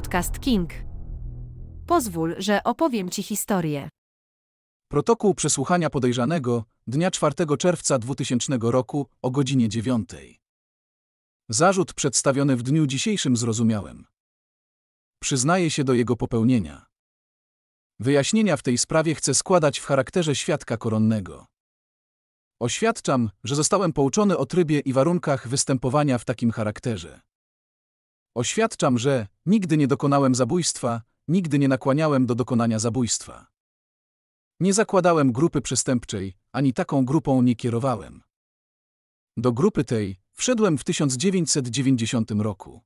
Podcast King. Pozwól, że opowiem Ci historię. Protokół przesłuchania podejrzanego dnia 4 czerwca 2000 roku o godzinie 9. Zarzut przedstawiony w dniu dzisiejszym zrozumiałem. Przyznaję się do jego popełnienia. Wyjaśnienia w tej sprawie chcę składać w charakterze świadka koronnego. Oświadczam, że zostałem pouczony o trybie i warunkach występowania w takim charakterze. Oświadczam, że nigdy nie dokonałem zabójstwa, nigdy nie nakłaniałem do dokonania zabójstwa. Nie zakładałem grupy przestępczej, ani taką grupą nie kierowałem. Do grupy tej wszedłem w 1990 roku.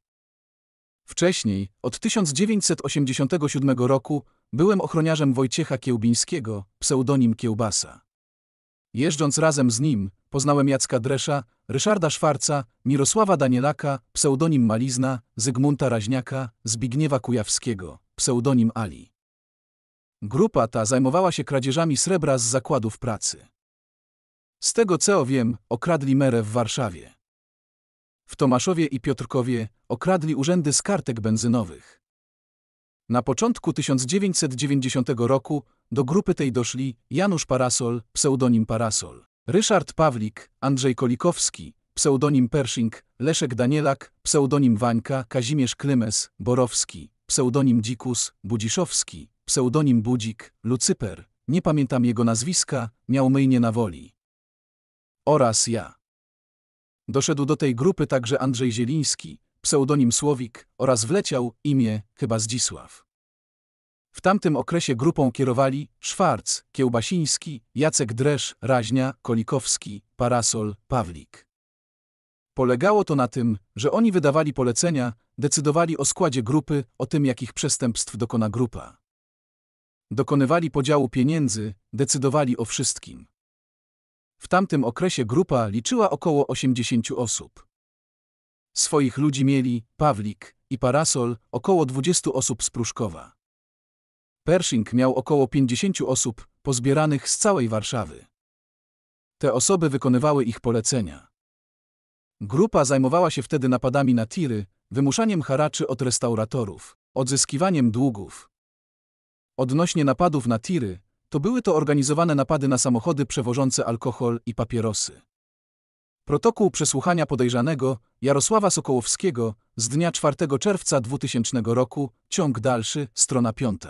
Wcześniej, od 1987 roku, byłem ochroniarzem Wojciecha Kiełbińskiego, pseudonim Kiełbasa. Jeżdżąc razem z nim, poznałem Jacka Dresza, Ryszarda Szwarca, Mirosława Danielaka, pseudonim Malizna, Zygmunta Raźniaka, Zbigniewa Kujawskiego, pseudonim Ali. Grupa ta zajmowała się kradzieżami srebra z zakładów pracy. Z tego co wiem, okradli merę w Warszawie. W Tomaszowie i Piotrkowie okradli urzędy z kartek benzynowych. Na początku 1990 roku do grupy tej doszli Janusz Parasol, pseudonim Parasol. Ryszard Pawlik, Andrzej Kolikowski, pseudonim Pershing, Leszek Danielak, pseudonim Wańka, Kazimierz Klymes, Borowski, pseudonim Dzikus, Budziszowski, pseudonim Budzik, Lucyper, nie pamiętam jego nazwiska, miał myjnie na woli. Oraz ja. Doszedł do tej grupy także Andrzej Zieliński, pseudonim Słowik, oraz wleciał imię, chyba Zdzisław. W tamtym okresie grupą kierowali Szwarc, Kiełbasiński, Jacek Dresz, Raźnia, Kolikowski, Parasol, Pawlik. Polegało to na tym, że oni wydawali polecenia, decydowali o składzie grupy, o tym jakich przestępstw dokona grupa. Dokonywali podziału pieniędzy, decydowali o wszystkim. W tamtym okresie grupa liczyła około 80 osób. Swoich ludzi mieli Pawlik i Parasol około 20 osób z Pruszkowa. Pershing miał około 50 osób, pozbieranych z całej Warszawy. Te osoby wykonywały ich polecenia. Grupa zajmowała się wtedy napadami na tiry, wymuszaniem haraczy od restauratorów, odzyskiwaniem długów. Odnośnie napadów na tiry, to były to organizowane napady na samochody przewożące alkohol i papierosy. Protokół przesłuchania podejrzanego Jarosława Sokołowskiego z dnia 4 czerwca 2000 roku, ciąg dalszy, strona 5.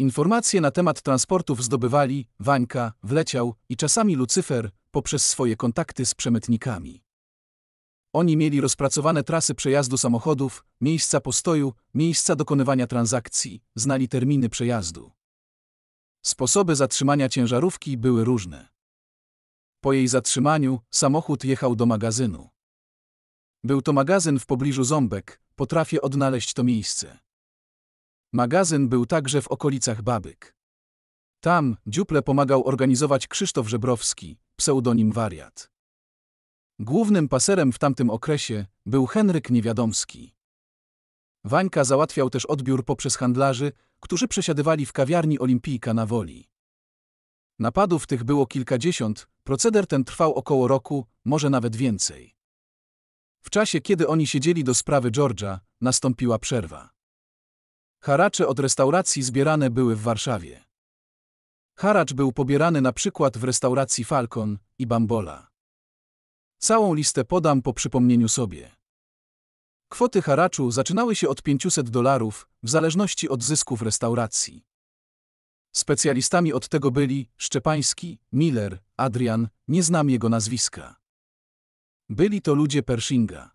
Informacje na temat transportów zdobywali Wańka, Wleciał i czasami Lucyfer poprzez swoje kontakty z przemytnikami. Oni mieli rozpracowane trasy przejazdu samochodów, miejsca postoju, miejsca dokonywania transakcji, znali terminy przejazdu. Sposoby zatrzymania ciężarówki były różne. Po jej zatrzymaniu samochód jechał do magazynu. Był to magazyn w pobliżu Ząbek, potrafię odnaleźć to miejsce. Magazyn był także w okolicach Babyk. Tam dziuple pomagał organizować Krzysztof Żebrowski, pseudonim wariat. Głównym paserem w tamtym okresie był Henryk Niewiadomski. Wańka załatwiał też odbiór poprzez handlarzy, którzy przesiadywali w kawiarni Olimpijka na Woli. Napadów tych było kilkadziesiąt, proceder ten trwał około roku, może nawet więcej. W czasie, kiedy oni siedzieli do sprawy George'a, nastąpiła przerwa. Haracze od restauracji zbierane były w Warszawie. Haracz był pobierany na przykład w restauracji Falcon i Bambola. Całą listę podam po przypomnieniu sobie. Kwoty haraczu zaczynały się od 500 dolarów, w zależności od zysków restauracji. Specjalistami od tego byli Szczepański, Miller, Adrian, nie znam jego nazwiska. Byli to ludzie Pershinga.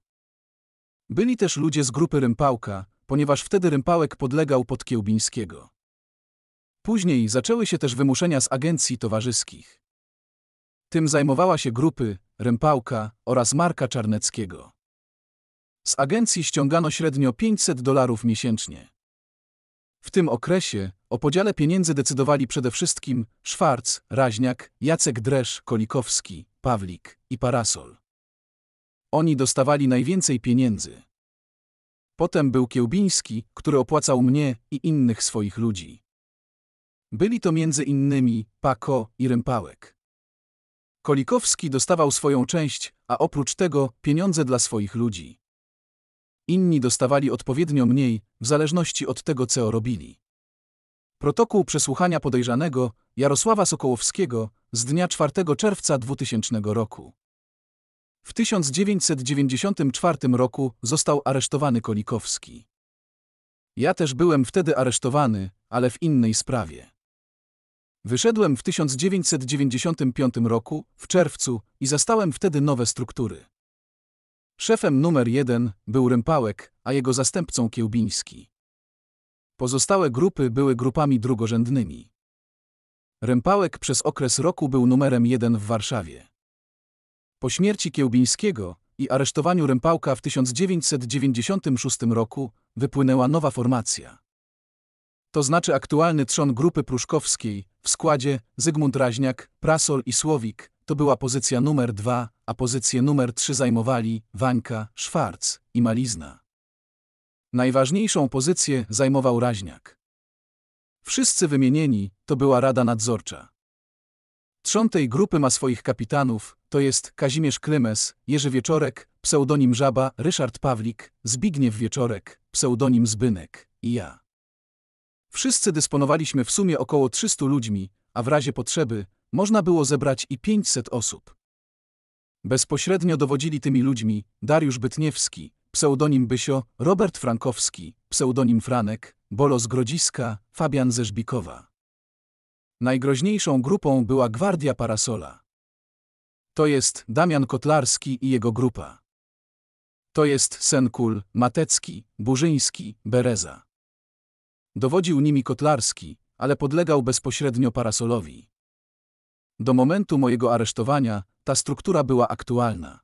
Byli też ludzie z grupy Rympałka, ponieważ wtedy Rympałek podlegał pod Kiełbińskiego. Później zaczęły się też wymuszenia z agencji towarzyskich. Tym zajmowała się grupy Rympałka oraz Marka Czarneckiego. Z agencji ściągano średnio 500 dolarów miesięcznie. W tym okresie o podziale pieniędzy decydowali przede wszystkim Szwarc, Raźniak, Jacek Dresz, Kolikowski, Pawlik i Parasol. Oni dostawali najwięcej pieniędzy. Potem był Kiełbiński, który opłacał mnie i innych swoich ludzi. Byli to między innymi Pako i Rympałek. Kolikowski dostawał swoją część, a oprócz tego pieniądze dla swoich ludzi. Inni dostawali odpowiednio mniej, w zależności od tego, co robili. Protokół przesłuchania podejrzanego Jarosława Sokołowskiego z dnia 4 czerwca 2000 roku. W 1994 roku został aresztowany Kolikowski. Ja też byłem wtedy aresztowany, ale w innej sprawie. Wyszedłem w 1995 roku, w czerwcu, i zastałem wtedy nowe struktury. Szefem numer jeden był Rympałek, a jego zastępcą Kiełbiński. Pozostałe grupy były grupami drugorzędnymi. Rympałek przez okres roku był numerem jeden w Warszawie. Po śmierci Kiełbińskiego i aresztowaniu Rympałka w 1996 roku wypłynęła nowa formacja. To znaczy aktualny trzon grupy pruszkowskiej w składzie Zygmunt Raźniak, Prasol i Słowik to była pozycja numer dwa, a pozycję numer trzy zajmowali Wańka, Szwarc i Malizna. Najważniejszą pozycję zajmował Raźniak. Wszyscy wymienieni to była Rada Nadzorcza. Trzon tej grupy ma swoich kapitanów, to jest Kazimierz Krymes, Jerzy Wieczorek, pseudonim Żaba, Ryszard Pawlik, Zbigniew Wieczorek, pseudonim Zbynek i ja. Wszyscy dysponowaliśmy w sumie około 300 ludźmi, a w razie potrzeby można było zebrać i 500 osób. Bezpośrednio dowodzili tymi ludźmi Dariusz Bytniewski, pseudonim Bysio, Robert Frankowski, pseudonim Franek, Bolo z Grodziska, Fabian Zeżbikowa. Najgroźniejszą grupą była Gwardia Parasola. To jest Damian Kotlarski i jego grupa. To jest Senkul, Matecki, Burzyński, Bereza. Dowodził nimi Kotlarski, ale podlegał bezpośrednio parasolowi. Do momentu mojego aresztowania ta struktura była aktualna.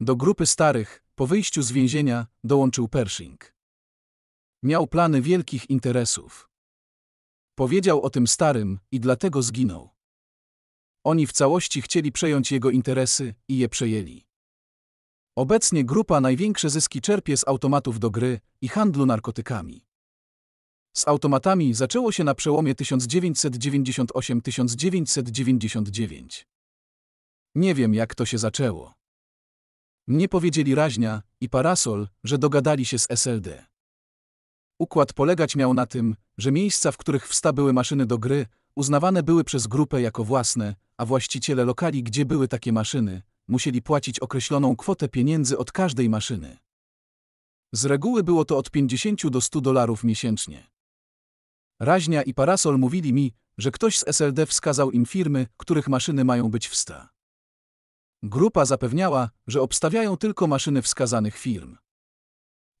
Do grupy starych, po wyjściu z więzienia, dołączył Pershing. Miał plany wielkich interesów. Powiedział o tym starym i dlatego zginął. Oni w całości chcieli przejąć jego interesy i je przejęli. Obecnie grupa największe zyski czerpie z automatów do gry i handlu narkotykami. Z automatami zaczęło się na przełomie 1998-1999. Nie wiem, jak to się zaczęło. Mnie powiedzieli Raźnia i Parasol, że dogadali się z SLD. Układ polegać miał na tym, że miejsca, w których wsta były maszyny do gry, uznawane były przez grupę jako własne, a właściciele lokali, gdzie były takie maszyny, musieli płacić określoną kwotę pieniędzy od każdej maszyny. Z reguły było to od 50 do 100 dolarów miesięcznie. Raźnia i Parasol mówili mi, że ktoś z SLD wskazał im firmy, których maszyny mają być wsta. Grupa zapewniała, że obstawiają tylko maszyny wskazanych firm.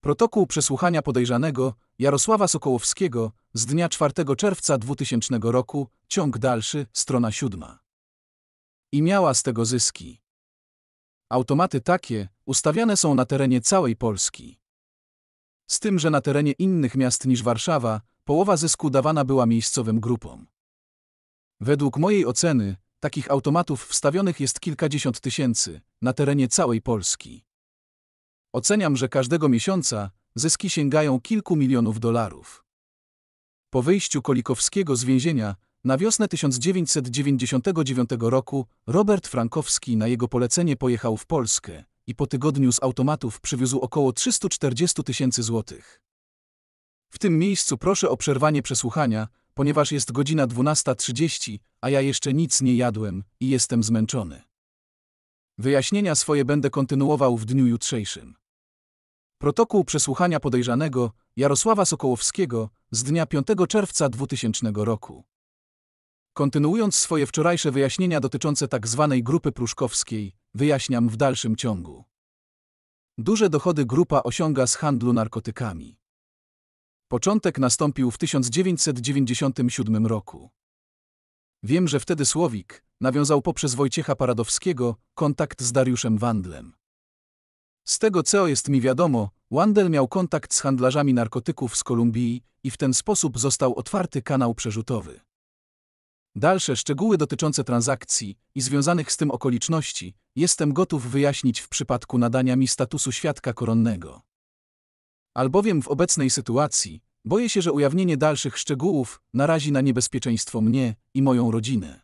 Protokół przesłuchania podejrzanego Jarosława Sokołowskiego z dnia 4 czerwca 2000 roku, ciąg dalszy, strona 7. I miała z tego zyski. Automaty takie ustawiane są na terenie całej Polski. Z tym, że na terenie innych miast niż Warszawa, połowa zysku dawana była miejscowym grupom. Według mojej oceny, takich automatów wstawionych jest kilkadziesiąt tysięcy na terenie całej Polski. Oceniam, że każdego miesiąca zyski sięgają kilku milionów dolarów. Po wyjściu Kolikowskiego z więzienia na wiosnę 1999 roku Robert Frankowski na jego polecenie pojechał w Polskę i po tygodniu z automatów przywiózł około 340 tysięcy złotych. W tym miejscu proszę o przerwanie przesłuchania, ponieważ jest godzina 12.30, a ja jeszcze nic nie jadłem i jestem zmęczony. Wyjaśnienia swoje będę kontynuował w dniu jutrzejszym. Protokół przesłuchania podejrzanego Jarosława Sokołowskiego z dnia 5 czerwca 2000 roku. Kontynuując swoje wczorajsze wyjaśnienia dotyczące tzw. Tak grupy pruszkowskiej, wyjaśniam w dalszym ciągu. Duże dochody grupa osiąga z handlu narkotykami. Początek nastąpił w 1997 roku. Wiem, że wtedy Słowik nawiązał poprzez Wojciecha Paradowskiego kontakt z Dariuszem Wandlem. Z tego co jest mi wiadomo, Wandel miał kontakt z handlarzami narkotyków z Kolumbii i w ten sposób został otwarty kanał przerzutowy. Dalsze szczegóły dotyczące transakcji i związanych z tym okoliczności jestem gotów wyjaśnić w przypadku nadania mi statusu świadka koronnego. Albowiem w obecnej sytuacji boję się, że ujawnienie dalszych szczegółów narazi na niebezpieczeństwo mnie i moją rodzinę.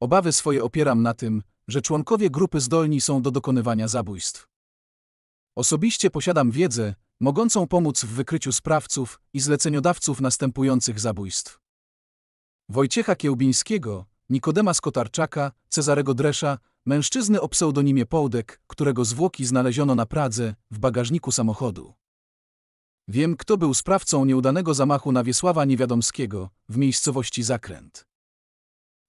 Obawy swoje opieram na tym, że członkowie grupy zdolni są do dokonywania zabójstw. Osobiście posiadam wiedzę, mogącą pomóc w wykryciu sprawców i zleceniodawców następujących zabójstw. Wojciecha Kiełbińskiego, Nikodema Skotarczaka, Cezarego Dresza, mężczyzny o pseudonimie Połdek, którego zwłoki znaleziono na Pradze, w bagażniku samochodu. Wiem, kto był sprawcą nieudanego zamachu na Wiesława Niewiadomskiego w miejscowości Zakręt.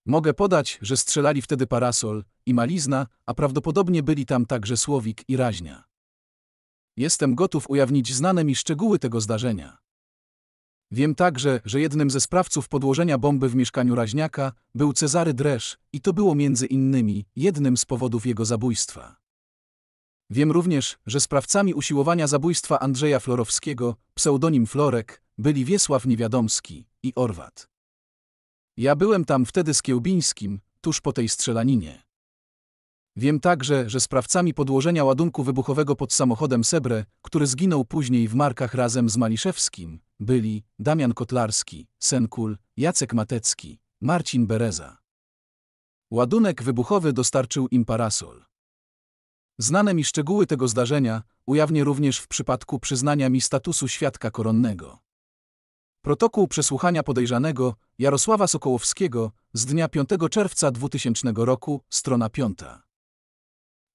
Mogę podać, że strzelali wtedy parasol i malizna, a prawdopodobnie byli tam także Słowik i Raźnia. Jestem gotów ujawnić znane mi szczegóły tego zdarzenia. Wiem także, że jednym ze sprawców podłożenia bomby w mieszkaniu Raźniaka był Cezary Dresz i to było między innymi jednym z powodów jego zabójstwa. Wiem również, że sprawcami usiłowania zabójstwa Andrzeja Florowskiego, pseudonim Florek, byli Wiesław Niewiadomski i Orwat. Ja byłem tam wtedy z Kiełbińskim, tuż po tej strzelaninie. Wiem także, że sprawcami podłożenia ładunku wybuchowego pod samochodem Sebre, który zginął później w Markach razem z Maliszewskim, byli Damian Kotlarski, Senkul, Jacek Matecki, Marcin Bereza. Ładunek wybuchowy dostarczył im parasol. Znane mi szczegóły tego zdarzenia ujawnię również w przypadku przyznania mi statusu świadka koronnego. Protokół przesłuchania podejrzanego Jarosława Sokołowskiego z dnia 5 czerwca 2000 roku, strona 5.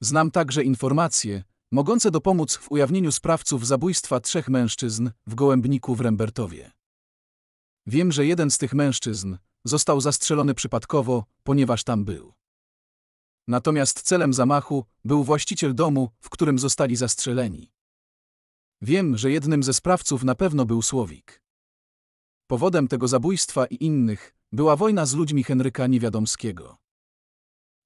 Znam także informacje mogące dopomóc w ujawnieniu sprawców zabójstwa trzech mężczyzn w Gołębniku w Rembertowie. Wiem, że jeden z tych mężczyzn został zastrzelony przypadkowo, ponieważ tam był. Natomiast celem zamachu był właściciel domu, w którym zostali zastrzeleni. Wiem, że jednym ze sprawców na pewno był Słowik. Powodem tego zabójstwa i innych była wojna z ludźmi Henryka Niewiadomskiego.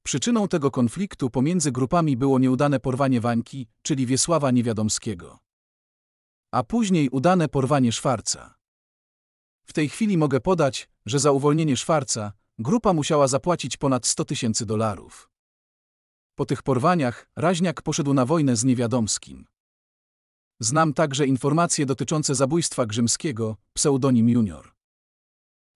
Przyczyną tego konfliktu pomiędzy grupami było nieudane porwanie Wańki, czyli Wiesława Niewiadomskiego. A później udane porwanie Szwarca. W tej chwili mogę podać, że za uwolnienie Szwarca grupa musiała zapłacić ponad 100 tysięcy dolarów. Po tych porwaniach Raźniak poszedł na wojnę z Niewiadomskim. Znam także informacje dotyczące zabójstwa Grzymskiego, pseudonim Junior.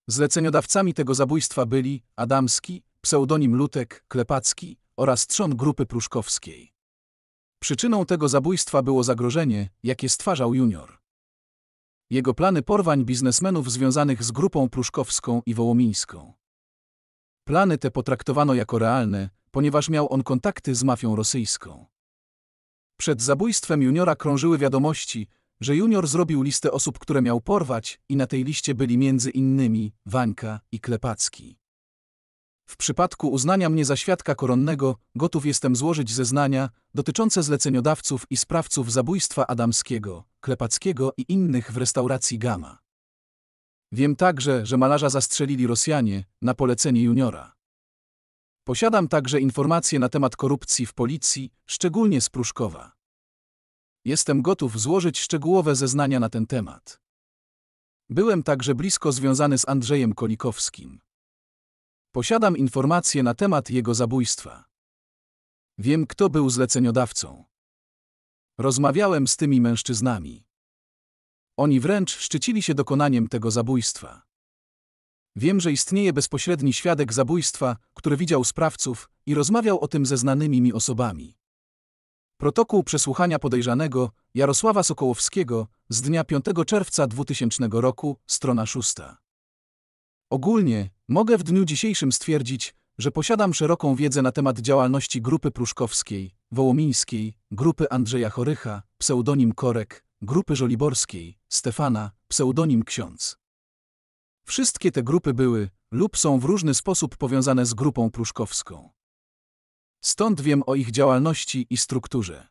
Zleceniodawcami tego zabójstwa byli Adamski, pseudonim Lutek, Klepacki oraz trzon grupy pruszkowskiej. Przyczyną tego zabójstwa było zagrożenie, jakie stwarzał junior. Jego plany porwań biznesmenów związanych z grupą pruszkowską i wołomińską. Plany te potraktowano jako realne, ponieważ miał on kontakty z mafią rosyjską. Przed zabójstwem juniora krążyły wiadomości, że junior zrobił listę osób, które miał porwać i na tej liście byli między innymi Wańka i Klepacki. W przypadku uznania mnie za świadka koronnego, gotów jestem złożyć zeznania dotyczące zleceniodawców i sprawców zabójstwa Adamskiego, Klepackiego i innych w restauracji Gama. Wiem także, że malarza zastrzelili Rosjanie na polecenie juniora. Posiadam także informacje na temat korupcji w policji, szczególnie z Pruszkowa. Jestem gotów złożyć szczegółowe zeznania na ten temat. Byłem także blisko związany z Andrzejem Kolikowskim. Posiadam informacje na temat jego zabójstwa. Wiem, kto był zleceniodawcą. Rozmawiałem z tymi mężczyznami. Oni wręcz szczycili się dokonaniem tego zabójstwa. Wiem, że istnieje bezpośredni świadek zabójstwa, który widział sprawców i rozmawiał o tym ze znanymi mi osobami. Protokół przesłuchania podejrzanego Jarosława Sokołowskiego z dnia 5 czerwca 2000 roku, strona 6. Ogólnie, mogę w dniu dzisiejszym stwierdzić, że posiadam szeroką wiedzę na temat działalności Grupy Pruszkowskiej, Wołomińskiej, Grupy Andrzeja Chorycha, pseudonim Korek, Grupy Żoliborskiej, Stefana, pseudonim Ksiądz. Wszystkie te grupy były lub są w różny sposób powiązane z Grupą Pruszkowską. Stąd wiem o ich działalności i strukturze.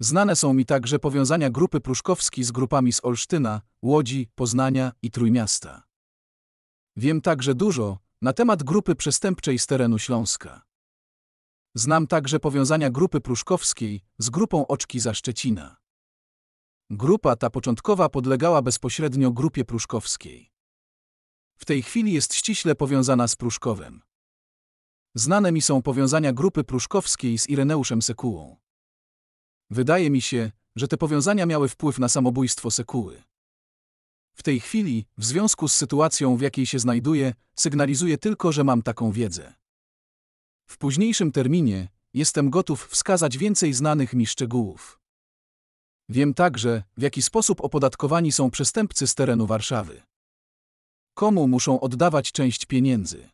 Znane są mi także powiązania Grupy Pruszkowskiej z grupami z Olsztyna, Łodzi, Poznania i Trójmiasta. Wiem także dużo na temat grupy przestępczej z terenu Śląska. Znam także powiązania grupy pruszkowskiej z grupą Oczki za Szczecina. Grupa ta początkowa podlegała bezpośrednio grupie pruszkowskiej. W tej chwili jest ściśle powiązana z Pruszkowem. Znane mi są powiązania grupy pruszkowskiej z Ireneuszem Sekułą. Wydaje mi się, że te powiązania miały wpływ na samobójstwo Sekuły. W tej chwili, w związku z sytuacją, w jakiej się znajduję, sygnalizuję tylko, że mam taką wiedzę. W późniejszym terminie jestem gotów wskazać więcej znanych mi szczegółów. Wiem także, w jaki sposób opodatkowani są przestępcy z terenu Warszawy. Komu muszą oddawać część pieniędzy?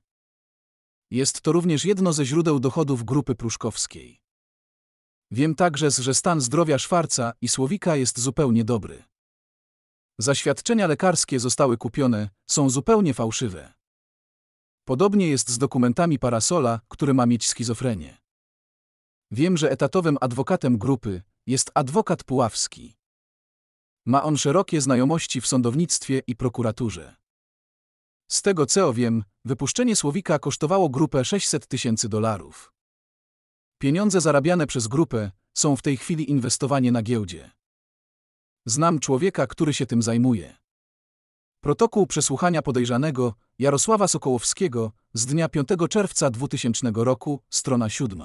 Jest to również jedno ze źródeł dochodów grupy pruszkowskiej. Wiem także, że stan zdrowia Szwarca i Słowika jest zupełnie dobry. Zaświadczenia lekarskie zostały kupione, są zupełnie fałszywe. Podobnie jest z dokumentami Parasola, który ma mieć schizofrenię. Wiem, że etatowym adwokatem grupy jest adwokat Puławski. Ma on szerokie znajomości w sądownictwie i prokuraturze. Z tego co wiem, wypuszczenie Słowika kosztowało grupę 600 tysięcy dolarów. Pieniądze zarabiane przez grupę są w tej chwili inwestowanie na giełdzie. Znam człowieka, który się tym zajmuje. Protokół przesłuchania podejrzanego Jarosława Sokołowskiego z dnia 5 czerwca 2000 roku, strona 7.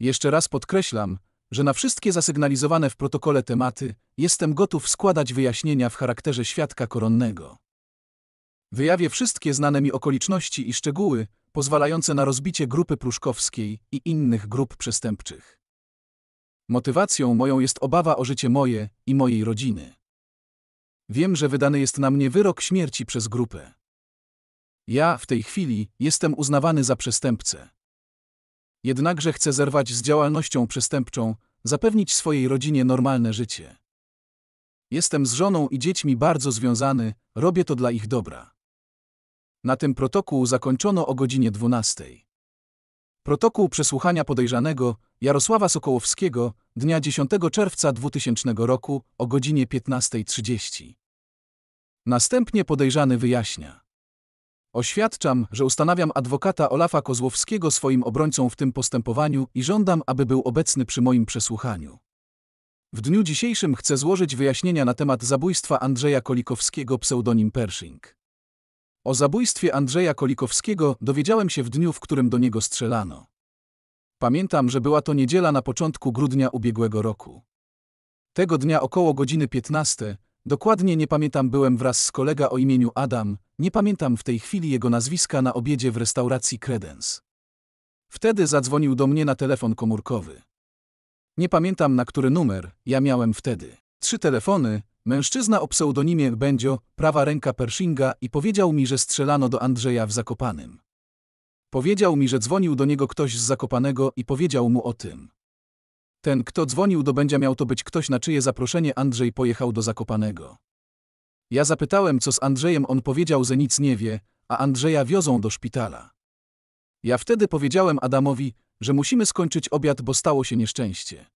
Jeszcze raz podkreślam, że na wszystkie zasygnalizowane w protokole tematy jestem gotów składać wyjaśnienia w charakterze świadka koronnego. Wyjawię wszystkie znane mi okoliczności i szczegóły pozwalające na rozbicie grupy pruszkowskiej i innych grup przestępczych. Motywacją moją jest obawa o życie moje i mojej rodziny. Wiem, że wydany jest na mnie wyrok śmierci przez grupę. Ja, w tej chwili, jestem uznawany za przestępcę. Jednakże chcę zerwać z działalnością przestępczą, zapewnić swojej rodzinie normalne życie. Jestem z żoną i dziećmi bardzo związany, robię to dla ich dobra. Na tym protokół zakończono o godzinie 12. Protokół przesłuchania podejrzanego Jarosława Sokołowskiego dnia 10 czerwca 2000 roku o godzinie 15.30. Następnie podejrzany wyjaśnia. Oświadczam, że ustanawiam adwokata Olafa Kozłowskiego swoim obrońcą w tym postępowaniu i żądam, aby był obecny przy moim przesłuchaniu. W dniu dzisiejszym chcę złożyć wyjaśnienia na temat zabójstwa Andrzeja Kolikowskiego pseudonim Pershing. O zabójstwie Andrzeja Kolikowskiego dowiedziałem się w dniu, w którym do niego strzelano. Pamiętam, że była to niedziela na początku grudnia ubiegłego roku. Tego dnia około godziny 15, dokładnie nie pamiętam, byłem wraz z kolega o imieniu Adam, nie pamiętam w tej chwili jego nazwiska na obiedzie w restauracji Kredens. Wtedy zadzwonił do mnie na telefon komórkowy. Nie pamiętam na który numer, ja miałem wtedy trzy telefony, Mężczyzna o pseudonimie Będzio, prawa ręka Pershinga i powiedział mi, że strzelano do Andrzeja w Zakopanym. Powiedział mi, że dzwonił do niego ktoś z Zakopanego i powiedział mu o tym. Ten, kto dzwonił do Będzia miał to być ktoś, na czyje zaproszenie Andrzej pojechał do Zakopanego. Ja zapytałem, co z Andrzejem, on powiedział, że nic nie wie, a Andrzeja wiozą do szpitala. Ja wtedy powiedziałem Adamowi, że musimy skończyć obiad, bo stało się nieszczęście.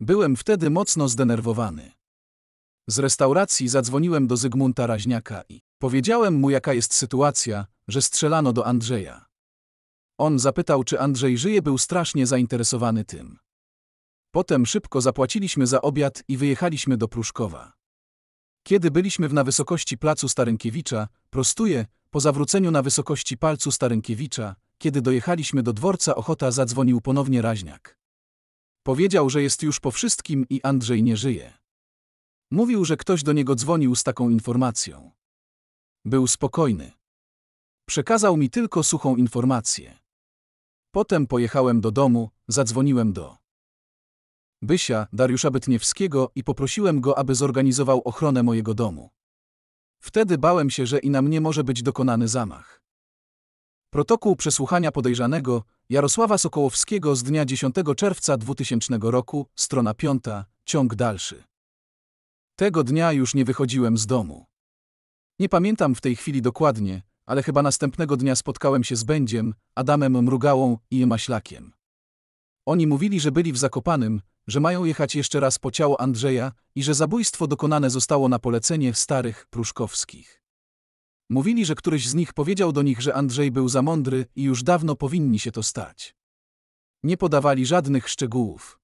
Byłem wtedy mocno zdenerwowany. Z restauracji zadzwoniłem do Zygmunta Raźniaka i powiedziałem mu jaka jest sytuacja, że strzelano do Andrzeja. On zapytał, czy Andrzej żyje, był strasznie zainteresowany tym. Potem szybko zapłaciliśmy za obiad i wyjechaliśmy do Pruszkowa. Kiedy byliśmy na wysokości placu Starynkiewicza, prostuję, po zawróceniu na wysokości palcu Starynkiewicza, kiedy dojechaliśmy do dworca Ochota zadzwonił ponownie Raźniak. Powiedział, że jest już po wszystkim i Andrzej nie żyje. Mówił, że ktoś do niego dzwonił z taką informacją. Był spokojny. Przekazał mi tylko suchą informację. Potem pojechałem do domu, zadzwoniłem do Bysia, Dariusza Bytniewskiego i poprosiłem go, aby zorganizował ochronę mojego domu. Wtedy bałem się, że i na mnie może być dokonany zamach. Protokół przesłuchania podejrzanego Jarosława Sokołowskiego z dnia 10 czerwca 2000 roku, strona 5, ciąg dalszy. Tego dnia już nie wychodziłem z domu. Nie pamiętam w tej chwili dokładnie, ale chyba następnego dnia spotkałem się z Będziem, Adamem Mrugałą i Maślakiem. Oni mówili, że byli w Zakopanym, że mają jechać jeszcze raz po ciało Andrzeja i że zabójstwo dokonane zostało na polecenie starych Pruszkowskich. Mówili, że któryś z nich powiedział do nich, że Andrzej był za mądry i już dawno powinni się to stać. Nie podawali żadnych szczegółów.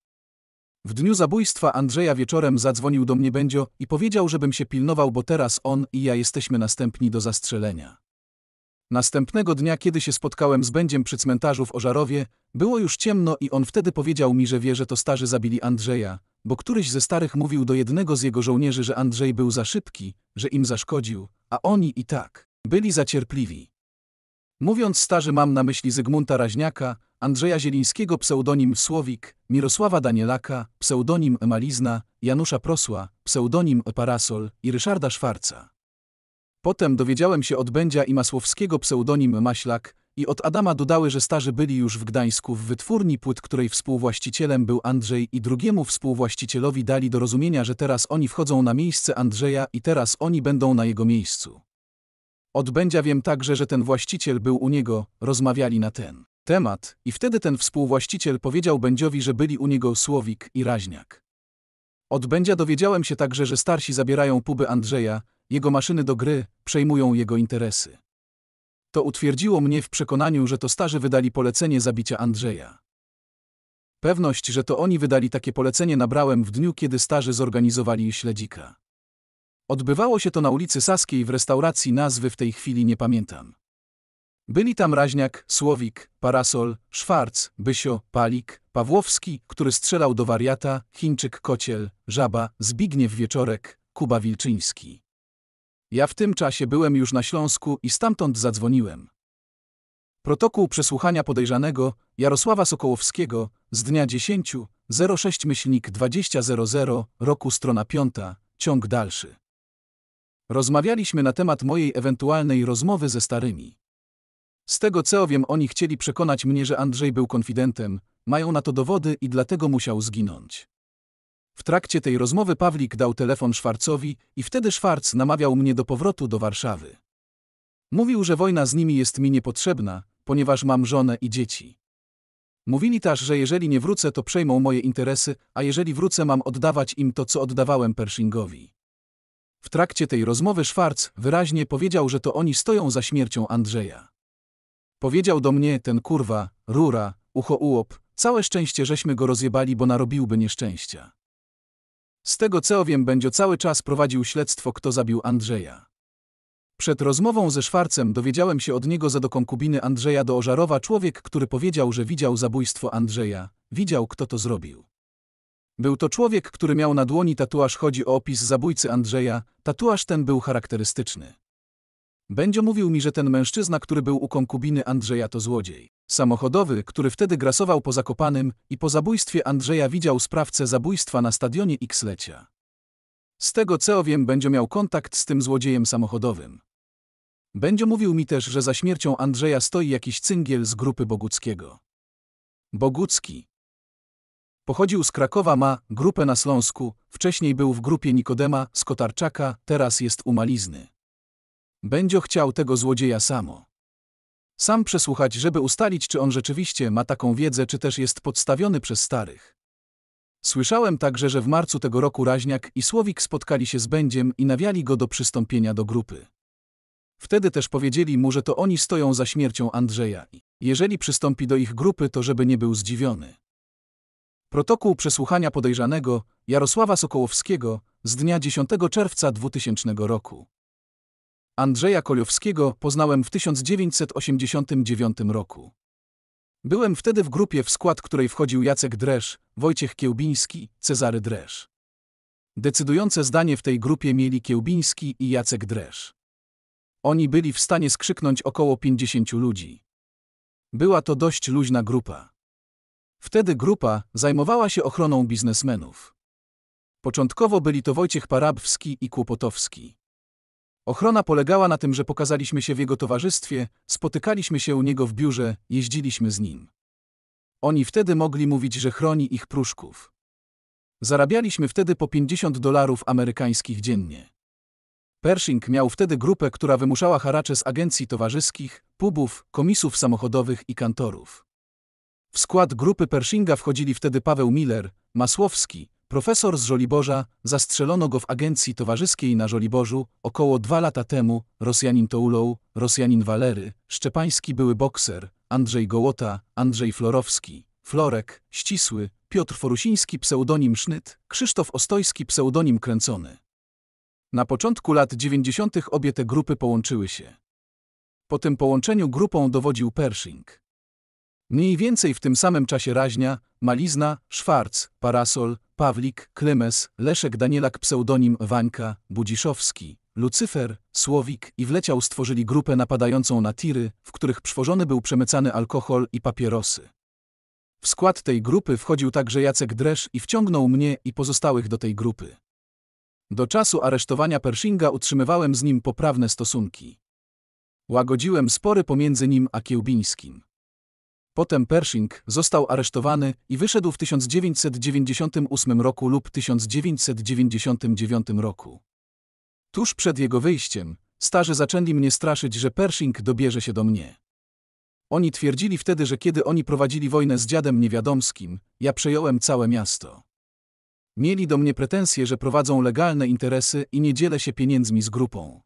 W dniu zabójstwa Andrzeja wieczorem zadzwonił do mnie Będzio i powiedział, żebym się pilnował, bo teraz on i ja jesteśmy następni do zastrzelenia. Następnego dnia, kiedy się spotkałem z Będziem przy cmentarzu w Ożarowie, było już ciemno i on wtedy powiedział mi, że wie, że to starzy zabili Andrzeja, bo któryś ze starych mówił do jednego z jego żołnierzy, że Andrzej był za szybki, że im zaszkodził, a oni i tak byli zacierpliwi. Mówiąc starzy mam na myśli Zygmunta Raźniaka, Andrzeja Zielińskiego pseudonim Słowik, Mirosława Danielaka, pseudonim Malizna, Janusza Prosła, pseudonim Parasol i Ryszarda Szwarca. Potem dowiedziałem się od Będzia i Masłowskiego pseudonim Maślak i od Adama dodały, że starzy byli już w Gdańsku w wytwórni płyt, której współwłaścicielem był Andrzej i drugiemu współwłaścicielowi dali do rozumienia, że teraz oni wchodzą na miejsce Andrzeja i teraz oni będą na jego miejscu. Odbędzia wiem także, że ten właściciel był u niego, rozmawiali na ten temat i wtedy ten współwłaściciel powiedział Będziowi, że byli u niego Słowik i Raźniak. Od Będzia dowiedziałem się także, że starsi zabierają puby Andrzeja, jego maszyny do gry, przejmują jego interesy. To utwierdziło mnie w przekonaniu, że to starzy wydali polecenie zabicia Andrzeja. Pewność, że to oni wydali takie polecenie nabrałem w dniu, kiedy starzy zorganizowali śledzika. Odbywało się to na ulicy Saskiej w restauracji nazwy w tej chwili nie pamiętam. Byli tam Raźniak, Słowik, Parasol, Szwarc, Bysio, Palik, Pawłowski, który strzelał do wariata, Chińczyk Kociel, Żaba, Zbigniew Wieczorek, Kuba Wilczyński. Ja w tym czasie byłem już na Śląsku i stamtąd zadzwoniłem. Protokół przesłuchania podejrzanego Jarosława Sokołowskiego z dnia 10.06-2000 roku strona 5, ciąg dalszy. Rozmawialiśmy na temat mojej ewentualnej rozmowy ze starymi. Z tego co wiem, oni chcieli przekonać mnie, że Andrzej był konfidentem, mają na to dowody i dlatego musiał zginąć. W trakcie tej rozmowy Pawlik dał telefon Szwarcowi i wtedy Szwarc namawiał mnie do powrotu do Warszawy. Mówił, że wojna z nimi jest mi niepotrzebna, ponieważ mam żonę i dzieci. Mówili też, że jeżeli nie wrócę, to przejmą moje interesy, a jeżeli wrócę, mam oddawać im to, co oddawałem Pershingowi. W trakcie tej rozmowy Schwarz wyraźnie powiedział, że to oni stoją za śmiercią Andrzeja. Powiedział do mnie ten kurwa, rura, ucho ułop, całe szczęście żeśmy go rozjebali, bo narobiłby nieszczęścia. Z tego co wiem, będzie cały czas prowadził śledztwo, kto zabił Andrzeja. Przed rozmową ze Szwarcem dowiedziałem się od niego za do konkubiny Andrzeja do Ożarowa człowiek, który powiedział, że widział zabójstwo Andrzeja, widział kto to zrobił. Był to człowiek, który miał na dłoni tatuaż chodzi o opis zabójcy Andrzeja, tatuaż ten był charakterystyczny. Będzie mówił mi, że ten mężczyzna, który był u konkubiny Andrzeja to złodziej. Samochodowy, który wtedy grasował po Zakopanym i po zabójstwie Andrzeja widział sprawcę zabójstwa na stadionie X-lecia. Z tego co wiem, będzie miał kontakt z tym złodziejem samochodowym. Będzie mówił mi też, że za śmiercią Andrzeja stoi jakiś cyngiel z grupy Boguckiego. Bogucki, Pochodził z Krakowa, ma grupę na Śląsku, wcześniej był w grupie Nikodema z Kotarczaka, teraz jest u Malizny. Będzie chciał tego złodzieja samo. Sam przesłuchać, żeby ustalić, czy on rzeczywiście ma taką wiedzę, czy też jest podstawiony przez starych. Słyszałem także, że w marcu tego roku Raźniak i Słowik spotkali się z Będziem i nawiali go do przystąpienia do grupy. Wtedy też powiedzieli mu, że to oni stoją za śmiercią Andrzeja i jeżeli przystąpi do ich grupy, to żeby nie był zdziwiony. Protokół przesłuchania podejrzanego Jarosława Sokołowskiego z dnia 10 czerwca 2000 roku. Andrzeja Koliowskiego poznałem w 1989 roku. Byłem wtedy w grupie, w skład której wchodził Jacek Dresz, Wojciech Kiełbiński, Cezary Dresz. Decydujące zdanie w tej grupie mieli Kiełbiński i Jacek Dresz. Oni byli w stanie skrzyknąć około 50 ludzi. Była to dość luźna grupa. Wtedy grupa zajmowała się ochroną biznesmenów. Początkowo byli to Wojciech Parabski i Kłopotowski. Ochrona polegała na tym, że pokazaliśmy się w jego towarzystwie, spotykaliśmy się u niego w biurze, jeździliśmy z nim. Oni wtedy mogli mówić, że chroni ich pruszków. Zarabialiśmy wtedy po 50 dolarów amerykańskich dziennie. Pershing miał wtedy grupę, która wymuszała haracze z agencji towarzyskich, pubów, komisów samochodowych i kantorów. W skład grupy Pershinga wchodzili wtedy Paweł Miller, Masłowski, profesor z Żoliborza, zastrzelono go w agencji towarzyskiej na Żoliborzu, około dwa lata temu, Rosjanin Toulou, Rosjanin Walery, Szczepański były bokser, Andrzej Gołota, Andrzej Florowski, Florek, Ścisły, Piotr Forusiński pseudonim Sznyt, Krzysztof Ostojski pseudonim Kręcony. Na początku lat 90. obie te grupy połączyły się. Po tym połączeniu grupą dowodził Pershing. Mniej więcej w tym samym czasie Raźnia, Malizna, Szwarc, Parasol, Pawlik, Klemes, Leszek Danielak pseudonim Wańka, Budziszowski, Lucyfer, Słowik i Wleciał stworzyli grupę napadającą na tiry, w których przwożony był przemycany alkohol i papierosy. W skład tej grupy wchodził także Jacek Dresz i wciągnął mnie i pozostałych do tej grupy. Do czasu aresztowania Pershinga utrzymywałem z nim poprawne stosunki. Łagodziłem spory pomiędzy nim a Kiełbińskim. Potem Pershing został aresztowany i wyszedł w 1998 roku lub 1999 roku. Tuż przed jego wyjściem, starzy zaczęli mnie straszyć, że Pershing dobierze się do mnie. Oni twierdzili wtedy, że kiedy oni prowadzili wojnę z dziadem niewiadomskim, ja przejąłem całe miasto. Mieli do mnie pretensje, że prowadzą legalne interesy i nie dzielę się pieniędzmi z grupą.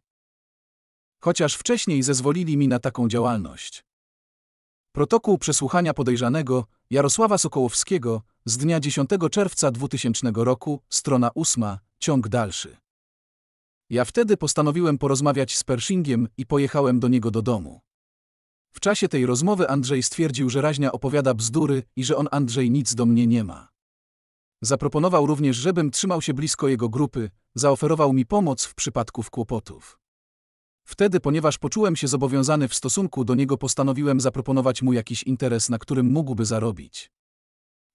Chociaż wcześniej zezwolili mi na taką działalność. Protokół przesłuchania podejrzanego Jarosława Sokołowskiego z dnia 10 czerwca 2000 roku, strona 8, ciąg dalszy. Ja wtedy postanowiłem porozmawiać z Pershingiem i pojechałem do niego do domu. W czasie tej rozmowy Andrzej stwierdził, że Raźnia opowiada bzdury i że on Andrzej nic do mnie nie ma. Zaproponował również, żebym trzymał się blisko jego grupy, zaoferował mi pomoc w przypadku kłopotów. Wtedy, ponieważ poczułem się zobowiązany w stosunku do niego, postanowiłem zaproponować mu jakiś interes, na którym mógłby zarobić.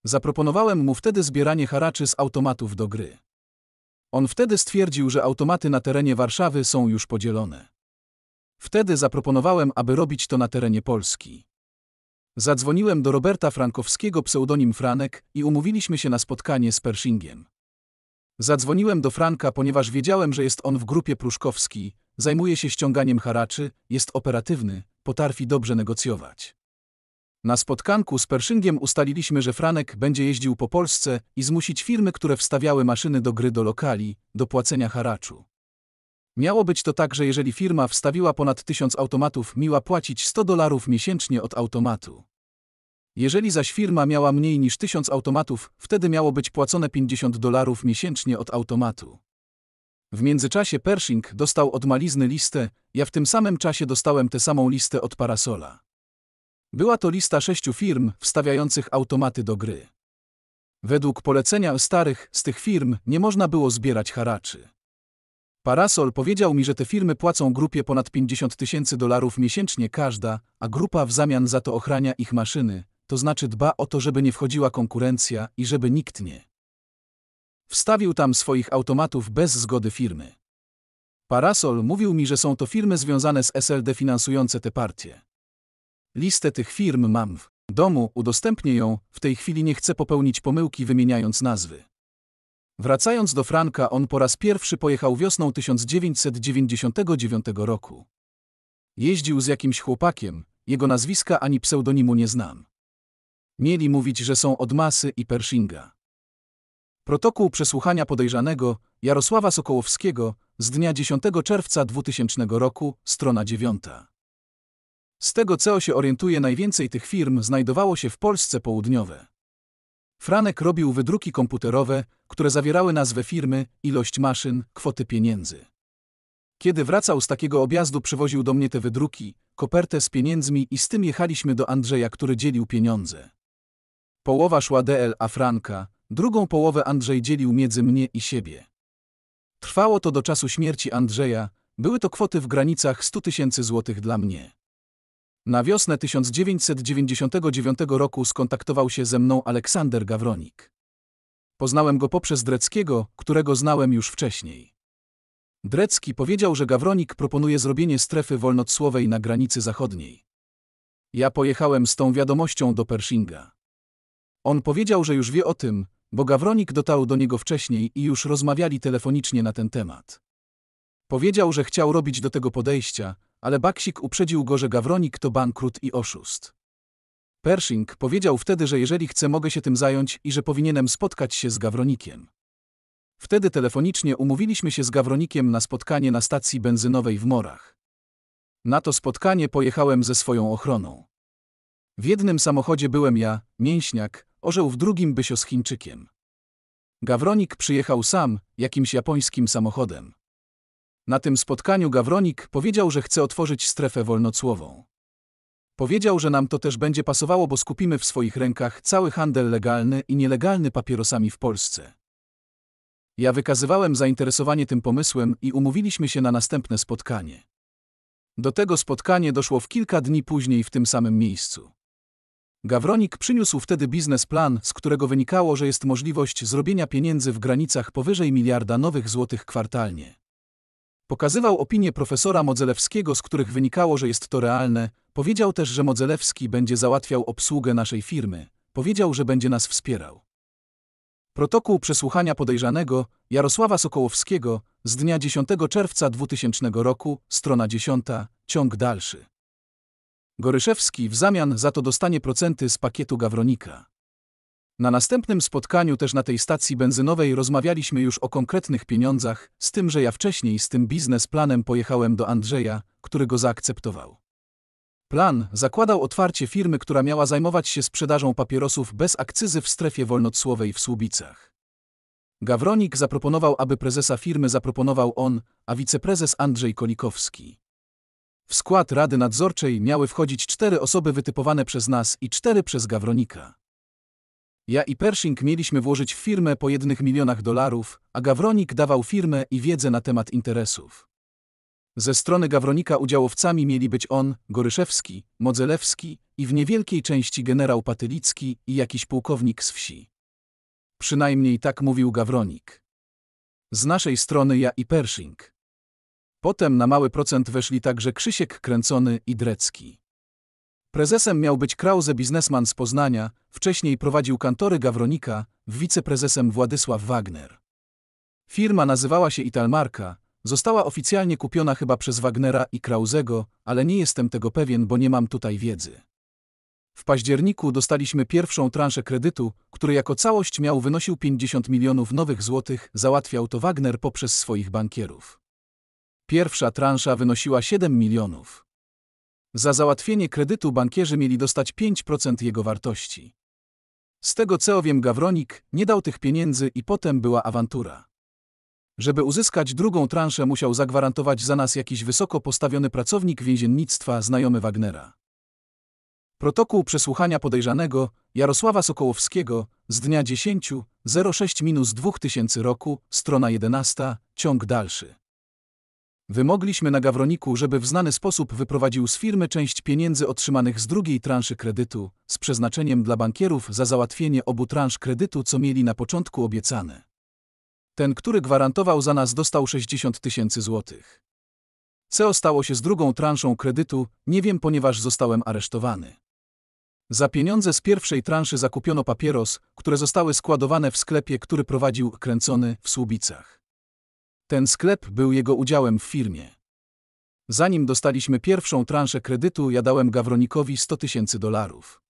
Zaproponowałem mu wtedy zbieranie haraczy z automatów do gry. On wtedy stwierdził, że automaty na terenie Warszawy są już podzielone. Wtedy zaproponowałem, aby robić to na terenie Polski. Zadzwoniłem do Roberta Frankowskiego pseudonim Franek i umówiliśmy się na spotkanie z Pershingiem. Zadzwoniłem do Franka, ponieważ wiedziałem, że jest on w grupie Pruszkowski, Zajmuje się ściąganiem haraczy, jest operatywny, potrafi dobrze negocjować. Na spotkanku z Pershingiem ustaliliśmy, że Franek będzie jeździł po Polsce i zmusić firmy, które wstawiały maszyny do gry do lokali, do płacenia haraczu. Miało być to tak, że jeżeli firma wstawiła ponad 1000 automatów, miała płacić 100 dolarów miesięcznie od automatu. Jeżeli zaś firma miała mniej niż 1000 automatów, wtedy miało być płacone 50 dolarów miesięcznie od automatu. W międzyczasie Pershing dostał od malizny listę, ja w tym samym czasie dostałem tę samą listę od Parasola. Była to lista sześciu firm wstawiających automaty do gry. Według polecenia starych z tych firm nie można było zbierać haraczy. Parasol powiedział mi, że te firmy płacą grupie ponad 50 tysięcy dolarów miesięcznie każda, a grupa w zamian za to ochrania ich maszyny, to znaczy dba o to, żeby nie wchodziła konkurencja i żeby nikt nie. Wstawił tam swoich automatów bez zgody firmy. Parasol mówił mi, że są to firmy związane z SLD finansujące te partie. Listę tych firm mam w domu, udostępnię ją, w tej chwili nie chcę popełnić pomyłki wymieniając nazwy. Wracając do Franka, on po raz pierwszy pojechał wiosną 1999 roku. Jeździł z jakimś chłopakiem, jego nazwiska ani pseudonimu nie znam. Mieli mówić, że są od Masy i Pershinga. Protokół przesłuchania podejrzanego Jarosława Sokołowskiego z dnia 10 czerwca 2000 roku, strona 9. Z tego co się orientuje najwięcej tych firm znajdowało się w Polsce południowe. Franek robił wydruki komputerowe, które zawierały nazwę firmy, ilość maszyn, kwoty pieniędzy. Kiedy wracał z takiego objazdu przywoził do mnie te wydruki, kopertę z pieniędzmi i z tym jechaliśmy do Andrzeja, który dzielił pieniądze. Połowa szła DL, a Franka, Drugą połowę Andrzej dzielił między mnie i siebie. Trwało to do czasu śmierci Andrzeja, były to kwoty w granicach 100 tysięcy złotych dla mnie. Na wiosnę 1999 roku skontaktował się ze mną Aleksander Gawronik. Poznałem go poprzez Dreckiego, którego znałem już wcześniej. Drecki powiedział, że Gawronik proponuje zrobienie strefy wolnocłowej na granicy zachodniej. Ja pojechałem z tą wiadomością do Pershinga. On powiedział, że już wie o tym, bo Gawronik dotarł do niego wcześniej i już rozmawiali telefonicznie na ten temat. Powiedział, że chciał robić do tego podejścia, ale Baksik uprzedził go, że Gawronik to bankrut i oszust. Pershing powiedział wtedy, że jeżeli chce, mogę się tym zająć i że powinienem spotkać się z Gawronikiem. Wtedy telefonicznie umówiliśmy się z Gawronikiem na spotkanie na stacji benzynowej w Morach. Na to spotkanie pojechałem ze swoją ochroną. W jednym samochodzie byłem ja, mięśniak, orzeł w drugim bysio z Chińczykiem. Gawronik przyjechał sam, jakimś japońskim samochodem. Na tym spotkaniu Gawronik powiedział, że chce otworzyć strefę wolnocłową. Powiedział, że nam to też będzie pasowało, bo skupimy w swoich rękach cały handel legalny i nielegalny papierosami w Polsce. Ja wykazywałem zainteresowanie tym pomysłem i umówiliśmy się na następne spotkanie. Do tego spotkanie doszło w kilka dni później w tym samym miejscu. Gawronik przyniósł wtedy biznesplan, z którego wynikało, że jest możliwość zrobienia pieniędzy w granicach powyżej miliarda nowych złotych kwartalnie. Pokazywał opinie profesora Modzelewskiego, z których wynikało, że jest to realne, powiedział też, że Modzelewski będzie załatwiał obsługę naszej firmy, powiedział, że będzie nas wspierał. Protokół przesłuchania podejrzanego Jarosława Sokołowskiego z dnia 10 czerwca 2000 roku, strona 10, ciąg dalszy. Goryszewski w zamian za to dostanie procenty z pakietu Gawronika. Na następnym spotkaniu też na tej stacji benzynowej rozmawialiśmy już o konkretnych pieniądzach, z tym, że ja wcześniej z tym biznesplanem pojechałem do Andrzeja, który go zaakceptował. Plan zakładał otwarcie firmy, która miała zajmować się sprzedażą papierosów bez akcyzy w strefie wolnocłowej w Słubicach. Gawronik zaproponował, aby prezesa firmy zaproponował on, a wiceprezes Andrzej Kolikowski. W skład Rady Nadzorczej miały wchodzić cztery osoby wytypowane przez nas i cztery przez Gawronika. Ja i Pershing mieliśmy włożyć w firmę po jednych milionach dolarów, a Gawronik dawał firmę i wiedzę na temat interesów. Ze strony Gawronika udziałowcami mieli być on, Goryszewski, Modzelewski i w niewielkiej części generał Patylicki i jakiś pułkownik z wsi. Przynajmniej tak mówił Gawronik. Z naszej strony ja i Pershing. Potem na mały procent weszli także Krzysiek Kręcony i Drecki. Prezesem miał być Krause biznesman z Poznania, wcześniej prowadził kantory Gawronika, wiceprezesem Władysław Wagner. Firma nazywała się Italmarka, została oficjalnie kupiona chyba przez Wagnera i Krausego, ale nie jestem tego pewien, bo nie mam tutaj wiedzy. W październiku dostaliśmy pierwszą transzę kredytu, który jako całość miał wynosił 50 milionów nowych złotych, załatwiał to Wagner poprzez swoich bankierów. Pierwsza transza wynosiła 7 milionów. Za załatwienie kredytu bankierzy mieli dostać 5% jego wartości. Z tego co wiem Gawronik nie dał tych pieniędzy i potem była awantura. Żeby uzyskać drugą transzę musiał zagwarantować za nas jakiś wysoko postawiony pracownik więziennictwa znajomy Wagnera. Protokół przesłuchania podejrzanego Jarosława Sokołowskiego z dnia 10.06-2000 roku, strona 11, ciąg dalszy. Wymogliśmy na Gawroniku, żeby w znany sposób wyprowadził z firmy część pieniędzy otrzymanych z drugiej transzy kredytu, z przeznaczeniem dla bankierów za załatwienie obu transz kredytu, co mieli na początku obiecane. Ten, który gwarantował za nas, dostał 60 tysięcy złotych. CO stało się z drugą transzą kredytu, nie wiem, ponieważ zostałem aresztowany. Za pieniądze z pierwszej transzy zakupiono papieros, które zostały składowane w sklepie, który prowadził kręcony w Słubicach. Ten sklep był jego udziałem w firmie. Zanim dostaliśmy pierwszą transzę kredytu, ja dałem Gawronikowi 100 tysięcy dolarów.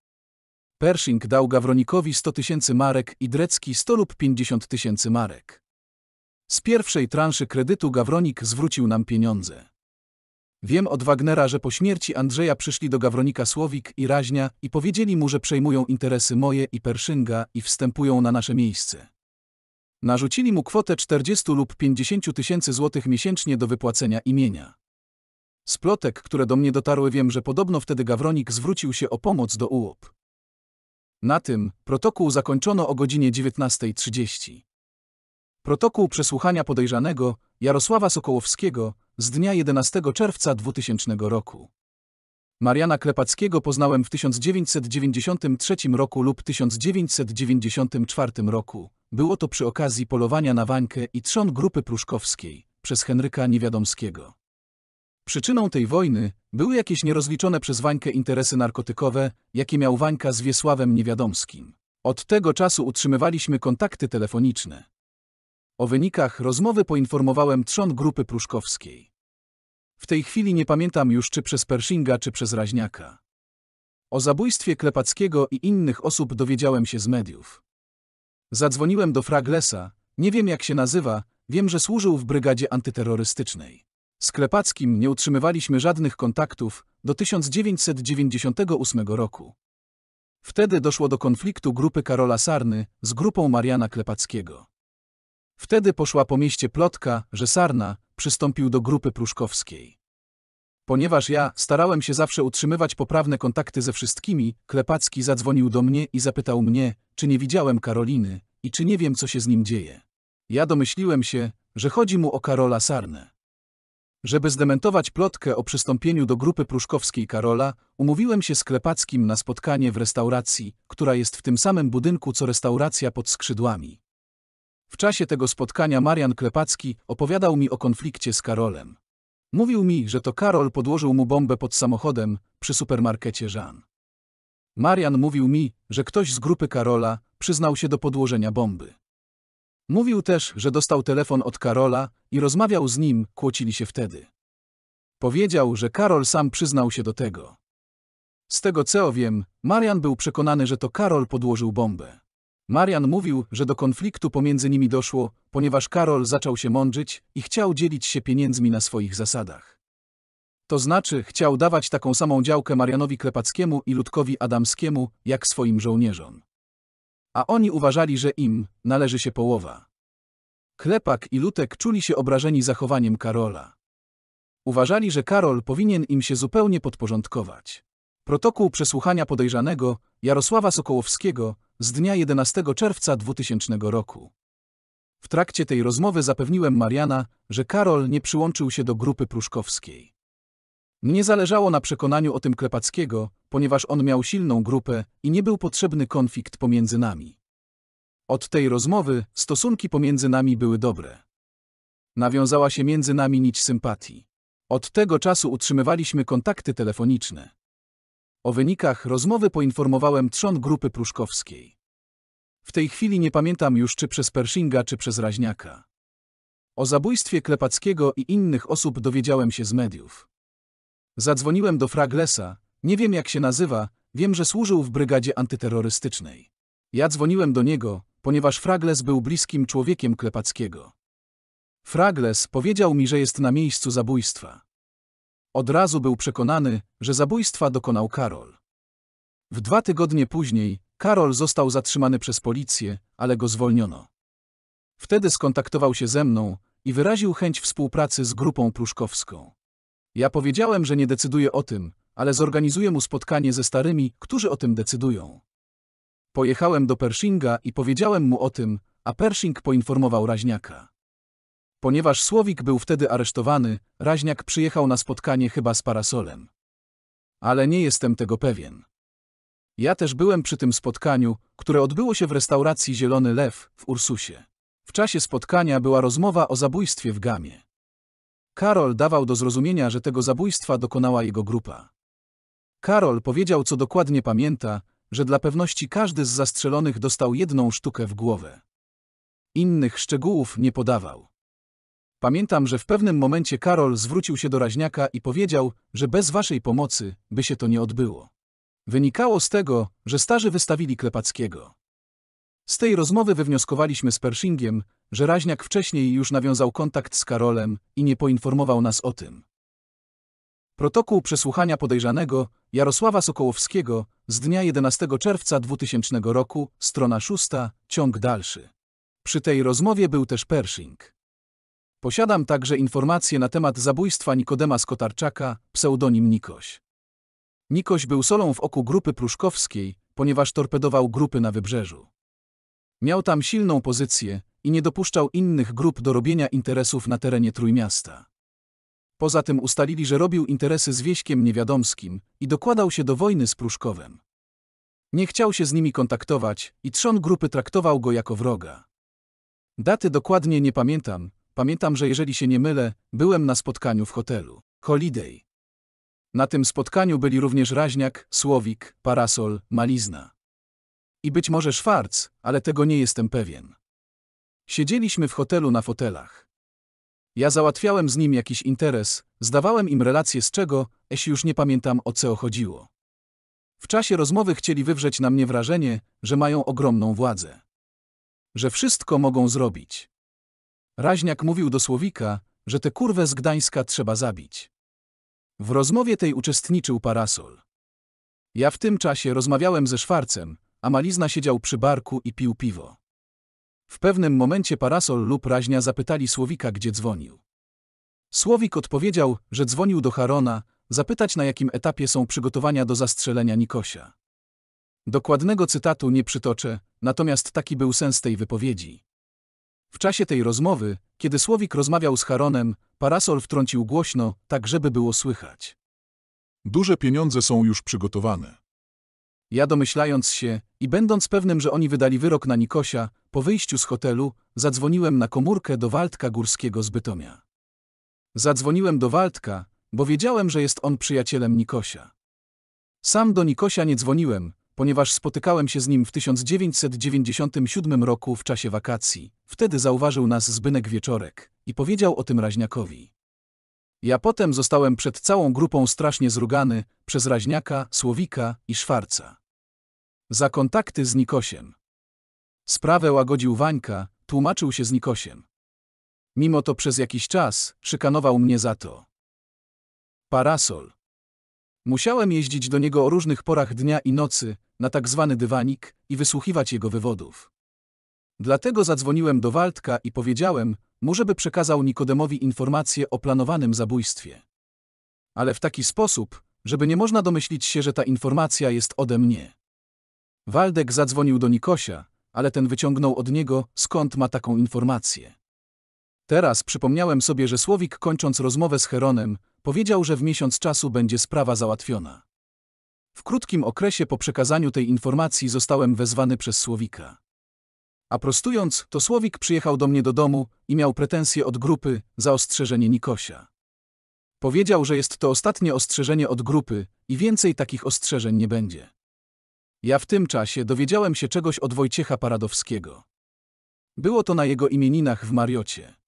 Pershing dał Gawronikowi 100 tysięcy marek i Drecki 100 lub 50 tysięcy marek. Z pierwszej transzy kredytu Gawronik zwrócił nam pieniądze. Wiem od Wagnera, że po śmierci Andrzeja przyszli do Gawronika Słowik i Raźnia i powiedzieli mu, że przejmują interesy moje i Pershinga i wstępują na nasze miejsce. Narzucili mu kwotę 40 lub 50 tysięcy złotych miesięcznie do wypłacenia imienia. Z plotek, które do mnie dotarły wiem, że podobno wtedy Gawronik zwrócił się o pomoc do UOP. Na tym protokół zakończono o godzinie 19.30. Protokół przesłuchania podejrzanego Jarosława Sokołowskiego z dnia 11 czerwca 2000 roku. Mariana Klepackiego poznałem w 1993 roku lub 1994 roku, było to przy okazji polowania na Wańkę i trzon Grupy Pruszkowskiej przez Henryka Niewiadomskiego. Przyczyną tej wojny były jakieś nierozliczone przez Wańkę interesy narkotykowe, jakie miał Wańka z Wiesławem Niewiadomskim. Od tego czasu utrzymywaliśmy kontakty telefoniczne. O wynikach rozmowy poinformowałem trzon Grupy Pruszkowskiej. W tej chwili nie pamiętam już czy przez Pershinga, czy przez Raźniaka. O zabójstwie Klepackiego i innych osób dowiedziałem się z mediów. Zadzwoniłem do Fraglesa, nie wiem jak się nazywa, wiem, że służył w brygadzie antyterrorystycznej. Z Klepackim nie utrzymywaliśmy żadnych kontaktów do 1998 roku. Wtedy doszło do konfliktu grupy Karola Sarny z grupą Mariana Klepackiego. Wtedy poszła po mieście plotka, że Sarna przystąpił do grupy pruszkowskiej. Ponieważ ja starałem się zawsze utrzymywać poprawne kontakty ze wszystkimi, Klepacki zadzwonił do mnie i zapytał mnie, czy nie widziałem Karoliny i czy nie wiem, co się z nim dzieje. Ja domyśliłem się, że chodzi mu o Karola Sarnę. Żeby zdementować plotkę o przystąpieniu do grupy pruszkowskiej Karola, umówiłem się z Klepackim na spotkanie w restauracji, która jest w tym samym budynku co restauracja pod skrzydłami. W czasie tego spotkania Marian Klepacki opowiadał mi o konflikcie z Karolem. Mówił mi, że to Karol podłożył mu bombę pod samochodem przy supermarkecie Jean. Marian mówił mi, że ktoś z grupy Karola przyznał się do podłożenia bomby. Mówił też, że dostał telefon od Karola i rozmawiał z nim, kłócili się wtedy. Powiedział, że Karol sam przyznał się do tego. Z tego co wiem, Marian był przekonany, że to Karol podłożył bombę. Marian mówił, że do konfliktu pomiędzy nimi doszło, ponieważ Karol zaczął się mądrzyć i chciał dzielić się pieniędzmi na swoich zasadach. To znaczy, chciał dawać taką samą działkę Marianowi Klepackiemu i Ludkowi Adamskiemu, jak swoim żołnierzom. A oni uważali, że im należy się połowa. Klepak i Lutek czuli się obrażeni zachowaniem Karola. Uważali, że Karol powinien im się zupełnie podporządkować. Protokół przesłuchania podejrzanego Jarosława Sokołowskiego z dnia 11 czerwca 2000 roku. W trakcie tej rozmowy zapewniłem Mariana, że Karol nie przyłączył się do grupy pruszkowskiej. Nie zależało na przekonaniu o tym Klepackiego, ponieważ on miał silną grupę i nie był potrzebny konflikt pomiędzy nami. Od tej rozmowy stosunki pomiędzy nami były dobre. Nawiązała się między nami nić sympatii. Od tego czasu utrzymywaliśmy kontakty telefoniczne. O wynikach rozmowy poinformowałem trzon grupy pruszkowskiej. W tej chwili nie pamiętam już czy przez Pershinga, czy przez Raźniaka. O zabójstwie Klepackiego i innych osób dowiedziałem się z mediów. Zadzwoniłem do Fraglesa, nie wiem jak się nazywa, wiem, że służył w brygadzie antyterrorystycznej. Ja dzwoniłem do niego, ponieważ Fragles był bliskim człowiekiem Klepackiego. Fragles powiedział mi, że jest na miejscu zabójstwa. Od razu był przekonany, że zabójstwa dokonał Karol. W dwa tygodnie później Karol został zatrzymany przez policję, ale go zwolniono. Wtedy skontaktował się ze mną i wyraził chęć współpracy z grupą pruszkowską. Ja powiedziałem, że nie decyduję o tym, ale zorganizuję mu spotkanie ze starymi, którzy o tym decydują. Pojechałem do Pershinga i powiedziałem mu o tym, a Pershing poinformował Raźniaka. Ponieważ Słowik był wtedy aresztowany, Raźniak przyjechał na spotkanie chyba z parasolem. Ale nie jestem tego pewien. Ja też byłem przy tym spotkaniu, które odbyło się w restauracji Zielony Lew w Ursusie. W czasie spotkania była rozmowa o zabójstwie w gamie. Karol dawał do zrozumienia, że tego zabójstwa dokonała jego grupa. Karol powiedział, co dokładnie pamięta, że dla pewności każdy z zastrzelonych dostał jedną sztukę w głowę. Innych szczegółów nie podawał. Pamiętam, że w pewnym momencie Karol zwrócił się do Raźniaka i powiedział, że bez waszej pomocy by się to nie odbyło. Wynikało z tego, że starzy wystawili Klepackiego. Z tej rozmowy wywnioskowaliśmy z Pershingiem, że Raźniak wcześniej już nawiązał kontakt z Karolem i nie poinformował nas o tym. Protokół przesłuchania podejrzanego Jarosława Sokołowskiego z dnia 11 czerwca 2000 roku, strona 6, ciąg dalszy. Przy tej rozmowie był też Pershing. Posiadam także informacje na temat zabójstwa Nikodema Skotarczaka, pseudonim Nikoś. Nikoś był solą w oku grupy pruszkowskiej, ponieważ torpedował grupy na wybrzeżu. Miał tam silną pozycję i nie dopuszczał innych grup do robienia interesów na terenie Trójmiasta. Poza tym ustalili, że robił interesy z Wieśkiem Niewiadomskim i dokładał się do wojny z Pruszkowem. Nie chciał się z nimi kontaktować i trzon grupy traktował go jako wroga. Daty dokładnie nie pamiętam, Pamiętam, że jeżeli się nie mylę, byłem na spotkaniu w hotelu Holiday. Na tym spotkaniu byli również Raźniak, Słowik, Parasol, Malizna. I być może Szwarc, ale tego nie jestem pewien. Siedzieliśmy w hotelu na fotelach. Ja załatwiałem z nim jakiś interes, zdawałem im relację z czego, eś już nie pamiętam o co chodziło. W czasie rozmowy chcieli wywrzeć na mnie wrażenie, że mają ogromną władzę. Że wszystko mogą zrobić. Raźniak mówił do Słowika, że tę kurwę z Gdańska trzeba zabić. W rozmowie tej uczestniczył Parasol. Ja w tym czasie rozmawiałem ze Szwarcem, a Malizna siedział przy barku i pił piwo. W pewnym momencie Parasol lub Raźnia zapytali Słowika, gdzie dzwonił. Słowik odpowiedział, że dzwonił do Harona, zapytać na jakim etapie są przygotowania do zastrzelenia Nikosia. Dokładnego cytatu nie przytoczę, natomiast taki był sens tej wypowiedzi. W czasie tej rozmowy, kiedy Słowik rozmawiał z Haronem, parasol wtrącił głośno, tak żeby było słychać. Duże pieniądze są już przygotowane. Ja domyślając się i będąc pewnym, że oni wydali wyrok na Nikosia, po wyjściu z hotelu zadzwoniłem na komórkę do Waldka Górskiego z Bytomia. Zadzwoniłem do Waldka, bo wiedziałem, że jest on przyjacielem Nikosia. Sam do Nikosia nie dzwoniłem, ponieważ spotykałem się z nim w 1997 roku w czasie wakacji. Wtedy zauważył nas Zbynek Wieczorek i powiedział o tym Raźniakowi. Ja potem zostałem przed całą grupą strasznie zrugany przez Raźniaka, Słowika i Szwarca. Za kontakty z Nikosiem. Sprawę łagodził Wańka, tłumaczył się z Nikosiem. Mimo to przez jakiś czas szykanował mnie za to. Parasol. Musiałem jeździć do niego o różnych porach dnia i nocy, na tak zwany dywanik, i wysłuchiwać jego wywodów. Dlatego zadzwoniłem do Waldka i powiedziałem mu, żeby przekazał Nikodemowi informację o planowanym zabójstwie. Ale w taki sposób, żeby nie można domyślić się, że ta informacja jest ode mnie. Waldek zadzwonił do Nikosia, ale ten wyciągnął od niego, skąd ma taką informację. Teraz przypomniałem sobie, że Słowik kończąc rozmowę z Heronem, Powiedział, że w miesiąc czasu będzie sprawa załatwiona. W krótkim okresie po przekazaniu tej informacji zostałem wezwany przez Słowika. A prostując, to Słowik przyjechał do mnie do domu i miał pretensje od grupy za ostrzeżenie Nikosia. Powiedział, że jest to ostatnie ostrzeżenie od grupy i więcej takich ostrzeżeń nie będzie. Ja w tym czasie dowiedziałem się czegoś od Wojciecha Paradowskiego. Było to na jego imieninach w Mariocie.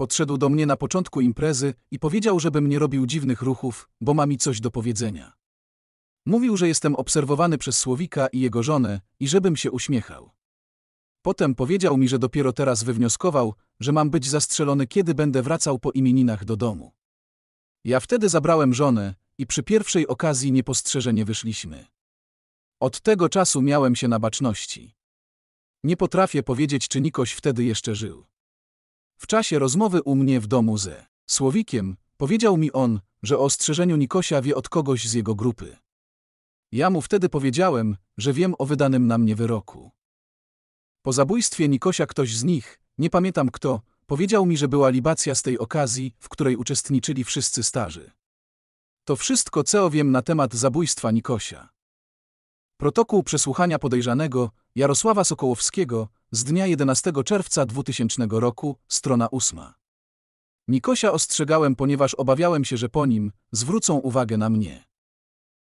Podszedł do mnie na początku imprezy i powiedział, żebym nie robił dziwnych ruchów, bo ma mi coś do powiedzenia. Mówił, że jestem obserwowany przez Słowika i jego żonę i żebym się uśmiechał. Potem powiedział mi, że dopiero teraz wywnioskował, że mam być zastrzelony, kiedy będę wracał po imieninach do domu. Ja wtedy zabrałem żonę i przy pierwszej okazji niepostrzeżenie wyszliśmy. Od tego czasu miałem się na baczności. Nie potrafię powiedzieć, czy Nikoś wtedy jeszcze żył. W czasie rozmowy u mnie w domu ze Słowikiem powiedział mi on, że o ostrzeżeniu Nikosia wie od kogoś z jego grupy. Ja mu wtedy powiedziałem, że wiem o wydanym na mnie wyroku. Po zabójstwie Nikosia ktoś z nich, nie pamiętam kto, powiedział mi, że była libacja z tej okazji, w której uczestniczyli wszyscy starzy. To wszystko, co wiem na temat zabójstwa Nikosia. Protokół przesłuchania podejrzanego Jarosława Sokołowskiego z dnia 11 czerwca 2000 roku, strona 8. Nikosia ostrzegałem, ponieważ obawiałem się, że po nim zwrócą uwagę na mnie.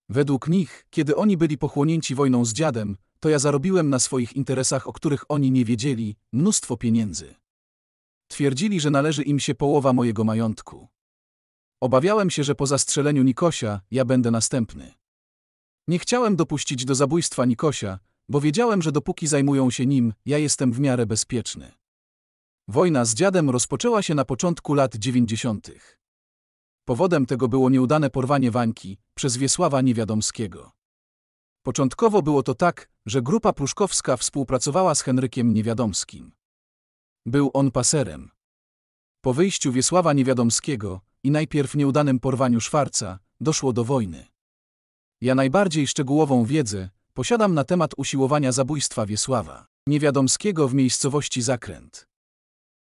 Według nich, kiedy oni byli pochłonięci wojną z dziadem, to ja zarobiłem na swoich interesach, o których oni nie wiedzieli, mnóstwo pieniędzy. Twierdzili, że należy im się połowa mojego majątku. Obawiałem się, że po zastrzeleniu Nikosia ja będę następny. Nie chciałem dopuścić do zabójstwa Nikosia, bo wiedziałem, że dopóki zajmują się nim, ja jestem w miarę bezpieczny. Wojna z dziadem rozpoczęła się na początku lat dziewięćdziesiątych. Powodem tego było nieudane porwanie Wańki przez Wiesława Niewiadomskiego. Początkowo było to tak, że grupa pruszkowska współpracowała z Henrykiem Niewiadomskim. Był on paserem. Po wyjściu Wiesława Niewiadomskiego i najpierw nieudanym porwaniu Szwarca doszło do wojny. Ja najbardziej szczegółową wiedzę posiadam na temat usiłowania zabójstwa Wiesława Niewiadomskiego w miejscowości Zakręt.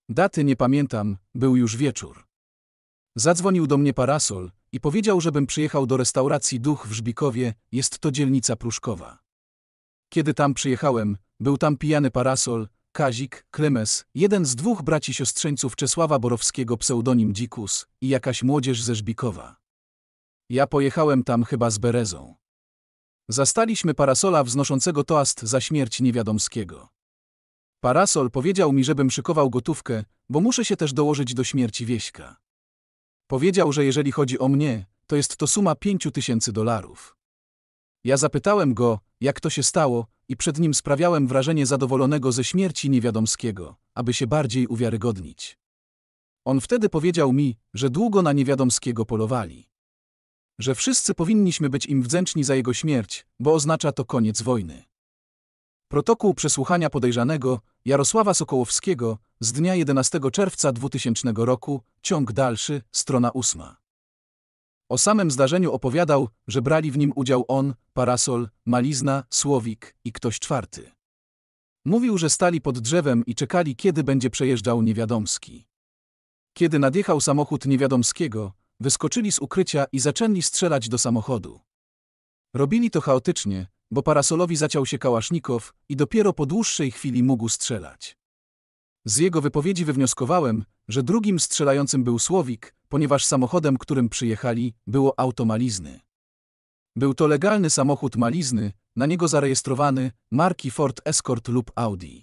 Daty nie pamiętam, był już wieczór. Zadzwonił do mnie parasol i powiedział, żebym przyjechał do restauracji Duch w Żbikowie, jest to dzielnica Pruszkowa. Kiedy tam przyjechałem, był tam pijany parasol, Kazik, Klemes, jeden z dwóch braci siostrzeńców Czesława Borowskiego pseudonim Dzikus i jakaś młodzież ze Żbikowa. Ja pojechałem tam chyba z Berezą. Zastaliśmy parasola wznoszącego toast za śmierć niewiadomskiego. Parasol powiedział mi, żebym szykował gotówkę, bo muszę się też dołożyć do śmierci Wieśka. Powiedział, że jeżeli chodzi o mnie, to jest to suma pięciu tysięcy dolarów. Ja zapytałem go, jak to się stało, i przed nim sprawiałem wrażenie zadowolonego ze śmierci niewiadomskiego, aby się bardziej uwiarygodnić. On wtedy powiedział mi, że długo na niewiadomskiego polowali że wszyscy powinniśmy być im wdzięczni za jego śmierć, bo oznacza to koniec wojny. Protokół przesłuchania podejrzanego Jarosława Sokołowskiego z dnia 11 czerwca 2000 roku, ciąg dalszy, strona 8. O samym zdarzeniu opowiadał, że brali w nim udział on, Parasol, Malizna, Słowik i ktoś czwarty. Mówił, że stali pod drzewem i czekali, kiedy będzie przejeżdżał Niewiadomski. Kiedy nadjechał samochód Niewiadomskiego, Wyskoczyli z ukrycia i zaczęli strzelać do samochodu. Robili to chaotycznie, bo parasolowi zaciął się kałasznikow i dopiero po dłuższej chwili mógł strzelać. Z jego wypowiedzi wywnioskowałem, że drugim strzelającym był Słowik, ponieważ samochodem, którym przyjechali, było auto malizny. Był to legalny samochód malizny, na niego zarejestrowany, marki Ford Escort lub Audi.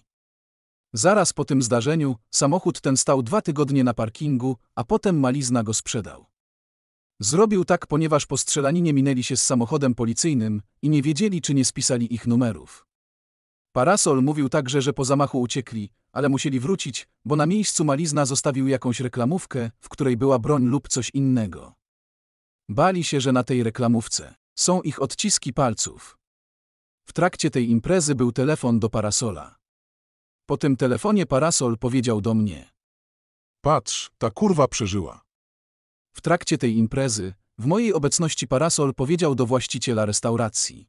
Zaraz po tym zdarzeniu samochód ten stał dwa tygodnie na parkingu, a potem malizna go sprzedał. Zrobił tak, ponieważ po strzelaninie minęli się z samochodem policyjnym i nie wiedzieli, czy nie spisali ich numerów. Parasol mówił także, że po zamachu uciekli, ale musieli wrócić, bo na miejscu malizna zostawił jakąś reklamówkę, w której była broń lub coś innego. Bali się, że na tej reklamówce są ich odciski palców. W trakcie tej imprezy był telefon do Parasola. Po tym telefonie Parasol powiedział do mnie: Patrz, ta kurwa przeżyła. W trakcie tej imprezy, w mojej obecności parasol powiedział do właściciela restauracji.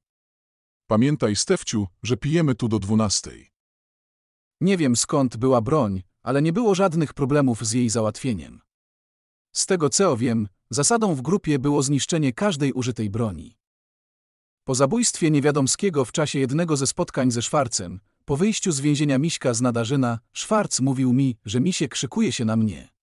Pamiętaj, Stefciu, że pijemy tu do dwunastej. Nie wiem skąd była broń, ale nie było żadnych problemów z jej załatwieniem. Z tego co wiem, zasadą w grupie było zniszczenie każdej użytej broni. Po zabójstwie Niewiadomskiego w czasie jednego ze spotkań ze Szwarcem, po wyjściu z więzienia Miśka z Nadarzyna, Szwarc mówił mi, że Misie krzykuje się na mnie.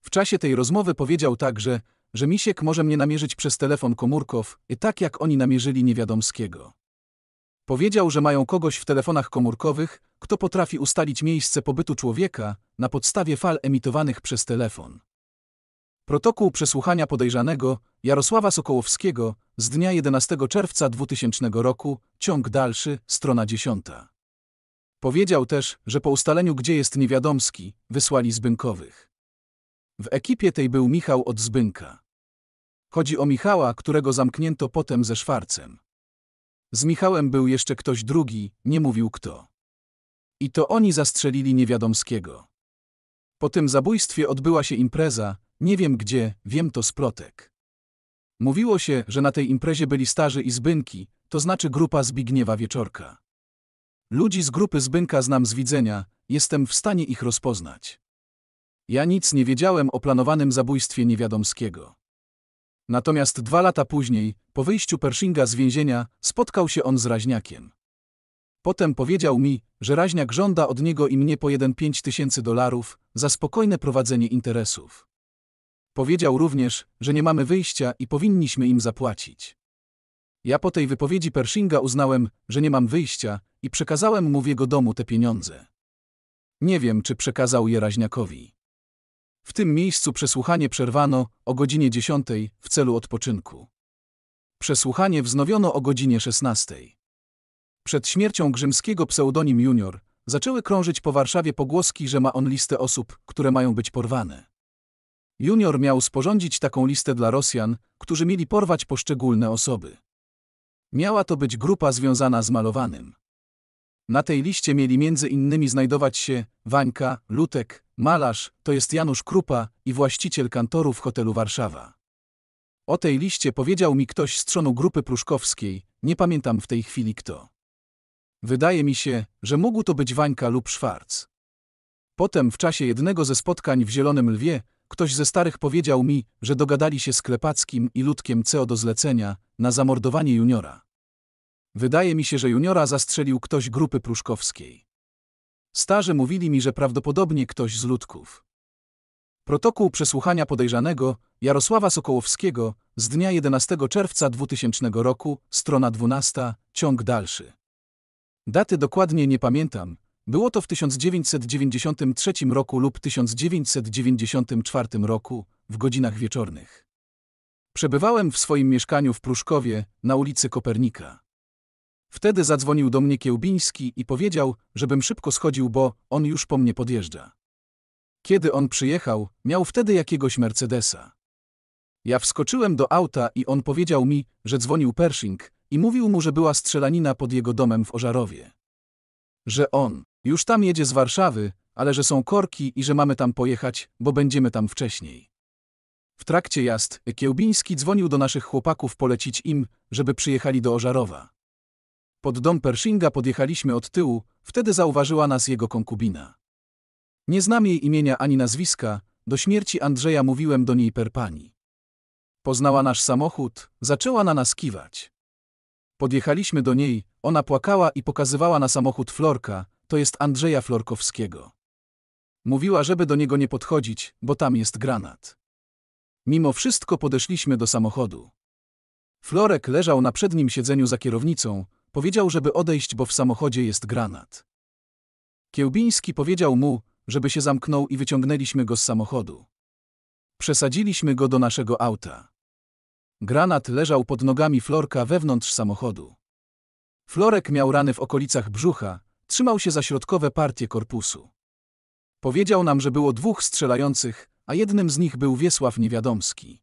W czasie tej rozmowy powiedział także, że Misiek może mnie namierzyć przez telefon komórkow i tak jak oni namierzyli Niewiadomskiego. Powiedział, że mają kogoś w telefonach komórkowych, kto potrafi ustalić miejsce pobytu człowieka na podstawie fal emitowanych przez telefon. Protokół przesłuchania podejrzanego Jarosława Sokołowskiego z dnia 11 czerwca 2000 roku, ciąg dalszy, strona 10. Powiedział też, że po ustaleniu, gdzie jest niewiadomski, wysłali Zbynkowych. W ekipie tej był Michał od Zbynka. Chodzi o Michała, którego zamknięto potem ze Szwarcem. Z Michałem był jeszcze ktoś drugi, nie mówił kto. I to oni zastrzelili Niewiadomskiego. Po tym zabójstwie odbyła się impreza, nie wiem gdzie, wiem to z plotek. Mówiło się, że na tej imprezie byli starzy i Zbynki, to znaczy grupa Zbigniewa Wieczorka. Ludzi z grupy Zbynka znam z widzenia, jestem w stanie ich rozpoznać. Ja nic nie wiedziałem o planowanym zabójstwie Niewiadomskiego. Natomiast dwa lata później, po wyjściu Pershinga z więzienia, spotkał się on z Raźniakiem. Potem powiedział mi, że Raźniak żąda od niego i mnie po jeden pięć tysięcy dolarów za spokojne prowadzenie interesów. Powiedział również, że nie mamy wyjścia i powinniśmy im zapłacić. Ja po tej wypowiedzi Pershinga uznałem, że nie mam wyjścia i przekazałem mu w jego domu te pieniądze. Nie wiem, czy przekazał je Raźniakowi. W tym miejscu przesłuchanie przerwano o godzinie 10 w celu odpoczynku. Przesłuchanie wznowiono o godzinie 16. Przed śmiercią Grzymskiego pseudonim Junior zaczęły krążyć po Warszawie pogłoski, że ma on listę osób, które mają być porwane. Junior miał sporządzić taką listę dla Rosjan, którzy mieli porwać poszczególne osoby. Miała to być grupa związana z malowanym. Na tej liście mieli między innymi znajdować się Wańka, Lutek, malarz, to jest Janusz Krupa i właściciel kantoru w hotelu Warszawa. O tej liście powiedział mi ktoś z trzonu grupy pruszkowskiej, nie pamiętam w tej chwili kto. Wydaje mi się, że mógł to być Wańka lub Szwarc. Potem w czasie jednego ze spotkań w Zielonym Lwie ktoś ze starych powiedział mi, że dogadali się z Klepackim i Lutkiem CO do zlecenia na zamordowanie juniora. Wydaje mi się, że juniora zastrzelił ktoś grupy pruszkowskiej. Starzy mówili mi, że prawdopodobnie ktoś z ludków. Protokół przesłuchania podejrzanego Jarosława Sokołowskiego z dnia 11 czerwca 2000 roku, strona 12, ciąg dalszy. Daty dokładnie nie pamiętam, było to w 1993 roku lub 1994 roku, w godzinach wieczornych. Przebywałem w swoim mieszkaniu w Pruszkowie, na ulicy Kopernika. Wtedy zadzwonił do mnie Kiełbiński i powiedział, żebym szybko schodził, bo on już po mnie podjeżdża. Kiedy on przyjechał, miał wtedy jakiegoś Mercedesa. Ja wskoczyłem do auta i on powiedział mi, że dzwonił Pershing i mówił mu, że była strzelanina pod jego domem w Ożarowie. Że on już tam jedzie z Warszawy, ale że są korki i że mamy tam pojechać, bo będziemy tam wcześniej. W trakcie jazd Kiełbiński dzwonił do naszych chłopaków polecić im, żeby przyjechali do Ożarowa. Pod dom Pershinga podjechaliśmy od tyłu, wtedy zauważyła nas jego konkubina. Nie znam jej imienia ani nazwiska, do śmierci Andrzeja mówiłem do niej per pani. Poznała nasz samochód, zaczęła na nas kiwać. Podjechaliśmy do niej, ona płakała i pokazywała na samochód Florka, to jest Andrzeja Florkowskiego. Mówiła, żeby do niego nie podchodzić, bo tam jest granat. Mimo wszystko podeszliśmy do samochodu. Florek leżał na przednim siedzeniu za kierownicą, Powiedział, żeby odejść, bo w samochodzie jest granat. Kiełbiński powiedział mu, żeby się zamknął i wyciągnęliśmy go z samochodu. Przesadziliśmy go do naszego auta. Granat leżał pod nogami Florka wewnątrz samochodu. Florek miał rany w okolicach brzucha, trzymał się za środkowe partie korpusu. Powiedział nam, że było dwóch strzelających, a jednym z nich był Wiesław Niewiadomski.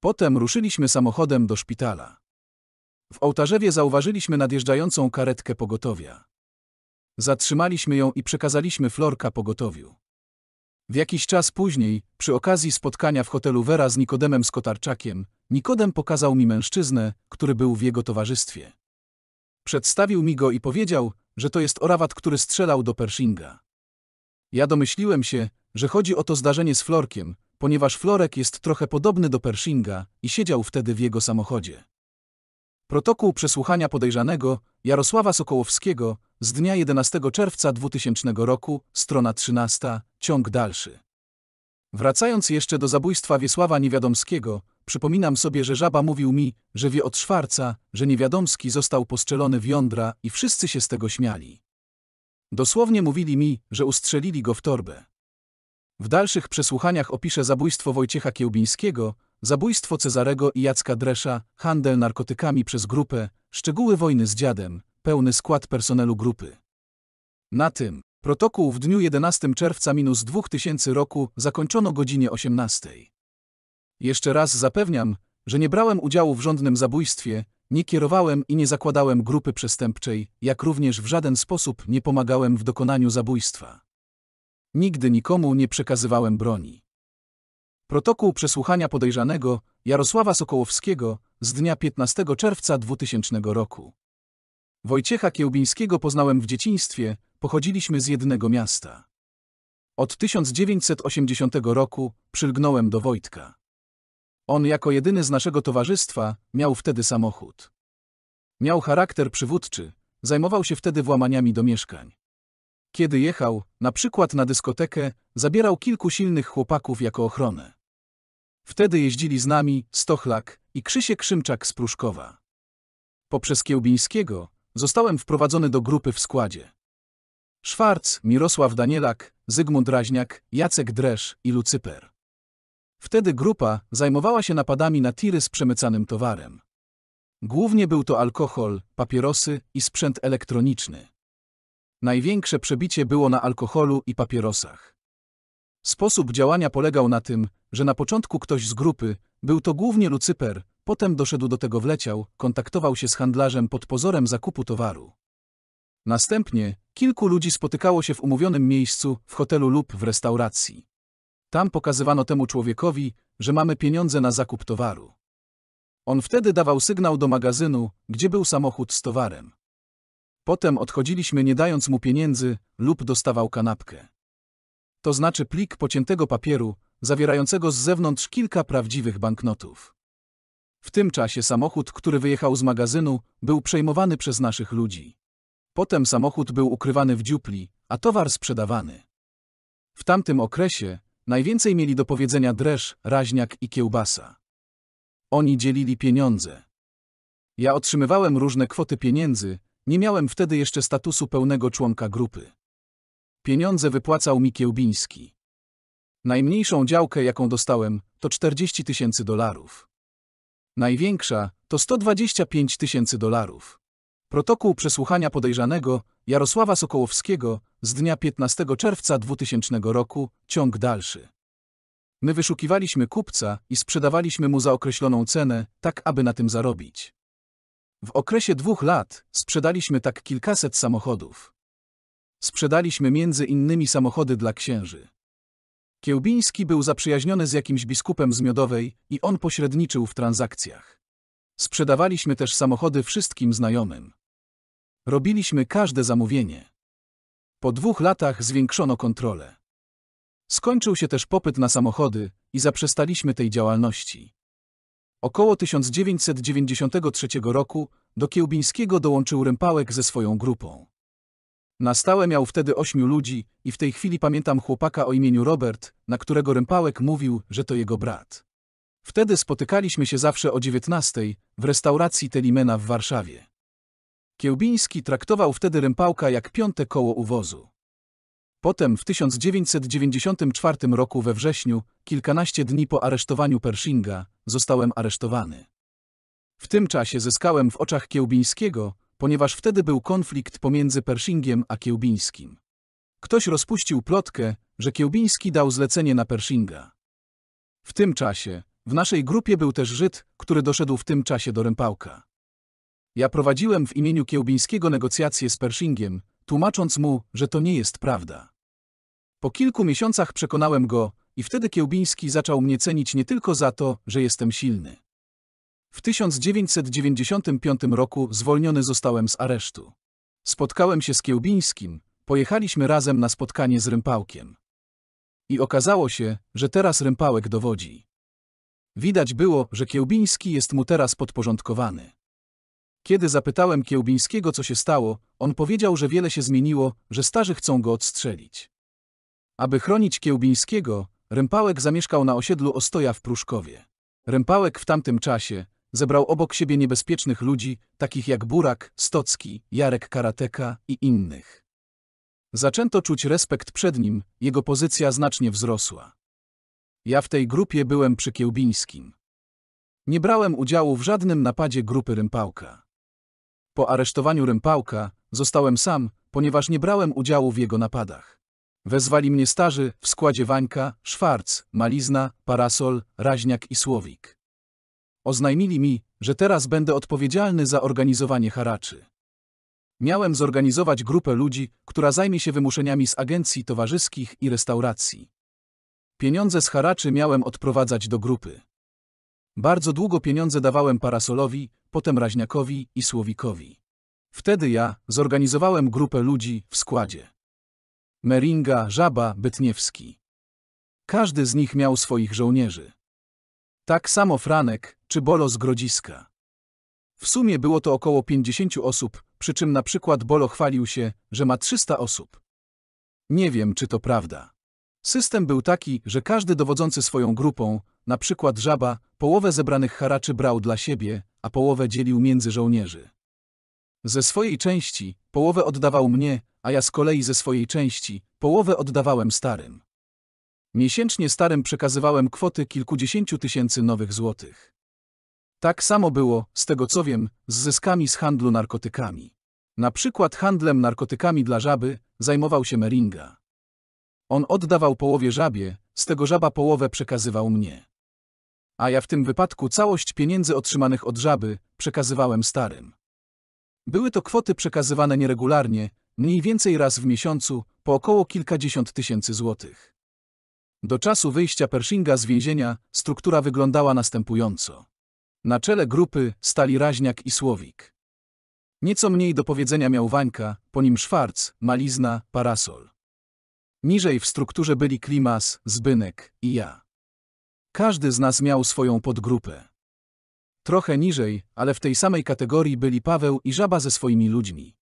Potem ruszyliśmy samochodem do szpitala. W ołtarzewie zauważyliśmy nadjeżdżającą karetkę pogotowia. Zatrzymaliśmy ją i przekazaliśmy Florka pogotowiu. W jakiś czas później, przy okazji spotkania w hotelu Vera z Nikodemem Skotarczakiem, Nikodem pokazał mi mężczyznę, który był w jego towarzystwie. Przedstawił mi go i powiedział, że to jest orawat, który strzelał do Pershinga. Ja domyśliłem się, że chodzi o to zdarzenie z Florkiem, ponieważ Florek jest trochę podobny do Pershinga i siedział wtedy w jego samochodzie. Protokół przesłuchania podejrzanego Jarosława Sokołowskiego z dnia 11 czerwca 2000 roku, strona 13, ciąg dalszy. Wracając jeszcze do zabójstwa Wiesława Niewiadomskiego, przypominam sobie, że Żaba mówił mi, że wie od Szwarca, że Niewiadomski został postrzelony w jądra i wszyscy się z tego śmiali. Dosłownie mówili mi, że ustrzelili go w torbę. W dalszych przesłuchaniach opiszę zabójstwo Wojciecha Kiełbińskiego, Zabójstwo Cezarego i Jacka Dresza, handel narkotykami przez grupę, szczegóły wojny z dziadem, pełny skład personelu grupy. Na tym protokół w dniu 11 czerwca minus 2000 roku zakończono godzinie 18. Jeszcze raz zapewniam, że nie brałem udziału w rządnym zabójstwie, nie kierowałem i nie zakładałem grupy przestępczej, jak również w żaden sposób nie pomagałem w dokonaniu zabójstwa. Nigdy nikomu nie przekazywałem broni. Protokół przesłuchania podejrzanego Jarosława Sokołowskiego z dnia 15 czerwca 2000 roku. Wojciecha Kiełbińskiego poznałem w dzieciństwie, pochodziliśmy z jednego miasta. Od 1980 roku przylgnąłem do Wojtka. On jako jedyny z naszego towarzystwa miał wtedy samochód. Miał charakter przywódczy, zajmował się wtedy włamaniami do mieszkań. Kiedy jechał, na przykład na dyskotekę, zabierał kilku silnych chłopaków jako ochronę. Wtedy jeździli z nami Stochlak i Krzysiek Szymczak z Pruszkowa. Poprzez Kiełbińskiego zostałem wprowadzony do grupy w składzie. Szwarc, Mirosław Danielak, Zygmunt Raźniak, Jacek Dresz i Lucyper. Wtedy grupa zajmowała się napadami na tiry z przemycanym towarem. Głównie był to alkohol, papierosy i sprzęt elektroniczny. Największe przebicie było na alkoholu i papierosach. Sposób działania polegał na tym, że na początku ktoś z grupy, był to głównie Lucyper, potem doszedł do tego wleciał, kontaktował się z handlarzem pod pozorem zakupu towaru. Następnie kilku ludzi spotykało się w umówionym miejscu, w hotelu lub w restauracji. Tam pokazywano temu człowiekowi, że mamy pieniądze na zakup towaru. On wtedy dawał sygnał do magazynu, gdzie był samochód z towarem. Potem odchodziliśmy nie dając mu pieniędzy lub dostawał kanapkę to znaczy plik pociętego papieru, zawierającego z zewnątrz kilka prawdziwych banknotów. W tym czasie samochód, który wyjechał z magazynu, był przejmowany przez naszych ludzi. Potem samochód był ukrywany w dziupli, a towar sprzedawany. W tamtym okresie najwięcej mieli do powiedzenia dresz, raźniak i kiełbasa. Oni dzielili pieniądze. Ja otrzymywałem różne kwoty pieniędzy, nie miałem wtedy jeszcze statusu pełnego członka grupy. Pieniądze wypłacał mi Kiełbiński. Najmniejszą działkę, jaką dostałem, to 40 tysięcy dolarów. Największa to 125 tysięcy dolarów. Protokół przesłuchania podejrzanego Jarosława Sokołowskiego z dnia 15 czerwca 2000 roku, ciąg dalszy. My wyszukiwaliśmy kupca i sprzedawaliśmy mu za określoną cenę, tak aby na tym zarobić. W okresie dwóch lat sprzedaliśmy tak kilkaset samochodów. Sprzedaliśmy między innymi samochody dla księży. Kiełbiński był zaprzyjaźniony z jakimś biskupem z Miodowej i on pośredniczył w transakcjach. Sprzedawaliśmy też samochody wszystkim znajomym. Robiliśmy każde zamówienie. Po dwóch latach zwiększono kontrolę. Skończył się też popyt na samochody i zaprzestaliśmy tej działalności. Około 1993 roku do Kiełbińskiego dołączył Rympałek ze swoją grupą. Na stałe miał wtedy ośmiu ludzi i w tej chwili pamiętam chłopaka o imieniu Robert, na którego Rympałek mówił, że to jego brat. Wtedy spotykaliśmy się zawsze o dziewiętnastej w restauracji Telimena w Warszawie. Kiełbiński traktował wtedy Rympałka jak piąte koło uwozu. Potem w 1994 roku we wrześniu, kilkanaście dni po aresztowaniu Pershinga, zostałem aresztowany. W tym czasie zyskałem w oczach Kiełbińskiego, ponieważ wtedy był konflikt pomiędzy Pershingiem a Kiełbińskim. Ktoś rozpuścił plotkę, że Kiełbiński dał zlecenie na Pershinga. W tym czasie, w naszej grupie był też Żyd, który doszedł w tym czasie do Rępałka. Ja prowadziłem w imieniu Kiełbińskiego negocjacje z Pershingiem, tłumacząc mu, że to nie jest prawda. Po kilku miesiącach przekonałem go i wtedy Kiełbiński zaczął mnie cenić nie tylko za to, że jestem silny. W 1995 roku zwolniony zostałem z aresztu. Spotkałem się z Kiełbińskim, pojechaliśmy razem na spotkanie z Rympałkiem. I okazało się, że teraz Rympałek dowodzi. Widać było, że Kiełbiński jest mu teraz podporządkowany. Kiedy zapytałem Kiełbińskiego, co się stało, on powiedział, że wiele się zmieniło, że starzy chcą go odstrzelić. Aby chronić Kiełbińskiego, Rympałek zamieszkał na osiedlu Ostoja w Pruszkowie. Rympałek w tamtym czasie, zebrał obok siebie niebezpiecznych ludzi, takich jak Burak, Stocki, Jarek Karateka i innych. Zaczęto czuć respekt przed nim, jego pozycja znacznie wzrosła. Ja w tej grupie byłem przy Kiełbińskim. Nie brałem udziału w żadnym napadzie grupy Rympałka. Po aresztowaniu Rympałka zostałem sam, ponieważ nie brałem udziału w jego napadach. Wezwali mnie starzy w składzie Wańka, Szwarc, Malizna, Parasol, Raźniak i Słowik. Oznajmili mi, że teraz będę odpowiedzialny za organizowanie haraczy. Miałem zorganizować grupę ludzi, która zajmie się wymuszeniami z agencji towarzyskich i restauracji. Pieniądze z haraczy miałem odprowadzać do grupy. Bardzo długo pieniądze dawałem Parasolowi, potem Raźniakowi i Słowikowi. Wtedy ja zorganizowałem grupę ludzi w składzie. Meringa, Żaba, Bytniewski. Każdy z nich miał swoich żołnierzy. Tak samo Franek, czy bolo z Grodziska. W sumie było to około 50 osób, przy czym na przykład Bolo chwalił się, że ma 300 osób. Nie wiem, czy to prawda. System był taki, że każdy dowodzący swoją grupą, na przykład żaba, połowę zebranych haraczy brał dla siebie, a połowę dzielił między żołnierzy. Ze swojej części połowę oddawał mnie, a ja z kolei ze swojej części połowę oddawałem starym. Miesięcznie starym przekazywałem kwoty kilkudziesięciu tysięcy nowych złotych. Tak samo było, z tego co wiem, z zyskami z handlu narkotykami. Na przykład handlem narkotykami dla żaby zajmował się Meringa. On oddawał połowie żabie, z tego żaba połowę przekazywał mnie. A ja w tym wypadku całość pieniędzy otrzymanych od żaby przekazywałem starym. Były to kwoty przekazywane nieregularnie, mniej więcej raz w miesiącu, po około kilkadziesiąt tysięcy złotych. Do czasu wyjścia Pershinga z więzienia struktura wyglądała następująco. Na czele grupy stali Raźniak i Słowik. Nieco mniej do powiedzenia miał Wańka, po nim Szwarc, Malizna, Parasol. Niżej w strukturze byli Klimas, Zbynek i ja. Każdy z nas miał swoją podgrupę. Trochę niżej, ale w tej samej kategorii byli Paweł i Żaba ze swoimi ludźmi.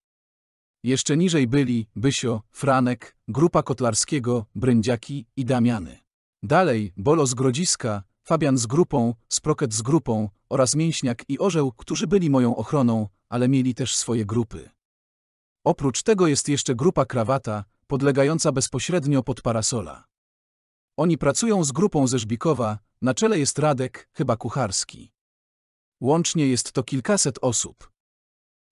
Jeszcze niżej byli Bysio, Franek, Grupa Kotlarskiego, Brędziaki i Damiany. Dalej Bolo z Grodziska, Fabian z grupą, Sproket z grupą oraz Mięśniak i Orzeł, którzy byli moją ochroną, ale mieli też swoje grupy. Oprócz tego jest jeszcze grupa Krawata, podlegająca bezpośrednio pod Parasola. Oni pracują z grupą ze Żbikowa, na czele jest Radek, chyba kucharski. Łącznie jest to kilkaset osób.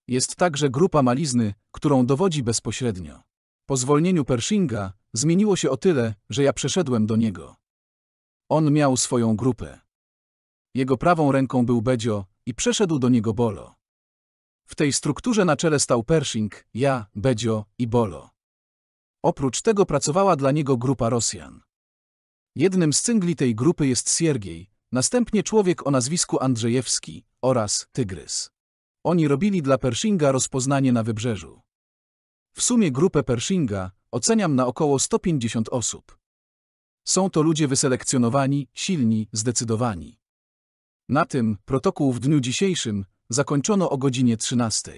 Jest także grupa malizny, którą dowodzi bezpośrednio. Po zwolnieniu Pershinga zmieniło się o tyle, że ja przeszedłem do niego. On miał swoją grupę. Jego prawą ręką był Bedzio i przeszedł do niego Bolo. W tej strukturze na czele stał Pershing, ja, Bedzio i Bolo. Oprócz tego pracowała dla niego grupa Rosjan. Jednym z cyngli tej grupy jest Siergiej, następnie człowiek o nazwisku Andrzejewski oraz Tygrys. Oni robili dla Pershinga rozpoznanie na wybrzeżu. W sumie grupę Pershinga oceniam na około 150 osób. Są to ludzie wyselekcjonowani, silni, zdecydowani. Na tym protokół w dniu dzisiejszym zakończono o godzinie 13.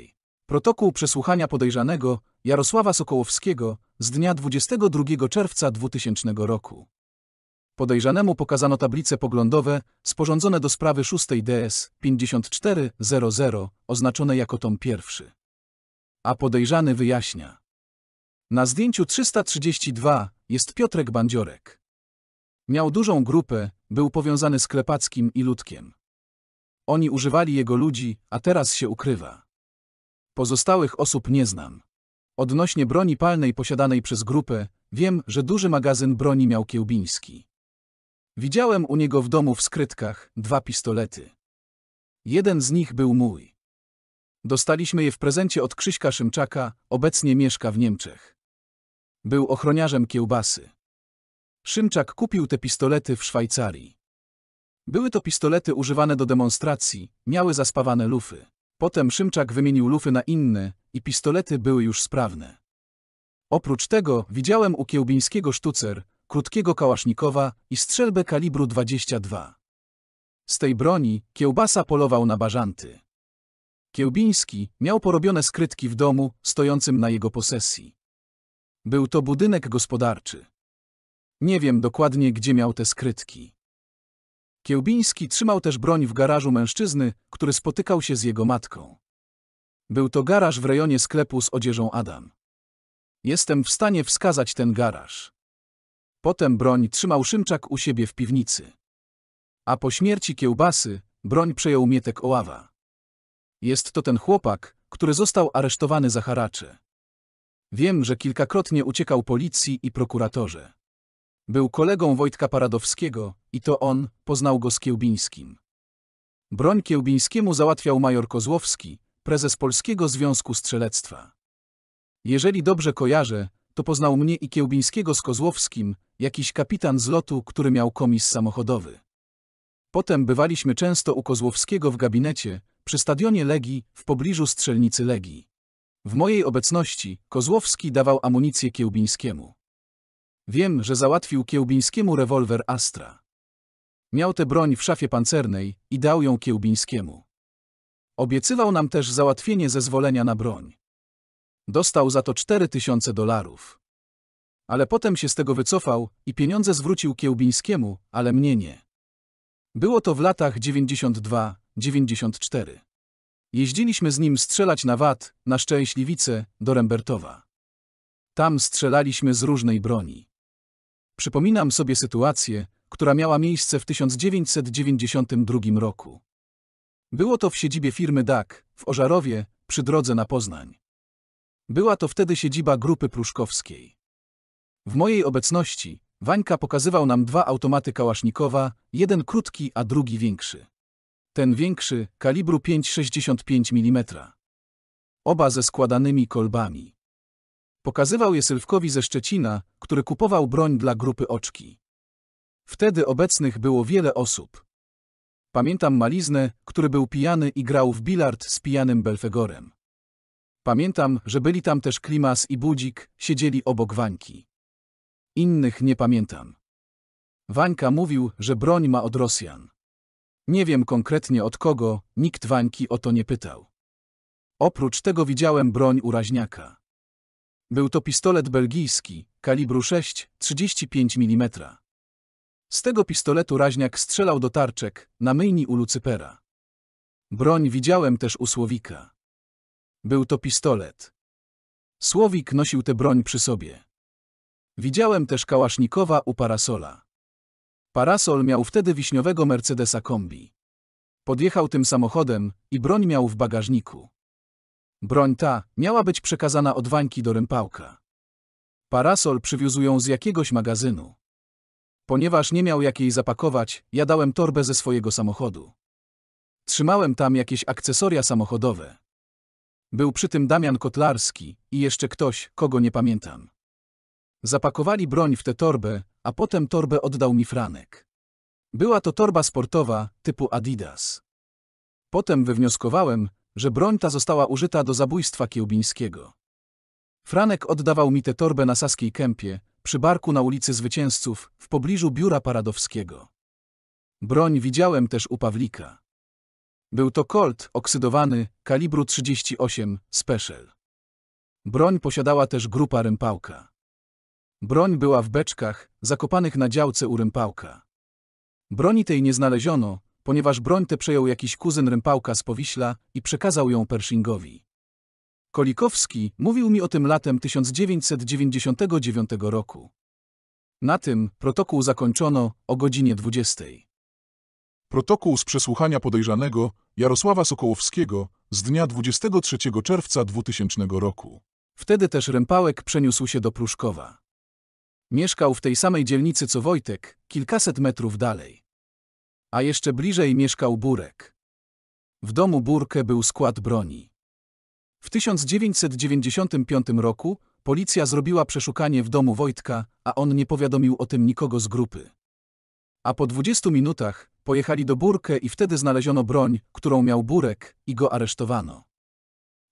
Protokół przesłuchania podejrzanego Jarosława Sokołowskiego z dnia 22 czerwca 2000 roku. Podejrzanemu pokazano tablice poglądowe sporządzone do sprawy 6 DS 5400 oznaczone jako tom pierwszy. A podejrzany wyjaśnia. Na zdjęciu 332 jest Piotrek Bandziorek. Miał dużą grupę, był powiązany z Klepackim i Ludkiem. Oni używali jego ludzi, a teraz się ukrywa. Pozostałych osób nie znam. Odnośnie broni palnej posiadanej przez grupę, wiem, że duży magazyn broni miał Kiełbiński. Widziałem u niego w domu w skrytkach dwa pistolety. Jeden z nich był mój. Dostaliśmy je w prezencie od Krzyśka Szymczaka, obecnie mieszka w Niemczech. Był ochroniarzem kiełbasy. Szymczak kupił te pistolety w Szwajcarii. Były to pistolety używane do demonstracji, miały zaspawane lufy. Potem Szymczak wymienił lufy na inne i pistolety były już sprawne. Oprócz tego widziałem u Kiełbińskiego sztucer, krótkiego kałasznikowa i strzelbę kalibru 22. Z tej broni Kiełbasa polował na bażanty. Kiełbiński miał porobione skrytki w domu stojącym na jego posesji. Był to budynek gospodarczy. Nie wiem dokładnie, gdzie miał te skrytki. Kiełbiński trzymał też broń w garażu mężczyzny, który spotykał się z jego matką. Był to garaż w rejonie sklepu z odzieżą Adam. Jestem w stanie wskazać ten garaż. Potem broń trzymał Szymczak u siebie w piwnicy. A po śmierci kiełbasy broń przejął Mietek Oława. Jest to ten chłopak, który został aresztowany za haracze. Wiem, że kilkakrotnie uciekał policji i prokuratorze. Był kolegą Wojtka Paradowskiego i to on poznał go z Kiełbińskim. Broń Kiełbińskiemu załatwiał major Kozłowski, prezes Polskiego Związku Strzelectwa. Jeżeli dobrze kojarzę, to poznał mnie i Kiełbińskiego z Kozłowskim, jakiś kapitan z lotu, który miał komis samochodowy. Potem bywaliśmy często u Kozłowskiego w gabinecie, przy stadionie Legii, w pobliżu strzelnicy Legii. W mojej obecności Kozłowski dawał amunicję Kiełbińskiemu. Wiem, że załatwił Kiełbińskiemu rewolwer Astra. Miał tę broń w szafie pancernej i dał ją Kiełbińskiemu. Obiecywał nam też załatwienie zezwolenia na broń. Dostał za to 4000 dolarów. Ale potem się z tego wycofał i pieniądze zwrócił Kiełbińskiemu, ale mnie nie. Było to w latach 92-94. Jeździliśmy z nim strzelać na Wat, na Szczęśliwice, do Rembertowa. Tam strzelaliśmy z różnej broni. Przypominam sobie sytuację, która miała miejsce w 1992 roku. Było to w siedzibie firmy DAC, w Ożarowie, przy drodze na Poznań. Była to wtedy siedziba Grupy Pruszkowskiej. W mojej obecności Wańka pokazywał nam dwa automaty kałasznikowa, jeden krótki, a drugi większy. Ten większy, kalibru 5,65 mm. Oba ze składanymi kolbami. Pokazywał je Sylwkowi ze Szczecina, który kupował broń dla grupy Oczki. Wtedy obecnych było wiele osób. Pamiętam maliznę, który był pijany i grał w bilard z pijanym Belfegorem. Pamiętam, że byli tam też Klimas i Budzik, siedzieli obok Wańki. Innych nie pamiętam. Wańka mówił, że broń ma od Rosjan. Nie wiem konkretnie od kogo, nikt Wańki o to nie pytał. Oprócz tego widziałem broń uraźniaka. Był to pistolet belgijski, kalibru 35 mm. Z tego pistoletu raźniak strzelał do tarczek, na myjni u Lucypera. Broń widziałem też u Słowika. Był to pistolet. Słowik nosił tę broń przy sobie. Widziałem też kałasznikowa u parasola. Parasol miał wtedy wiśniowego Mercedesa kombi. Podjechał tym samochodem i broń miał w bagażniku. Broń ta miała być przekazana od Wańki do Rympałka. Parasol przywiózł ją z jakiegoś magazynu. Ponieważ nie miał jak jej zapakować, ja dałem torbę ze swojego samochodu. Trzymałem tam jakieś akcesoria samochodowe. Był przy tym Damian Kotlarski i jeszcze ktoś, kogo nie pamiętam. Zapakowali broń w tę torbę, a potem torbę oddał mi Franek. Była to torba sportowa, typu Adidas. Potem wywnioskowałem, że broń ta została użyta do zabójstwa Kiełbińskiego. Franek oddawał mi tę torbę na Saskiej Kępie, przy barku na ulicy Zwycięzców, w pobliżu biura Paradowskiego. Broń widziałem też u Pawlika. Był to Colt oksydowany kalibru 38 Special. Broń posiadała też grupa rympałka. Broń była w beczkach, zakopanych na działce u rympałka. Broni tej nie znaleziono, ponieważ broń tę przejął jakiś kuzyn Rympałka z Powiśla i przekazał ją Pershingowi. Kolikowski mówił mi o tym latem 1999 roku. Na tym protokół zakończono o godzinie 20. Protokół z przesłuchania podejrzanego Jarosława Sokołowskiego z dnia 23 czerwca 2000 roku. Wtedy też Rempałek przeniósł się do Pruszkowa. Mieszkał w tej samej dzielnicy co Wojtek, kilkaset metrów dalej. A jeszcze bliżej mieszkał Burek. W domu Burke był skład broni. W 1995 roku policja zrobiła przeszukanie w domu Wojtka, a on nie powiadomił o tym nikogo z grupy. A po 20 minutach pojechali do Burke i wtedy znaleziono broń, którą miał Burek i go aresztowano.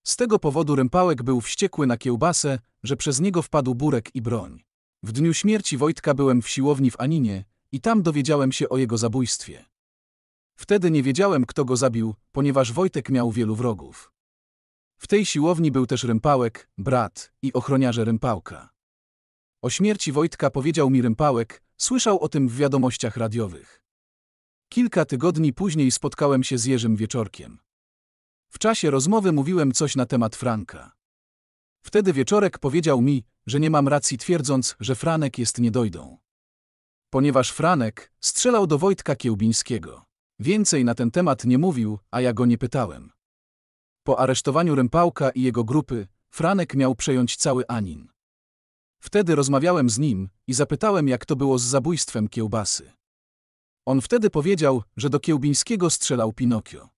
Z tego powodu Rympałek był wściekły na kiełbasę, że przez niego wpadł Burek i broń. W dniu śmierci Wojtka byłem w siłowni w Aninie i tam dowiedziałem się o jego zabójstwie. Wtedy nie wiedziałem, kto go zabił, ponieważ Wojtek miał wielu wrogów. W tej siłowni był też Rympałek, brat i ochroniarze Rympałka. O śmierci Wojtka powiedział mi Rympałek, słyszał o tym w wiadomościach radiowych. Kilka tygodni później spotkałem się z Jerzym Wieczorkiem. W czasie rozmowy mówiłem coś na temat Franka. Wtedy Wieczorek powiedział mi, że nie mam racji twierdząc, że Franek jest niedojdą ponieważ Franek strzelał do Wojtka Kiełbińskiego. Więcej na ten temat nie mówił, a ja go nie pytałem. Po aresztowaniu Rympałka i jego grupy, Franek miał przejąć cały Anin. Wtedy rozmawiałem z nim i zapytałem, jak to było z zabójstwem kiełbasy. On wtedy powiedział, że do Kiełbińskiego strzelał Pinokio.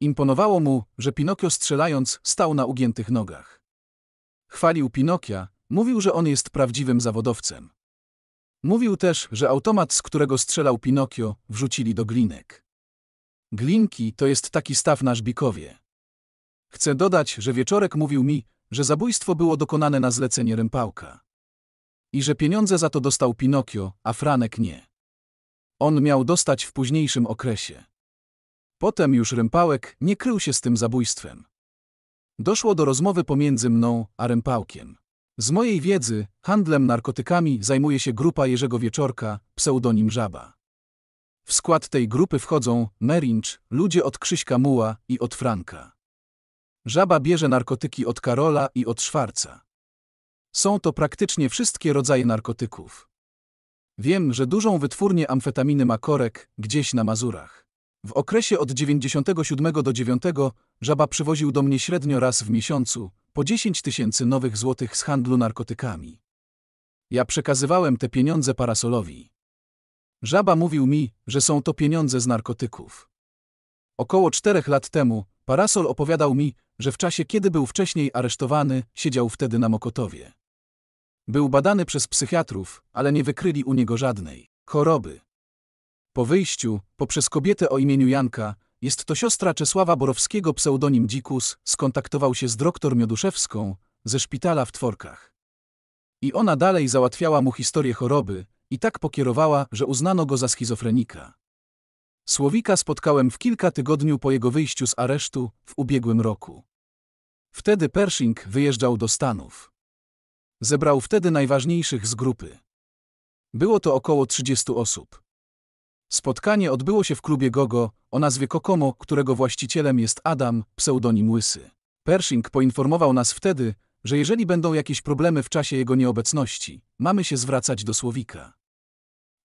Imponowało mu, że Pinokio strzelając stał na ugiętych nogach. Chwalił Pinokia, mówił, że on jest prawdziwym zawodowcem. Mówił też, że automat, z którego strzelał Pinokio, wrzucili do glinek. Glinki to jest taki staw na Żbikowie. Chcę dodać, że Wieczorek mówił mi, że zabójstwo było dokonane na zlecenie Rympałka I że pieniądze za to dostał Pinokio, a Franek nie. On miał dostać w późniejszym okresie. Potem już Rympałek nie krył się z tym zabójstwem. Doszło do rozmowy pomiędzy mną a Rympałkiem. Z mojej wiedzy, handlem narkotykami zajmuje się grupa Jerzego Wieczorka, pseudonim Żaba. W skład tej grupy wchodzą Merincz, ludzie od Krzyśka Muła i od Franka. Żaba bierze narkotyki od Karola i od Szwarca. Są to praktycznie wszystkie rodzaje narkotyków. Wiem, że dużą wytwórnię amfetaminy ma Korek, gdzieś na Mazurach. W okresie od 97 do 9 Żaba przywoził do mnie średnio raz w miesiącu, po 10 tysięcy nowych złotych z handlu narkotykami. Ja przekazywałem te pieniądze parasolowi. Żaba mówił mi, że są to pieniądze z narkotyków. Około czterech lat temu parasol opowiadał mi, że w czasie kiedy był wcześniej aresztowany, siedział wtedy na Mokotowie. Był badany przez psychiatrów, ale nie wykryli u niego żadnej choroby. Po wyjściu, poprzez kobietę o imieniu Janka, jest to siostra Czesława Borowskiego pseudonim Dzikus, skontaktował się z doktor Mioduszewską ze szpitala w Tworkach. I ona dalej załatwiała mu historię choroby i tak pokierowała, że uznano go za schizofrenika. Słowika spotkałem w kilka tygodniu po jego wyjściu z aresztu w ubiegłym roku. Wtedy Pershing wyjeżdżał do Stanów. Zebrał wtedy najważniejszych z grupy. Było to około 30 osób. Spotkanie odbyło się w klubie Gogo o nazwie Kokomo, którego właścicielem jest Adam, pseudonim Łysy. Pershing poinformował nas wtedy, że jeżeli będą jakieś problemy w czasie jego nieobecności, mamy się zwracać do Słowika.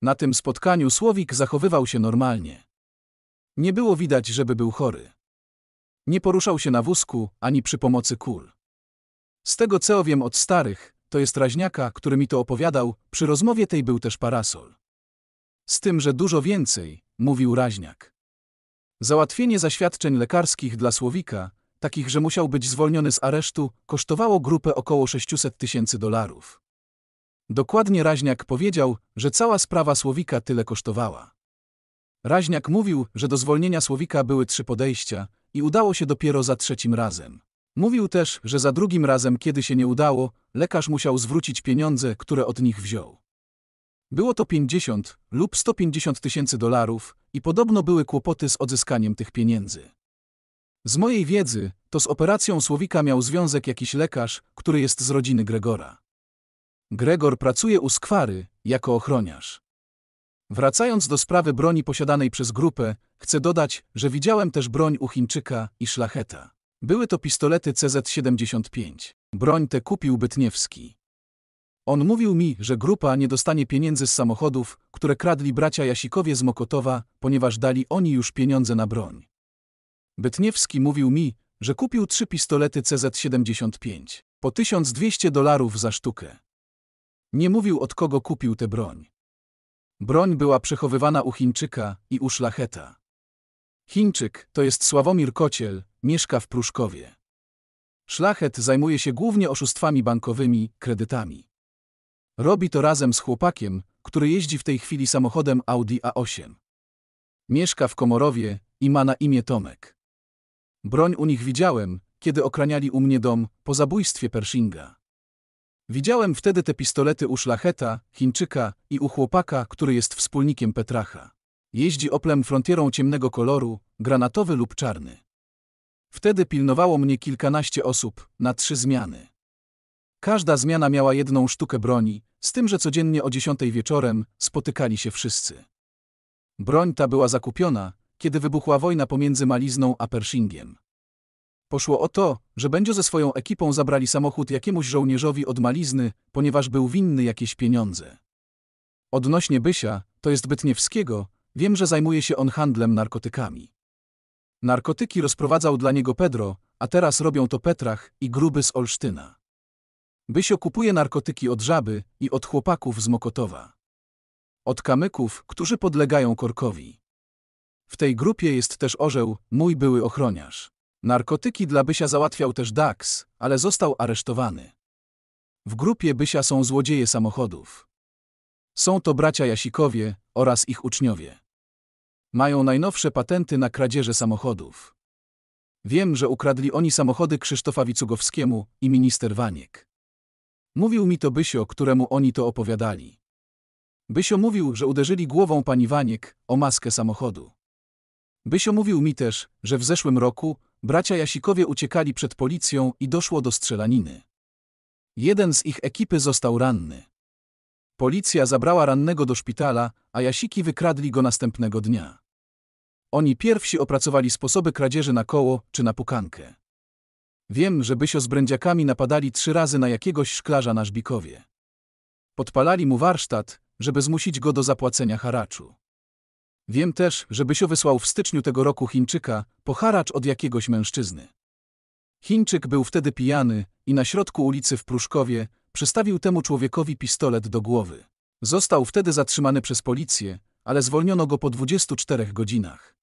Na tym spotkaniu Słowik zachowywał się normalnie. Nie było widać, żeby był chory. Nie poruszał się na wózku ani przy pomocy kul. Z tego co wiem od starych, to jest raźniaka, który mi to opowiadał, przy rozmowie tej był też parasol. Z tym, że dużo więcej, mówił Raźniak. Załatwienie zaświadczeń lekarskich dla Słowika, takich, że musiał być zwolniony z aresztu, kosztowało grupę około 600 tysięcy dolarów. Dokładnie Raźniak powiedział, że cała sprawa Słowika tyle kosztowała. Raźniak mówił, że do zwolnienia Słowika były trzy podejścia i udało się dopiero za trzecim razem. Mówił też, że za drugim razem, kiedy się nie udało, lekarz musiał zwrócić pieniądze, które od nich wziął. Było to 50 lub 150 tysięcy dolarów i podobno były kłopoty z odzyskaniem tych pieniędzy. Z mojej wiedzy, to z operacją Słowika miał związek jakiś lekarz, który jest z rodziny Gregora. Gregor pracuje u Skwary jako ochroniarz. Wracając do sprawy broni posiadanej przez grupę, chcę dodać, że widziałem też broń u Chińczyka i szlacheta. Były to pistolety CZ-75. Broń tę kupił Bytniewski. On mówił mi, że grupa nie dostanie pieniędzy z samochodów, które kradli bracia Jasikowie z Mokotowa, ponieważ dali oni już pieniądze na broń. Bytniewski mówił mi, że kupił trzy pistolety CZ-75 po 1200 dolarów za sztukę. Nie mówił od kogo kupił tę broń. Broń była przechowywana u Chińczyka i u szlacheta. Chińczyk to jest Sławomir Kociel, mieszka w Pruszkowie. Szlachet zajmuje się głównie oszustwami bankowymi, kredytami. Robi to razem z chłopakiem, który jeździ w tej chwili samochodem Audi A8. Mieszka w Komorowie i ma na imię Tomek. Broń u nich widziałem, kiedy okraniali u mnie dom po zabójstwie Pershinga. Widziałem wtedy te pistolety u szlacheta, Chińczyka i u chłopaka, który jest wspólnikiem Petracha. Jeździ oplem frontierą ciemnego koloru, granatowy lub czarny. Wtedy pilnowało mnie kilkanaście osób, na trzy zmiany. Każda zmiana miała jedną sztukę broni, z tym, że codziennie o dziesiątej wieczorem spotykali się wszyscy. Broń ta była zakupiona, kiedy wybuchła wojna pomiędzy Malizną a Pershingiem. Poszło o to, że będzie ze swoją ekipą zabrali samochód jakiemuś żołnierzowi od Malizny, ponieważ był winny jakieś pieniądze. Odnośnie Bysia, to jest Bytniewskiego, wiem, że zajmuje się on handlem narkotykami. Narkotyki rozprowadzał dla niego Pedro, a teraz robią to Petrach i Gruby z Olsztyna. Bysio kupuje narkotyki od żaby i od chłopaków z Mokotowa. Od kamyków, którzy podlegają korkowi. W tej grupie jest też orzeł, mój były ochroniarz. Narkotyki dla Bysia załatwiał też Dax, ale został aresztowany. W grupie Bysia są złodzieje samochodów. Są to bracia Jasikowie oraz ich uczniowie. Mają najnowsze patenty na kradzieże samochodów. Wiem, że ukradli oni samochody Krzysztofa Wicugowskiemu i minister Waniek. Mówił mi to Bysio, któremu oni to opowiadali. Bysio mówił, że uderzyli głową pani Waniek o maskę samochodu. Bysio mówił mi też, że w zeszłym roku bracia Jasikowie uciekali przed policją i doszło do strzelaniny. Jeden z ich ekipy został ranny. Policja zabrała rannego do szpitala, a Jasiki wykradli go następnego dnia. Oni pierwsi opracowali sposoby kradzieży na koło czy na pukankę. Wiem, że Bysio z brędziakami napadali trzy razy na jakiegoś szklarza na Żbikowie. Podpalali mu warsztat, żeby zmusić go do zapłacenia haraczu. Wiem też, że Bysio wysłał w styczniu tego roku Chińczyka po haracz od jakiegoś mężczyzny. Chińczyk był wtedy pijany i na środku ulicy w Pruszkowie przystawił temu człowiekowi pistolet do głowy. Został wtedy zatrzymany przez policję, ale zwolniono go po 24 godzinach.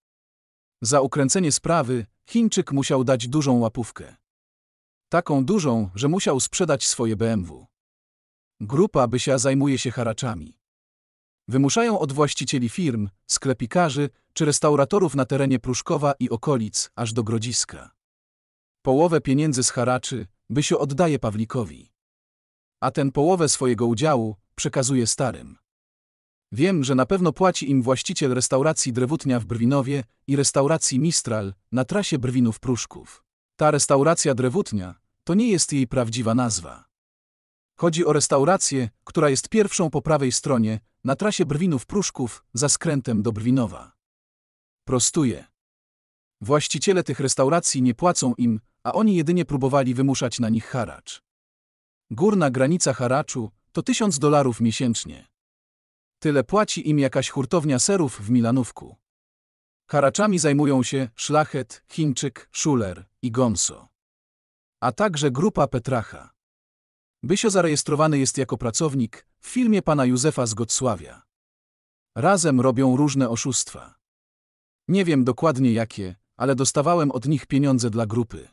Za ukręcenie sprawy Chińczyk musiał dać dużą łapówkę. Taką dużą, że musiał sprzedać swoje BMW. Grupa Bysia zajmuje się haraczami. Wymuszają od właścicieli firm, sklepikarzy czy restauratorów na terenie Pruszkowa i okolic aż do Grodziska. Połowę pieniędzy z haraczy Bysio oddaje Pawlikowi. A ten połowę swojego udziału przekazuje starym. Wiem, że na pewno płaci im właściciel restauracji Drewutnia w Brwinowie i restauracji Mistral na trasie Brwinów-Pruszków. Ta restauracja drewutnia to nie jest jej prawdziwa nazwa. Chodzi o restaurację, która jest pierwszą po prawej stronie, na trasie Brwinów-Pruszków, za skrętem do Brwinowa. Prostuje. Właściciele tych restauracji nie płacą im, a oni jedynie próbowali wymuszać na nich haracz. Górna granica haraczu to 1000 dolarów miesięcznie. Tyle płaci im jakaś hurtownia serów w Milanówku. Haraczami zajmują się Szlachet, Chińczyk, Schuler i Gonso, a także grupa Petracha. Bysio zarejestrowany jest jako pracownik w filmie pana Józefa z Gocławia. Razem robią różne oszustwa. Nie wiem dokładnie jakie, ale dostawałem od nich pieniądze dla grupy.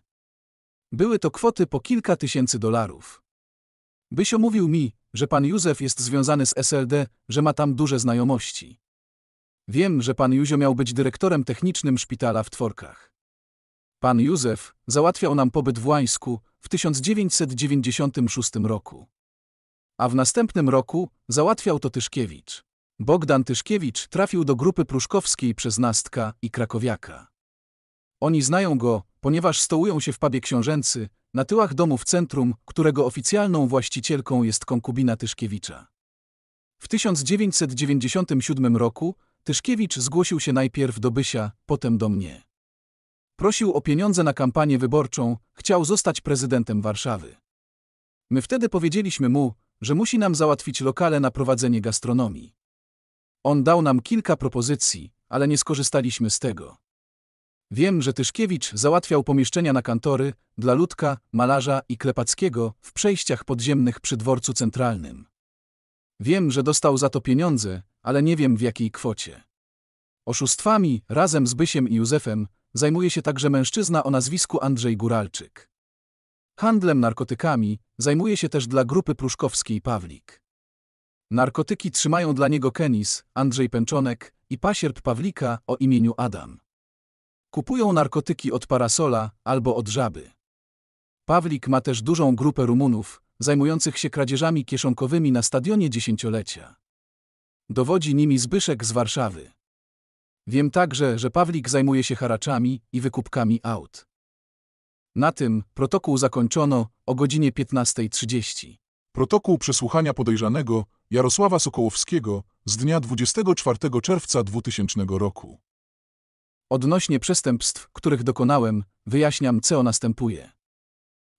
Były to kwoty po kilka tysięcy dolarów. Bysio mówił mi, że pan Józef jest związany z SLD, że ma tam duże znajomości. Wiem, że pan Józio miał być dyrektorem technicznym szpitala w Tworkach. Pan Józef załatwiał nam pobyt w Łańsku w 1996 roku. A w następnym roku załatwiał to Tyszkiewicz. Bogdan Tyszkiewicz trafił do grupy pruszkowskiej przez Nastka i Krakowiaka. Oni znają go, ponieważ stołują się w pubie książęcy, na tyłach domu w centrum, którego oficjalną właścicielką jest konkubina Tyszkiewicza. W 1997 roku Tyszkiewicz zgłosił się najpierw do Bysia, potem do mnie. Prosił o pieniądze na kampanię wyborczą, chciał zostać prezydentem Warszawy. My wtedy powiedzieliśmy mu, że musi nam załatwić lokale na prowadzenie gastronomii. On dał nam kilka propozycji, ale nie skorzystaliśmy z tego. Wiem, że Tyszkiewicz załatwiał pomieszczenia na kantory dla Ludka, Malarza i Klepackiego w przejściach podziemnych przy dworcu centralnym. Wiem, że dostał za to pieniądze, ale nie wiem w jakiej kwocie. Oszustwami, razem z Bysiem i Józefem, zajmuje się także mężczyzna o nazwisku Andrzej Guralczyk. Handlem narkotykami zajmuje się też dla grupy pruszkowskiej Pawlik. Narkotyki trzymają dla niego Kenis, Andrzej Pęczonek i pasierb Pawlika o imieniu Adam. Kupują narkotyki od parasola albo od żaby. Pawlik ma też dużą grupę Rumunów, zajmujących się kradzieżami kieszonkowymi na stadionie dziesięciolecia. Dowodzi nimi Zbyszek z Warszawy. Wiem także, że Pawlik zajmuje się haraczami i wykupkami aut. Na tym protokół zakończono o godzinie 15.30. Protokół przesłuchania podejrzanego Jarosława Sokołowskiego z dnia 24 czerwca 2000 roku. Odnośnie przestępstw, których dokonałem, wyjaśniam, co następuje.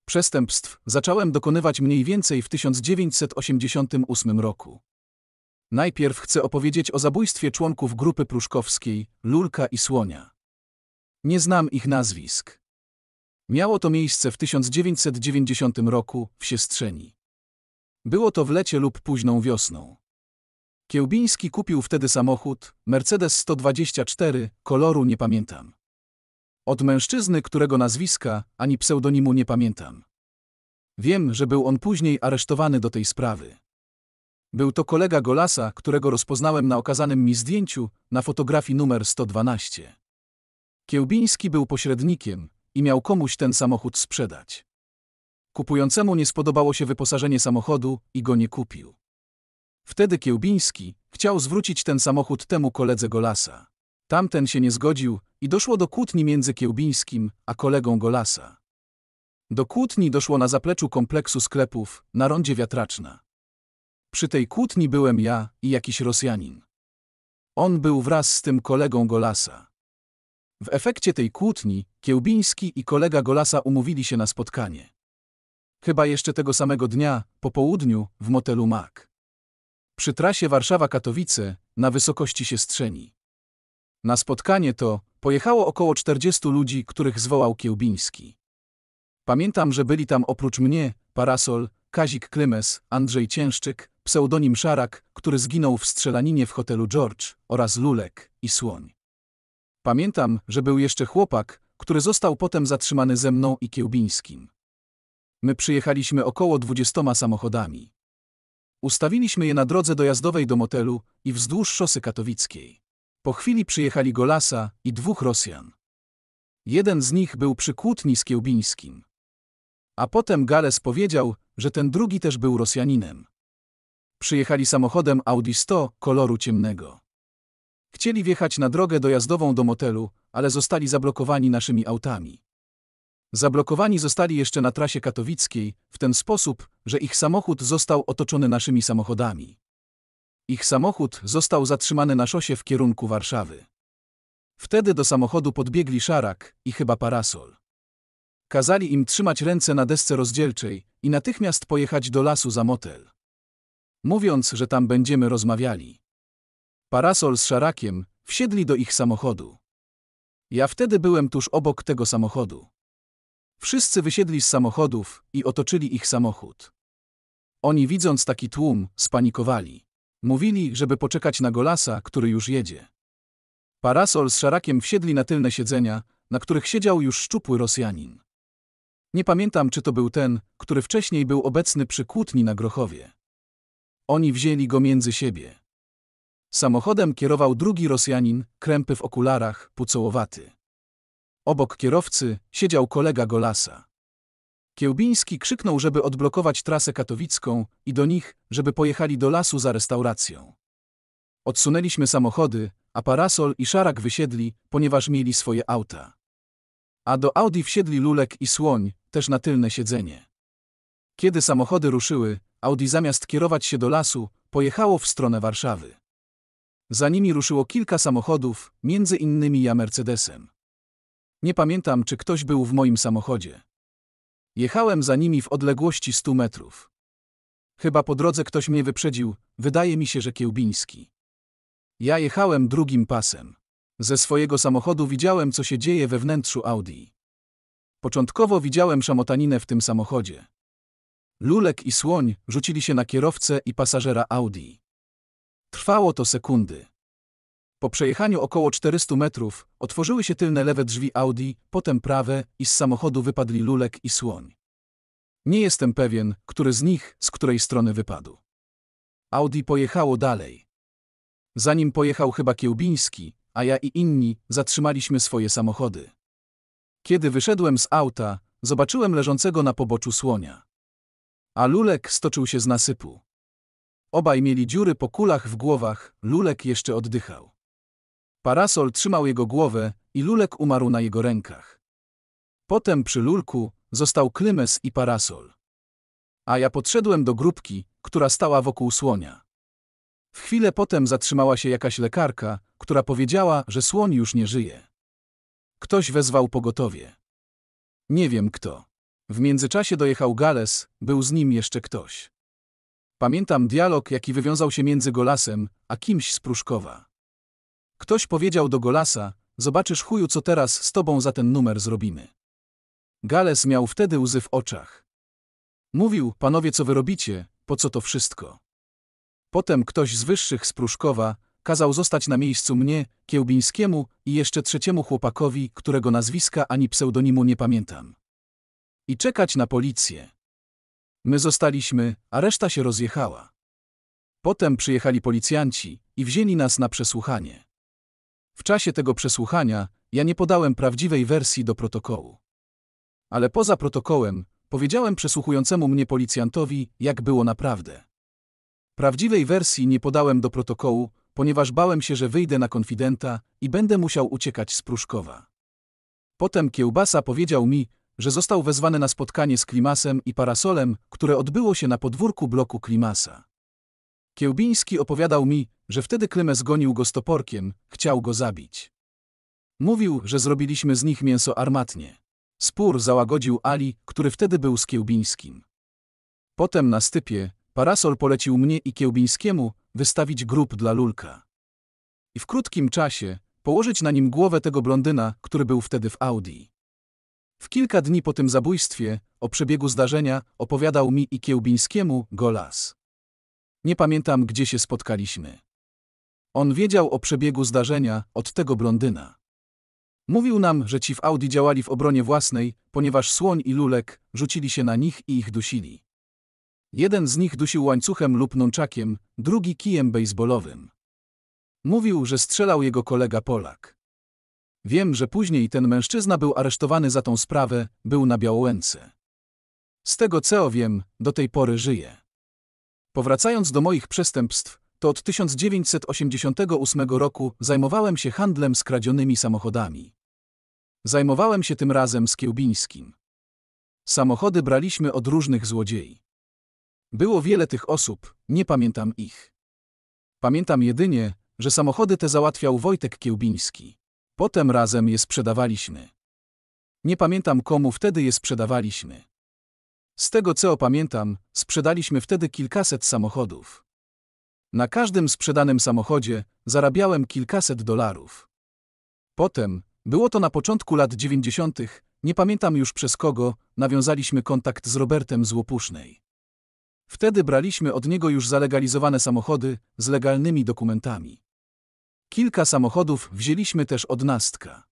Przestępstw zacząłem dokonywać mniej więcej w 1988 roku. Najpierw chcę opowiedzieć o zabójstwie członków grupy pruszkowskiej, Lulka i Słonia. Nie znam ich nazwisk. Miało to miejsce w 1990 roku w Siestrzeni. Było to w lecie lub późną wiosną. Kiełbiński kupił wtedy samochód, Mercedes 124, koloru nie pamiętam. Od mężczyzny, którego nazwiska ani pseudonimu nie pamiętam. Wiem, że był on później aresztowany do tej sprawy. Był to kolega Golasa, którego rozpoznałem na okazanym mi zdjęciu na fotografii numer 112. Kiełbiński był pośrednikiem i miał komuś ten samochód sprzedać. Kupującemu nie spodobało się wyposażenie samochodu i go nie kupił. Wtedy Kiełbiński chciał zwrócić ten samochód temu koledze Golasa. Tamten się nie zgodził i doszło do kłótni między Kiełbińskim a kolegą Golasa. Do kłótni doszło na zapleczu kompleksu sklepów, na rondzie wiatraczna. Przy tej kłótni byłem ja i jakiś Rosjanin. On był wraz z tym kolegą Golasa. W efekcie tej kłótni Kiełbiński i kolega Golasa umówili się na spotkanie. Chyba jeszcze tego samego dnia, po południu, w motelu Mak. Przy trasie Warszawa-Katowice, na wysokości Siestrzeni. Na spotkanie to pojechało około 40 ludzi, których zwołał Kiełbiński. Pamiętam, że byli tam oprócz mnie Parasol, Kazik Klymes, Andrzej Ciężczyk, pseudonim Szarak, który zginął w strzelaninie w hotelu George, oraz Lulek i Słoń. Pamiętam, że był jeszcze chłopak, który został potem zatrzymany ze mną i Kiełbińskim. My przyjechaliśmy około dwudziestoma samochodami. Ustawiliśmy je na drodze dojazdowej do motelu i wzdłuż szosy katowickiej. Po chwili przyjechali Golasa i dwóch Rosjan. Jeden z nich był przy kłótni z Kiełbińskim. A potem Gales powiedział, że ten drugi też był Rosjaninem. Przyjechali samochodem Audi 100 koloru ciemnego. Chcieli wjechać na drogę dojazdową do motelu, ale zostali zablokowani naszymi autami. Zablokowani zostali jeszcze na trasie katowickiej, w ten sposób, że ich samochód został otoczony naszymi samochodami. Ich samochód został zatrzymany na szosie w kierunku Warszawy. Wtedy do samochodu podbiegli szarak i chyba parasol. Kazali im trzymać ręce na desce rozdzielczej i natychmiast pojechać do lasu za motel. Mówiąc, że tam będziemy rozmawiali. Parasol z szarakiem wsiedli do ich samochodu. Ja wtedy byłem tuż obok tego samochodu. Wszyscy wysiedli z samochodów i otoczyli ich samochód. Oni widząc taki tłum, spanikowali. Mówili, żeby poczekać na Golasa, który już jedzie. Parasol z szarakiem wsiedli na tylne siedzenia, na których siedział już szczupły Rosjanin. Nie pamiętam, czy to był ten, który wcześniej był obecny przy kłótni na Grochowie. Oni wzięli go między siebie. Samochodem kierował drugi Rosjanin, krępy w okularach, pucołowaty. Obok kierowcy siedział kolega Golasa. Kiełbiński krzyknął, żeby odblokować trasę katowicką i do nich, żeby pojechali do lasu za restauracją. Odsunęliśmy samochody, a Parasol i Szarak wysiedli, ponieważ mieli swoje auta. A do Audi wsiedli Lulek i Słoń, też na tylne siedzenie. Kiedy samochody ruszyły, Audi zamiast kierować się do lasu, pojechało w stronę Warszawy. Za nimi ruszyło kilka samochodów, między innymi ja Mercedesem. Nie pamiętam, czy ktoś był w moim samochodzie. Jechałem za nimi w odległości stu metrów. Chyba po drodze ktoś mnie wyprzedził, wydaje mi się, że Kiełbiński. Ja jechałem drugim pasem. Ze swojego samochodu widziałem, co się dzieje we wnętrzu Audi. Początkowo widziałem szamotaninę w tym samochodzie. Lulek i słoń rzucili się na kierowcę i pasażera Audi. Trwało to sekundy. Po przejechaniu około 400 metrów otworzyły się tylne lewe drzwi Audi, potem prawe i z samochodu wypadli lulek i słoń. Nie jestem pewien, który z nich z której strony wypadł. Audi pojechało dalej. Zanim pojechał chyba Kiełbiński, a ja i inni zatrzymaliśmy swoje samochody. Kiedy wyszedłem z auta, zobaczyłem leżącego na poboczu słonia. A lulek stoczył się z nasypu. Obaj mieli dziury po kulach w głowach, lulek jeszcze oddychał. Parasol trzymał jego głowę i lulek umarł na jego rękach. Potem przy lulku został Klymes i parasol. A ja podszedłem do grupki, która stała wokół słonia. W chwilę potem zatrzymała się jakaś lekarka, która powiedziała, że słoń już nie żyje. Ktoś wezwał pogotowie. Nie wiem kto. W międzyczasie dojechał Gales, był z nim jeszcze ktoś. Pamiętam dialog, jaki wywiązał się między Golasem, a kimś z Pruszkowa. Ktoś powiedział do Golasa, zobaczysz chuju co teraz z tobą za ten numer zrobimy. Gales miał wtedy łzy w oczach. Mówił, panowie co wy robicie, po co to wszystko. Potem ktoś z wyższych z Pruszkowa kazał zostać na miejscu mnie, Kiełbińskiemu i jeszcze trzeciemu chłopakowi, którego nazwiska ani pseudonimu nie pamiętam. I czekać na policję. My zostaliśmy, a reszta się rozjechała. Potem przyjechali policjanci i wzięli nas na przesłuchanie. W czasie tego przesłuchania ja nie podałem prawdziwej wersji do protokołu. Ale poza protokołem powiedziałem przesłuchującemu mnie policjantowi, jak było naprawdę. Prawdziwej wersji nie podałem do protokołu, ponieważ bałem się, że wyjdę na konfidenta i będę musiał uciekać z Pruszkowa. Potem Kiełbasa powiedział mi, że został wezwany na spotkanie z Klimasem i Parasolem, które odbyło się na podwórku bloku Klimasa. Kiełbiński opowiadał mi, że wtedy Klymę zgonił go stoporkiem, chciał go zabić. Mówił, że zrobiliśmy z nich mięso armatnie. Spór załagodził Ali, który wtedy był z Kiełbińskim. Potem na stypie Parasol polecił mnie i Kiełbińskiemu wystawić grób dla Lulka. I w krótkim czasie położyć na nim głowę tego blondyna, który był wtedy w Audi. W kilka dni po tym zabójstwie, o przebiegu zdarzenia, opowiadał mi i Kiełbińskiemu Golas. Nie pamiętam, gdzie się spotkaliśmy. On wiedział o przebiegu zdarzenia od tego blondyna. Mówił nam, że ci w Audi działali w obronie własnej, ponieważ słoń i lulek rzucili się na nich i ich dusili. Jeden z nich dusił łańcuchem lub nączakiem, drugi kijem baseballowym. Mówił, że strzelał jego kolega Polak. Wiem, że później ten mężczyzna był aresztowany za tą sprawę, był na Białołęce. Z tego co wiem, do tej pory żyje. Powracając do moich przestępstw, to od 1988 roku zajmowałem się handlem skradzionymi samochodami. Zajmowałem się tym razem z Kiełbińskim. Samochody braliśmy od różnych złodziei. Było wiele tych osób, nie pamiętam ich. Pamiętam jedynie, że samochody te załatwiał Wojtek Kiełbiński. Potem razem je sprzedawaliśmy. Nie pamiętam komu wtedy je sprzedawaliśmy. Z tego co pamiętam, sprzedaliśmy wtedy kilkaset samochodów. Na każdym sprzedanym samochodzie zarabiałem kilkaset dolarów. Potem, było to na początku lat 90., nie pamiętam już przez kogo, nawiązaliśmy kontakt z Robertem Złopusznej. Wtedy braliśmy od niego już zalegalizowane samochody z legalnymi dokumentami. Kilka samochodów wzięliśmy też od Nastka.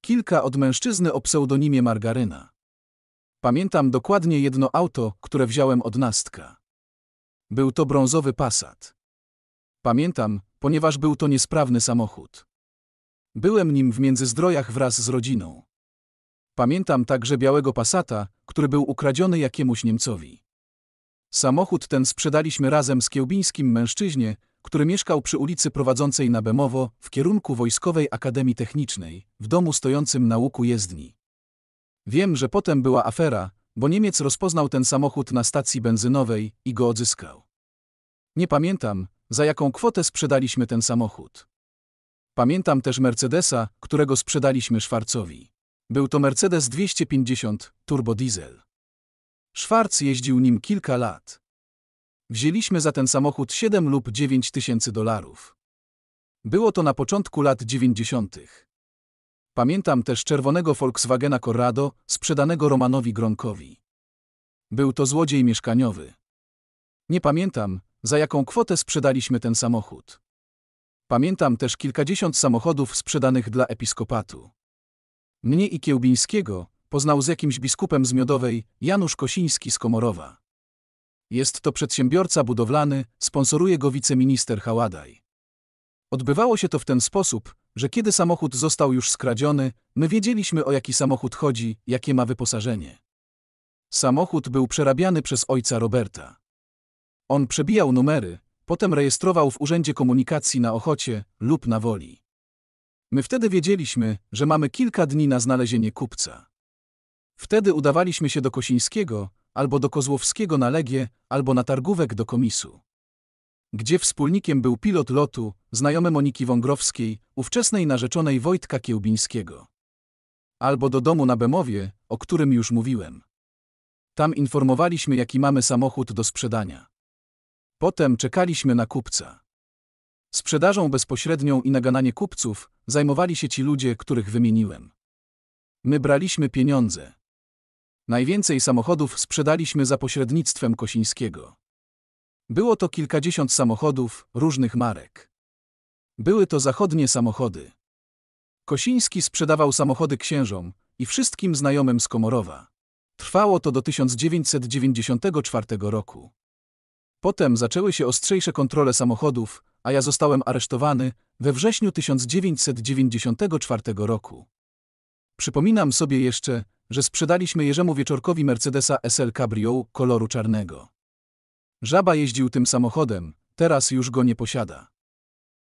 Kilka od mężczyzny o pseudonimie Margaryna. Pamiętam dokładnie jedno auto, które wziąłem od Nastka. Był to brązowy Passat. Pamiętam, ponieważ był to niesprawny samochód. Byłem nim w Międzyzdrojach wraz z rodziną. Pamiętam także białego Passata, który był ukradziony jakiemuś Niemcowi. Samochód ten sprzedaliśmy razem z kiełbińskim mężczyźnie, który mieszkał przy ulicy prowadzącej na Bemowo w kierunku Wojskowej Akademii Technicznej, w domu stojącym na łuku jezdni. Wiem, że potem była afera, bo Niemiec rozpoznał ten samochód na stacji benzynowej i go odzyskał. Nie pamiętam, za jaką kwotę sprzedaliśmy ten samochód. Pamiętam też Mercedesa, którego sprzedaliśmy Szwarcowi. Był to Mercedes 250 Turbo Diesel. Szwarc jeździł nim kilka lat. Wzięliśmy za ten samochód 7 lub 9 tysięcy dolarów. Było to na początku lat 90. Pamiętam też czerwonego Volkswagena Corrado, sprzedanego Romanowi Gronkowi. Był to złodziej mieszkaniowy. Nie pamiętam, za jaką kwotę sprzedaliśmy ten samochód. Pamiętam też kilkadziesiąt samochodów sprzedanych dla episkopatu. Mnie i Kiełbińskiego poznał z jakimś biskupem z Miodowej, Janusz Kosiński z Komorowa. Jest to przedsiębiorca budowlany, sponsoruje go wiceminister Haładaj. Odbywało się to w ten sposób, że kiedy samochód został już skradziony, my wiedzieliśmy o jaki samochód chodzi, jakie ma wyposażenie. Samochód był przerabiany przez ojca Roberta. On przebijał numery, potem rejestrował w Urzędzie Komunikacji na Ochocie lub na Woli. My wtedy wiedzieliśmy, że mamy kilka dni na znalezienie kupca. Wtedy udawaliśmy się do Kosińskiego, albo do Kozłowskiego na Legię, albo na Targówek do komisu gdzie wspólnikiem był pilot lotu, znajomy Moniki Wągrowskiej, ówczesnej narzeczonej Wojtka Kiełbińskiego. Albo do domu na Bemowie, o którym już mówiłem. Tam informowaliśmy, jaki mamy samochód do sprzedania. Potem czekaliśmy na kupca. Sprzedażą bezpośrednią i nagananie kupców zajmowali się ci ludzie, których wymieniłem. My braliśmy pieniądze. Najwięcej samochodów sprzedaliśmy za pośrednictwem Kosińskiego. Było to kilkadziesiąt samochodów, różnych marek. Były to zachodnie samochody. Kosiński sprzedawał samochody księżom i wszystkim znajomym z Komorowa. Trwało to do 1994 roku. Potem zaczęły się ostrzejsze kontrole samochodów, a ja zostałem aresztowany we wrześniu 1994 roku. Przypominam sobie jeszcze, że sprzedaliśmy Jerzemu Wieczorkowi Mercedesa SL Cabrio koloru czarnego. Żaba jeździł tym samochodem, teraz już go nie posiada.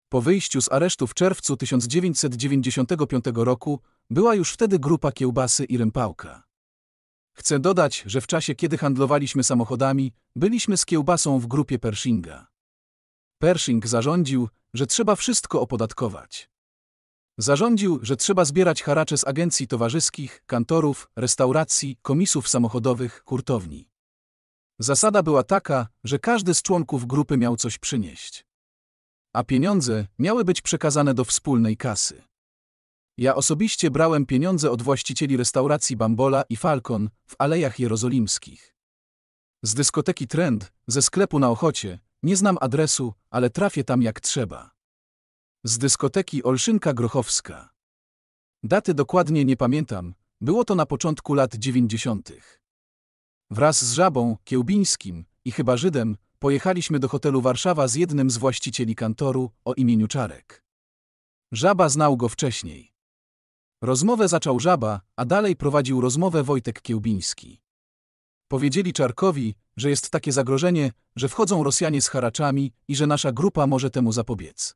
Po wyjściu z aresztu w czerwcu 1995 roku była już wtedy grupa kiełbasy i rympałka. Chcę dodać, że w czasie, kiedy handlowaliśmy samochodami, byliśmy z kiełbasą w grupie Pershinga. Pershing zarządził, że trzeba wszystko opodatkować. Zarządził, że trzeba zbierać haracze z agencji towarzyskich, kantorów, restauracji, komisów samochodowych, hurtowni. Zasada była taka, że każdy z członków grupy miał coś przynieść. A pieniądze miały być przekazane do wspólnej kasy. Ja osobiście brałem pieniądze od właścicieli restauracji Bambola i Falcon w Alejach Jerozolimskich. Z dyskoteki Trend, ze sklepu na Ochocie, nie znam adresu, ale trafię tam jak trzeba. Z dyskoteki Olszynka Grochowska. Daty dokładnie nie pamiętam, było to na początku lat dziewięćdziesiątych. Wraz z Żabą, Kiełbińskim i chyba Żydem pojechaliśmy do hotelu Warszawa z jednym z właścicieli kantoru o imieniu Czarek. Żaba znał go wcześniej. Rozmowę zaczął Żaba, a dalej prowadził rozmowę Wojtek Kiełbiński. Powiedzieli Czarkowi, że jest takie zagrożenie, że wchodzą Rosjanie z haraczami i że nasza grupa może temu zapobiec.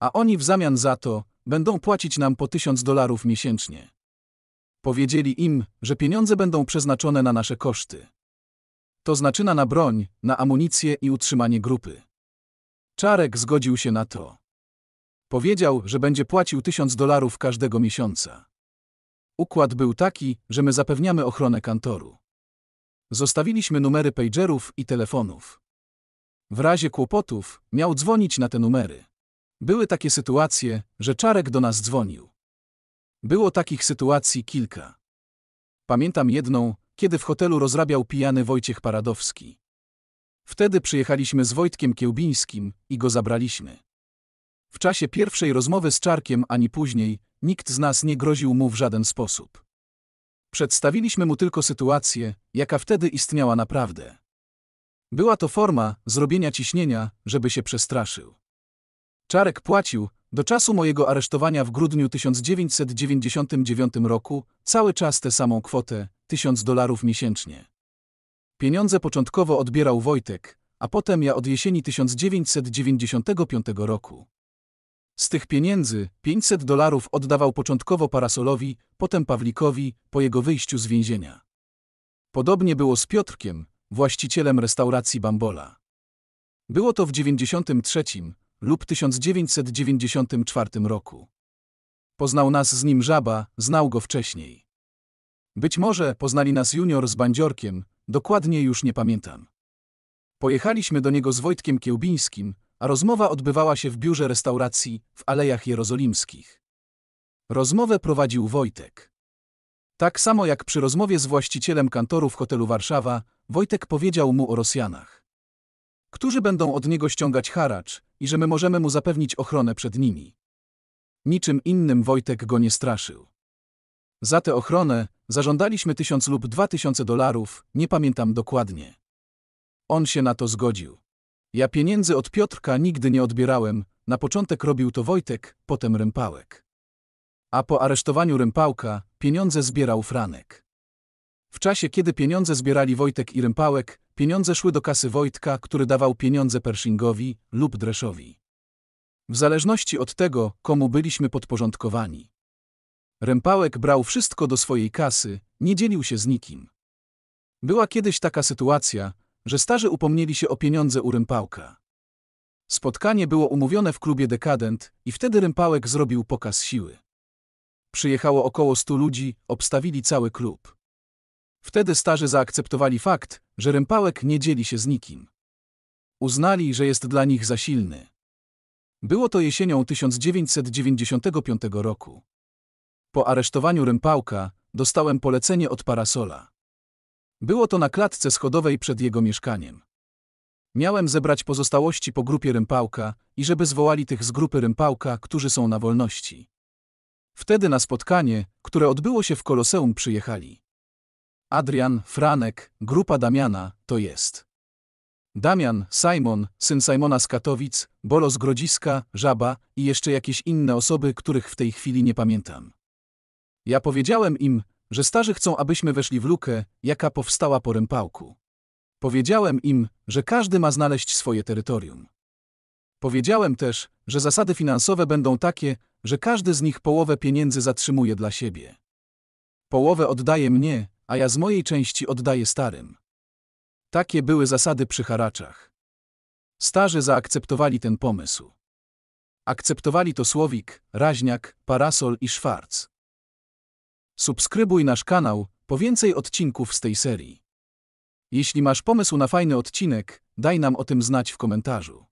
A oni w zamian za to będą płacić nam po tysiąc dolarów miesięcznie. Powiedzieli im, że pieniądze będą przeznaczone na nasze koszty. To znaczy na broń, na amunicję i utrzymanie grupy. Czarek zgodził się na to. Powiedział, że będzie płacił tysiąc dolarów każdego miesiąca. Układ był taki, że my zapewniamy ochronę kantoru. Zostawiliśmy numery pagerów i telefonów. W razie kłopotów miał dzwonić na te numery. Były takie sytuacje, że Czarek do nas dzwonił. Było takich sytuacji kilka. Pamiętam jedną, kiedy w hotelu rozrabiał pijany Wojciech Paradowski. Wtedy przyjechaliśmy z Wojtkiem Kiełbińskim i go zabraliśmy. W czasie pierwszej rozmowy z Czarkiem ani później nikt z nas nie groził mu w żaden sposób. Przedstawiliśmy mu tylko sytuację, jaka wtedy istniała naprawdę. Była to forma zrobienia ciśnienia, żeby się przestraszył. Czarek płacił, do czasu mojego aresztowania w grudniu 1999 roku cały czas tę samą kwotę, 1000 dolarów miesięcznie. Pieniądze początkowo odbierał Wojtek, a potem ja od jesieni 1995 roku. Z tych pieniędzy 500 dolarów oddawał początkowo Parasolowi, potem Pawlikowi, po jego wyjściu z więzienia. Podobnie było z Piotrkiem, właścicielem restauracji Bambola. Było to w 93, lub 1994 roku. Poznał nas z nim Żaba, znał go wcześniej. Być może poznali nas junior z Bandziorkiem, dokładnie już nie pamiętam. Pojechaliśmy do niego z Wojtkiem Kiełbińskim, a rozmowa odbywała się w biurze restauracji w Alejach Jerozolimskich. Rozmowę prowadził Wojtek. Tak samo jak przy rozmowie z właścicielem kantoru w hotelu Warszawa, Wojtek powiedział mu o Rosjanach którzy będą od niego ściągać haracz i że my możemy mu zapewnić ochronę przed nimi. Niczym innym Wojtek go nie straszył. Za tę ochronę zażądaliśmy tysiąc lub dwa tysiące dolarów, nie pamiętam dokładnie. On się na to zgodził. Ja pieniędzy od Piotrka nigdy nie odbierałem, na początek robił to Wojtek, potem Rympałek. A po aresztowaniu Rympałka pieniądze zbierał Franek. W czasie, kiedy pieniądze zbierali Wojtek i Rympałek, Pieniądze szły do kasy Wojtka, który dawał pieniądze Pershingowi lub Dreszowi. W zależności od tego, komu byliśmy podporządkowani. Rympałek brał wszystko do swojej kasy, nie dzielił się z nikim. Była kiedyś taka sytuacja, że starzy upomnieli się o pieniądze u Rympałka. Spotkanie było umówione w klubie Dekadent i wtedy Rympałek zrobił pokaz siły. Przyjechało około stu ludzi, obstawili cały klub. Wtedy starzy zaakceptowali fakt, że Rympałek nie dzieli się z nikim. Uznali, że jest dla nich za silny. Było to jesienią 1995 roku. Po aresztowaniu Rympałka dostałem polecenie od parasola. Było to na klatce schodowej przed jego mieszkaniem. Miałem zebrać pozostałości po grupie Rympałka i żeby zwołali tych z grupy Rympałka, którzy są na wolności. Wtedy na spotkanie, które odbyło się w Koloseum, przyjechali. Adrian, Franek, grupa Damiana, to jest. Damian, Simon, syn Simona z Katowic, Bolo z Grodziska, Żaba i jeszcze jakieś inne osoby, których w tej chwili nie pamiętam. Ja powiedziałem im, że starzy chcą, abyśmy weszli w lukę, jaka powstała po rympałku. Powiedziałem im, że każdy ma znaleźć swoje terytorium. Powiedziałem też, że zasady finansowe będą takie, że każdy z nich połowę pieniędzy zatrzymuje dla siebie. Połowę oddaje mnie, a ja z mojej części oddaję starym. Takie były zasady przy haraczach. Starzy zaakceptowali ten pomysł. Akceptowali to Słowik, Raźniak, Parasol i Szwarc. Subskrybuj nasz kanał po więcej odcinków z tej serii. Jeśli masz pomysł na fajny odcinek, daj nam o tym znać w komentarzu.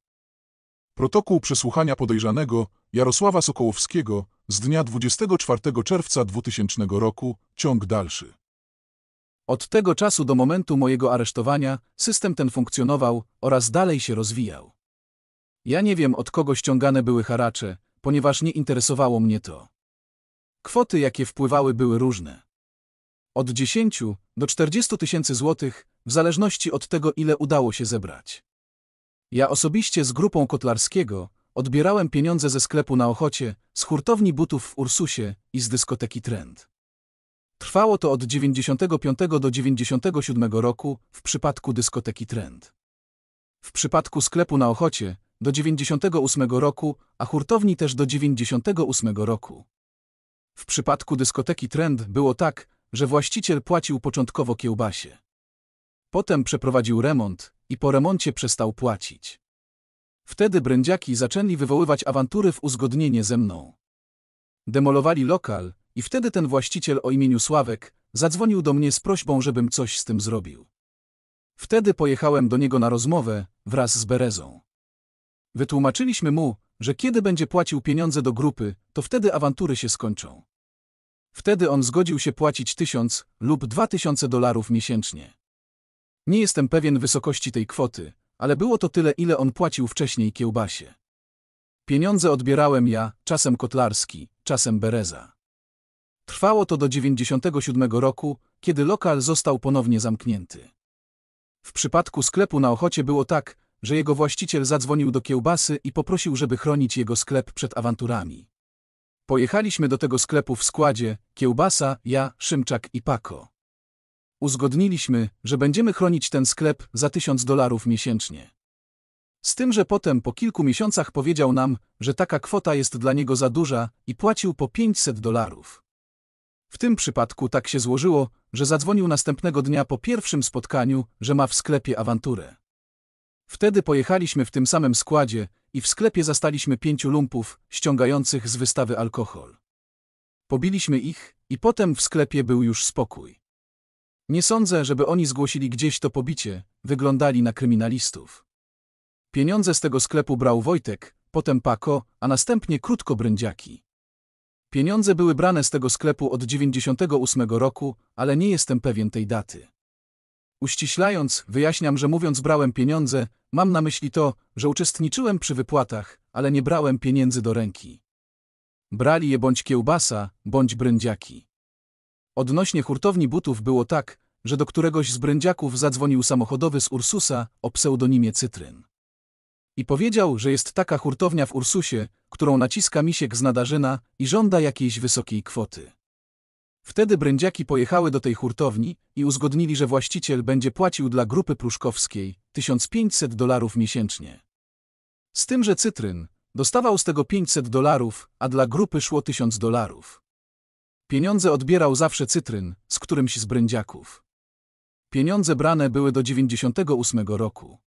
Protokół przesłuchania podejrzanego Jarosława Sokołowskiego z dnia 24 czerwca 2000 roku, ciąg dalszy. Od tego czasu do momentu mojego aresztowania system ten funkcjonował oraz dalej się rozwijał. Ja nie wiem od kogo ściągane były haracze, ponieważ nie interesowało mnie to. Kwoty jakie wpływały były różne. Od 10 do 40 tysięcy złotych, w zależności od tego ile udało się zebrać. Ja osobiście z grupą Kotlarskiego odbierałem pieniądze ze sklepu na Ochocie, z hurtowni butów w Ursusie i z dyskoteki Trend. Trwało to od 95 do 97 roku w przypadku dyskoteki Trend. W przypadku sklepu na Ochocie do 98 roku, a hurtowni też do 98 roku. W przypadku dyskoteki Trend było tak, że właściciel płacił początkowo kiełbasie. Potem przeprowadził remont i po remoncie przestał płacić. Wtedy brędziaki zaczęli wywoływać awantury w uzgodnienie ze mną. Demolowali lokal i wtedy ten właściciel o imieniu Sławek zadzwonił do mnie z prośbą, żebym coś z tym zrobił. Wtedy pojechałem do niego na rozmowę wraz z Berezą. Wytłumaczyliśmy mu, że kiedy będzie płacił pieniądze do grupy, to wtedy awantury się skończą. Wtedy on zgodził się płacić tysiąc lub dwa tysiące dolarów miesięcznie. Nie jestem pewien wysokości tej kwoty, ale było to tyle, ile on płacił wcześniej kiełbasie. Pieniądze odbierałem ja, czasem Kotlarski, czasem Bereza. Trwało to do 97 roku, kiedy lokal został ponownie zamknięty. W przypadku sklepu na Ochocie było tak, że jego właściciel zadzwonił do kiełbasy i poprosił, żeby chronić jego sklep przed awanturami. Pojechaliśmy do tego sklepu w składzie kiełbasa, ja, Szymczak i Pako. Uzgodniliśmy, że będziemy chronić ten sklep za tysiąc dolarów miesięcznie. Z tym, że potem po kilku miesiącach powiedział nam, że taka kwota jest dla niego za duża i płacił po 500 dolarów. W tym przypadku tak się złożyło, że zadzwonił następnego dnia po pierwszym spotkaniu, że ma w sklepie awanturę. Wtedy pojechaliśmy w tym samym składzie i w sklepie zastaliśmy pięciu lumpów ściągających z wystawy alkohol. Pobiliśmy ich i potem w sklepie był już spokój. Nie sądzę, żeby oni zgłosili gdzieś to pobicie, wyglądali na kryminalistów. Pieniądze z tego sklepu brał Wojtek, potem Pako, a następnie krótko brędziaki. Pieniądze były brane z tego sklepu od 98 roku, ale nie jestem pewien tej daty. Uściślając, wyjaśniam, że mówiąc brałem pieniądze, mam na myśli to, że uczestniczyłem przy wypłatach, ale nie brałem pieniędzy do ręki. Brali je bądź kiełbasa, bądź brędziaki. Odnośnie hurtowni butów było tak, że do któregoś z brędziaków zadzwonił samochodowy z Ursusa o pseudonimie Cytryn. I powiedział, że jest taka hurtownia w Ursusie, którą naciska misiek z nadarzyna i żąda jakiejś wysokiej kwoty. Wtedy brędziaki pojechały do tej hurtowni i uzgodnili, że właściciel będzie płacił dla grupy pruszkowskiej 1500 dolarów miesięcznie. Z tym, że Cytryn dostawał z tego 500 dolarów, a dla grupy szło 1000 dolarów. Pieniądze odbierał zawsze Cytryn z którymś z brędziaków. Pieniądze brane były do 98 roku.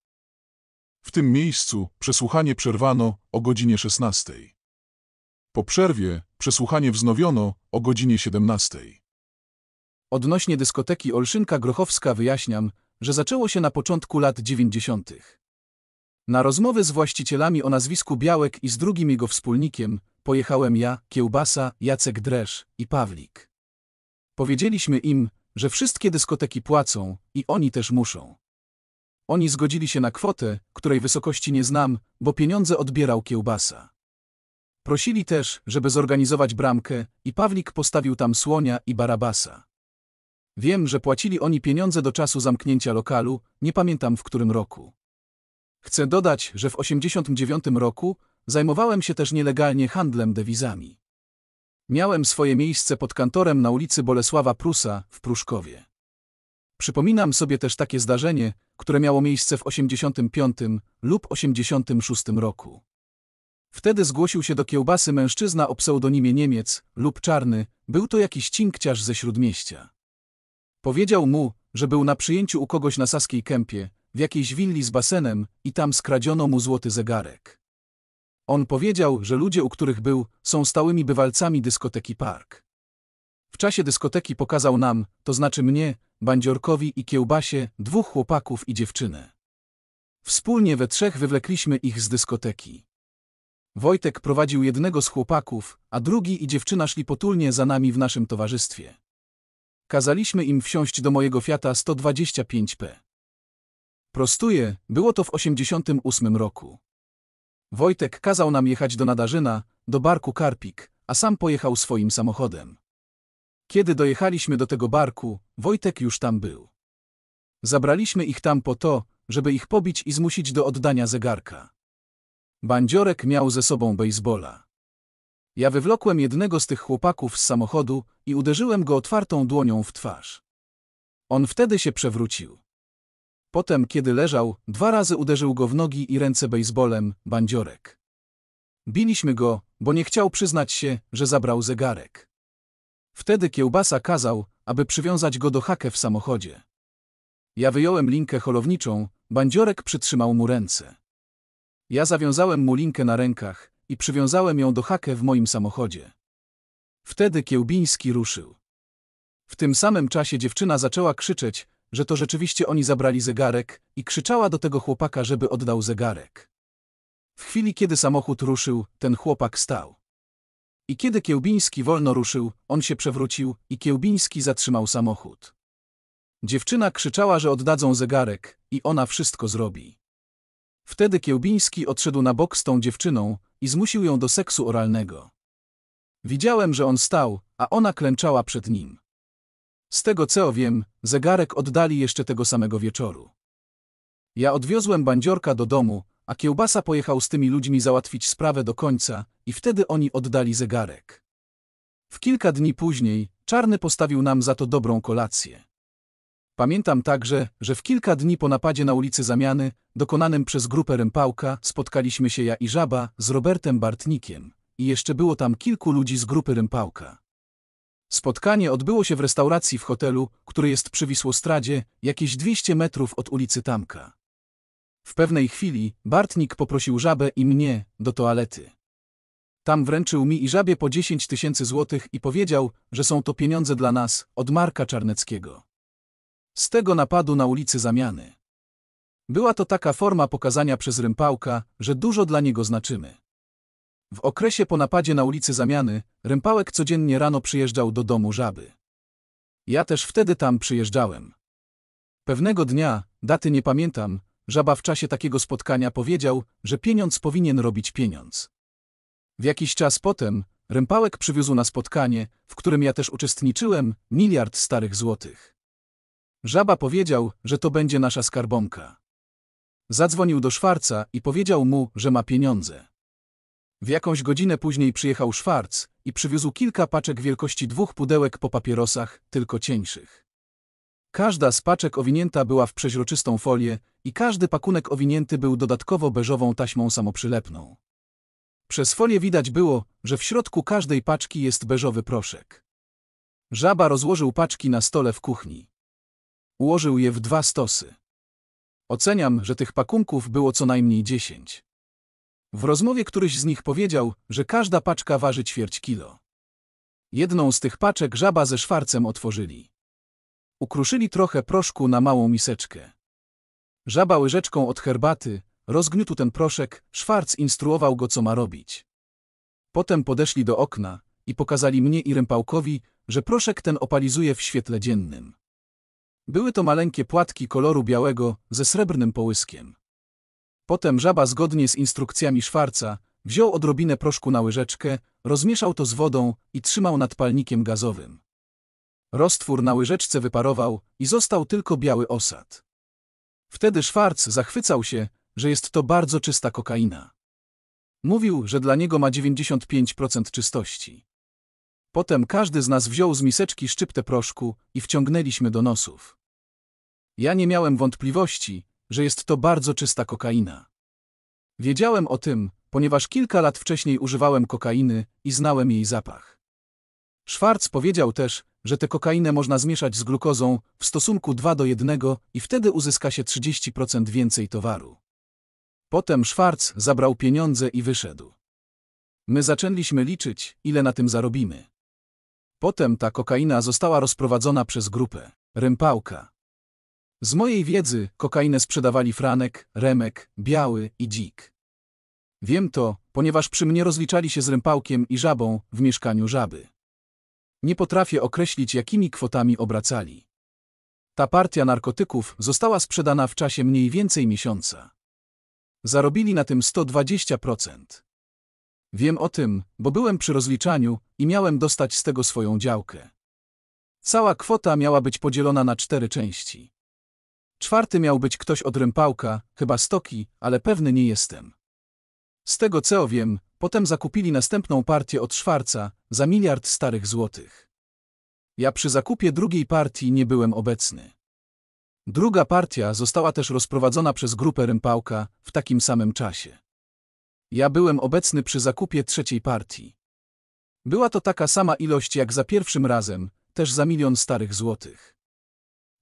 W tym miejscu przesłuchanie przerwano o godzinie 16. Po przerwie przesłuchanie wznowiono o godzinie 17. Odnośnie dyskoteki Olszynka Grochowska wyjaśniam, że zaczęło się na początku lat 90. Na rozmowy z właścicielami o nazwisku Białek i z drugim jego wspólnikiem pojechałem ja, Kiełbasa, Jacek Dresz i Pawlik. Powiedzieliśmy im, że wszystkie dyskoteki płacą i oni też muszą. Oni zgodzili się na kwotę, której wysokości nie znam, bo pieniądze odbierał kiełbasa. Prosili też, żeby zorganizować bramkę i Pawlik postawił tam słonia i barabasa. Wiem, że płacili oni pieniądze do czasu zamknięcia lokalu, nie pamiętam w którym roku. Chcę dodać, że w 89 roku zajmowałem się też nielegalnie handlem dewizami. Miałem swoje miejsce pod kantorem na ulicy Bolesława Prusa w Pruszkowie. Przypominam sobie też takie zdarzenie, które miało miejsce w 85 lub 86 roku. Wtedy zgłosił się do kiełbasy mężczyzna o pseudonimie Niemiec lub Czarny, był to jakiś cinkciarz ze Śródmieścia. Powiedział mu, że był na przyjęciu u kogoś na Saskiej Kępie, w jakiejś willi z basenem i tam skradziono mu złoty zegarek. On powiedział, że ludzie, u których był, są stałymi bywalcami dyskoteki Park. W czasie dyskoteki pokazał nam, to znaczy mnie, bandziorkowi i kiełbasie, dwóch chłopaków i dziewczynę. Wspólnie we trzech wywlekliśmy ich z dyskoteki. Wojtek prowadził jednego z chłopaków, a drugi i dziewczyna szli potulnie za nami w naszym towarzystwie. Kazaliśmy im wsiąść do mojego Fiata 125P. Prostuję, było to w 88 roku. Wojtek kazał nam jechać do Nadarzyna, do barku Karpik, a sam pojechał swoim samochodem. Kiedy dojechaliśmy do tego barku, Wojtek już tam był. Zabraliśmy ich tam po to, żeby ich pobić i zmusić do oddania zegarka. Bandziorek miał ze sobą bejsbola. Ja wywlokłem jednego z tych chłopaków z samochodu i uderzyłem go otwartą dłonią w twarz. On wtedy się przewrócił. Potem, kiedy leżał, dwa razy uderzył go w nogi i ręce bejsbolem, bandziorek. Biliśmy go, bo nie chciał przyznać się, że zabrał zegarek. Wtedy kiełbasa kazał, aby przywiązać go do hakę w samochodzie. Ja wyjąłem linkę holowniczą, bandziorek przytrzymał mu ręce. Ja zawiązałem mu linkę na rękach i przywiązałem ją do hakę w moim samochodzie. Wtedy Kiełbiński ruszył. W tym samym czasie dziewczyna zaczęła krzyczeć, że to rzeczywiście oni zabrali zegarek i krzyczała do tego chłopaka, żeby oddał zegarek. W chwili, kiedy samochód ruszył, ten chłopak stał. I kiedy Kiełbiński wolno ruszył, on się przewrócił i Kiełbiński zatrzymał samochód. Dziewczyna krzyczała, że oddadzą zegarek i ona wszystko zrobi. Wtedy Kiełbiński odszedł na bok z tą dziewczyną i zmusił ją do seksu oralnego. Widziałem, że on stał, a ona klęczała przed nim. Z tego co wiem, zegarek oddali jeszcze tego samego wieczoru. Ja odwiozłem bandziorka do domu, a kiełbasa pojechał z tymi ludźmi załatwić sprawę do końca i wtedy oni oddali zegarek. W kilka dni później Czarny postawił nam za to dobrą kolację. Pamiętam także, że w kilka dni po napadzie na ulicy Zamiany, dokonanym przez grupę Rympałka, spotkaliśmy się ja i Żaba z Robertem Bartnikiem i jeszcze było tam kilku ludzi z grupy Rympałka. Spotkanie odbyło się w restauracji w hotelu, który jest przy Wisłostradzie, jakieś 200 metrów od ulicy Tamka. W pewnej chwili Bartnik poprosił żabę i mnie do toalety. Tam wręczył mi i żabie po 10 tysięcy złotych i powiedział, że są to pieniądze dla nas, od Marka Czarneckiego. Z tego napadu na ulicy Zamiany. Była to taka forma pokazania przez Rympałka, że dużo dla niego znaczymy. W okresie po napadzie na ulicy Zamiany, Rympałek codziennie rano przyjeżdżał do domu żaby. Ja też wtedy tam przyjeżdżałem. Pewnego dnia, daty nie pamiętam, Żaba w czasie takiego spotkania powiedział, że pieniądz powinien robić pieniądz. W jakiś czas potem rympałek przywiózł na spotkanie, w którym ja też uczestniczyłem, miliard starych złotych. Żaba powiedział, że to będzie nasza skarbonka. Zadzwonił do Szwarca i powiedział mu, że ma pieniądze. W jakąś godzinę później przyjechał Szwarc i przywiózł kilka paczek wielkości dwóch pudełek po papierosach, tylko cieńszych. Każda z paczek owinięta była w przeźroczystą folię i każdy pakunek owinięty był dodatkowo beżową taśmą samoprzylepną. Przez folię widać było, że w środku każdej paczki jest beżowy proszek. Żaba rozłożył paczki na stole w kuchni. Ułożył je w dwa stosy. Oceniam, że tych pakunków było co najmniej dziesięć. W rozmowie któryś z nich powiedział, że każda paczka waży ćwierć kilo. Jedną z tych paczek żaba ze szwarcem otworzyli. Ukruszyli trochę proszku na małą miseczkę. Żaba łyżeczką od herbaty, rozgniótł ten proszek, Schwarz instruował go, co ma robić. Potem podeszli do okna i pokazali mnie i Rępałkowi, że proszek ten opalizuje w świetle dziennym. Były to maleńkie płatki koloru białego ze srebrnym połyskiem. Potem żaba zgodnie z instrukcjami Szwarca wziął odrobinę proszku na łyżeczkę, rozmieszał to z wodą i trzymał nad palnikiem gazowym. Roztwór na łyżeczce wyparował i został tylko biały osad. Wtedy Schwarz zachwycał się, że jest to bardzo czysta kokaina. Mówił, że dla niego ma 95% czystości. Potem każdy z nas wziął z miseczki szczyptę proszku i wciągnęliśmy do nosów. Ja nie miałem wątpliwości, że jest to bardzo czysta kokaina. Wiedziałem o tym, ponieważ kilka lat wcześniej używałem kokainy i znałem jej zapach. Schwarz powiedział też, że tę kokainę można zmieszać z glukozą w stosunku 2 do 1 i wtedy uzyska się 30% więcej towaru. Potem Schwarz zabrał pieniądze i wyszedł. My zaczęliśmy liczyć, ile na tym zarobimy. Potem ta kokaina została rozprowadzona przez grupę Rympałka. Z mojej wiedzy kokainę sprzedawali Franek, Remek, Biały i Dzik. Wiem to, ponieważ przy mnie rozliczali się z Rympałkiem i Żabą w mieszkaniu Żaby. Nie potrafię określić, jakimi kwotami obracali. Ta partia narkotyków została sprzedana w czasie mniej więcej miesiąca. Zarobili na tym 120%. Wiem o tym, bo byłem przy rozliczaniu i miałem dostać z tego swoją działkę. Cała kwota miała być podzielona na cztery części. Czwarty miał być ktoś od rępałka, chyba stoki, ale pewny nie jestem. Z tego co wiem, Potem zakupili następną partię od Szwarca za miliard starych złotych. Ja przy zakupie drugiej partii nie byłem obecny. Druga partia została też rozprowadzona przez grupę Rympałka w takim samym czasie. Ja byłem obecny przy zakupie trzeciej partii. Była to taka sama ilość jak za pierwszym razem, też za milion starych złotych.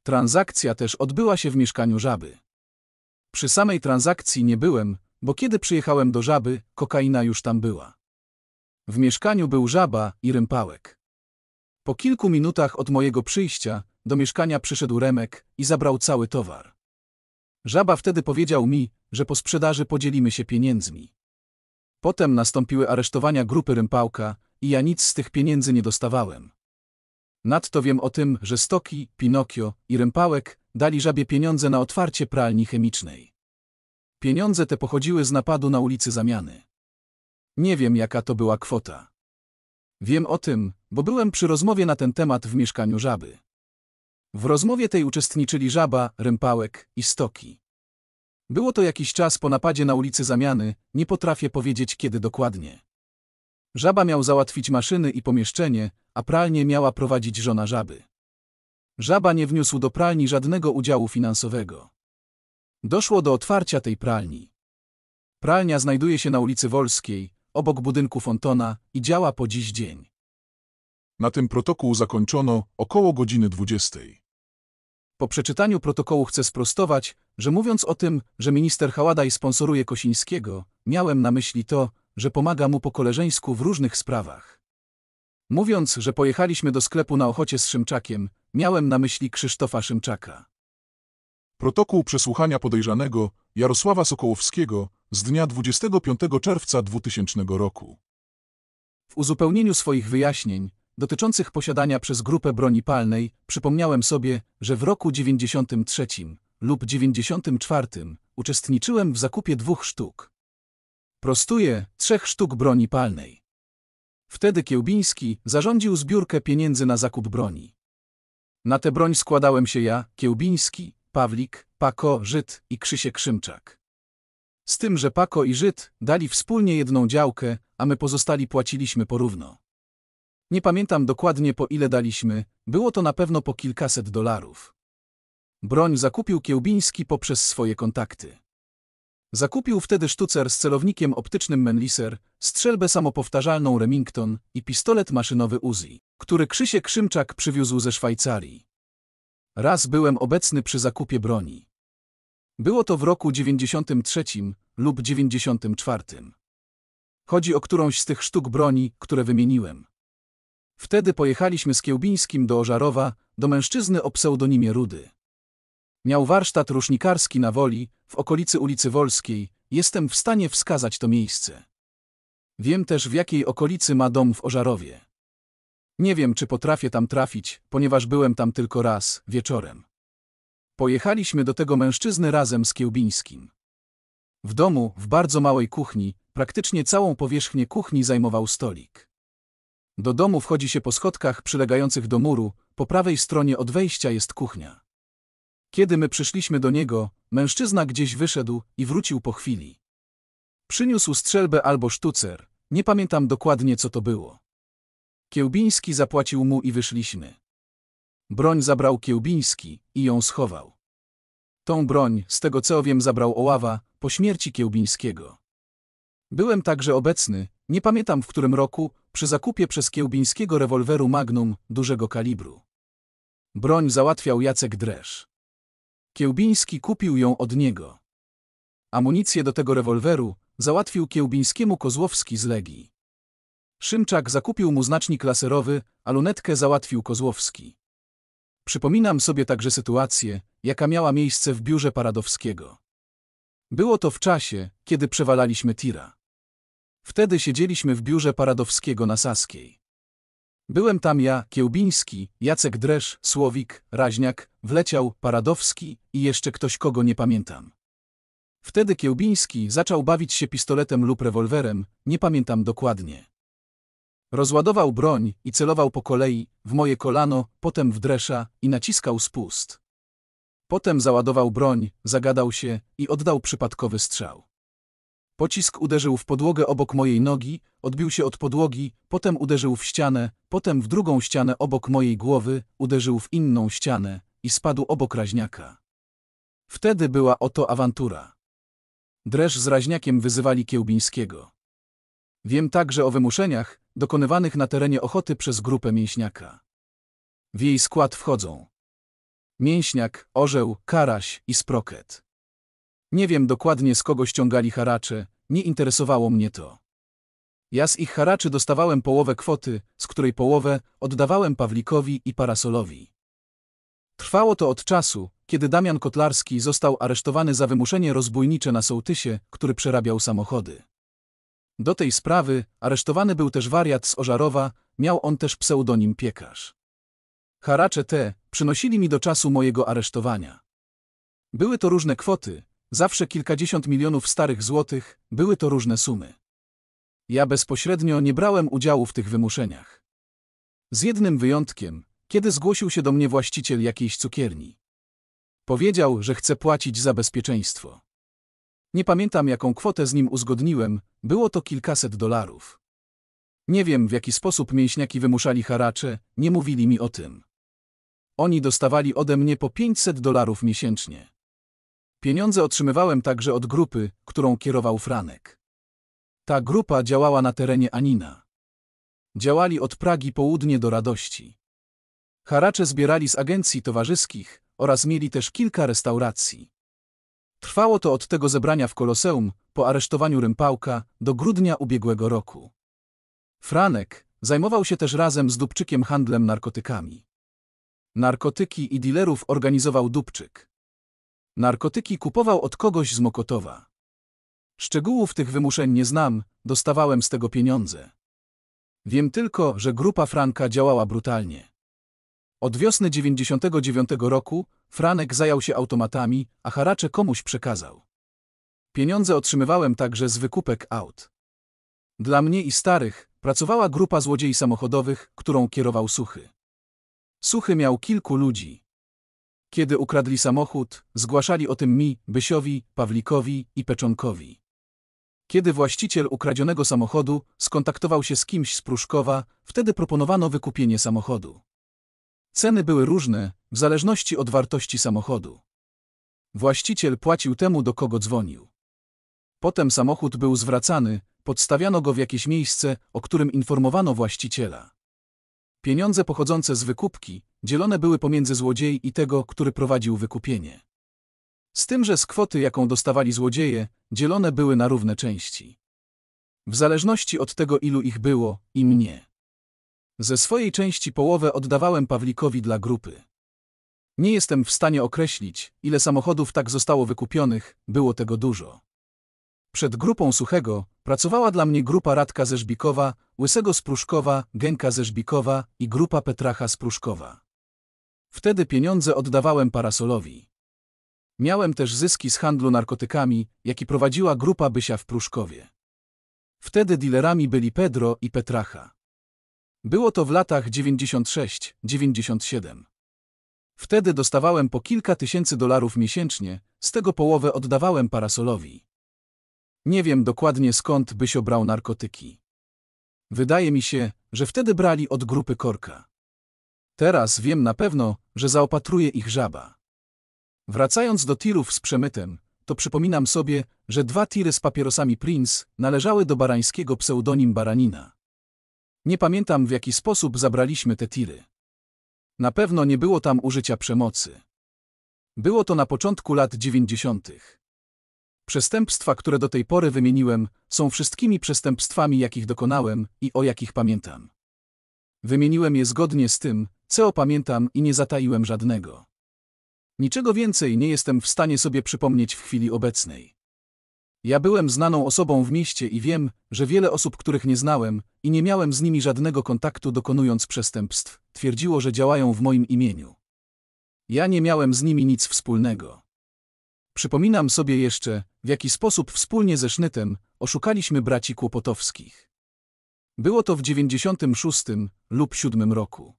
Transakcja też odbyła się w mieszkaniu Żaby. Przy samej transakcji nie byłem, bo kiedy przyjechałem do żaby, kokaina już tam była. W mieszkaniu był żaba i rympałek. Po kilku minutach od mojego przyjścia do mieszkania przyszedł Remek i zabrał cały towar. Żaba wtedy powiedział mi, że po sprzedaży podzielimy się pieniędzmi. Potem nastąpiły aresztowania grupy rympałka i ja nic z tych pieniędzy nie dostawałem. Nadto wiem o tym, że Stoki, Pinokio i Rympałek dali żabie pieniądze na otwarcie pralni chemicznej. Pieniądze te pochodziły z napadu na ulicy Zamiany. Nie wiem, jaka to była kwota. Wiem o tym, bo byłem przy rozmowie na ten temat w mieszkaniu Żaby. W rozmowie tej uczestniczyli Żaba, Rympałek i Stoki. Było to jakiś czas po napadzie na ulicy Zamiany, nie potrafię powiedzieć kiedy dokładnie. Żaba miał załatwić maszyny i pomieszczenie, a pralnię miała prowadzić żona Żaby. Żaba nie wniósł do pralni żadnego udziału finansowego. Doszło do otwarcia tej pralni. Pralnia znajduje się na ulicy Wolskiej, obok budynku Fontona i działa po dziś dzień. Na tym protokół zakończono około godziny 20. Po przeczytaniu protokołu chcę sprostować, że mówiąc o tym, że minister Haładaj sponsoruje Kosińskiego, miałem na myśli to, że pomaga mu po koleżeńsku w różnych sprawach. Mówiąc, że pojechaliśmy do sklepu na Ochocie z Szymczakiem, miałem na myśli Krzysztofa Szymczaka. Protokół przesłuchania podejrzanego Jarosława Sokołowskiego z dnia 25 czerwca 2000 roku. W uzupełnieniu swoich wyjaśnień dotyczących posiadania przez grupę broni palnej przypomniałem sobie, że w roku 93 lub 94 uczestniczyłem w zakupie dwóch sztuk. Prostuję, trzech sztuk broni palnej. Wtedy Kiełbiński zarządził zbiórkę pieniędzy na zakup broni. Na tę broń składałem się ja, Kiełbiński, Pawlik, Pako, Żyd i Krzysiek Szymczak. Z tym, że Pako i Żyd dali wspólnie jedną działkę, a my pozostali płaciliśmy porówno. Nie pamiętam dokładnie po ile daliśmy, było to na pewno po kilkaset dolarów. Broń zakupił Kiełbiński poprzez swoje kontakty. Zakupił wtedy sztucer z celownikiem optycznym Menliser, strzelbę samopowtarzalną Remington i pistolet maszynowy Uzi, który Krzysiek Szymczak przywiózł ze Szwajcarii. Raz byłem obecny przy zakupie broni. Było to w roku 93 lub 94. Chodzi o którąś z tych sztuk broni, które wymieniłem. Wtedy pojechaliśmy z Kiełbińskim do Ożarowa, do mężczyzny o pseudonimie Rudy. Miał warsztat rusznikarski na Woli, w okolicy ulicy Wolskiej, jestem w stanie wskazać to miejsce. Wiem też w jakiej okolicy ma dom w Ożarowie. Nie wiem, czy potrafię tam trafić, ponieważ byłem tam tylko raz, wieczorem. Pojechaliśmy do tego mężczyzny razem z Kiełbińskim. W domu, w bardzo małej kuchni, praktycznie całą powierzchnię kuchni zajmował stolik. Do domu wchodzi się po schodkach przylegających do muru, po prawej stronie od wejścia jest kuchnia. Kiedy my przyszliśmy do niego, mężczyzna gdzieś wyszedł i wrócił po chwili. Przyniósł strzelbę albo sztucer, nie pamiętam dokładnie co to było. Kiełbiński zapłacił mu i wyszliśmy. Broń zabrał Kiełbiński i ją schował. Tą broń, z tego co wiem, zabrał Oława po śmierci Kiełbińskiego. Byłem także obecny, nie pamiętam w którym roku, przy zakupie przez Kiełbińskiego rewolweru Magnum dużego kalibru. Broń załatwiał Jacek Dresz. Kiełbiński kupił ją od niego. Amunicję do tego rewolweru załatwił Kiełbińskiemu Kozłowski z Legii. Szymczak zakupił mu znacznik laserowy, a lunetkę załatwił Kozłowski. Przypominam sobie także sytuację, jaka miała miejsce w biurze Paradowskiego. Było to w czasie, kiedy przewalaliśmy tira. Wtedy siedzieliśmy w biurze Paradowskiego na Saskiej. Byłem tam ja, Kiełbiński, Jacek Dresz, Słowik, Raźniak, Wleciał, Paradowski i jeszcze ktoś, kogo nie pamiętam. Wtedy Kiełbiński zaczął bawić się pistoletem lub rewolwerem, nie pamiętam dokładnie. Rozładował broń i celował po kolei, w moje kolano, potem w dresza i naciskał spust. Potem załadował broń, zagadał się i oddał przypadkowy strzał. Pocisk uderzył w podłogę obok mojej nogi, odbił się od podłogi, potem uderzył w ścianę, potem w drugą ścianę obok mojej głowy, uderzył w inną ścianę i spadł obok raźniaka. Wtedy była oto awantura. Dresz z raźniakiem wyzywali Kiełbińskiego. Wiem także o wymuszeniach, dokonywanych na terenie ochoty przez grupę mięśniaka. W jej skład wchodzą mięśniak, orzeł, karaś i sproket. Nie wiem dokładnie z kogo ściągali haracze, nie interesowało mnie to. Ja z ich haraczy dostawałem połowę kwoty, z której połowę oddawałem Pawlikowi i Parasolowi. Trwało to od czasu, kiedy Damian Kotlarski został aresztowany za wymuszenie rozbójnicze na sołtysie, który przerabiał samochody. Do tej sprawy aresztowany był też wariat z Ożarowa, miał on też pseudonim piekarz. Haracze te przynosili mi do czasu mojego aresztowania. Były to różne kwoty, zawsze kilkadziesiąt milionów starych złotych, były to różne sumy. Ja bezpośrednio nie brałem udziału w tych wymuszeniach. Z jednym wyjątkiem, kiedy zgłosił się do mnie właściciel jakiejś cukierni. Powiedział, że chce płacić za bezpieczeństwo. Nie pamiętam jaką kwotę z nim uzgodniłem, było to kilkaset dolarów. Nie wiem w jaki sposób mięśniaki wymuszali haracze, nie mówili mi o tym. Oni dostawali ode mnie po 500 dolarów miesięcznie. Pieniądze otrzymywałem także od grupy, którą kierował Franek. Ta grupa działała na terenie Anina. Działali od Pragi południe do Radości. Haracze zbierali z agencji towarzyskich oraz mieli też kilka restauracji. Trwało to od tego zebrania w Koloseum, po aresztowaniu Rympałka, do grudnia ubiegłego roku. Franek zajmował się też razem z Dubczykiem handlem narkotykami. Narkotyki i dilerów organizował Dubczyk. Narkotyki kupował od kogoś z Mokotowa. Szczegółów tych wymuszeń nie znam, dostawałem z tego pieniądze. Wiem tylko, że grupa Franka działała brutalnie. Od wiosny 99 roku Franek zajął się automatami, a haracze komuś przekazał. Pieniądze otrzymywałem także z wykupek aut. Dla mnie i starych pracowała grupa złodziei samochodowych, którą kierował Suchy. Suchy miał kilku ludzi. Kiedy ukradli samochód, zgłaszali o tym mi, Bysiowi, Pawlikowi i Peczonkowi. Kiedy właściciel ukradzionego samochodu skontaktował się z kimś z Pruszkowa, wtedy proponowano wykupienie samochodu. Ceny były różne, w zależności od wartości samochodu. Właściciel płacił temu, do kogo dzwonił. Potem samochód był zwracany, podstawiano go w jakieś miejsce, o którym informowano właściciela. Pieniądze pochodzące z wykupki dzielone były pomiędzy złodziej i tego, który prowadził wykupienie. Z tym, że z kwoty, jaką dostawali złodzieje, dzielone były na równe części. W zależności od tego, ilu ich było i mnie. Ze swojej części połowę oddawałem Pawlikowi dla grupy. Nie jestem w stanie określić, ile samochodów tak zostało wykupionych, było tego dużo. Przed grupą Suchego pracowała dla mnie grupa Radka Zeżbikowa, Łysego Spruszkowa, Genka Zeżbikowa i grupa Petracha Spruszkowa. Wtedy pieniądze oddawałem Parasolowi. Miałem też zyski z handlu narkotykami, jaki prowadziła grupa Bysia w Pruszkowie. Wtedy dilerami byli Pedro i Petracha. Było to w latach 96-97. Wtedy dostawałem po kilka tysięcy dolarów miesięcznie, z tego połowę oddawałem parasolowi. Nie wiem dokładnie skąd byś obrał narkotyki. Wydaje mi się, że wtedy brali od grupy korka. Teraz wiem na pewno, że zaopatruje ich żaba. Wracając do tirów z przemytem, to przypominam sobie, że dwa tiry z papierosami Prince należały do barańskiego pseudonim Baranina. Nie pamiętam w jaki sposób zabraliśmy te tiry. Na pewno nie było tam użycia przemocy. Było to na początku lat dziewięćdziesiątych. Przestępstwa, które do tej pory wymieniłem, są wszystkimi przestępstwami, jakich dokonałem i o jakich pamiętam. Wymieniłem je zgodnie z tym, co opamiętam i nie zataiłem żadnego. Niczego więcej nie jestem w stanie sobie przypomnieć w chwili obecnej. Ja byłem znaną osobą w mieście i wiem, że wiele osób, których nie znałem i nie miałem z nimi żadnego kontaktu dokonując przestępstw, twierdziło, że działają w moim imieniu. Ja nie miałem z nimi nic wspólnego. Przypominam sobie jeszcze, w jaki sposób wspólnie ze Sznytem oszukaliśmy braci Kłopotowskich. Było to w 96 lub 7 roku.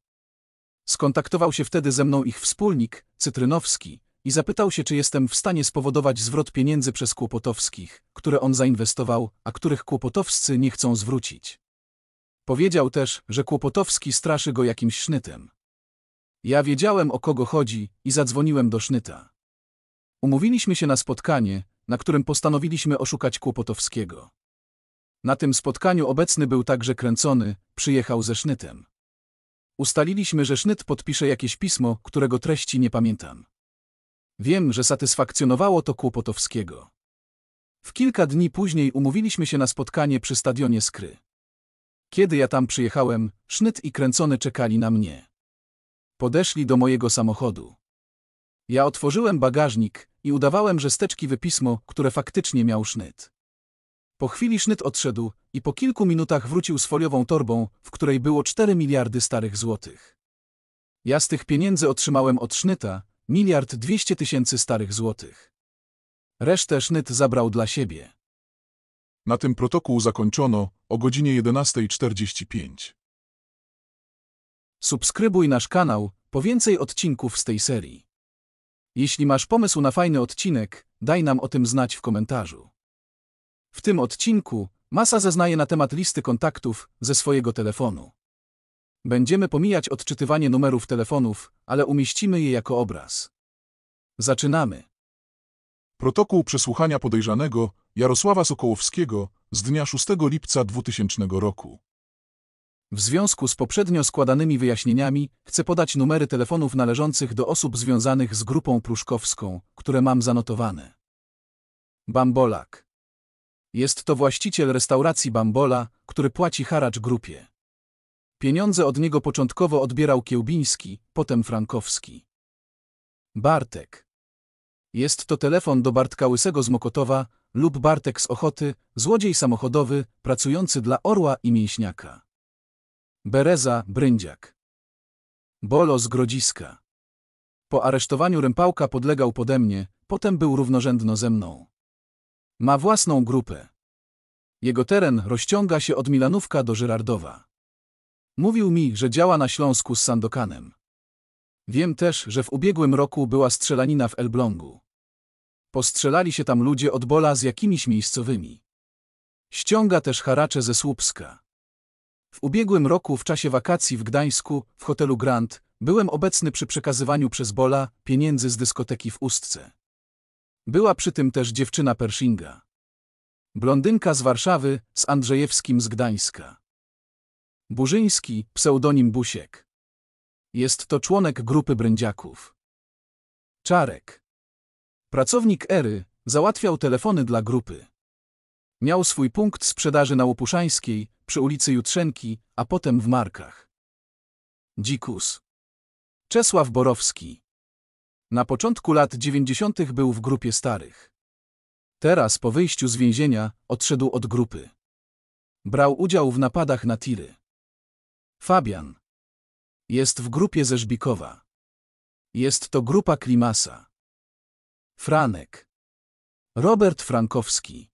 Skontaktował się wtedy ze mną ich wspólnik, Cytrynowski, i zapytał się, czy jestem w stanie spowodować zwrot pieniędzy przez Kłopotowskich, które on zainwestował, a których Kłopotowscy nie chcą zwrócić. Powiedział też, że Kłopotowski straszy go jakimś sznytem. Ja wiedziałem, o kogo chodzi i zadzwoniłem do sznyta. Umówiliśmy się na spotkanie, na którym postanowiliśmy oszukać Kłopotowskiego. Na tym spotkaniu obecny był także kręcony, przyjechał ze sznytem. Ustaliliśmy, że sznyt podpisze jakieś pismo, którego treści nie pamiętam. Wiem, że satysfakcjonowało to Kłopotowskiego. W kilka dni później umówiliśmy się na spotkanie przy stadionie Skry. Kiedy ja tam przyjechałem, Sznyt i Kręcony czekali na mnie. Podeszli do mojego samochodu. Ja otworzyłem bagażnik i udawałem, że steczki wypismo, które faktycznie miał Sznyt. Po chwili Sznyt odszedł i po kilku minutach wrócił z foliową torbą, w której było 4 miliardy starych złotych. Ja z tych pieniędzy otrzymałem od Sznyta miliard dwieście tysięcy starych złotych. Resztę sznyt zabrał dla siebie. Na tym protokół zakończono o godzinie 11.45. Subskrybuj nasz kanał po więcej odcinków z tej serii. Jeśli masz pomysł na fajny odcinek, daj nam o tym znać w komentarzu. W tym odcinku Masa zeznaje na temat listy kontaktów ze swojego telefonu. Będziemy pomijać odczytywanie numerów telefonów, ale umieścimy je jako obraz. Zaczynamy. Protokół przesłuchania podejrzanego Jarosława Sokołowskiego z dnia 6 lipca 2000 roku. W związku z poprzednio składanymi wyjaśnieniami chcę podać numery telefonów należących do osób związanych z grupą pruszkowską, które mam zanotowane. Bambolak. Jest to właściciel restauracji Bambola, który płaci haracz grupie. Pieniądze od niego początkowo odbierał Kiełbiński, potem Frankowski. Bartek. Jest to telefon do Bartka Łysego z Mokotowa lub Bartek z Ochoty, złodziej samochodowy, pracujący dla Orła i Mięśniaka. Bereza, Bryndziak. Bolo z Grodziska. Po aresztowaniu Rympałka podlegał pode mnie, potem był równorzędno ze mną. Ma własną grupę. Jego teren rozciąga się od Milanówka do Żyrardowa. Mówił mi, że działa na Śląsku z Sandokanem. Wiem też, że w ubiegłym roku była strzelanina w Elblągu. Postrzelali się tam ludzie od bola z jakimiś miejscowymi. Ściąga też haracze ze Słupska. W ubiegłym roku w czasie wakacji w Gdańsku, w hotelu Grand, byłem obecny przy przekazywaniu przez Bola pieniędzy z dyskoteki w Ustce. Była przy tym też dziewczyna Pershinga. Blondynka z Warszawy, z Andrzejewskim z Gdańska. Burzyński, pseudonim Busiek. Jest to członek grupy brędziaków. Czarek. Pracownik Ery, załatwiał telefony dla grupy. Miał swój punkt sprzedaży na Łopuszańskiej, przy ulicy Jutrzenki, a potem w Markach. Dzikus. Czesław Borowski. Na początku lat 90. był w grupie starych. Teraz po wyjściu z więzienia odszedł od grupy. Brał udział w napadach na tiry. Fabian. Jest w grupie ze Jest to grupa Klimasa. Franek. Robert Frankowski.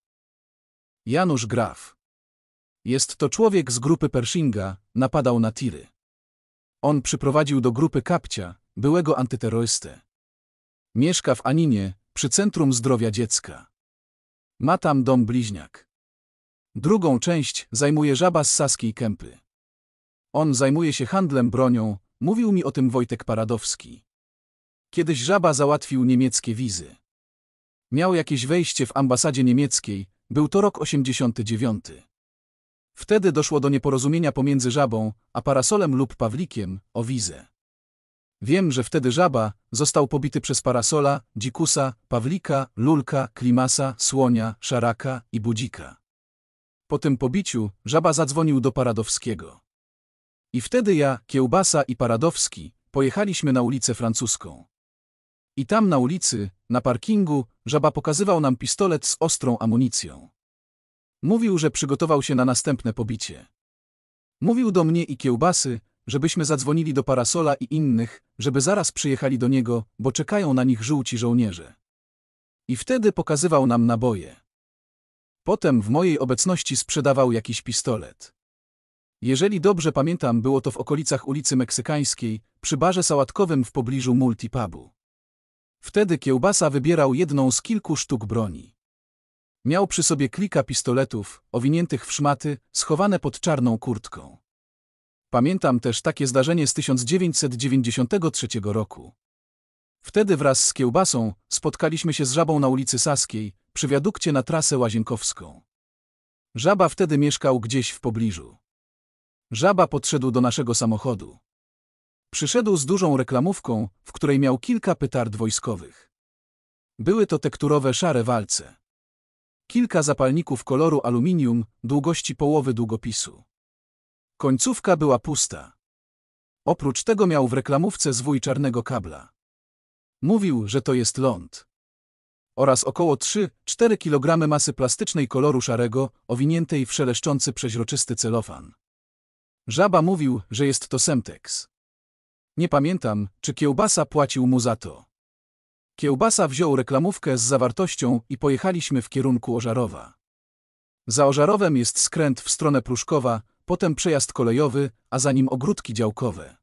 Janusz Graf. Jest to człowiek z grupy Pershinga, napadał na tiry. On przyprowadził do grupy Kapcia, byłego antyterrorystę. Mieszka w Aninie, przy Centrum Zdrowia Dziecka. Ma tam dom bliźniak. Drugą część zajmuje żaba z Saskiej Kępy. On zajmuje się handlem bronią, mówił mi o tym Wojtek Paradowski. Kiedyś Żaba załatwił niemieckie wizy. Miał jakieś wejście w ambasadzie niemieckiej, był to rok 89. Wtedy doszło do nieporozumienia pomiędzy Żabą, a Parasolem lub Pawlikiem o wizę. Wiem, że wtedy Żaba został pobity przez Parasola, Dzikusa, Pawlika, Lulka, Klimasa, Słonia, Szaraka i Budzika. Po tym pobiciu Żaba zadzwonił do Paradowskiego. I wtedy ja, Kiełbasa i Paradowski, pojechaliśmy na ulicę francuską. I tam na ulicy, na parkingu, żaba pokazywał nam pistolet z ostrą amunicją. Mówił, że przygotował się na następne pobicie. Mówił do mnie i Kiełbasy, żebyśmy zadzwonili do Parasola i innych, żeby zaraz przyjechali do niego, bo czekają na nich żółci żołnierze. I wtedy pokazywał nam naboje. Potem w mojej obecności sprzedawał jakiś pistolet. Jeżeli dobrze pamiętam, było to w okolicach ulicy Meksykańskiej, przy barze sałatkowym w pobliżu multipubu. Wtedy kiełbasa wybierał jedną z kilku sztuk broni. Miał przy sobie kilka pistoletów, owiniętych w szmaty, schowane pod czarną kurtką. Pamiętam też takie zdarzenie z 1993 roku. Wtedy wraz z kiełbasą spotkaliśmy się z żabą na ulicy Saskiej, przy wiadukcie na trasę łazienkowską. Żaba wtedy mieszkał gdzieś w pobliżu. Żaba podszedł do naszego samochodu. Przyszedł z dużą reklamówką, w której miał kilka petard wojskowych. Były to tekturowe szare walce. Kilka zapalników koloru aluminium, długości połowy długopisu. Końcówka była pusta. Oprócz tego miał w reklamówce zwój czarnego kabla. Mówił, że to jest ląd. Oraz około 3-4 kg masy plastycznej koloru szarego, owiniętej w szeleszczący przeźroczysty celofan. Żaba mówił, że jest to Semtex. Nie pamiętam, czy kiełbasa płacił mu za to. Kiełbasa wziął reklamówkę z zawartością i pojechaliśmy w kierunku Ożarowa. Za Ożarowem jest skręt w stronę Pruszkowa, potem przejazd kolejowy, a za nim ogródki działkowe.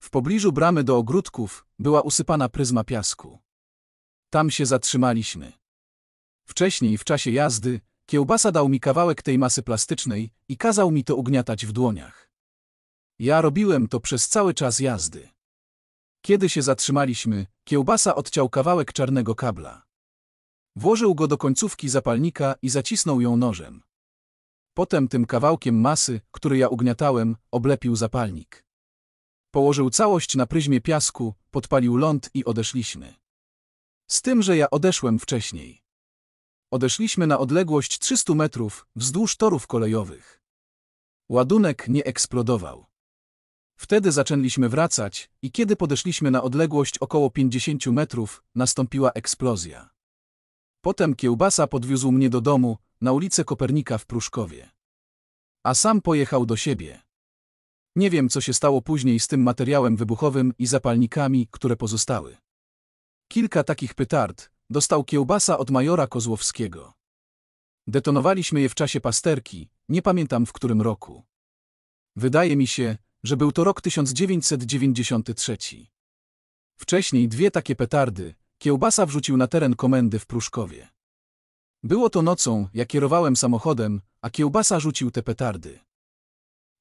W pobliżu bramy do ogródków była usypana pryzma piasku. Tam się zatrzymaliśmy. Wcześniej w czasie jazdy Kiełbasa dał mi kawałek tej masy plastycznej i kazał mi to ugniatać w dłoniach. Ja robiłem to przez cały czas jazdy. Kiedy się zatrzymaliśmy, kiełbasa odciął kawałek czarnego kabla. Włożył go do końcówki zapalnika i zacisnął ją nożem. Potem tym kawałkiem masy, który ja ugniatałem, oblepił zapalnik. Położył całość na pryzmie piasku, podpalił ląd i odeszliśmy. Z tym, że ja odeszłem wcześniej. Odeszliśmy na odległość 300 metrów wzdłuż torów kolejowych. Ładunek nie eksplodował. Wtedy zaczęliśmy wracać i kiedy podeszliśmy na odległość około 50 metrów, nastąpiła eksplozja. Potem kiełbasa podwiózł mnie do domu, na ulicę Kopernika w Pruszkowie. A sam pojechał do siebie. Nie wiem, co się stało później z tym materiałem wybuchowym i zapalnikami, które pozostały. Kilka takich pytard. Dostał kiełbasa od majora Kozłowskiego. Detonowaliśmy je w czasie pasterki, nie pamiętam w którym roku. Wydaje mi się, że był to rok 1993. Wcześniej dwie takie petardy kiełbasa wrzucił na teren komendy w Pruszkowie. Było to nocą, ja kierowałem samochodem, a kiełbasa rzucił te petardy.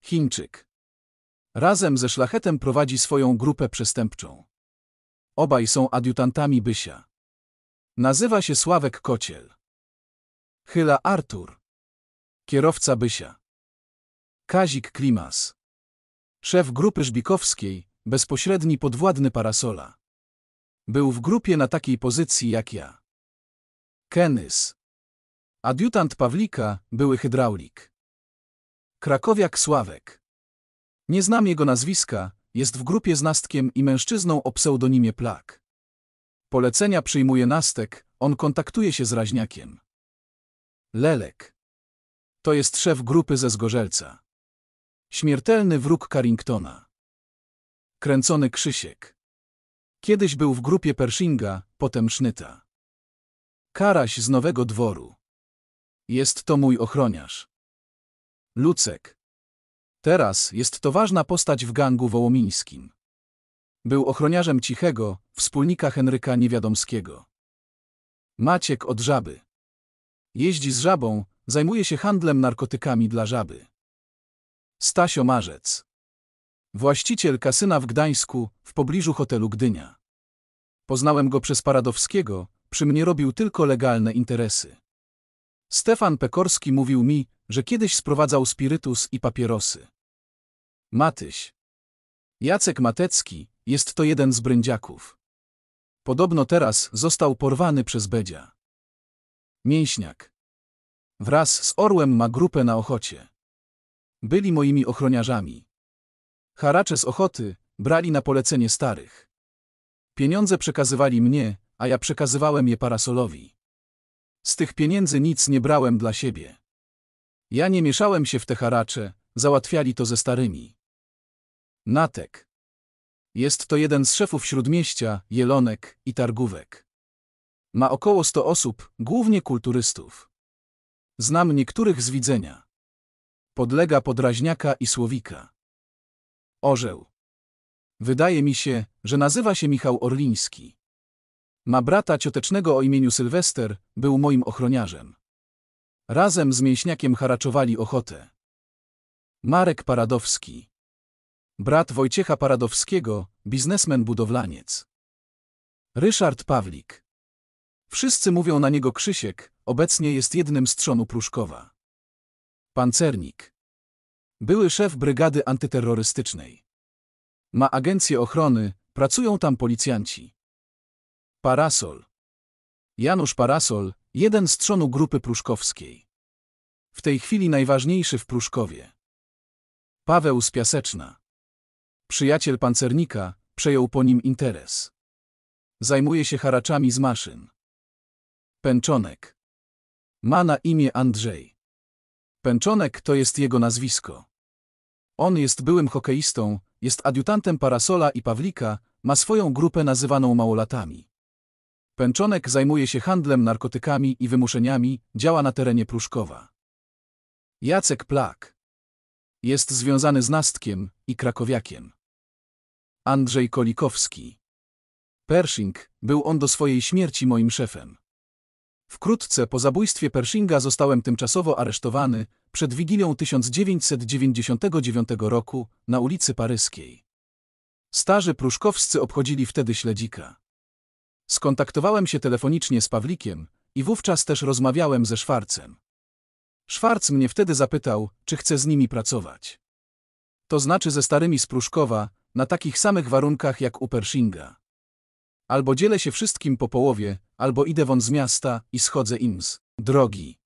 Chińczyk. Razem ze szlachetem prowadzi swoją grupę przestępczą. Obaj są adiutantami Bysia. Nazywa się Sławek Kociel. Chyla Artur. Kierowca Bysia. Kazik Klimas. Szef grupy Żbikowskiej, bezpośredni podwładny Parasola. Był w grupie na takiej pozycji jak ja. Kenys. Adiutant Pawlika, były hydraulik. Krakowiak Sławek. Nie znam jego nazwiska, jest w grupie z Nastkiem i mężczyzną o pseudonimie Plak. Polecenia przyjmuje Nastek, on kontaktuje się z Raźniakiem. Lelek. To jest szef grupy ze Zgorzelca. Śmiertelny wróg Carringtona. Kręcony Krzysiek. Kiedyś był w grupie Pershinga, potem Sznyta. Karaś z Nowego Dworu. Jest to mój ochroniarz. Lucek. Teraz jest to ważna postać w gangu wołomińskim. Był ochroniarzem Cichego, wspólnika Henryka Niewiadomskiego. Maciek od żaby. Jeździ z żabą, zajmuje się handlem narkotykami dla żaby. Stasio Marzec. Właściciel kasyna w Gdańsku, w pobliżu hotelu Gdynia. Poznałem go przez Paradowskiego, przy mnie robił tylko legalne interesy. Stefan Pekorski mówił mi, że kiedyś sprowadzał spirytus i papierosy. Matyś. Jacek Matecki, jest to jeden z brędziaków. Podobno teraz został porwany przez Bedzia. Mięśniak. Wraz z orłem ma grupę na ochocie. Byli moimi ochroniarzami. Haracze z ochoty brali na polecenie starych. Pieniądze przekazywali mnie, a ja przekazywałem je parasolowi. Z tych pieniędzy nic nie brałem dla siebie. Ja nie mieszałem się w te haracze, załatwiali to ze starymi. Natek. Jest to jeden z szefów Śródmieścia, Jelonek i Targówek. Ma około 100 osób, głównie kulturystów. Znam niektórych z widzenia. Podlega podraźniaka i słowika. Orzeł. Wydaje mi się, że nazywa się Michał Orliński. Ma brata ciotecznego o imieniu Sylwester, był moim ochroniarzem. Razem z mięśniakiem haraczowali ochotę. Marek Paradowski. Brat Wojciecha Paradowskiego, biznesmen-budowlaniec. Ryszard Pawlik. Wszyscy mówią na niego Krzysiek, obecnie jest jednym z trzonu Pruszkowa. Pancernik. Były szef brygady antyterrorystycznej. Ma agencję ochrony, pracują tam policjanci. Parasol. Janusz Parasol, jeden z trzonu grupy pruszkowskiej. W tej chwili najważniejszy w Pruszkowie. Paweł z Piaseczna. Przyjaciel pancernika przejął po nim interes. Zajmuje się haraczami z maszyn. Pęczonek. Ma na imię Andrzej. Pęczonek to jest jego nazwisko. On jest byłym hokeistą, jest adiutantem Parasola i Pawlika, ma swoją grupę nazywaną Małolatami. Pęczonek zajmuje się handlem narkotykami i wymuszeniami, działa na terenie Pruszkowa. Jacek Plak. Jest związany z Nastkiem i Krakowiakiem. Andrzej Kolikowski. Pershing, był on do swojej śmierci moim szefem. Wkrótce po zabójstwie Pershinga zostałem tymczasowo aresztowany przed Wigilią 1999 roku na ulicy Paryskiej. Starzy pruszkowscy obchodzili wtedy śledzika. Skontaktowałem się telefonicznie z Pawlikiem i wówczas też rozmawiałem ze Szwarcem. Szwarc mnie wtedy zapytał, czy chcę z nimi pracować. To znaczy ze starymi z Pruszkowa, na takich samych warunkach jak u Pershinga. Albo dzielę się wszystkim po połowie, albo idę wąd z miasta i schodzę im z drogi.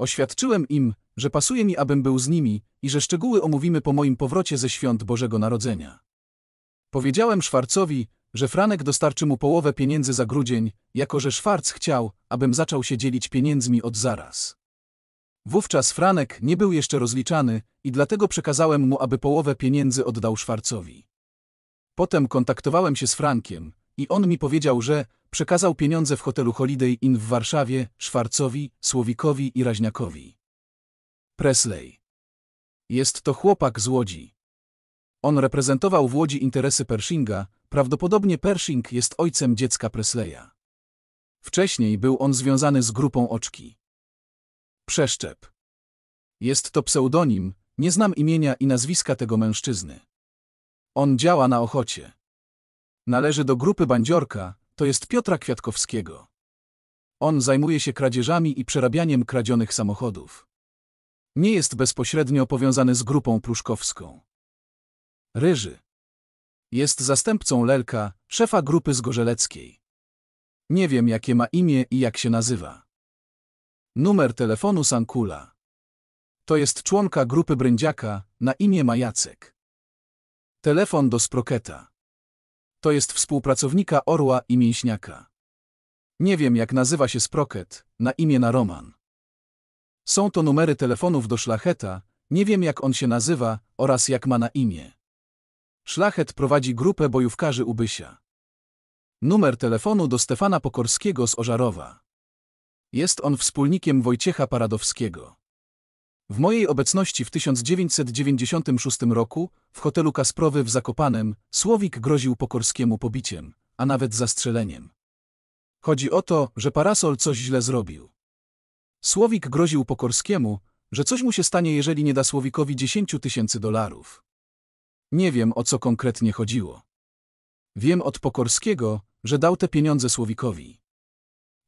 Oświadczyłem im, że pasuje mi, abym był z nimi i że szczegóły omówimy po moim powrocie ze świąt Bożego Narodzenia. Powiedziałem Szwarcowi, że Franek dostarczy mu połowę pieniędzy za grudzień, jako że Szwarc chciał, abym zaczął się dzielić pieniędzmi od zaraz. Wówczas Franek nie był jeszcze rozliczany i dlatego przekazałem mu, aby połowę pieniędzy oddał Szwarcowi. Potem kontaktowałem się z Frankiem i on mi powiedział, że przekazał pieniądze w hotelu Holiday Inn w Warszawie Szwarcowi, Słowikowi i Raźniakowi. Presley. Jest to chłopak z Łodzi. On reprezentował w Łodzi interesy Pershinga, prawdopodobnie Pershing jest ojcem dziecka Presleya. Wcześniej był on związany z grupą Oczki. Przeszczep. Jest to pseudonim, nie znam imienia i nazwiska tego mężczyzny. On działa na Ochocie. Należy do grupy bandziorka, to jest Piotra Kwiatkowskiego. On zajmuje się kradzieżami i przerabianiem kradzionych samochodów. Nie jest bezpośrednio powiązany z grupą pruszkowską. Ryży. Jest zastępcą Lelka, szefa grupy zgorzeleckiej. Nie wiem, jakie ma imię i jak się nazywa. Numer telefonu Sankula. To jest członka grupy Brędziaka, na imię Majacek. Telefon do Sproketa. To jest współpracownika Orła i Mięśniaka. Nie wiem jak nazywa się Sproket, na imię na Roman. Są to numery telefonów do Szlacheta, nie wiem jak on się nazywa oraz jak ma na imię. Szlachet prowadzi grupę bojówkarzy Ubysia. Numer telefonu do Stefana Pokorskiego z Ożarowa. Jest on wspólnikiem Wojciecha Paradowskiego. W mojej obecności w 1996 roku w hotelu Kasprowy w Zakopanem Słowik groził Pokorskiemu pobiciem, a nawet zastrzeleniem. Chodzi o to, że Parasol coś źle zrobił. Słowik groził Pokorskiemu, że coś mu się stanie, jeżeli nie da Słowikowi 10 tysięcy dolarów. Nie wiem, o co konkretnie chodziło. Wiem od Pokorskiego, że dał te pieniądze Słowikowi.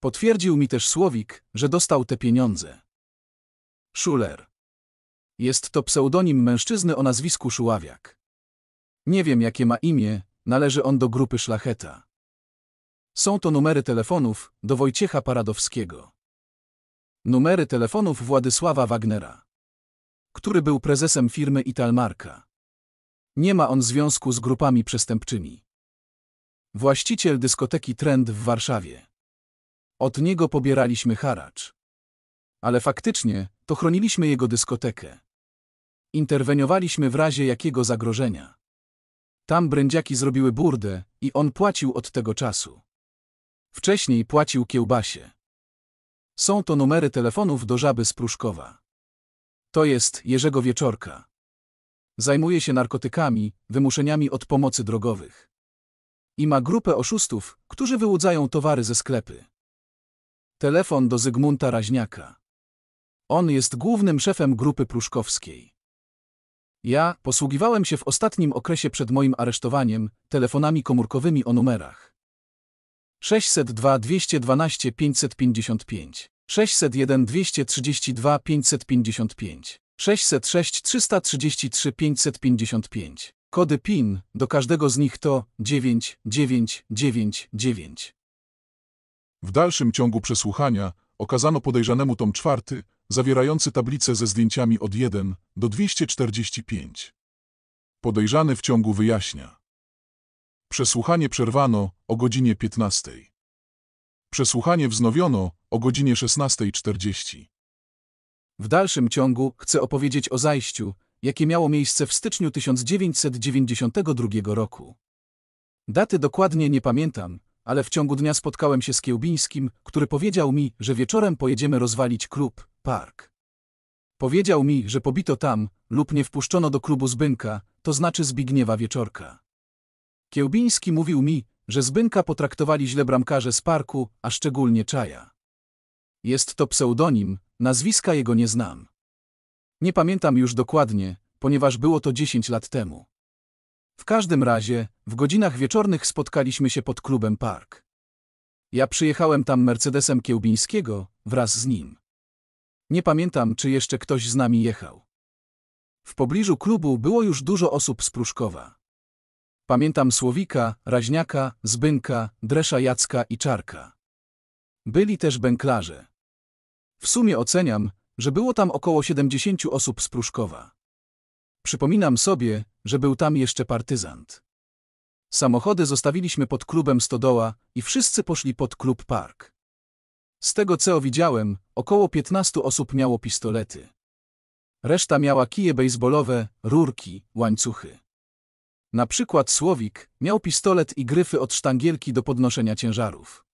Potwierdził mi też Słowik, że dostał te pieniądze. Schuler. Jest to pseudonim mężczyzny o nazwisku Szuławiak. Nie wiem jakie ma imię, należy on do grupy Szlacheta. Są to numery telefonów do Wojciecha Paradowskiego. Numery telefonów Władysława Wagnera, który był prezesem firmy Italmarka. Nie ma on związku z grupami przestępczymi. Właściciel dyskoteki Trend w Warszawie. Od niego pobieraliśmy haracz. Ale faktycznie, to chroniliśmy jego dyskotekę. Interweniowaliśmy w razie jakiego zagrożenia. Tam brędziaki zrobiły burdę i on płacił od tego czasu. Wcześniej płacił kiełbasie. Są to numery telefonów do żaby z Pruszkowa. To jest Jerzego Wieczorka. Zajmuje się narkotykami, wymuszeniami od pomocy drogowych. I ma grupę oszustów, którzy wyłudzają towary ze sklepy. Telefon do Zygmunta Raźniaka. On jest głównym szefem grupy pruszkowskiej. Ja posługiwałem się w ostatnim okresie przed moim aresztowaniem telefonami komórkowymi o numerach 602 212 555, 601 232 555, 606 333 555. Kody PIN do każdego z nich to 9999. W dalszym ciągu przesłuchania okazano podejrzanemu tom czwarty, zawierający tablicę ze zdjęciami od 1 do 245. Podejrzany w ciągu wyjaśnia. Przesłuchanie przerwano o godzinie 15. Przesłuchanie wznowiono o godzinie 16.40. W dalszym ciągu chcę opowiedzieć o zajściu, jakie miało miejsce w styczniu 1992 roku. Daty dokładnie nie pamiętam, ale w ciągu dnia spotkałem się z Kiełbińskim, który powiedział mi, że wieczorem pojedziemy rozwalić klub, park. Powiedział mi, że pobito tam lub nie wpuszczono do klubu Zbynka, to znaczy Zbigniewa Wieczorka. Kiełbiński mówił mi, że Zbynka potraktowali źle bramkarze z parku, a szczególnie Czaja. Jest to pseudonim, nazwiska jego nie znam. Nie pamiętam już dokładnie, ponieważ było to 10 lat temu. W każdym razie, w godzinach wieczornych spotkaliśmy się pod klubem Park. Ja przyjechałem tam Mercedesem Kiełbińskiego, wraz z nim. Nie pamiętam, czy jeszcze ktoś z nami jechał. W pobliżu klubu było już dużo osób z Pruszkowa. Pamiętam Słowika, Raźniaka, Zbynka, Dresza Jacka i Czarka. Byli też bęklarze. W sumie oceniam, że było tam około 70 osób z Pruszkowa. Przypominam sobie, że był tam jeszcze partyzant. Samochody zostawiliśmy pod klubem Stodoła i wszyscy poszli pod klub Park. Z tego co widziałem, około 15 osób miało pistolety. Reszta miała kije baseballowe, rurki, łańcuchy. Na przykład Słowik miał pistolet i gryfy od sztangielki do podnoszenia ciężarów.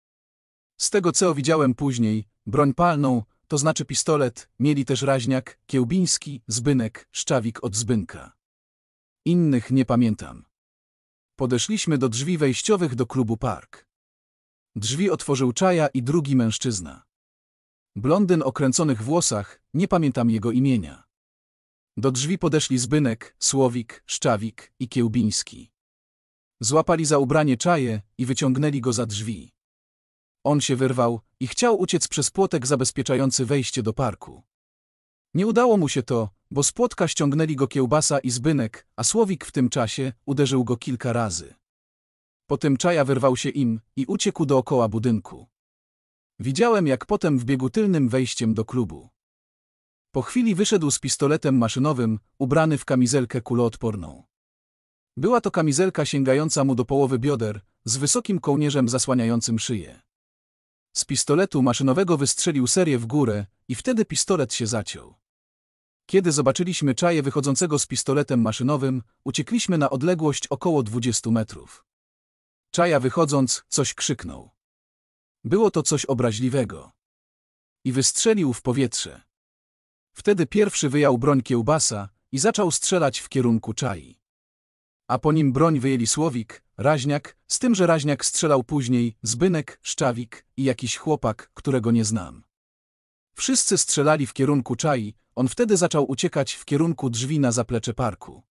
Z tego co widziałem później, broń palną, to znaczy pistolet, mieli też Raźniak, Kiełbiński, Zbynek, Szczawik od Zbynka. Innych nie pamiętam. Podeszliśmy do drzwi wejściowych do klubu Park. Drzwi otworzył Czaja i drugi mężczyzna. Blondyn o kręconych włosach, nie pamiętam jego imienia. Do drzwi podeszli Zbynek, Słowik, Szczawik i Kiełbiński. Złapali za ubranie Czaje i wyciągnęli go za drzwi. On się wyrwał i chciał uciec przez płotek zabezpieczający wejście do parku. Nie udało mu się to, bo z płotka ściągnęli go kiełbasa i zbynek, a słowik w tym czasie uderzył go kilka razy. Potem czaja wyrwał się im i uciekł dookoła budynku. Widziałem, jak potem wbiegł tylnym wejściem do klubu. Po chwili wyszedł z pistoletem maszynowym, ubrany w kamizelkę kuloodporną. Była to kamizelka sięgająca mu do połowy bioder, z wysokim kołnierzem zasłaniającym szyję. Z pistoletu maszynowego wystrzelił serię w górę i wtedy pistolet się zaciął. Kiedy zobaczyliśmy czaje wychodzącego z pistoletem maszynowym, uciekliśmy na odległość około 20 metrów. Czaja wychodząc, coś krzyknął. Było to coś obraźliwego. I wystrzelił w powietrze. Wtedy pierwszy wyjął broń kiełbasa i zaczął strzelać w kierunku czai a po nim broń wyjęli Słowik, Raźniak, z tym, że Raźniak strzelał później, Zbynek, Szczawik i jakiś chłopak, którego nie znam. Wszyscy strzelali w kierunku Czai, on wtedy zaczął uciekać w kierunku drzwi na zaplecze parku.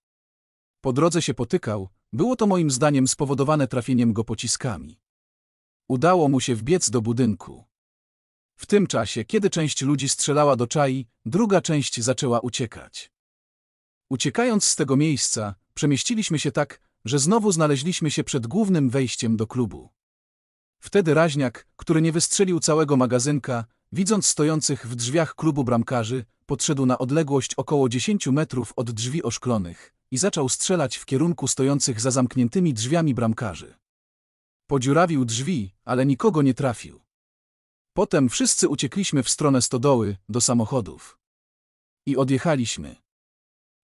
Po drodze się potykał, było to moim zdaniem spowodowane trafieniem go pociskami. Udało mu się wbiec do budynku. W tym czasie, kiedy część ludzi strzelała do Czai, druga część zaczęła uciekać. Uciekając z tego miejsca, Przemieściliśmy się tak, że znowu znaleźliśmy się przed głównym wejściem do klubu. Wtedy Raźniak, który nie wystrzelił całego magazynka, widząc stojących w drzwiach klubu bramkarzy, podszedł na odległość około 10 metrów od drzwi oszklonych i zaczął strzelać w kierunku stojących za zamkniętymi drzwiami bramkarzy. Podziurawił drzwi, ale nikogo nie trafił. Potem wszyscy uciekliśmy w stronę stodoły, do samochodów. I odjechaliśmy.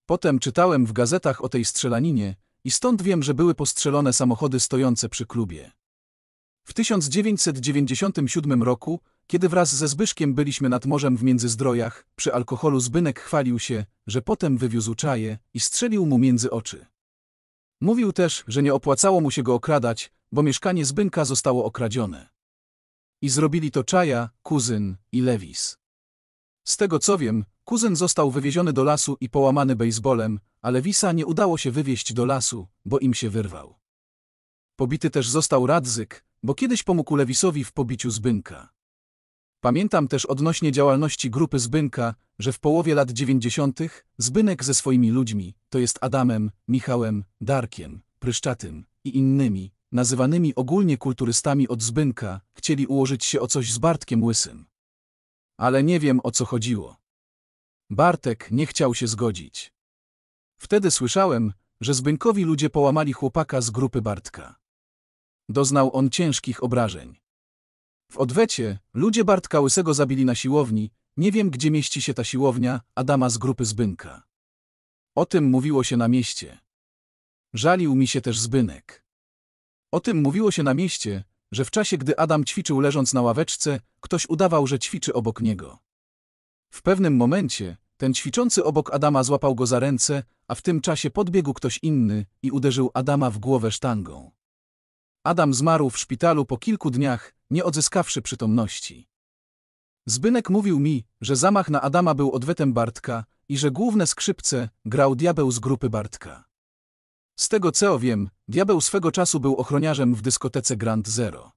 Potem czytałem w gazetach o tej strzelaninie i stąd wiem, że były postrzelone samochody stojące przy klubie. W 1997 roku, kiedy wraz ze Zbyszkiem byliśmy nad morzem w Międzyzdrojach, przy alkoholu Zbynek chwalił się, że potem wywiózł czaje i strzelił mu między oczy. Mówił też, że nie opłacało mu się go okradać, bo mieszkanie Zbynka zostało okradzione. I zrobili to Czaja, Kuzyn i Lewis. Z tego co wiem, Kuzyn został wywieziony do lasu i połamany bejsbolem, ale Wisa nie udało się wywieźć do lasu, bo im się wyrwał. Pobity też został Radzyk, bo kiedyś pomógł Lewisowi w pobiciu Zbynka. Pamiętam też odnośnie działalności grupy Zbynka, że w połowie lat dziewięćdziesiątych Zbynek ze swoimi ludźmi, to jest Adamem, Michałem, Darkiem, Pryszczatym i innymi, nazywanymi ogólnie kulturystami od Zbynka, chcieli ułożyć się o coś z Bartkiem Łysym. Ale nie wiem o co chodziło. Bartek nie chciał się zgodzić. Wtedy słyszałem, że Zbynkowi ludzie połamali chłopaka z grupy Bartka. Doznał on ciężkich obrażeń. W odwecie ludzie Bartka Łysego zabili na siłowni, nie wiem gdzie mieści się ta siłownia, Adama z grupy Zbynka. O tym mówiło się na mieście. Żalił mi się też Zbynek. O tym mówiło się na mieście, że w czasie gdy Adam ćwiczył leżąc na ławeczce, ktoś udawał, że ćwiczy obok niego. W pewnym momencie ten ćwiczący obok Adama złapał go za ręce, a w tym czasie podbiegł ktoś inny i uderzył Adama w głowę sztangą. Adam zmarł w szpitalu po kilku dniach, nie odzyskawszy przytomności. Zbynek mówił mi, że zamach na Adama był odwetem Bartka i że główne skrzypce grał diabeł z grupy Bartka. Z tego co wiem, diabeł swego czasu był ochroniarzem w dyskotece Grand Zero.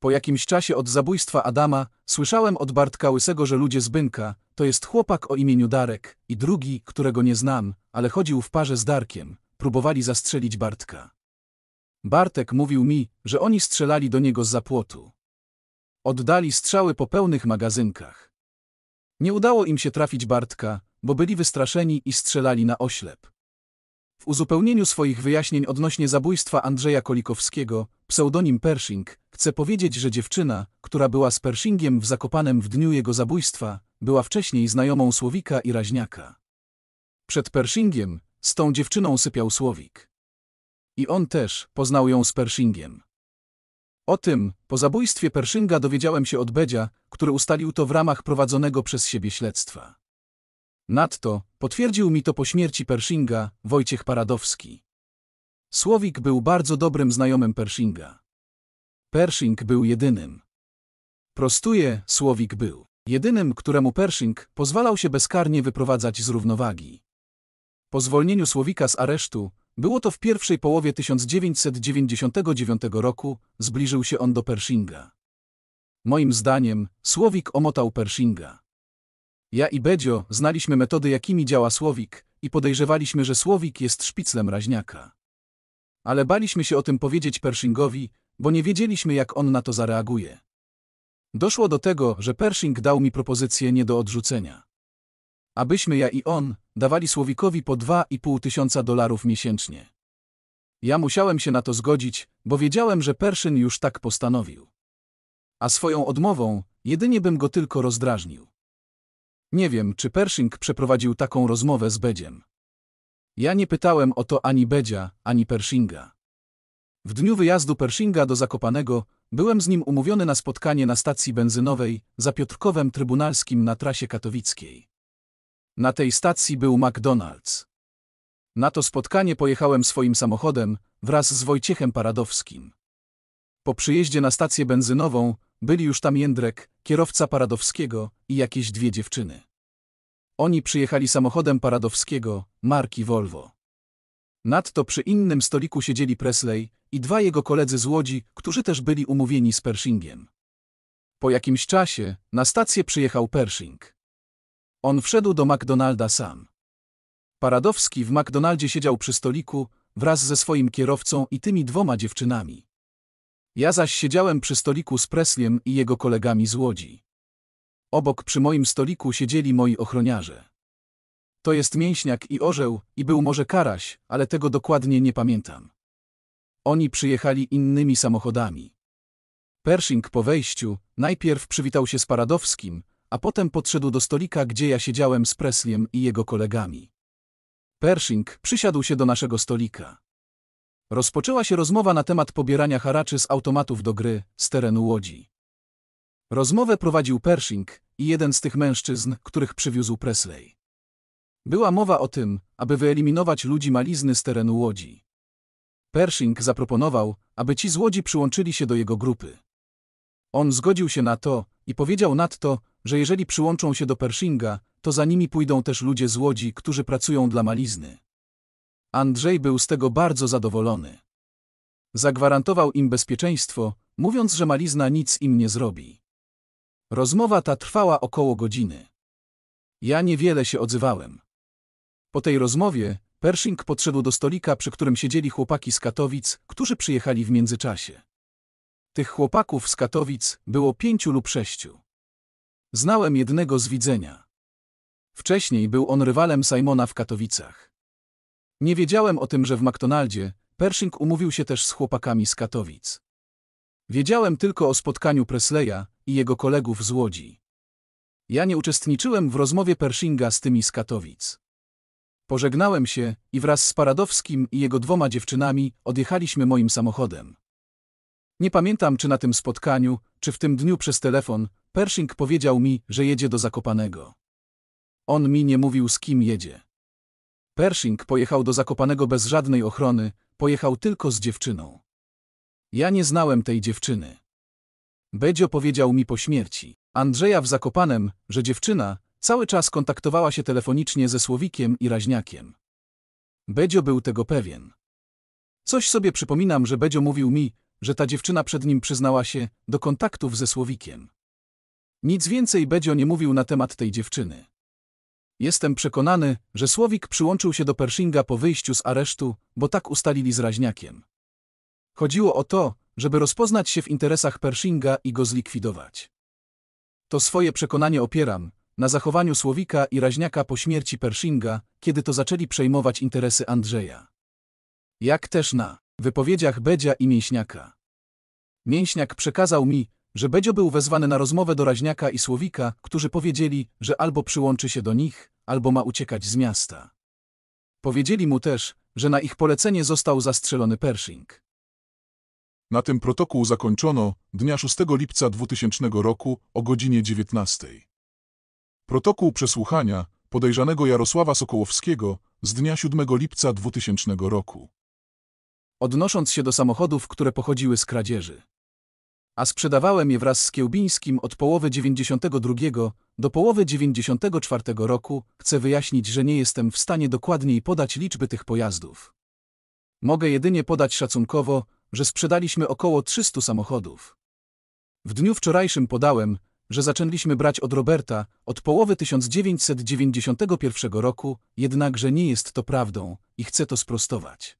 Po jakimś czasie od zabójstwa Adama słyszałem od Bartka Łysego, że ludzie z Bynka, to jest chłopak o imieniu Darek i drugi, którego nie znam, ale chodził w parze z Darkiem, próbowali zastrzelić Bartka. Bartek mówił mi, że oni strzelali do niego z zapłotu. Oddali strzały po pełnych magazynkach. Nie udało im się trafić Bartka, bo byli wystraszeni i strzelali na oślep uzupełnieniu swoich wyjaśnień odnośnie zabójstwa Andrzeja Kolikowskiego, pseudonim Pershing, chcę powiedzieć, że dziewczyna, która była z Pershingiem w Zakopanem w dniu jego zabójstwa, była wcześniej znajomą Słowika i Raźniaka. Przed Pershingiem z tą dziewczyną sypiał Słowik. I on też poznał ją z Pershingiem. O tym, po zabójstwie Pershinga dowiedziałem się od Bedzia, który ustalił to w ramach prowadzonego przez siebie śledztwa. Nadto potwierdził mi to po śmierci Pershinga Wojciech Paradowski. Słowik był bardzo dobrym znajomym Pershinga. Pershing był jedynym. Prostuje, Słowik był. Jedynym, któremu Pershing pozwalał się bezkarnie wyprowadzać z równowagi. Po zwolnieniu Słowika z aresztu, było to w pierwszej połowie 1999 roku, zbliżył się on do Pershinga. Moim zdaniem, Słowik omotał Pershinga. Ja i Bedzio znaliśmy metody, jakimi działa Słowik i podejrzewaliśmy, że Słowik jest szpiclem raźniaka. Ale baliśmy się o tym powiedzieć Pershingowi, bo nie wiedzieliśmy, jak on na to zareaguje. Doszło do tego, że Pershing dał mi propozycję nie do odrzucenia. Abyśmy ja i on dawali Słowikowi po dwa i pół tysiąca dolarów miesięcznie. Ja musiałem się na to zgodzić, bo wiedziałem, że Pershing już tak postanowił. A swoją odmową jedynie bym go tylko rozdrażnił. Nie wiem, czy Pershing przeprowadził taką rozmowę z Bedziem. Ja nie pytałem o to ani Bedzia, ani Pershinga. W dniu wyjazdu Pershinga do Zakopanego byłem z nim umówiony na spotkanie na stacji benzynowej za Piotrkowem Trybunalskim na trasie katowickiej. Na tej stacji był McDonald's. Na to spotkanie pojechałem swoim samochodem wraz z Wojciechem Paradowskim. Po przyjeździe na stację benzynową byli już tam Jędrek, kierowca Paradowskiego i jakieś dwie dziewczyny. Oni przyjechali samochodem Paradowskiego, marki Volvo. Nadto przy innym stoliku siedzieli Presley i dwa jego koledzy z Łodzi, którzy też byli umówieni z Pershingiem. Po jakimś czasie na stację przyjechał Pershing. On wszedł do McDonalda sam. Paradowski w McDonaldzie siedział przy stoliku wraz ze swoim kierowcą i tymi dwoma dziewczynami. Ja zaś siedziałem przy stoliku z Presliem i jego kolegami z Łodzi. Obok przy moim stoliku siedzieli moi ochroniarze. To jest mięśniak i orzeł, i był może karaś, ale tego dokładnie nie pamiętam. Oni przyjechali innymi samochodami. Pershing po wejściu najpierw przywitał się z Paradowskim, a potem podszedł do stolika, gdzie ja siedziałem z Presliem i jego kolegami. Pershing przysiadł się do naszego stolika. Rozpoczęła się rozmowa na temat pobierania haraczy z automatów do gry z terenu Łodzi. Rozmowę prowadził Pershing i jeden z tych mężczyzn, których przywiózł Presley. Była mowa o tym, aby wyeliminować ludzi malizny z terenu Łodzi. Pershing zaproponował, aby ci z Łodzi przyłączyli się do jego grupy. On zgodził się na to i powiedział nadto, że jeżeli przyłączą się do Pershinga, to za nimi pójdą też ludzie z Łodzi, którzy pracują dla malizny. Andrzej był z tego bardzo zadowolony. Zagwarantował im bezpieczeństwo, mówiąc, że malizna nic im nie zrobi. Rozmowa ta trwała około godziny. Ja niewiele się odzywałem. Po tej rozmowie Pershing podszedł do stolika, przy którym siedzieli chłopaki z Katowic, którzy przyjechali w międzyczasie. Tych chłopaków z Katowic było pięciu lub sześciu. Znałem jednego z widzenia. Wcześniej był on rywalem Simona w Katowicach. Nie wiedziałem o tym, że w McDonaldzie Pershing umówił się też z chłopakami z Katowic. Wiedziałem tylko o spotkaniu Presleya i jego kolegów z Łodzi. Ja nie uczestniczyłem w rozmowie Pershinga z tymi z Katowic. Pożegnałem się i wraz z Paradowskim i jego dwoma dziewczynami odjechaliśmy moim samochodem. Nie pamiętam, czy na tym spotkaniu, czy w tym dniu przez telefon, Pershing powiedział mi, że jedzie do Zakopanego. On mi nie mówił, z kim jedzie. Pershing pojechał do Zakopanego bez żadnej ochrony, pojechał tylko z dziewczyną. Ja nie znałem tej dziewczyny. Bedzio powiedział mi po śmierci Andrzeja w Zakopanem, że dziewczyna cały czas kontaktowała się telefonicznie ze Słowikiem i Raźniakiem. Bedzio był tego pewien. Coś sobie przypominam, że Bedzio mówił mi, że ta dziewczyna przed nim przyznała się do kontaktów ze Słowikiem. Nic więcej Bedzio nie mówił na temat tej dziewczyny. Jestem przekonany, że Słowik przyłączył się do Pershinga po wyjściu z aresztu, bo tak ustalili z Raźniakiem. Chodziło o to, żeby rozpoznać się w interesach Pershinga i go zlikwidować. To swoje przekonanie opieram na zachowaniu Słowika i Raźniaka po śmierci Pershinga, kiedy to zaczęli przejmować interesy Andrzeja. Jak też na wypowiedziach Bedzia i Mięśniaka. Mięśniak przekazał mi, że Bedzio był wezwany na rozmowę do Raźniaka i Słowika, którzy powiedzieli, że albo przyłączy się do nich, albo ma uciekać z miasta. Powiedzieli mu też, że na ich polecenie został zastrzelony Pershing. Na tym protokół zakończono dnia 6 lipca 2000 roku o godzinie 19. Protokół przesłuchania podejrzanego Jarosława Sokołowskiego z dnia 7 lipca 2000 roku. Odnosząc się do samochodów, które pochodziły z kradzieży a sprzedawałem je wraz z Kiełbińskim od połowy 92 do połowy 94 roku, chcę wyjaśnić, że nie jestem w stanie dokładniej podać liczby tych pojazdów. Mogę jedynie podać szacunkowo, że sprzedaliśmy około 300 samochodów. W dniu wczorajszym podałem, że zaczęliśmy brać od Roberta od połowy 1991 roku, jednakże nie jest to prawdą i chcę to sprostować.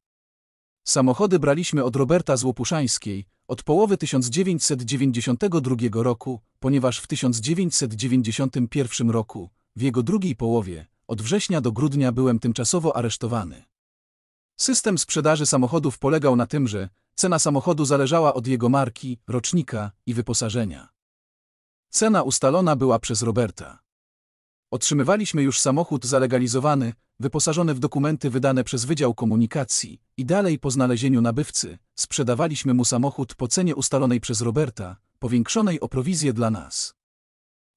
Samochody braliśmy od Roberta z Łopuszańskiej, od połowy 1992 roku, ponieważ w 1991 roku, w jego drugiej połowie, od września do grudnia byłem tymczasowo aresztowany. System sprzedaży samochodów polegał na tym, że cena samochodu zależała od jego marki, rocznika i wyposażenia. Cena ustalona była przez Roberta. Otrzymywaliśmy już samochód zalegalizowany, wyposażone w dokumenty wydane przez Wydział Komunikacji i dalej po znalezieniu nabywcy, sprzedawaliśmy mu samochód po cenie ustalonej przez Roberta, powiększonej o prowizję dla nas.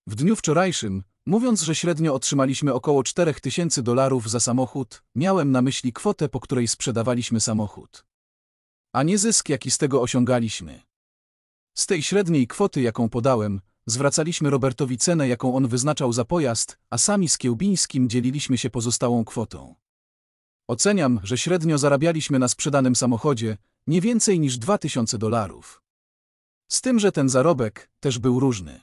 W dniu wczorajszym, mówiąc, że średnio otrzymaliśmy około 4000 dolarów za samochód, miałem na myśli kwotę, po której sprzedawaliśmy samochód. A nie zysk, jaki z tego osiągaliśmy. Z tej średniej kwoty, jaką podałem, Zwracaliśmy Robertowi cenę, jaką on wyznaczał za pojazd, a sami z Kiełbińskim dzieliliśmy się pozostałą kwotą. Oceniam, że średnio zarabialiśmy na sprzedanym samochodzie nie więcej niż 2000 dolarów. Z tym, że ten zarobek też był różny.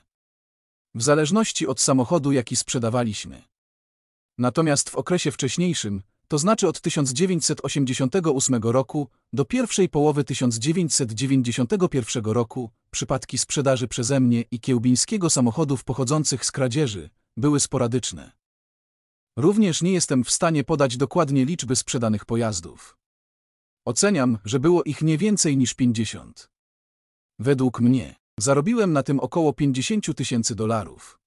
W zależności od samochodu, jaki sprzedawaliśmy. Natomiast w okresie wcześniejszym to znaczy od 1988 roku do pierwszej połowy 1991 roku, przypadki sprzedaży przeze mnie i Kiełbińskiego samochodów pochodzących z kradzieży były sporadyczne. Również nie jestem w stanie podać dokładnie liczby sprzedanych pojazdów. Oceniam, że było ich nie więcej niż 50. Według mnie zarobiłem na tym około 50 tysięcy dolarów.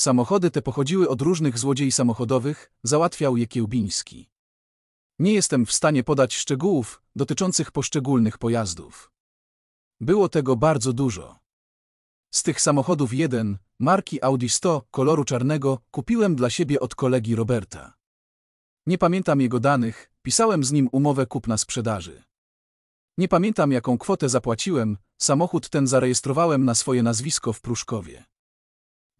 Samochody te pochodziły od różnych złodziei samochodowych, załatwiał je Kiełbiński. Nie jestem w stanie podać szczegółów dotyczących poszczególnych pojazdów. Było tego bardzo dużo. Z tych samochodów jeden, marki Audi 100, koloru czarnego, kupiłem dla siebie od kolegi Roberta. Nie pamiętam jego danych, pisałem z nim umowę kupna-sprzedaży. Nie pamiętam jaką kwotę zapłaciłem, samochód ten zarejestrowałem na swoje nazwisko w Pruszkowie.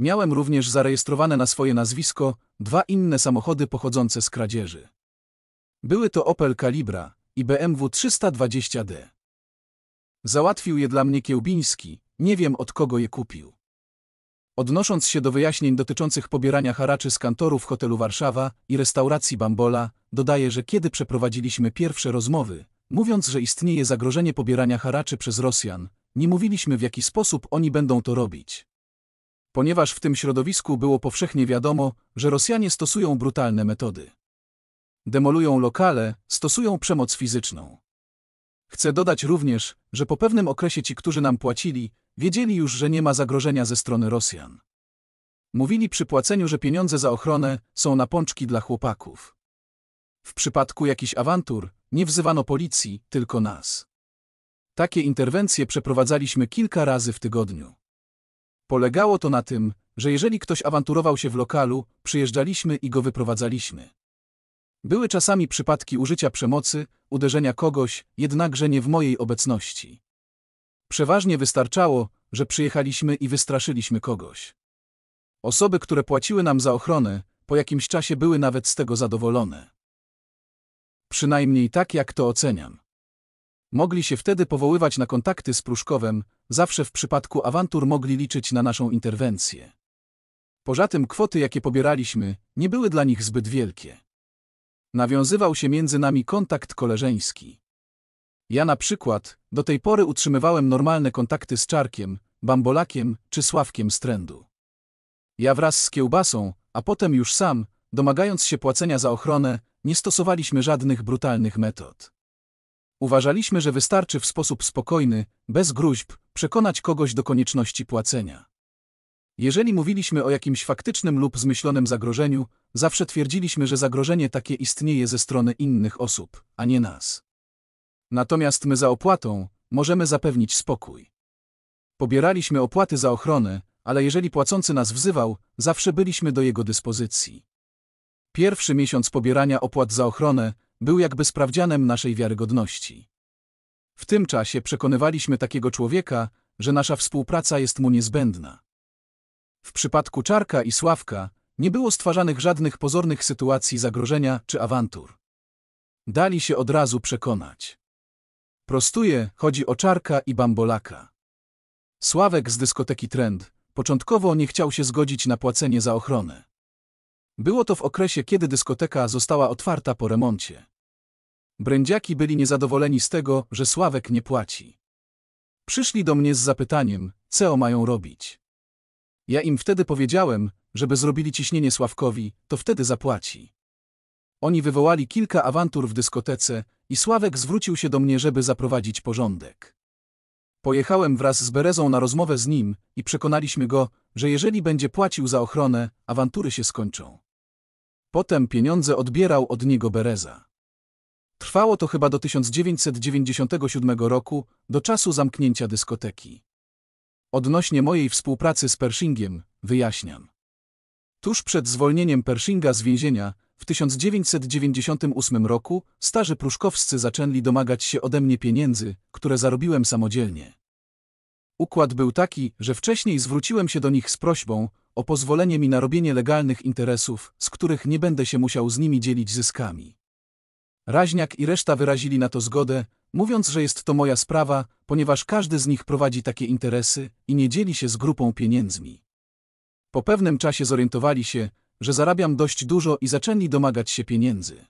Miałem również zarejestrowane na swoje nazwisko dwa inne samochody pochodzące z kradzieży. Były to Opel Calibra i BMW 320D. Załatwił je dla mnie Kiełbiński, nie wiem od kogo je kupił. Odnosząc się do wyjaśnień dotyczących pobierania haraczy z kantorów hotelu Warszawa i restauracji Bambola, dodaję, że kiedy przeprowadziliśmy pierwsze rozmowy, mówiąc, że istnieje zagrożenie pobierania haraczy przez Rosjan, nie mówiliśmy w jaki sposób oni będą to robić ponieważ w tym środowisku było powszechnie wiadomo, że Rosjanie stosują brutalne metody. Demolują lokale, stosują przemoc fizyczną. Chcę dodać również, że po pewnym okresie ci, którzy nam płacili, wiedzieli już, że nie ma zagrożenia ze strony Rosjan. Mówili przy płaceniu, że pieniądze za ochronę są na pączki dla chłopaków. W przypadku jakichś awantur nie wzywano policji, tylko nas. Takie interwencje przeprowadzaliśmy kilka razy w tygodniu. Polegało to na tym, że jeżeli ktoś awanturował się w lokalu, przyjeżdżaliśmy i go wyprowadzaliśmy. Były czasami przypadki użycia przemocy, uderzenia kogoś, jednakże nie w mojej obecności. Przeważnie wystarczało, że przyjechaliśmy i wystraszyliśmy kogoś. Osoby, które płaciły nam za ochronę, po jakimś czasie były nawet z tego zadowolone. Przynajmniej tak jak to oceniam. Mogli się wtedy powoływać na kontakty z Pruszkowem, zawsze w przypadku awantur mogli liczyć na naszą interwencję. Poza tym kwoty, jakie pobieraliśmy, nie były dla nich zbyt wielkie. Nawiązywał się między nami kontakt koleżeński. Ja na przykład do tej pory utrzymywałem normalne kontakty z Czarkiem, Bambolakiem czy Sławkiem z trendu. Ja wraz z kiełbasą, a potem już sam, domagając się płacenia za ochronę, nie stosowaliśmy żadnych brutalnych metod. Uważaliśmy, że wystarczy w sposób spokojny, bez gruźb, przekonać kogoś do konieczności płacenia. Jeżeli mówiliśmy o jakimś faktycznym lub zmyślonym zagrożeniu, zawsze twierdziliśmy, że zagrożenie takie istnieje ze strony innych osób, a nie nas. Natomiast my za opłatą możemy zapewnić spokój. Pobieraliśmy opłaty za ochronę, ale jeżeli płacący nas wzywał, zawsze byliśmy do jego dyspozycji. Pierwszy miesiąc pobierania opłat za ochronę był jakby sprawdzianem naszej wiarygodności. W tym czasie przekonywaliśmy takiego człowieka, że nasza współpraca jest mu niezbędna. W przypadku Czarka i Sławka nie było stwarzanych żadnych pozornych sytuacji zagrożenia czy awantur. Dali się od razu przekonać. Prostuje, chodzi o Czarka i Bambolaka. Sławek z dyskoteki Trend początkowo nie chciał się zgodzić na płacenie za ochronę. Było to w okresie, kiedy dyskoteka została otwarta po remoncie. Brędziaki byli niezadowoleni z tego, że Sławek nie płaci. Przyszli do mnie z zapytaniem, co mają robić. Ja im wtedy powiedziałem, żeby zrobili ciśnienie Sławkowi, to wtedy zapłaci. Oni wywołali kilka awantur w dyskotece i Sławek zwrócił się do mnie, żeby zaprowadzić porządek. Pojechałem wraz z Berezą na rozmowę z nim i przekonaliśmy go, że jeżeli będzie płacił za ochronę, awantury się skończą. Potem pieniądze odbierał od niego Bereza. Trwało to chyba do 1997 roku, do czasu zamknięcia dyskoteki. Odnośnie mojej współpracy z Pershingiem, wyjaśniam. Tuż przed zwolnieniem Pershinga z więzienia, w 1998 roku, starzy pruszkowscy zaczęli domagać się ode mnie pieniędzy, które zarobiłem samodzielnie. Układ był taki, że wcześniej zwróciłem się do nich z prośbą o pozwolenie mi na robienie legalnych interesów, z których nie będę się musiał z nimi dzielić zyskami. Raźniak i reszta wyrazili na to zgodę, mówiąc, że jest to moja sprawa, ponieważ każdy z nich prowadzi takie interesy i nie dzieli się z grupą pieniędzmi. Po pewnym czasie zorientowali się, że zarabiam dość dużo i zaczęli domagać się pieniędzy.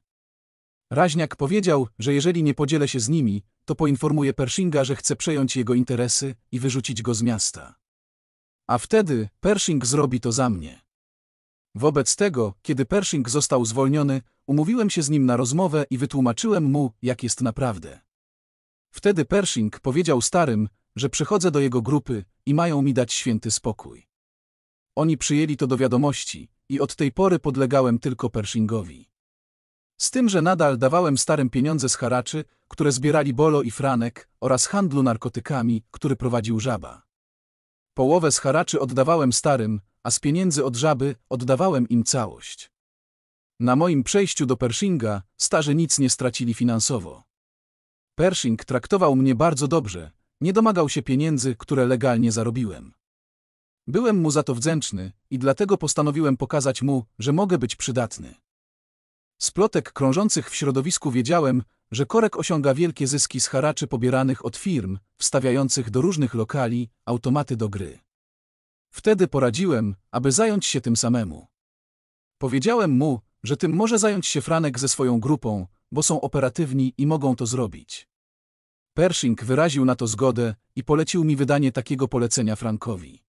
Raźniak powiedział, że jeżeli nie podzielę się z nimi, to poinformuje Pershinga, że chce przejąć jego interesy i wyrzucić go z miasta a wtedy Pershing zrobi to za mnie. Wobec tego, kiedy Pershing został zwolniony, umówiłem się z nim na rozmowę i wytłumaczyłem mu, jak jest naprawdę. Wtedy Pershing powiedział starym, że przychodzę do jego grupy i mają mi dać święty spokój. Oni przyjęli to do wiadomości i od tej pory podlegałem tylko Pershingowi. Z tym, że nadal dawałem starym pieniądze z haraczy, które zbierali Bolo i Franek oraz handlu narkotykami, który prowadził Żaba. Połowę z haraczy oddawałem starym, a z pieniędzy od żaby oddawałem im całość. Na moim przejściu do Pershinga starzy nic nie stracili finansowo. Pershing traktował mnie bardzo dobrze, nie domagał się pieniędzy, które legalnie zarobiłem. Byłem mu za to wdzięczny i dlatego postanowiłem pokazać mu, że mogę być przydatny. Z plotek krążących w środowisku wiedziałem, że korek osiąga wielkie zyski z haraczy pobieranych od firm, wstawiających do różnych lokali automaty do gry. Wtedy poradziłem, aby zająć się tym samemu. Powiedziałem mu, że tym może zająć się Franek ze swoją grupą, bo są operatywni i mogą to zrobić. Pershing wyraził na to zgodę i polecił mi wydanie takiego polecenia Frankowi.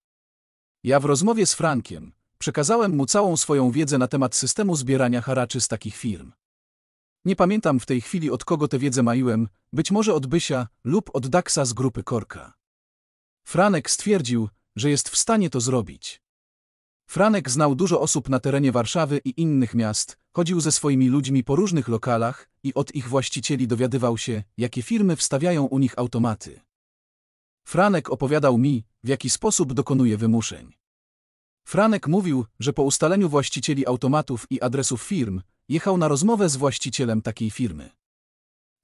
Ja w rozmowie z Frankiem przekazałem mu całą swoją wiedzę na temat systemu zbierania haraczy z takich firm. Nie pamiętam w tej chwili od kogo tę wiedzę maiłem, być może od Bysia lub od Daxa z grupy Korka. Franek stwierdził, że jest w stanie to zrobić. Franek znał dużo osób na terenie Warszawy i innych miast, chodził ze swoimi ludźmi po różnych lokalach i od ich właścicieli dowiadywał się, jakie firmy wstawiają u nich automaty. Franek opowiadał mi, w jaki sposób dokonuje wymuszeń. Franek mówił, że po ustaleniu właścicieli automatów i adresów firm, jechał na rozmowę z właścicielem takiej firmy.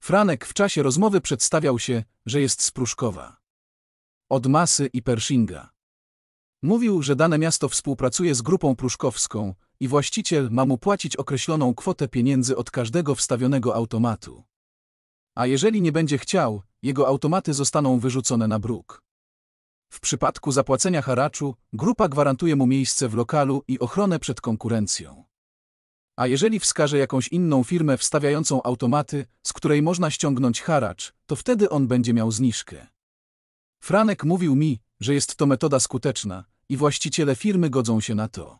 Franek w czasie rozmowy przedstawiał się, że jest z Pruszkowa. Od Masy i Pershinga. Mówił, że dane miasto współpracuje z grupą pruszkowską i właściciel ma mu płacić określoną kwotę pieniędzy od każdego wstawionego automatu. A jeżeli nie będzie chciał, jego automaty zostaną wyrzucone na bruk. W przypadku zapłacenia haraczu, grupa gwarantuje mu miejsce w lokalu i ochronę przed konkurencją. A jeżeli wskaże jakąś inną firmę wstawiającą automaty, z której można ściągnąć haracz, to wtedy on będzie miał zniżkę. Franek mówił mi, że jest to metoda skuteczna i właściciele firmy godzą się na to.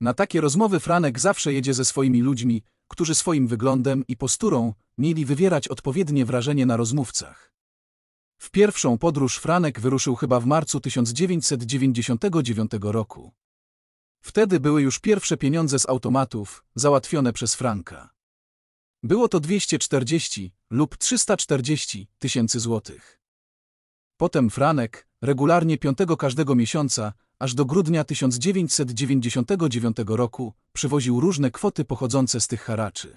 Na takie rozmowy Franek zawsze jedzie ze swoimi ludźmi, którzy swoim wyglądem i posturą mieli wywierać odpowiednie wrażenie na rozmówcach. W pierwszą podróż Franek wyruszył chyba w marcu 1999 roku. Wtedy były już pierwsze pieniądze z automatów, załatwione przez Franka. Było to 240 lub 340 tysięcy złotych. Potem Franek, regularnie 5 każdego miesiąca, aż do grudnia 1999 roku, przywoził różne kwoty pochodzące z tych haraczy.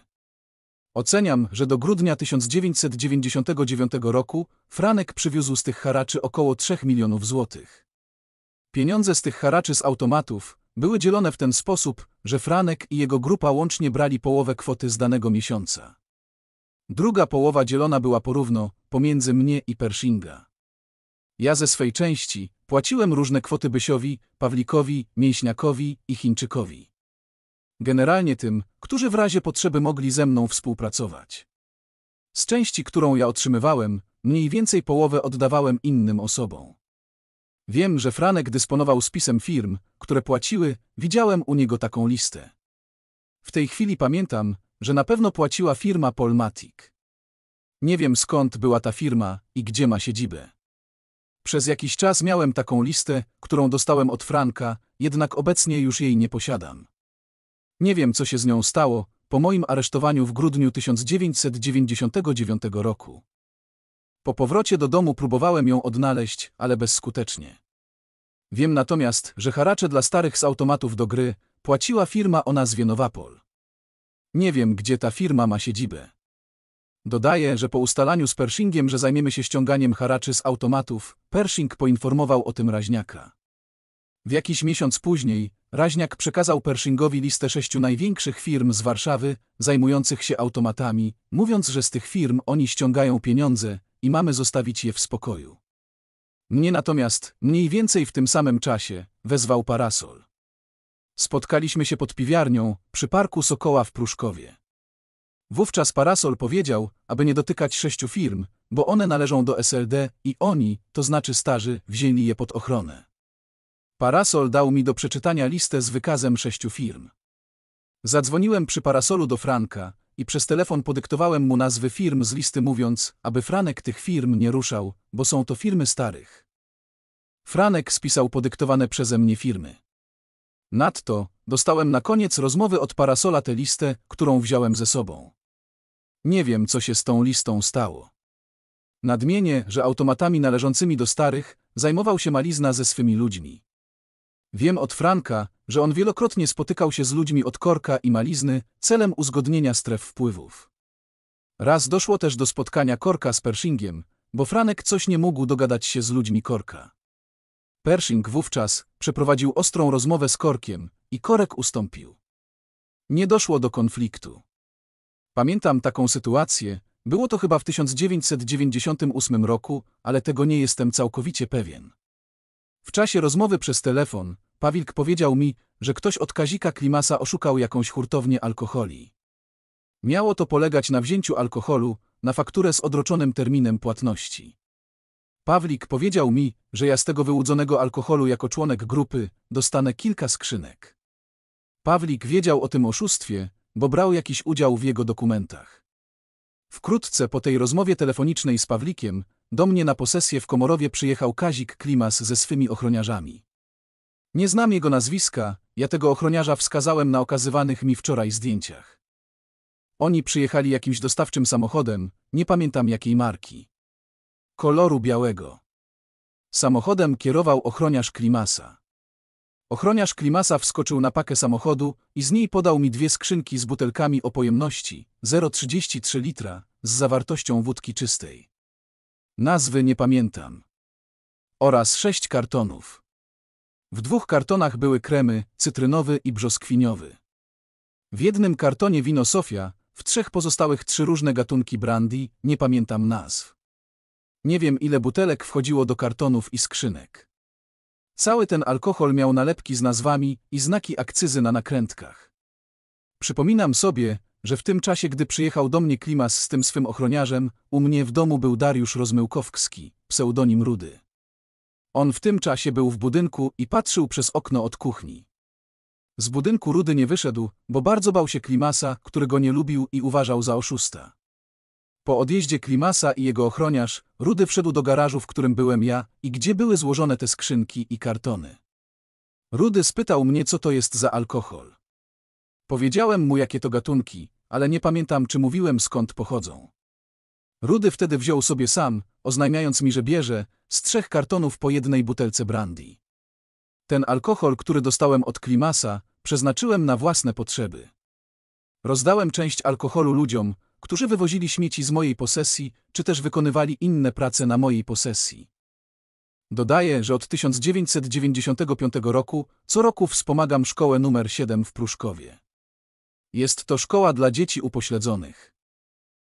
Oceniam, że do grudnia 1999 roku Franek przywiózł z tych haraczy około 3 milionów złotych. Pieniądze z tych haraczy z automatów były dzielone w ten sposób, że Franek i jego grupa łącznie brali połowę kwoty z danego miesiąca. Druga połowa dzielona była porówno pomiędzy mnie i Pershinga. Ja ze swej części płaciłem różne kwoty Bysiowi, Pawlikowi, Mięśniakowi i Chińczykowi. Generalnie tym, którzy w razie potrzeby mogli ze mną współpracować. Z części, którą ja otrzymywałem, mniej więcej połowę oddawałem innym osobom. Wiem, że Franek dysponował spisem firm, które płaciły, widziałem u niego taką listę. W tej chwili pamiętam, że na pewno płaciła firma Polmatic. Nie wiem skąd była ta firma i gdzie ma siedzibę. Przez jakiś czas miałem taką listę, którą dostałem od Franka, jednak obecnie już jej nie posiadam. Nie wiem, co się z nią stało po moim aresztowaniu w grudniu 1999 roku. Po powrocie do domu próbowałem ją odnaleźć, ale bezskutecznie. Wiem natomiast, że haracze dla starych z automatów do gry płaciła firma o nazwie Nowapol. Nie wiem, gdzie ta firma ma siedzibę. Dodaję, że po ustalaniu z Pershingiem, że zajmiemy się ściąganiem haraczy z automatów, Pershing poinformował o tym Raźniaka. W jakiś miesiąc później Raźniak przekazał Pershingowi listę sześciu największych firm z Warszawy zajmujących się automatami, mówiąc, że z tych firm oni ściągają pieniądze, i mamy zostawić je w spokoju. Mnie natomiast, mniej więcej w tym samym czasie, wezwał parasol. Spotkaliśmy się pod piwiarnią, przy parku Sokoła w Pruszkowie. Wówczas parasol powiedział, aby nie dotykać sześciu firm, bo one należą do SLD i oni, to znaczy starzy, wzięli je pod ochronę. Parasol dał mi do przeczytania listę z wykazem sześciu firm. Zadzwoniłem przy parasolu do Franka, i przez telefon podyktowałem mu nazwy firm z listy mówiąc, aby Franek tych firm nie ruszał, bo są to firmy starych. Franek spisał podyktowane przeze mnie firmy. Nadto, dostałem na koniec rozmowy od Parasola tę listę, którą wziąłem ze sobą. Nie wiem, co się z tą listą stało. Nadmienię, że automatami należącymi do starych zajmował się Malizna ze swymi ludźmi. Wiem od Franka, że on wielokrotnie spotykał się z ludźmi od Korka i Malizny celem uzgodnienia stref wpływów. Raz doszło też do spotkania Korka z Pershingiem, bo Franek coś nie mógł dogadać się z ludźmi Korka. Pershing wówczas przeprowadził ostrą rozmowę z Korkiem i Korek ustąpił. Nie doszło do konfliktu. Pamiętam taką sytuację, było to chyba w 1998 roku, ale tego nie jestem całkowicie pewien. W czasie rozmowy przez telefon Pawilk powiedział mi, że ktoś od Kazika Klimasa oszukał jakąś hurtownię alkoholi. Miało to polegać na wzięciu alkoholu na fakturę z odroczonym terminem płatności. Pawlik powiedział mi, że ja z tego wyłudzonego alkoholu jako członek grupy dostanę kilka skrzynek. Pawlik wiedział o tym oszustwie, bo brał jakiś udział w jego dokumentach. Wkrótce po tej rozmowie telefonicznej z Pawlikiem do mnie na posesję w Komorowie przyjechał Kazik Klimas ze swymi ochroniarzami. Nie znam jego nazwiska, ja tego ochroniarza wskazałem na okazywanych mi wczoraj zdjęciach. Oni przyjechali jakimś dostawczym samochodem, nie pamiętam jakiej marki. Koloru białego. Samochodem kierował ochroniarz Klimasa. Ochroniarz Klimasa wskoczył na pakę samochodu i z niej podał mi dwie skrzynki z butelkami o pojemności 0,33 litra z zawartością wódki czystej. Nazwy nie pamiętam. Oraz sześć kartonów. W dwóch kartonach były kremy, cytrynowy i brzoskwiniowy. W jednym kartonie wino Sofia, w trzech pozostałych trzy różne gatunki brandy, nie pamiętam nazw. Nie wiem ile butelek wchodziło do kartonów i skrzynek. Cały ten alkohol miał nalepki z nazwami i znaki akcyzy na nakrętkach. Przypominam sobie, że w tym czasie, gdy przyjechał do mnie Klimas z tym swym ochroniarzem, u mnie w domu był Dariusz Rozmyłkowski, pseudonim Rudy. On w tym czasie był w budynku i patrzył przez okno od kuchni. Z budynku Rudy nie wyszedł, bo bardzo bał się Klimasa, którego nie lubił i uważał za oszusta. Po odjeździe Klimasa i jego ochroniarz, Rudy wszedł do garażu, w którym byłem ja i gdzie były złożone te skrzynki i kartony. Rudy spytał mnie, co to jest za alkohol. Powiedziałem mu, jakie to gatunki, ale nie pamiętam, czy mówiłem, skąd pochodzą. Rudy wtedy wziął sobie sam, oznajmiając mi, że bierze, z trzech kartonów po jednej butelce brandy. Ten alkohol, który dostałem od Klimasa, przeznaczyłem na własne potrzeby. Rozdałem część alkoholu ludziom, którzy wywozili śmieci z mojej posesji, czy też wykonywali inne prace na mojej posesji. Dodaję, że od 1995 roku co roku wspomagam szkołę numer 7 w Pruszkowie. Jest to szkoła dla dzieci upośledzonych.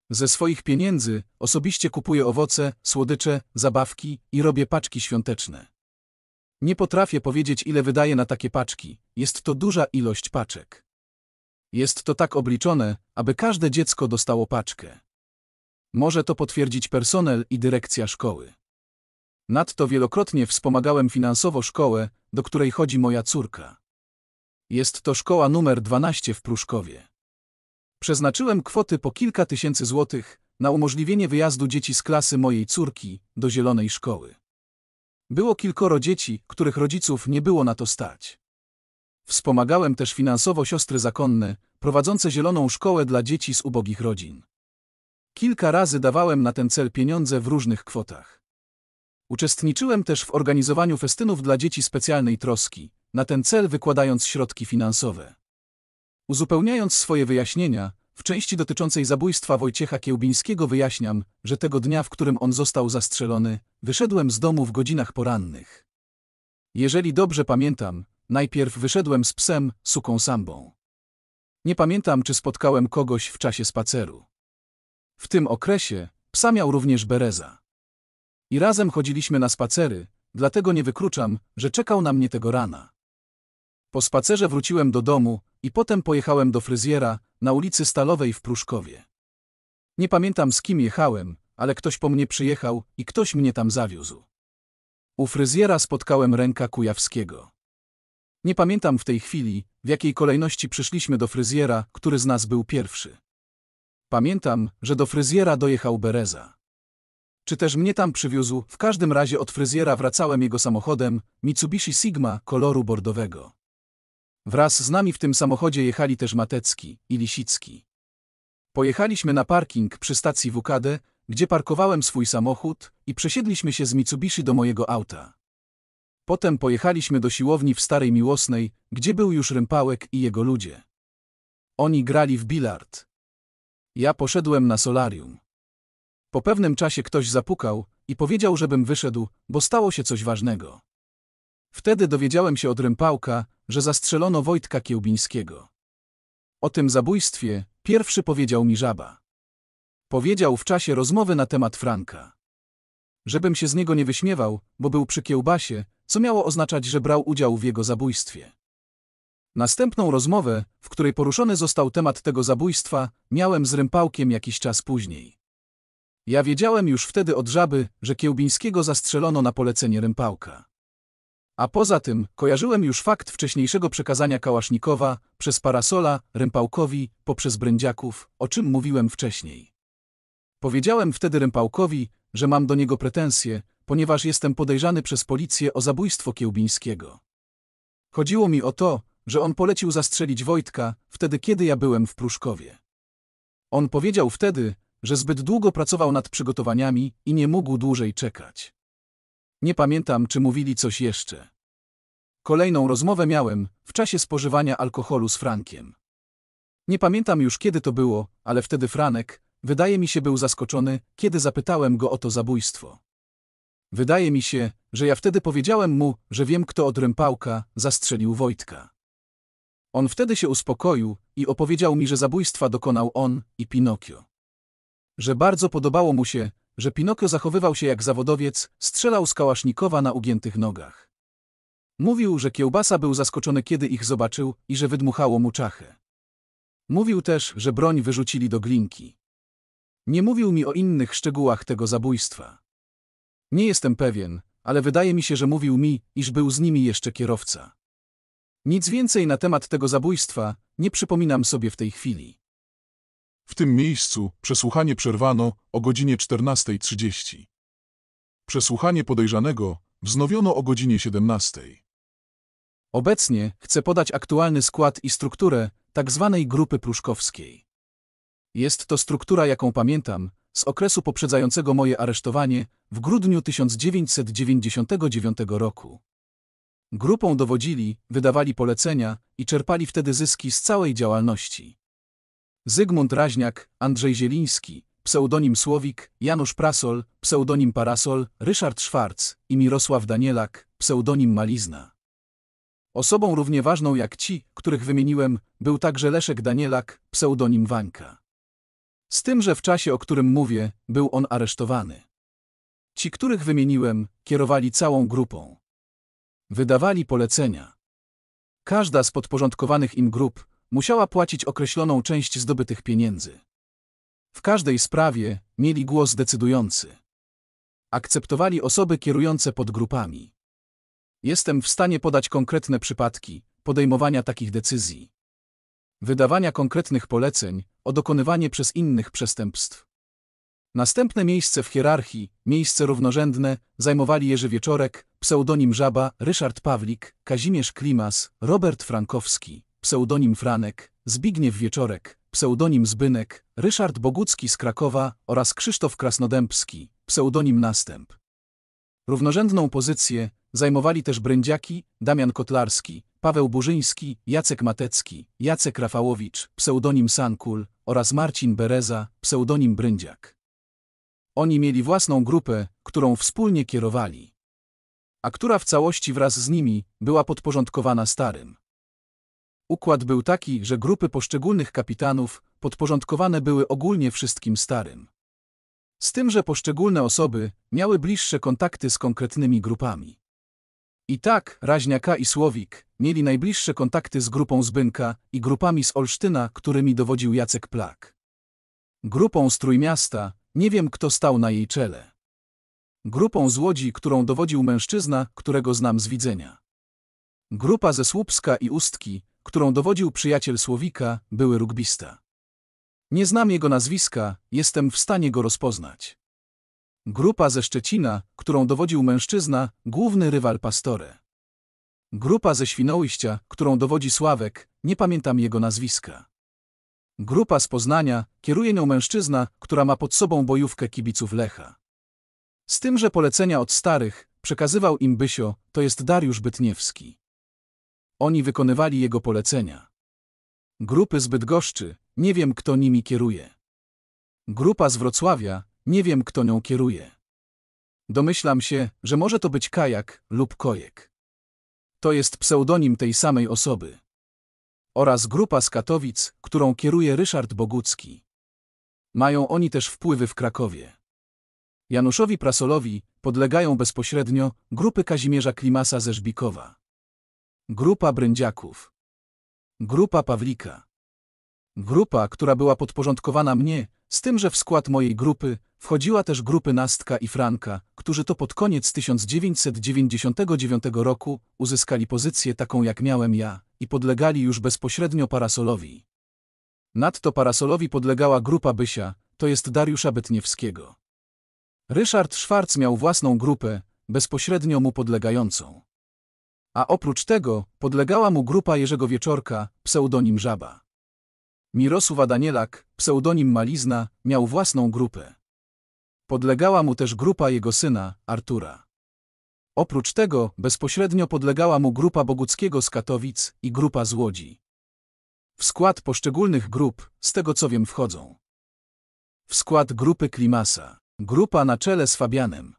Ze swoich pieniędzy osobiście kupuję owoce, słodycze, zabawki i robię paczki świąteczne. Nie potrafię powiedzieć, ile wydaję na takie paczki. Jest to duża ilość paczek. Jest to tak obliczone, aby każde dziecko dostało paczkę. Może to potwierdzić personel i dyrekcja szkoły. Nadto wielokrotnie wspomagałem finansowo szkołę, do której chodzi moja córka. Jest to szkoła numer 12 w Pruszkowie. Przeznaczyłem kwoty po kilka tysięcy złotych na umożliwienie wyjazdu dzieci z klasy mojej córki do zielonej szkoły. Było kilkoro dzieci, których rodziców nie było na to stać. Wspomagałem też finansowo siostry zakonne, prowadzące zieloną szkołę dla dzieci z ubogich rodzin. Kilka razy dawałem na ten cel pieniądze w różnych kwotach. Uczestniczyłem też w organizowaniu festynów dla dzieci specjalnej troski, na ten cel wykładając środki finansowe. Uzupełniając swoje wyjaśnienia, w części dotyczącej zabójstwa Wojciecha Kiełbińskiego wyjaśniam, że tego dnia, w którym on został zastrzelony, wyszedłem z domu w godzinach porannych. Jeżeli dobrze pamiętam, najpierw wyszedłem z psem, suką sambą. Nie pamiętam, czy spotkałem kogoś w czasie spaceru. W tym okresie psa miał również Bereza. I razem chodziliśmy na spacery, dlatego nie wykluczam, że czekał na mnie tego rana. Po spacerze wróciłem do domu i potem pojechałem do fryzjera na ulicy Stalowej w Pruszkowie. Nie pamiętam z kim jechałem, ale ktoś po mnie przyjechał i ktoś mnie tam zawiózł. U fryzjera spotkałem ręka Kujawskiego. Nie pamiętam w tej chwili, w jakiej kolejności przyszliśmy do fryzjera, który z nas był pierwszy. Pamiętam, że do fryzjera dojechał Bereza. Czy też mnie tam przywiózł, w każdym razie od fryzjera wracałem jego samochodem Mitsubishi Sigma koloru bordowego. Wraz z nami w tym samochodzie jechali też Matecki i Lisicki. Pojechaliśmy na parking przy stacji WKD, gdzie parkowałem swój samochód i przesiedliśmy się z Mitsubishi do mojego auta. Potem pojechaliśmy do siłowni w Starej Miłosnej, gdzie był już Rympałek i jego ludzie. Oni grali w bilard. Ja poszedłem na solarium. Po pewnym czasie ktoś zapukał i powiedział, żebym wyszedł, bo stało się coś ważnego. Wtedy dowiedziałem się od Rympałka, że zastrzelono Wojtka Kiełbińskiego. O tym zabójstwie pierwszy powiedział mi Żaba. Powiedział w czasie rozmowy na temat Franka. Żebym się z niego nie wyśmiewał, bo był przy kiełbasie, co miało oznaczać, że brał udział w jego zabójstwie. Następną rozmowę, w której poruszony został temat tego zabójstwa, miałem z Rympałkiem jakiś czas później. Ja wiedziałem już wtedy od Żaby, że Kiełbińskiego zastrzelono na polecenie Rympałka. A poza tym, kojarzyłem już fakt wcześniejszego przekazania Kałasznikowa, przez Parasola, Rympałkowi, poprzez Brędziaków, o czym mówiłem wcześniej. Powiedziałem wtedy Rympałkowi, że mam do niego pretensje, ponieważ jestem podejrzany przez policję o zabójstwo Kiełbińskiego. Chodziło mi o to, że on polecił zastrzelić Wojtka, wtedy kiedy ja byłem w Pruszkowie. On powiedział wtedy, że zbyt długo pracował nad przygotowaniami i nie mógł dłużej czekać. Nie pamiętam, czy mówili coś jeszcze. Kolejną rozmowę miałem w czasie spożywania alkoholu z Frankiem. Nie pamiętam już kiedy to było, ale wtedy Franek, wydaje mi się, był zaskoczony, kiedy zapytałem go o to zabójstwo. Wydaje mi się, że ja wtedy powiedziałem mu, że wiem kto od rympałka zastrzelił Wojtka. On wtedy się uspokoił i opowiedział mi, że zabójstwa dokonał on i Pinokio. Że bardzo podobało mu się, że Pinokio zachowywał się jak zawodowiec, strzelał z kałasznikowa na ugiętych nogach. Mówił, że kiełbasa był zaskoczony, kiedy ich zobaczył i że wydmuchało mu czachę. Mówił też, że broń wyrzucili do glinki. Nie mówił mi o innych szczegółach tego zabójstwa. Nie jestem pewien, ale wydaje mi się, że mówił mi, iż był z nimi jeszcze kierowca. Nic więcej na temat tego zabójstwa nie przypominam sobie w tej chwili. W tym miejscu przesłuchanie przerwano o godzinie 14.30. Przesłuchanie podejrzanego wznowiono o godzinie 17. Obecnie chcę podać aktualny skład i strukturę tzw. Tak grupy pruszkowskiej. Jest to struktura, jaką pamiętam, z okresu poprzedzającego moje aresztowanie w grudniu 1999 roku. Grupą dowodzili, wydawali polecenia i czerpali wtedy zyski z całej działalności. Zygmunt Raźniak, Andrzej Zieliński, pseudonim Słowik, Janusz Prasol, pseudonim Parasol, Ryszard Szwarc i Mirosław Danielak, pseudonim Malizna. Osobą równie ważną jak ci, których wymieniłem, był także Leszek Danielak, pseudonim Wańka. Z tym, że w czasie, o którym mówię, był on aresztowany. Ci, których wymieniłem, kierowali całą grupą. Wydawali polecenia. Każda z podporządkowanych im grup musiała płacić określoną część zdobytych pieniędzy. W każdej sprawie mieli głos decydujący. Akceptowali osoby kierujące podgrupami. Jestem w stanie podać konkretne przypadki podejmowania takich decyzji. Wydawania konkretnych poleceń o dokonywanie przez innych przestępstw. Następne miejsce w hierarchii, miejsce równorzędne, zajmowali Jerzy Wieczorek, pseudonim Żaba, Ryszard Pawlik, Kazimierz Klimas, Robert Frankowski, pseudonim Franek, Zbigniew Wieczorek, pseudonim Zbynek, Ryszard Bogucki z Krakowa oraz Krzysztof Krasnodębski, pseudonim Następ. Równorzędną pozycję zajmowali też Brędziaki, Damian Kotlarski, Paweł Burzyński, Jacek Matecki, Jacek Rafałowicz, pseudonim Sankul oraz Marcin Bereza, pseudonim Bryndziak. Oni mieli własną grupę, którą wspólnie kierowali, a która w całości wraz z nimi była podporządkowana starym. Układ był taki, że grupy poszczególnych kapitanów podporządkowane były ogólnie wszystkim starym. Z tym, że poszczególne osoby miały bliższe kontakty z konkretnymi grupami. I tak Raźniaka i Słowik mieli najbliższe kontakty z grupą Zbynka i grupami z Olsztyna, którymi dowodził Jacek Plak. Grupą z Trójmiasta nie wiem kto stał na jej czele. Grupą z Łodzi, którą dowodził mężczyzna, którego znam z widzenia. Grupa ze Słupska i Ustki którą dowodził przyjaciel Słowika, były rugbista. Nie znam jego nazwiska, jestem w stanie go rozpoznać. Grupa ze Szczecina, którą dowodził mężczyzna, główny rywal Pastore. Grupa ze Świnoujścia, którą dowodzi Sławek, nie pamiętam jego nazwiska. Grupa z Poznania, kieruje nią mężczyzna, która ma pod sobą bojówkę kibiców Lecha. Z tym, że polecenia od starych, przekazywał im Bysio, to jest Dariusz Bytniewski. Oni wykonywali jego polecenia. Grupy z Bydgoszczy, nie wiem kto nimi kieruje. Grupa z Wrocławia, nie wiem kto nią kieruje. Domyślam się, że może to być kajak lub kojek. To jest pseudonim tej samej osoby. Oraz grupa z Katowic, którą kieruje Ryszard Bogucki. Mają oni też wpływy w Krakowie. Januszowi Prasolowi podlegają bezpośrednio grupy Kazimierza Klimasa ze Żbikowa. Grupa Brędziaków. Grupa Pawlika. Grupa, która była podporządkowana mnie, z tym, że w skład mojej grupy wchodziła też grupy Nastka i Franka, którzy to pod koniec 1999 roku uzyskali pozycję taką jak miałem ja i podlegali już bezpośrednio parasolowi. Nadto parasolowi podlegała grupa Bysia, to jest Dariusza Bytniewskiego. Ryszard Szwarc miał własną grupę, bezpośrednio mu podlegającą a oprócz tego podlegała mu grupa Jerzego Wieczorka, pseudonim Żaba. Mirosława Danielak, pseudonim Malizna, miał własną grupę. Podlegała mu też grupa jego syna, Artura. Oprócz tego bezpośrednio podlegała mu grupa Boguckiego z Katowic i grupa z Łodzi. W skład poszczególnych grup, z tego co wiem, wchodzą. W skład grupy Klimasa. Grupa na czele z Fabianem.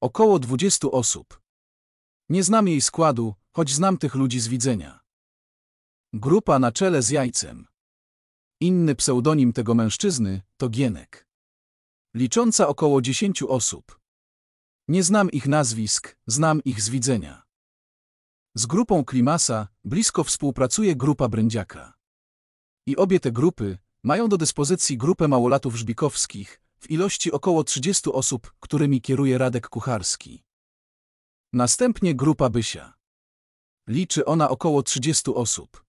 Około 20 osób, nie znam jej składu, choć znam tych ludzi z widzenia. Grupa na czele z jajcem. Inny pseudonim tego mężczyzny to Gienek. Licząca około dziesięciu osób. Nie znam ich nazwisk, znam ich z widzenia. Z grupą Klimasa blisko współpracuje grupa Brędziaka. I obie te grupy mają do dyspozycji grupę małolatów żbikowskich w ilości około 30 osób, którymi kieruje Radek Kucharski. Następnie grupa Bysia. Liczy ona około 30 osób.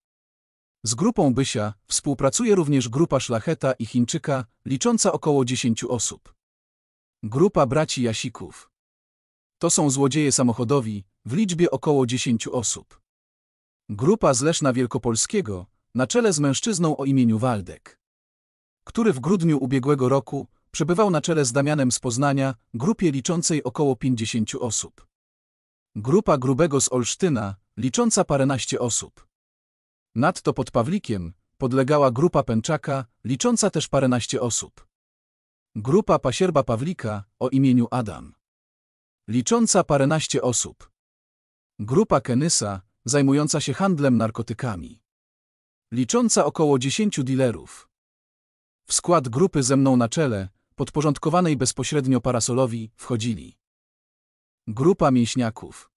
Z grupą Bysia współpracuje również grupa Szlacheta i Chińczyka, licząca około 10 osób. Grupa braci Jasików. To są złodzieje samochodowi, w liczbie około 10 osób. Grupa Zleszna Wielkopolskiego, na czele z mężczyzną o imieniu Waldek, który w grudniu ubiegłego roku przebywał na czele z Damianem z Poznania, grupie liczącej około 50 osób. Grupa grubego z Olsztyna, licząca paręnaście osób. Nadto pod Pawlikiem podlegała grupa Pęczaka, licząca też paręnaście osób. Grupa pasierba Pawlika o imieniu Adam. Licząca paręnaście osób. Grupa Kenysa, zajmująca się handlem narkotykami. Licząca około dziesięciu dilerów. W skład grupy ze mną na czele, podporządkowanej bezpośrednio parasolowi, wchodzili Grupa mięśniaków.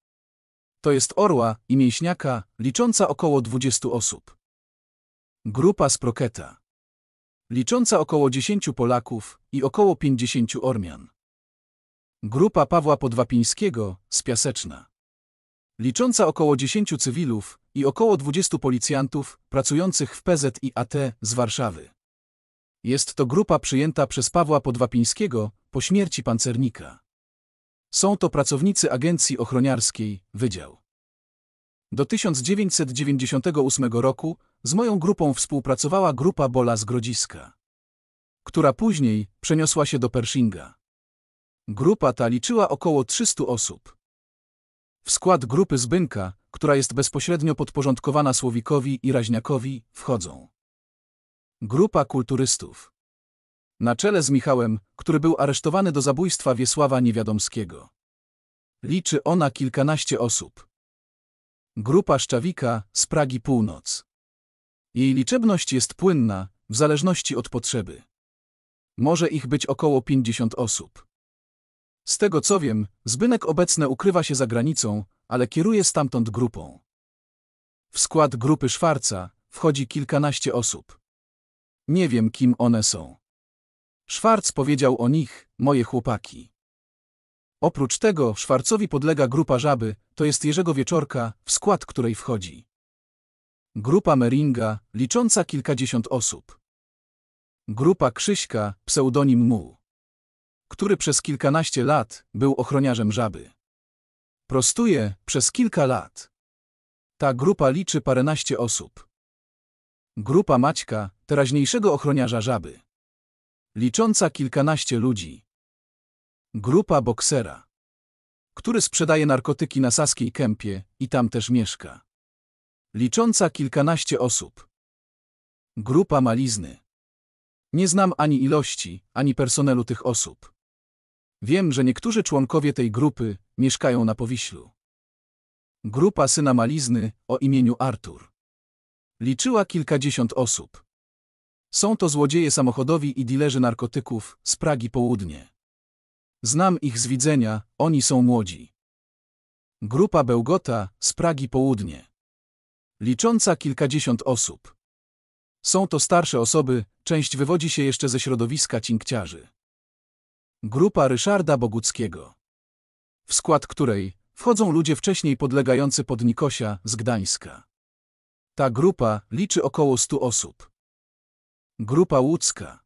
To jest orła i mięśniaka, licząca około 20 osób. Grupa Sproketa. Licząca około 10 Polaków i około 50 Ormian. Grupa Pawła Podwapińskiego z Piaseczna. Licząca około 10 cywilów i około 20 policjantów pracujących w PZIAT z Warszawy. Jest to grupa przyjęta przez Pawła Podwapińskiego po śmierci pancernika. Są to pracownicy Agencji Ochroniarskiej, Wydział. Do 1998 roku z moją grupą współpracowała grupa Bola z Grodziska, która później przeniosła się do Pershinga. Grupa ta liczyła około 300 osób. W skład grupy Zbynka, która jest bezpośrednio podporządkowana Słowikowi i Raźniakowi, wchodzą grupa kulturystów, na czele z Michałem, który był aresztowany do zabójstwa Wiesława Niewiadomskiego. Liczy ona kilkanaście osób. Grupa Szczawika z Pragi Północ. Jej liczebność jest płynna, w zależności od potrzeby. Może ich być około 50 osób. Z tego co wiem, Zbynek obecny ukrywa się za granicą, ale kieruje stamtąd grupą. W skład grupy Szwarca wchodzi kilkanaście osób. Nie wiem, kim one są. Szwarc powiedział o nich, moje chłopaki. Oprócz tego Szwarcowi podlega grupa Żaby, to jest Jerzego Wieczorka, w skład której wchodzi. Grupa Meringa, licząca kilkadziesiąt osób. Grupa Krzyśka, pseudonim Mu, który przez kilkanaście lat był ochroniarzem Żaby. Prostuje przez kilka lat. Ta grupa liczy paręnaście osób. Grupa Maćka, teraźniejszego ochroniarza Żaby licząca kilkanaście ludzi. Grupa boksera, który sprzedaje narkotyki na Saskiej Kępie i tam też mieszka. Licząca kilkanaście osób. Grupa malizny. Nie znam ani ilości, ani personelu tych osób. Wiem, że niektórzy członkowie tej grupy mieszkają na Powiślu. Grupa syna malizny o imieniu Artur. Liczyła kilkadziesiąt osób. Są to złodzieje samochodowi i dilerzy narkotyków z Pragi Południe. Znam ich z widzenia, oni są młodzi. Grupa Bełgota z Pragi Południe. Licząca kilkadziesiąt osób. Są to starsze osoby, część wywodzi się jeszcze ze środowiska cinkciarzy. Grupa Ryszarda Boguckiego. W skład której wchodzą ludzie wcześniej podlegający pod Nikosia z Gdańska. Ta grupa liczy około 100 osób. Grupa łódzka.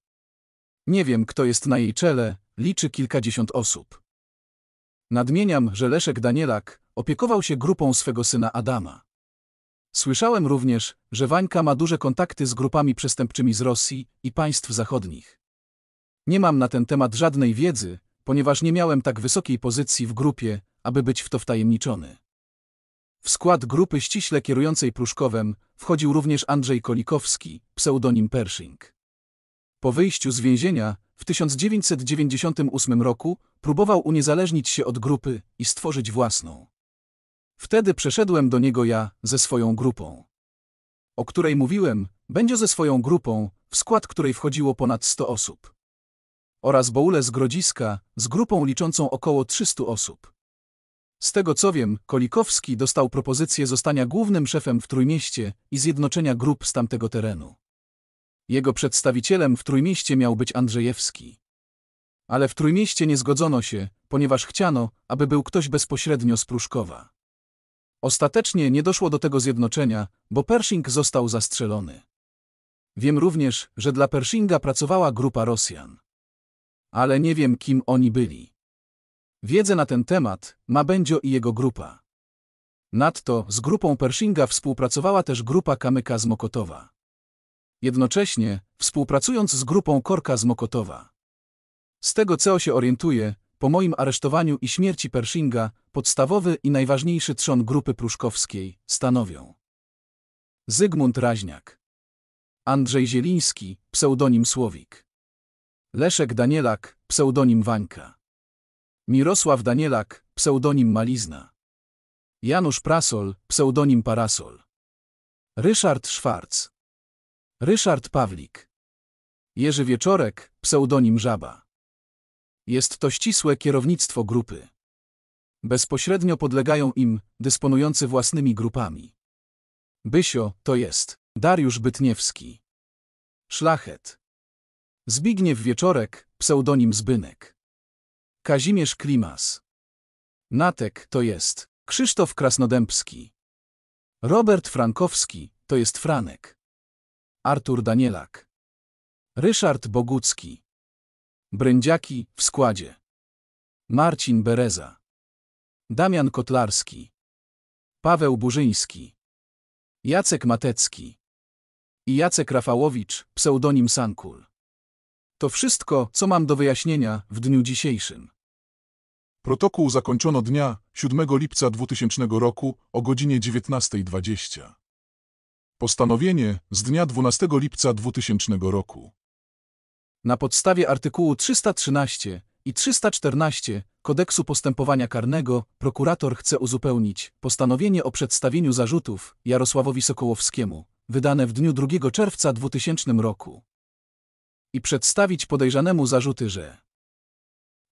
Nie wiem, kto jest na jej czele, liczy kilkadziesiąt osób. Nadmieniam, że Leszek Danielak opiekował się grupą swego syna Adama. Słyszałem również, że Wańka ma duże kontakty z grupami przestępczymi z Rosji i państw zachodnich. Nie mam na ten temat żadnej wiedzy, ponieważ nie miałem tak wysokiej pozycji w grupie, aby być w to wtajemniczony. W skład grupy ściśle kierującej Pruszkowem wchodził również Andrzej Kolikowski, pseudonim Pershing. Po wyjściu z więzienia w 1998 roku próbował uniezależnić się od grupy i stworzyć własną. Wtedy przeszedłem do niego ja ze swoją grupą. O której mówiłem, będzie ze swoją grupą, w skład której wchodziło ponad 100 osób. Oraz Boule z Grodziska z grupą liczącą około 300 osób. Z tego co wiem, Kolikowski dostał propozycję zostania głównym szefem w Trójmieście i zjednoczenia grup z tamtego terenu. Jego przedstawicielem w Trójmieście miał być Andrzejewski. Ale w Trójmieście nie zgodzono się, ponieważ chciano, aby był ktoś bezpośrednio z Pruszkowa. Ostatecznie nie doszło do tego zjednoczenia, bo Pershing został zastrzelony. Wiem również, że dla Pershinga pracowała grupa Rosjan. Ale nie wiem, kim oni byli. Wiedzę na ten temat ma Będzio i jego grupa. Nadto z grupą Pershinga współpracowała też grupa Kamyka z Mokotowa. Jednocześnie współpracując z grupą Korka z Mokotowa. Z tego co się orientuje, po moim aresztowaniu i śmierci Pershinga, podstawowy i najważniejszy trzon grupy pruszkowskiej stanowią Zygmunt Raźniak, Andrzej Zieliński, pseudonim Słowik, Leszek Danielak, pseudonim Wańka. Mirosław Danielak, pseudonim Malizna. Janusz Prasol, pseudonim Parasol. Ryszard Szwarc. Ryszard Pawlik. Jerzy Wieczorek, pseudonim Żaba. Jest to ścisłe kierownictwo grupy. Bezpośrednio podlegają im dysponujący własnymi grupami. Bysio to jest Dariusz Bytniewski. Szlachet. Zbigniew Wieczorek, pseudonim Zbynek. Kazimierz Klimas. Natek to jest Krzysztof Krasnodębski. Robert Frankowski to jest Franek. Artur Danielak. Ryszard Bogucki. Brędziaki w składzie. Marcin Bereza. Damian Kotlarski. Paweł Burzyński. Jacek Matecki. I Jacek Rafałowicz, pseudonim Sankul. To wszystko, co mam do wyjaśnienia w dniu dzisiejszym. Protokół zakończono dnia 7 lipca 2000 roku o godzinie 19.20. Postanowienie z dnia 12 lipca 2000 roku. Na podstawie artykułu 313 i 314 Kodeksu Postępowania Karnego prokurator chce uzupełnić postanowienie o przedstawieniu zarzutów Jarosławowi Sokołowskiemu, wydane w dniu 2 czerwca 2000 roku i przedstawić podejrzanemu zarzuty, że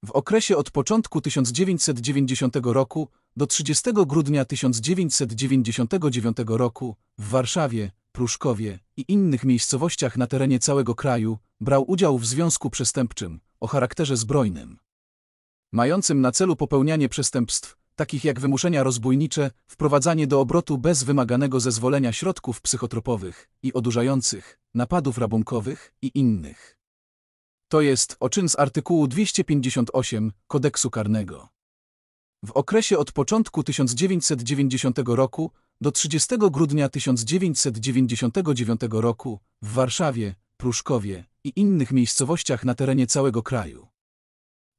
w okresie od początku 1990 roku do 30 grudnia 1999 roku w Warszawie, Pruszkowie i innych miejscowościach na terenie całego kraju brał udział w związku przestępczym o charakterze zbrojnym, mającym na celu popełnianie przestępstw takich jak wymuszenia rozbójnicze, wprowadzanie do obrotu bez wymaganego zezwolenia środków psychotropowych i odurzających, napadów rabunkowych i innych to jest o czyn z artykułu 258 Kodeksu Karnego. W okresie od początku 1990 roku do 30 grudnia 1999 roku w Warszawie, Pruszkowie i innych miejscowościach na terenie całego kraju.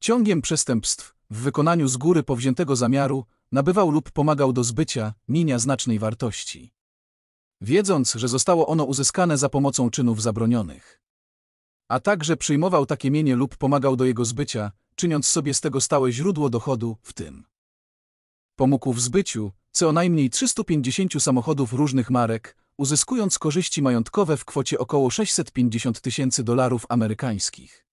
Ciągiem przestępstw w wykonaniu z góry powziętego zamiaru nabywał lub pomagał do zbycia mienia znacznej wartości. Wiedząc, że zostało ono uzyskane za pomocą czynów zabronionych a także przyjmował takie mienie lub pomagał do jego zbycia, czyniąc sobie z tego stałe źródło dochodu, w tym pomógł w zbyciu co najmniej 350 samochodów różnych marek, uzyskując korzyści majątkowe w kwocie około 650 tysięcy dolarów amerykańskich.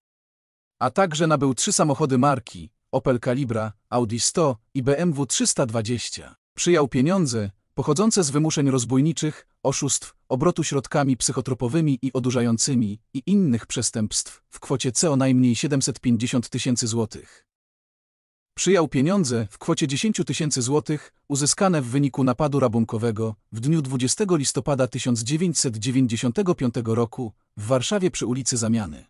A także nabył trzy samochody marki Opel Calibra, Audi 100 i BMW 320. Przyjął pieniądze, pochodzące z wymuszeń rozbójniczych, oszustw, obrotu środkami psychotropowymi i odurzającymi i innych przestępstw w kwocie co najmniej 750 tysięcy złotych. Przyjął pieniądze w kwocie 10 tysięcy złotych uzyskane w wyniku napadu rabunkowego w dniu 20 listopada 1995 roku w Warszawie przy ulicy Zamiany.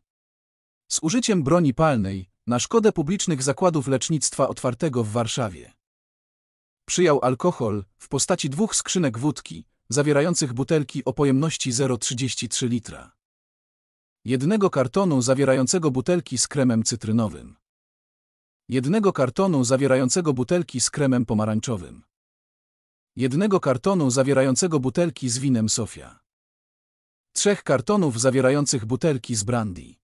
Z użyciem broni palnej na szkodę publicznych zakładów lecznictwa otwartego w Warszawie. Przyjął alkohol w postaci dwóch skrzynek wódki, zawierających butelki o pojemności 0,33 litra. Jednego kartonu zawierającego butelki z kremem cytrynowym. Jednego kartonu zawierającego butelki z kremem pomarańczowym. Jednego kartonu zawierającego butelki z winem Sofia. Trzech kartonów zawierających butelki z brandy.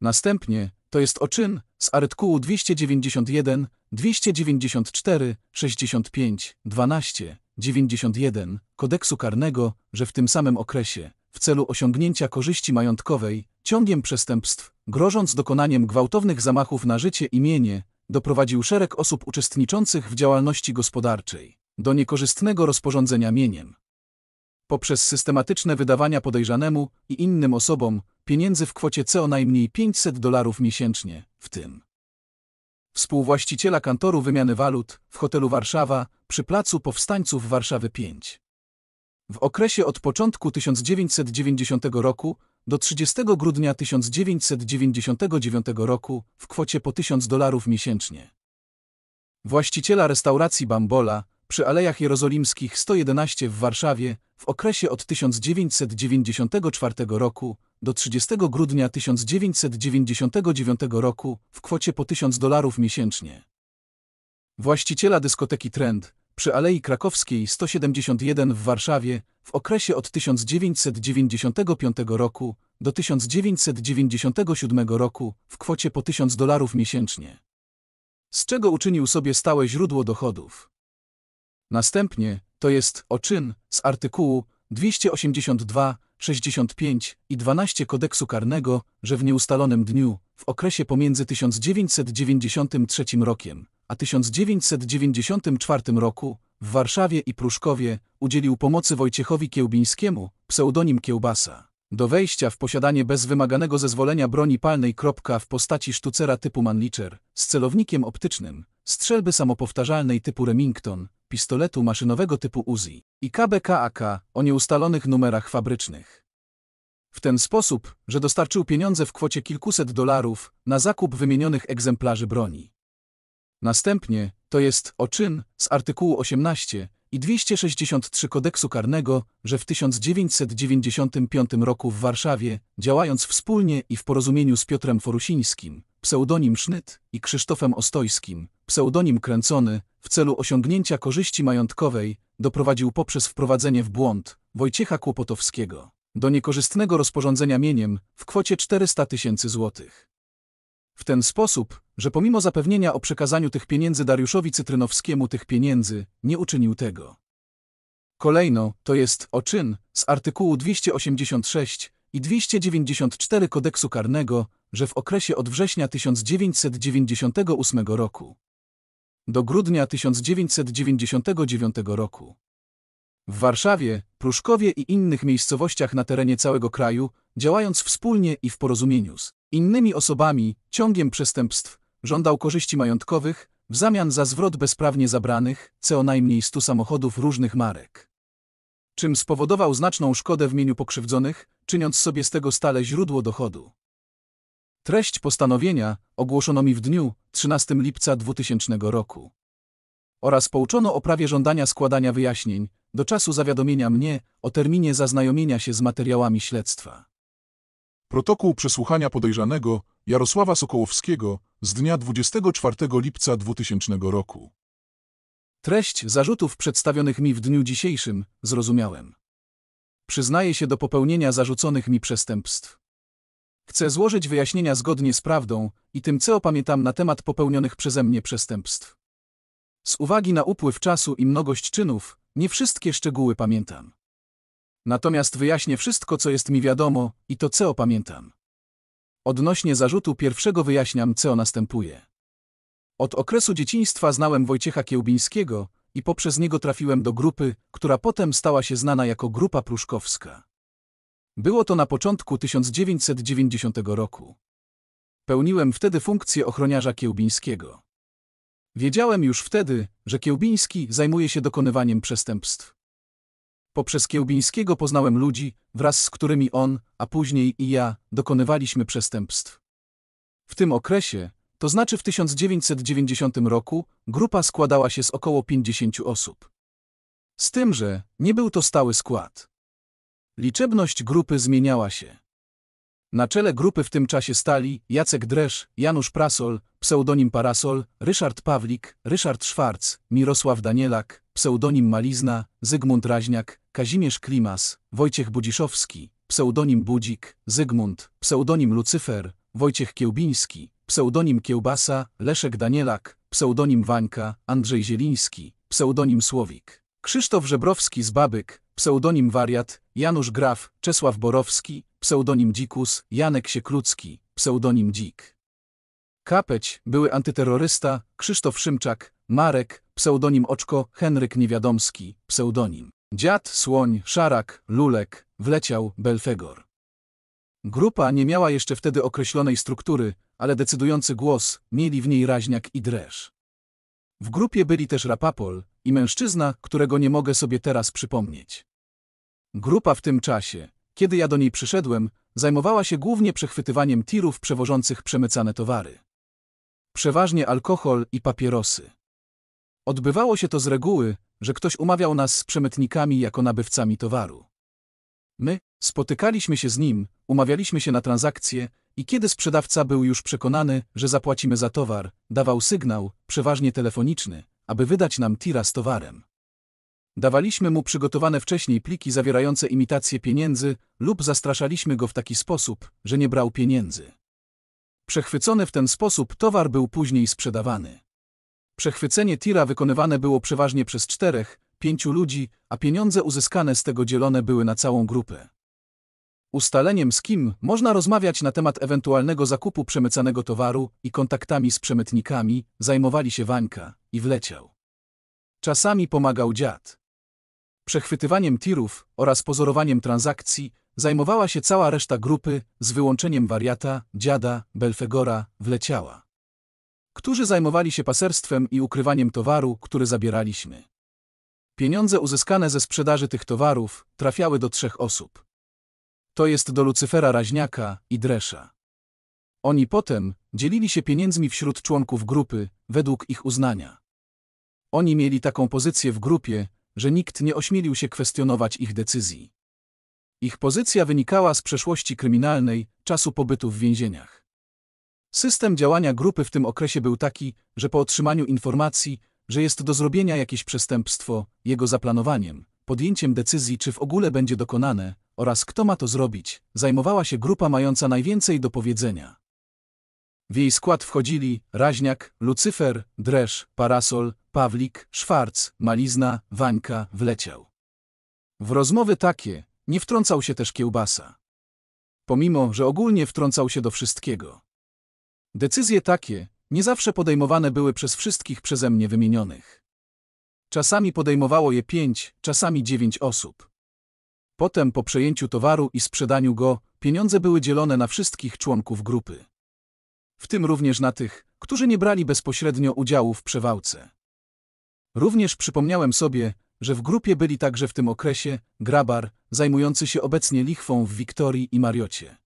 Następnie to jest o czyn z artykułu 291, 294, 65, 12, 91 Kodeksu Karnego, że w tym samym okresie, w celu osiągnięcia korzyści majątkowej, ciągiem przestępstw, grożąc dokonaniem gwałtownych zamachów na życie i mienie, doprowadził szereg osób uczestniczących w działalności gospodarczej do niekorzystnego rozporządzenia mieniem poprzez systematyczne wydawania podejrzanemu i innym osobom pieniędzy w kwocie co najmniej 500 dolarów miesięcznie, w tym współwłaściciela kantoru wymiany walut w hotelu Warszawa przy Placu Powstańców Warszawy 5. W okresie od początku 1990 roku do 30 grudnia 1999 roku w kwocie po 1000 dolarów miesięcznie. Właściciela restauracji Bambola przy Alejach Jerozolimskich 111 w Warszawie w okresie od 1994 roku do 30 grudnia 1999 roku w kwocie po 1000 dolarów miesięcznie. Właściciela dyskoteki Trend przy Alei Krakowskiej 171 w Warszawie w okresie od 1995 roku do 1997 roku w kwocie po 1000 dolarów miesięcznie. Z czego uczynił sobie stałe źródło dochodów. Następnie, to jest o czyn z artykułu 282, 65 i 12 kodeksu karnego, że w nieustalonym dniu, w okresie pomiędzy 1993 rokiem a 1994 roku w Warszawie i Pruszkowie udzielił pomocy Wojciechowi Kiełbińskiemu, pseudonim Kiełbasa, do wejścia w posiadanie bez wymaganego zezwolenia broni palnej kropka w postaci sztucera typu Manliczer z celownikiem optycznym, strzelby samopowtarzalnej typu Remington, pistoletu maszynowego typu Uzi i KBKAK o nieustalonych numerach fabrycznych. W ten sposób, że dostarczył pieniądze w kwocie kilkuset dolarów na zakup wymienionych egzemplarzy broni. Następnie, to jest o czyn z artykułu 18 i 263 kodeksu karnego, że w 1995 roku w Warszawie, działając wspólnie i w porozumieniu z Piotrem Forusińskim, pseudonim Sznyt i Krzysztofem Ostojskim, pseudonim Kręcony, w celu osiągnięcia korzyści majątkowej doprowadził poprzez wprowadzenie w błąd Wojciecha Kłopotowskiego do niekorzystnego rozporządzenia mieniem w kwocie 400 tysięcy złotych. W ten sposób, że pomimo zapewnienia o przekazaniu tych pieniędzy Dariuszowi Cytrynowskiemu tych pieniędzy, nie uczynił tego. Kolejno, to jest, o czyn, z artykułu 286 i 294 kodeksu karnego, że w okresie od września 1998 roku do grudnia 1999 roku. W Warszawie, Pruszkowie i innych miejscowościach na terenie całego kraju, działając wspólnie i w porozumieniu z innymi osobami, ciągiem przestępstw, żądał korzyści majątkowych w zamian za zwrot bezprawnie zabranych, co najmniej 100 samochodów różnych marek. Czym spowodował znaczną szkodę w mieniu pokrzywdzonych, czyniąc sobie z tego stale źródło dochodu. Treść postanowienia ogłoszono mi w dniu 13 lipca 2000 roku oraz pouczono o prawie żądania składania wyjaśnień do czasu zawiadomienia mnie o terminie zaznajomienia się z materiałami śledztwa. Protokół przesłuchania podejrzanego Jarosława Sokołowskiego z dnia 24 lipca 2000 roku. Treść zarzutów przedstawionych mi w dniu dzisiejszym zrozumiałem. Przyznaję się do popełnienia zarzuconych mi przestępstw. Chcę złożyć wyjaśnienia zgodnie z prawdą i tym, co opamiętam na temat popełnionych przeze mnie przestępstw. Z uwagi na upływ czasu i mnogość czynów, nie wszystkie szczegóły pamiętam. Natomiast wyjaśnię wszystko, co jest mi wiadomo i to, co opamiętam. Odnośnie zarzutu pierwszego wyjaśniam, co następuje. Od okresu dzieciństwa znałem Wojciecha Kiełbińskiego i poprzez niego trafiłem do grupy, która potem stała się znana jako Grupa Pruszkowska. Było to na początku 1990 roku. Pełniłem wtedy funkcję ochroniarza Kiełbińskiego. Wiedziałem już wtedy, że Kiełbiński zajmuje się dokonywaniem przestępstw. Poprzez Kiełbińskiego poznałem ludzi, wraz z którymi on, a później i ja, dokonywaliśmy przestępstw. W tym okresie, to znaczy w 1990 roku, grupa składała się z około 50 osób. Z tym, że nie był to stały skład. Liczebność grupy zmieniała się. Na czele grupy w tym czasie stali Jacek Dresz, Janusz Prasol, pseudonim Parasol, Ryszard Pawlik, Ryszard Szwarc, Mirosław Danielak, pseudonim Malizna, Zygmunt Raźniak, Kazimierz Klimas, Wojciech Budziszowski, pseudonim Budzik, Zygmunt, pseudonim Lucyfer, Wojciech Kiełbiński, pseudonim Kiełbasa, Leszek Danielak, pseudonim Wańka, Andrzej Zieliński, pseudonim Słowik. Krzysztof Żebrowski z Babyk, pseudonim wariat, Janusz Graf, Czesław Borowski, pseudonim Dzikus, Janek Sieklucki, pseudonim Dzik. Kapeć, były antyterrorysta, Krzysztof Szymczak, Marek, pseudonim Oczko, Henryk Niewiadomski, pseudonim. Dziad, Słoń, Szarak, Lulek, Wleciał, Belfegor. Grupa nie miała jeszcze wtedy określonej struktury, ale decydujący głos mieli w niej raźniak i dresz. W grupie byli też Rapapol, i mężczyzna, którego nie mogę sobie teraz przypomnieć. Grupa w tym czasie, kiedy ja do niej przyszedłem, zajmowała się głównie przechwytywaniem tirów przewożących przemycane towary. Przeważnie alkohol i papierosy. Odbywało się to z reguły, że ktoś umawiał nas z przemytnikami jako nabywcami towaru. My spotykaliśmy się z nim, umawialiśmy się na transakcje i kiedy sprzedawca był już przekonany, że zapłacimy za towar, dawał sygnał, przeważnie telefoniczny, aby wydać nam tira z towarem. Dawaliśmy mu przygotowane wcześniej pliki zawierające imitacje pieniędzy lub zastraszaliśmy go w taki sposób, że nie brał pieniędzy. Przechwycony w ten sposób towar był później sprzedawany. Przechwycenie tira wykonywane było przeważnie przez czterech, pięciu ludzi, a pieniądze uzyskane z tego dzielone były na całą grupę ustaleniem z kim można rozmawiać na temat ewentualnego zakupu przemycanego towaru i kontaktami z przemytnikami zajmowali się Wańka i wleciał. Czasami pomagał dziad. Przechwytywaniem tirów oraz pozorowaniem transakcji zajmowała się cała reszta grupy, z wyłączeniem wariata, dziada, Belfegora, wleciała. Którzy zajmowali się paserstwem i ukrywaniem towaru, który zabieraliśmy. Pieniądze uzyskane ze sprzedaży tych towarów trafiały do trzech osób to jest do Lucyfera Raźniaka i Dresza. Oni potem dzielili się pieniędzmi wśród członków grupy, według ich uznania. Oni mieli taką pozycję w grupie, że nikt nie ośmielił się kwestionować ich decyzji. Ich pozycja wynikała z przeszłości kryminalnej, czasu pobytu w więzieniach. System działania grupy w tym okresie był taki, że po otrzymaniu informacji, że jest do zrobienia jakieś przestępstwo, jego zaplanowaniem, podjęciem decyzji czy w ogóle będzie dokonane, oraz kto ma to zrobić, zajmowała się grupa mająca najwięcej do powiedzenia. W jej skład wchodzili Raźniak, Lucyfer, Dresz, Parasol, Pawlik, Szwarc, Malizna, Wańka, Wleciał. W rozmowy takie nie wtrącał się też kiełbasa. Pomimo, że ogólnie wtrącał się do wszystkiego. Decyzje takie nie zawsze podejmowane były przez wszystkich przeze mnie wymienionych. Czasami podejmowało je pięć, czasami dziewięć osób. Potem po przejęciu towaru i sprzedaniu go, pieniądze były dzielone na wszystkich członków grupy. W tym również na tych, którzy nie brali bezpośrednio udziału w przewałce. Również przypomniałem sobie, że w grupie byli także w tym okresie grabar, zajmujący się obecnie lichwą w Wiktorii i Mariocie.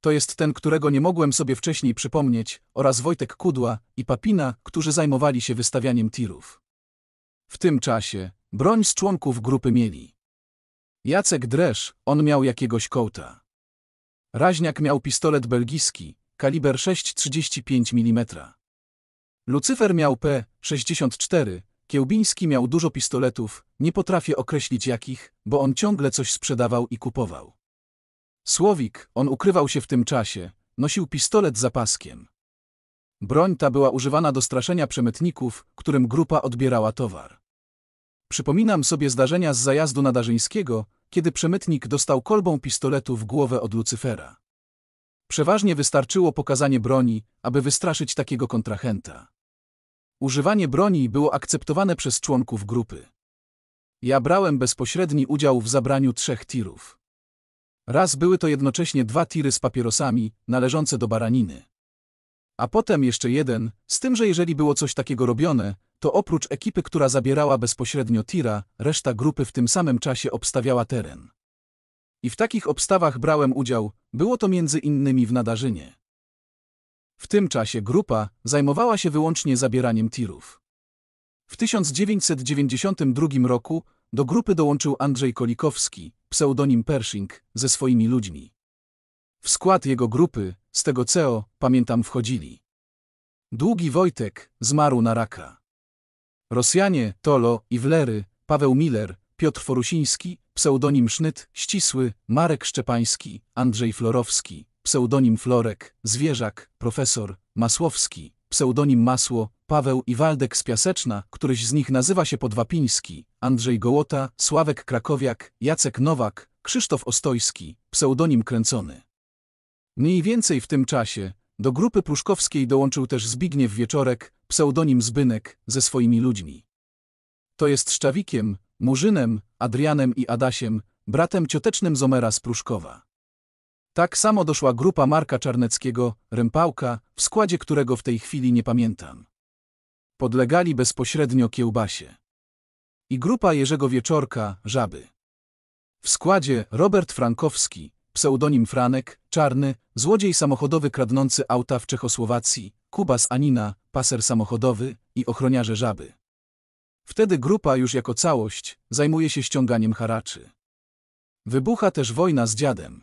To jest ten, którego nie mogłem sobie wcześniej przypomnieć, oraz Wojtek Kudła i Papina, którzy zajmowali się wystawianiem tirów. W tym czasie broń z członków grupy mieli. Jacek Dresz, on miał jakiegoś kołta. Raźniak miał pistolet belgijski, kaliber 6,35 mm. Lucyfer miał P-64, Kiełbiński miał dużo pistoletów, nie potrafię określić jakich, bo on ciągle coś sprzedawał i kupował. Słowik, on ukrywał się w tym czasie, nosił pistolet za paskiem. Broń ta była używana do straszenia przemytników, którym grupa odbierała towar. Przypominam sobie zdarzenia z zajazdu nadarzyńskiego, kiedy przemytnik dostał kolbą pistoletu w głowę od Lucyfera. Przeważnie wystarczyło pokazanie broni, aby wystraszyć takiego kontrahenta. Używanie broni było akceptowane przez członków grupy. Ja brałem bezpośredni udział w zabraniu trzech tirów. Raz były to jednocześnie dwa tiry z papierosami, należące do baraniny. A potem jeszcze jeden, z tym, że jeżeli było coś takiego robione, to oprócz ekipy, która zabierała bezpośrednio tira, reszta grupy w tym samym czasie obstawiała teren. I w takich obstawach brałem udział, było to między innymi w nadarzynie. W tym czasie grupa zajmowała się wyłącznie zabieraniem tirów. W 1992 roku do grupy dołączył Andrzej Kolikowski, pseudonim Pershing, ze swoimi ludźmi. W skład jego grupy, z tego CEO, pamiętam wchodzili. Długi Wojtek zmarł na raka. Rosjanie, Tolo, Iwlery, Paweł Miller, Piotr Forusiński, pseudonim Sznyt, Ścisły, Marek Szczepański, Andrzej Florowski, pseudonim Florek, Zwierzak, Profesor, Masłowski, pseudonim Masło, Paweł i Waldek z Piaseczna, któryś z nich nazywa się Podwapiński, Andrzej Gołota, Sławek Krakowiak, Jacek Nowak, Krzysztof Ostojski, pseudonim Kręcony. Mniej więcej w tym czasie, do grupy pruszkowskiej dołączył też Zbigniew Wieczorek, pseudonim Zbynek, ze swoimi ludźmi. To jest Szczawikiem, Murzynem, Adrianem i Adasiem, bratem ciotecznym Zomera z Pruszkowa. Tak samo doszła grupa Marka Czarneckiego, Rępałka, w składzie którego w tej chwili nie pamiętam. Podlegali bezpośrednio Kiełbasie. I grupa Jerzego Wieczorka, Żaby. W składzie Robert Frankowski, pseudonim Franek, Czarny, złodziej samochodowy kradnący auta w Czechosłowacji, Kubas Anina, paser samochodowy i ochroniarze żaby. Wtedy grupa już jako całość zajmuje się ściąganiem haraczy. Wybucha też wojna z dziadem.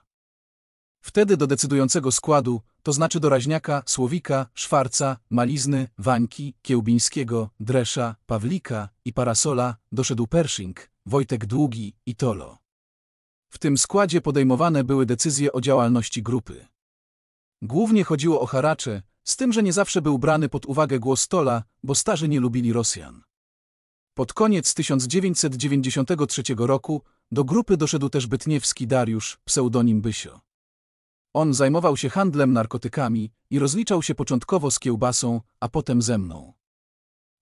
Wtedy do decydującego składu, to znaczy doraźniaka, Słowika, Szwarca, Malizny, Wańki, Kiełbińskiego, Dresza, Pawlika i Parasola, doszedł Pershing, Wojtek Długi i Tolo. W tym składzie podejmowane były decyzje o działalności grupy. Głównie chodziło o haracze, z tym, że nie zawsze był brany pod uwagę głos Tola, bo starzy nie lubili Rosjan. Pod koniec 1993 roku do grupy doszedł też bytniewski Dariusz, pseudonim Bysio. On zajmował się handlem narkotykami i rozliczał się początkowo z kiełbasą, a potem ze mną.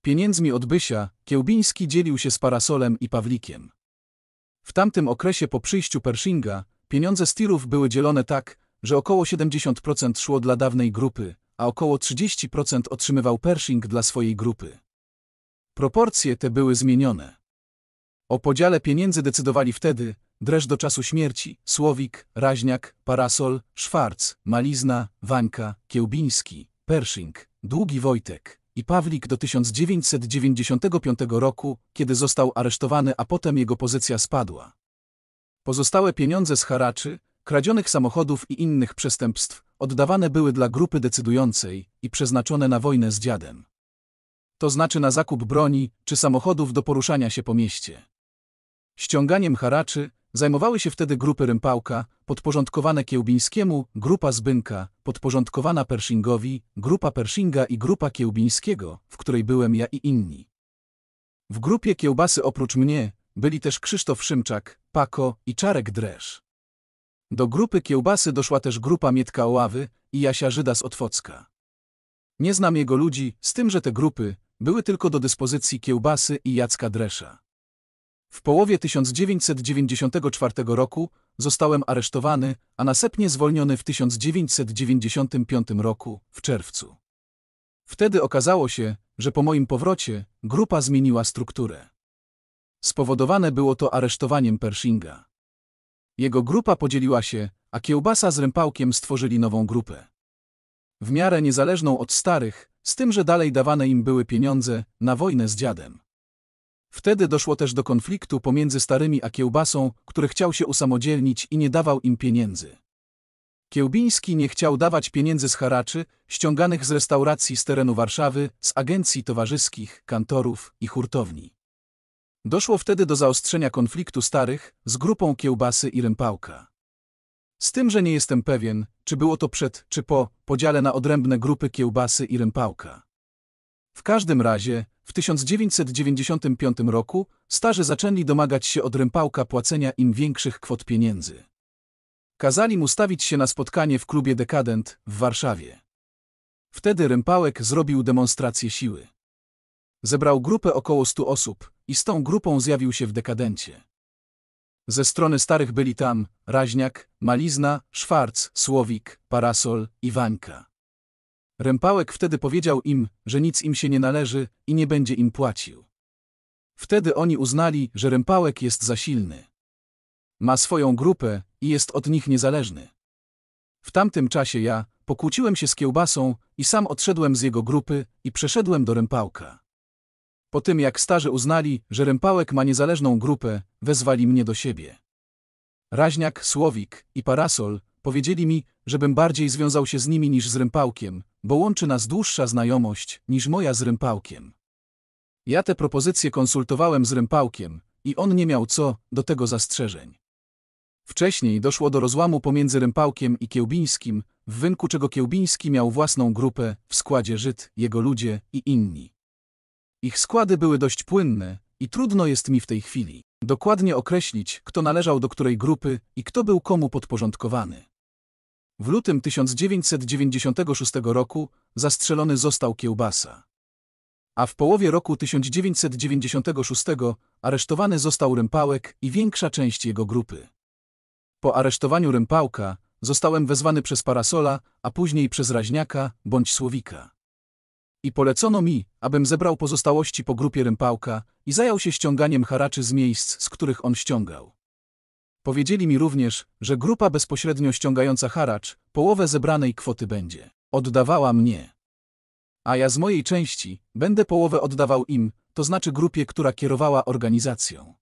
Pieniędzmi od Bysia Kiełbiński dzielił się z Parasolem i Pawlikiem. W tamtym okresie po przyjściu Pershinga pieniądze z tirów były dzielone tak, że około 70% szło dla dawnej grupy, a około 30% otrzymywał Pershing dla swojej grupy. Proporcje te były zmienione. O podziale pieniędzy decydowali wtedy Dresz do czasu śmierci, Słowik, Raźniak, Parasol, Szwarc, Malizna, Wańka, Kiełbiński, Pershing, Długi Wojtek i Pawlik do 1995 roku, kiedy został aresztowany, a potem jego pozycja spadła. Pozostałe pieniądze z haraczy, kradzionych samochodów i innych przestępstw oddawane były dla grupy decydującej i przeznaczone na wojnę z dziadem. To znaczy na zakup broni czy samochodów do poruszania się po mieście. Ściąganiem haraczy Zajmowały się wtedy grupy Rympałka, podporządkowane Kiełbińskiemu, grupa Zbynka, podporządkowana Pershingowi, grupa Pershinga i grupa Kiełbińskiego, w której byłem ja i inni. W grupie Kiełbasy oprócz mnie byli też Krzysztof Szymczak, Pako i Czarek Dresz. Do grupy Kiełbasy doszła też grupa Mietka Oławy i Jasia Żyda z Otwocka. Nie znam jego ludzi, z tym, że te grupy były tylko do dyspozycji Kiełbasy i Jacka Dresza. W połowie 1994 roku zostałem aresztowany, a następnie zwolniony w 1995 roku, w czerwcu. Wtedy okazało się, że po moim powrocie grupa zmieniła strukturę. Spowodowane było to aresztowaniem Pershinga. Jego grupa podzieliła się, a Kiełbasa z Rępałkiem stworzyli nową grupę. W miarę niezależną od starych, z tym, że dalej dawane im były pieniądze na wojnę z dziadem. Wtedy doszło też do konfliktu pomiędzy starymi a Kiełbasą, który chciał się usamodzielnić i nie dawał im pieniędzy. Kiełbiński nie chciał dawać pieniędzy z haraczy, ściąganych z restauracji z terenu Warszawy, z agencji towarzyskich, kantorów i hurtowni. Doszło wtedy do zaostrzenia konfliktu starych z grupą Kiełbasy i Rympałka. Z tym, że nie jestem pewien, czy było to przed czy po podziale na odrębne grupy Kiełbasy i Rympałka. W każdym razie, w 1995 roku starzy zaczęli domagać się od Rympałka płacenia im większych kwot pieniędzy. Kazali mu stawić się na spotkanie w klubie Dekadent w Warszawie. Wtedy Rympałek zrobił demonstrację siły. Zebrał grupę około 100 osób i z tą grupą zjawił się w Dekadencie. Ze strony starych byli tam Raźniak, Malizna, Szwarc, Słowik, Parasol i Wańka. Rępałek wtedy powiedział im, że nic im się nie należy i nie będzie im płacił. Wtedy oni uznali, że Rępałek jest za silny. Ma swoją grupę i jest od nich niezależny. W tamtym czasie ja pokłóciłem się z kiełbasą i sam odszedłem z jego grupy i przeszedłem do Rępałka. Po tym jak starzy uznali, że Rępałek ma niezależną grupę, wezwali mnie do siebie. Raźniak, Słowik i Parasol powiedzieli mi, żebym bardziej związał się z nimi niż z Rępałkiem, bo łączy nas dłuższa znajomość niż moja z Rympałkiem. Ja te propozycje konsultowałem z Rympałkiem i on nie miał co do tego zastrzeżeń. Wcześniej doszło do rozłamu pomiędzy Rympałkiem i Kiełbińskim, w wyniku czego Kiełbiński miał własną grupę w składzie Żyd, jego ludzie i inni. Ich składy były dość płynne i trudno jest mi w tej chwili dokładnie określić, kto należał do której grupy i kto był komu podporządkowany. W lutym 1996 roku zastrzelony został Kiełbasa. A w połowie roku 1996 aresztowany został Rympałek i większa część jego grupy. Po aresztowaniu Rympałka zostałem wezwany przez Parasola, a później przez Raźniaka bądź Słowika. I polecono mi, abym zebrał pozostałości po grupie Rympałka i zajął się ściąganiem haraczy z miejsc, z których on ściągał. Powiedzieli mi również, że grupa bezpośrednio ściągająca haracz połowę zebranej kwoty będzie oddawała mnie. A ja z mojej części będę połowę oddawał im, to znaczy grupie, która kierowała organizacją.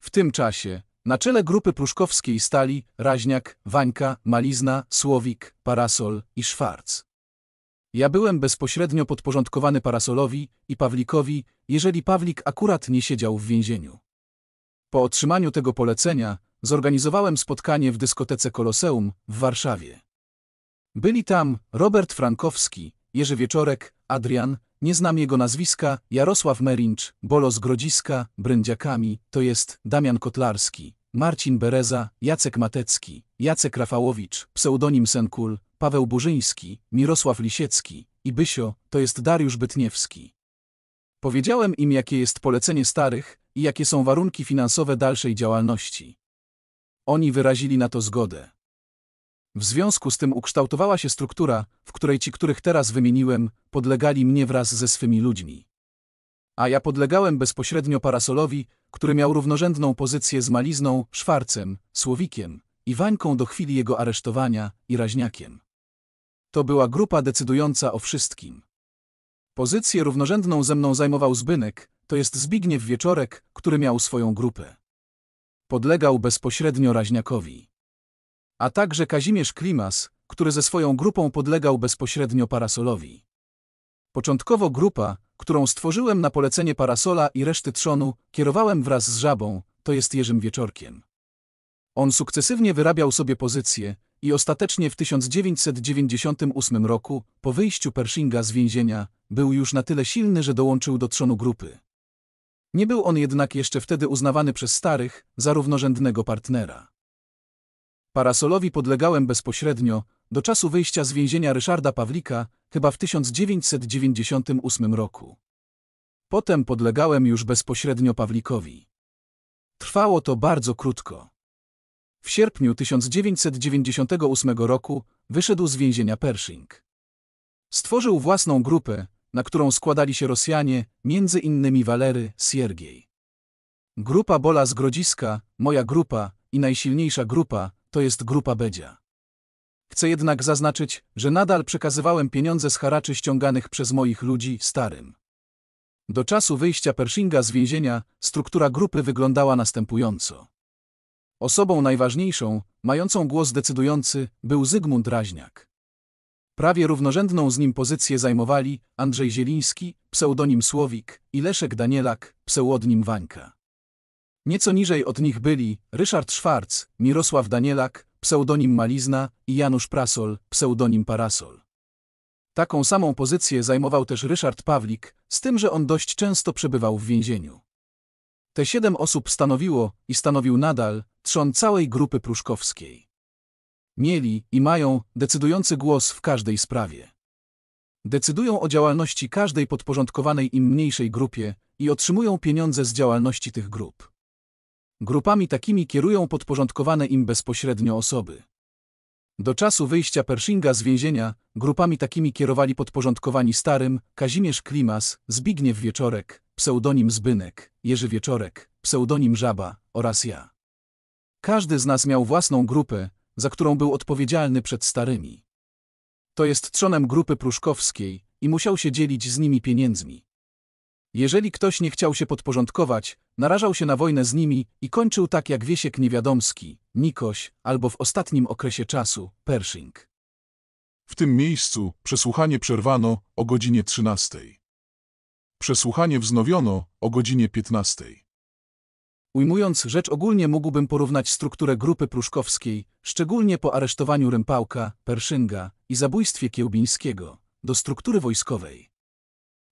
W tym czasie na czele grupy pruszkowskiej stali Raźniak, Wańka, Malizna, Słowik, Parasol i Szwarc. Ja byłem bezpośrednio podporządkowany Parasolowi i Pawlikowi, jeżeli Pawlik akurat nie siedział w więzieniu. Po otrzymaniu tego polecenia zorganizowałem spotkanie w dyskotece Koloseum w Warszawie. Byli tam Robert Frankowski, Jerzy Wieczorek, Adrian, nie znam jego nazwiska, Jarosław Merincz, Bolos Grodziska, Brędziakami, to jest Damian Kotlarski, Marcin Bereza, Jacek Matecki, Jacek Rafałowicz, pseudonim Senkul, Paweł Burzyński, Mirosław Lisiecki i Bysio, to jest Dariusz Bytniewski. Powiedziałem im, jakie jest polecenie starych, i jakie są warunki finansowe dalszej działalności. Oni wyrazili na to zgodę. W związku z tym ukształtowała się struktura, w której ci, których teraz wymieniłem, podlegali mnie wraz ze swymi ludźmi. A ja podlegałem bezpośrednio parasolowi, który miał równorzędną pozycję z Malizną, Szwarcem, Słowikiem i Wańką do chwili jego aresztowania i Raźniakiem. To była grupa decydująca o wszystkim. Pozycję równorzędną ze mną zajmował Zbynek, to jest Zbigniew Wieczorek, który miał swoją grupę. Podlegał bezpośrednio Raźniakowi. A także Kazimierz Klimas, który ze swoją grupą podlegał bezpośrednio Parasolowi. Początkowo grupa, którą stworzyłem na polecenie Parasola i reszty trzonu, kierowałem wraz z Żabą, to jest Jerzym Wieczorkiem. On sukcesywnie wyrabiał sobie pozycje i ostatecznie w 1998 roku, po wyjściu Pershinga z więzienia, był już na tyle silny, że dołączył do trzonu grupy. Nie był on jednak jeszcze wtedy uznawany przez starych za równorzędnego partnera. Parasolowi podlegałem bezpośrednio do czasu wyjścia z więzienia Ryszarda Pawlika, chyba w 1998 roku. Potem podlegałem już bezpośrednio Pawlikowi. Trwało to bardzo krótko. W sierpniu 1998 roku wyszedł z więzienia Pershing. Stworzył własną grupę, na którą składali się Rosjanie, między innymi Walery, Siergiej. Grupa Bola z Grodziska, moja grupa i najsilniejsza grupa, to jest grupa Bedzia. Chcę jednak zaznaczyć, że nadal przekazywałem pieniądze z haraczy ściąganych przez moich ludzi starym. Do czasu wyjścia Pershinga z więzienia struktura grupy wyglądała następująco. Osobą najważniejszą, mającą głos decydujący, był Zygmunt Raźniak. Prawie równorzędną z nim pozycję zajmowali Andrzej Zieliński, pseudonim Słowik, i Leszek Danielak, pseudonim Wańka. Nieco niżej od nich byli Ryszard Szwarc, Mirosław Danielak, pseudonim Malizna i Janusz Prasol, pseudonim Parasol. Taką samą pozycję zajmował też Ryszard Pawlik, z tym, że on dość często przebywał w więzieniu. Te siedem osób stanowiło i stanowił nadal trzon całej grupy pruszkowskiej mieli i mają decydujący głos w każdej sprawie. Decydują o działalności każdej podporządkowanej im mniejszej grupie i otrzymują pieniądze z działalności tych grup. Grupami takimi kierują podporządkowane im bezpośrednio osoby. Do czasu wyjścia Pershinga z więzienia, grupami takimi kierowali podporządkowani starym Kazimierz Klimas, Zbigniew Wieczorek, pseudonim Zbynek, Jerzy Wieczorek, pseudonim Żaba oraz ja. Każdy z nas miał własną grupę, za którą był odpowiedzialny przed starymi. To jest trzonem grupy pruszkowskiej i musiał się dzielić z nimi pieniędzmi. Jeżeli ktoś nie chciał się podporządkować, narażał się na wojnę z nimi i kończył tak jak Wiesiek Niewiadomski, Nikoś albo w ostatnim okresie czasu Pershing. W tym miejscu przesłuchanie przerwano o godzinie 13. Przesłuchanie wznowiono o godzinie 15. Ujmując rzecz ogólnie mógłbym porównać strukturę grupy pruszkowskiej, szczególnie po aresztowaniu Rympałka, Perszynga i zabójstwie Kiełbińskiego, do struktury wojskowej,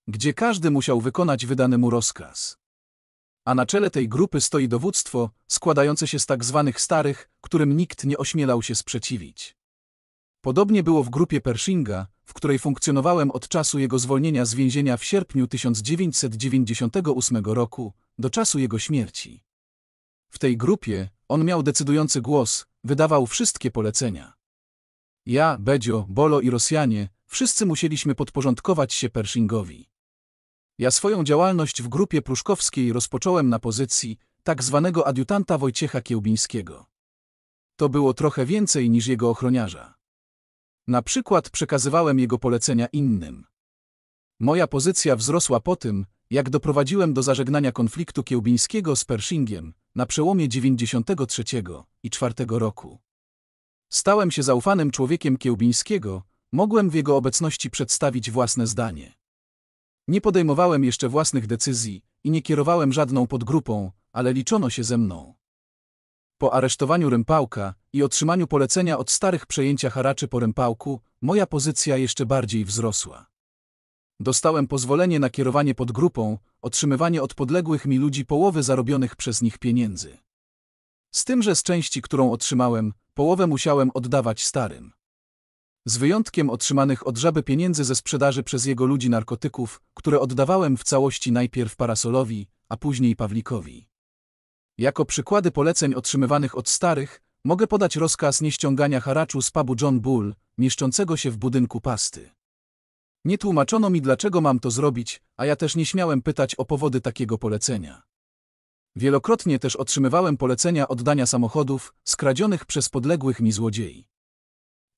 gdzie każdy musiał wykonać wydany mu rozkaz. A na czele tej grupy stoi dowództwo, składające się z tak zwanych starych, którym nikt nie ośmielał się sprzeciwić. Podobnie było w grupie Pershinga, w której funkcjonowałem od czasu jego zwolnienia z więzienia w sierpniu 1998 roku do czasu jego śmierci. W tej grupie on miał decydujący głos, wydawał wszystkie polecenia. Ja, Bedzio, Bolo i Rosjanie, wszyscy musieliśmy podporządkować się Pershingowi. Ja swoją działalność w grupie pruszkowskiej rozpocząłem na pozycji tak zwanego adiutanta Wojciecha Kiełbińskiego. To było trochę więcej niż jego ochroniarza. Na przykład przekazywałem jego polecenia innym. Moja pozycja wzrosła po tym, jak doprowadziłem do zażegnania konfliktu kiełbińskiego z Pershingiem na przełomie 93 i 4 roku. Stałem się zaufanym człowiekiem kiełbińskiego, mogłem w jego obecności przedstawić własne zdanie. Nie podejmowałem jeszcze własnych decyzji i nie kierowałem żadną podgrupą, ale liczono się ze mną. Po aresztowaniu Rympałka i otrzymaniu polecenia od starych przejęcia haraczy po Rympałku, moja pozycja jeszcze bardziej wzrosła. Dostałem pozwolenie na kierowanie pod grupą, otrzymywanie od podległych mi ludzi połowy zarobionych przez nich pieniędzy. Z tym, że z części, którą otrzymałem, połowę musiałem oddawać starym. Z wyjątkiem otrzymanych od żaby pieniędzy ze sprzedaży przez jego ludzi narkotyków, które oddawałem w całości najpierw Parasolowi, a później Pawlikowi. Jako przykłady poleceń otrzymywanych od starych, mogę podać rozkaz nieściągania haraczu z pubu John Bull, mieszczącego się w budynku pasty. Nie tłumaczono mi, dlaczego mam to zrobić, a ja też nie śmiałem pytać o powody takiego polecenia. Wielokrotnie też otrzymywałem polecenia oddania samochodów skradzionych przez podległych mi złodziei.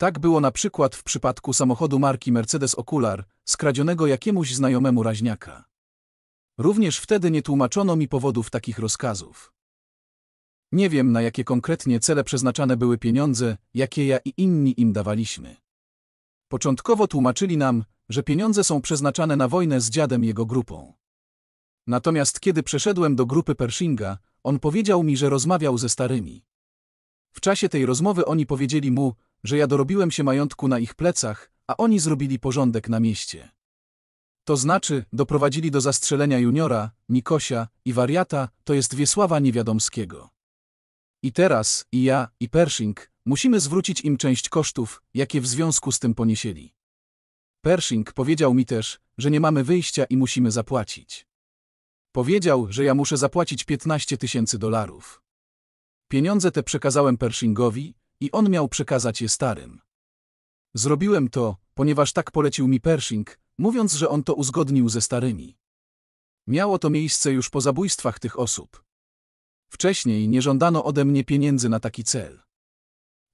Tak było na przykład w przypadku samochodu marki Mercedes Okular, skradzionego jakiemuś znajomemu raźniaka. Również wtedy nie tłumaczono mi powodów takich rozkazów. Nie wiem, na jakie konkretnie cele przeznaczane były pieniądze, jakie ja i inni im dawaliśmy. Początkowo tłumaczyli nam, że pieniądze są przeznaczane na wojnę z dziadem jego grupą. Natomiast kiedy przeszedłem do grupy Pershinga, on powiedział mi, że rozmawiał ze starymi. W czasie tej rozmowy oni powiedzieli mu, że ja dorobiłem się majątku na ich plecach, a oni zrobili porządek na mieście. To znaczy, doprowadzili do zastrzelenia juniora, Nikosia i wariata, to jest Wiesława Niewiadomskiego. I teraz, i ja, i Pershing, musimy zwrócić im część kosztów, jakie w związku z tym poniesieli. Pershing powiedział mi też, że nie mamy wyjścia i musimy zapłacić. Powiedział, że ja muszę zapłacić 15 tysięcy dolarów. Pieniądze te przekazałem Pershingowi i on miał przekazać je starym. Zrobiłem to, ponieważ tak polecił mi Pershing, mówiąc, że on to uzgodnił ze starymi. Miało to miejsce już po zabójstwach tych osób. Wcześniej nie żądano ode mnie pieniędzy na taki cel.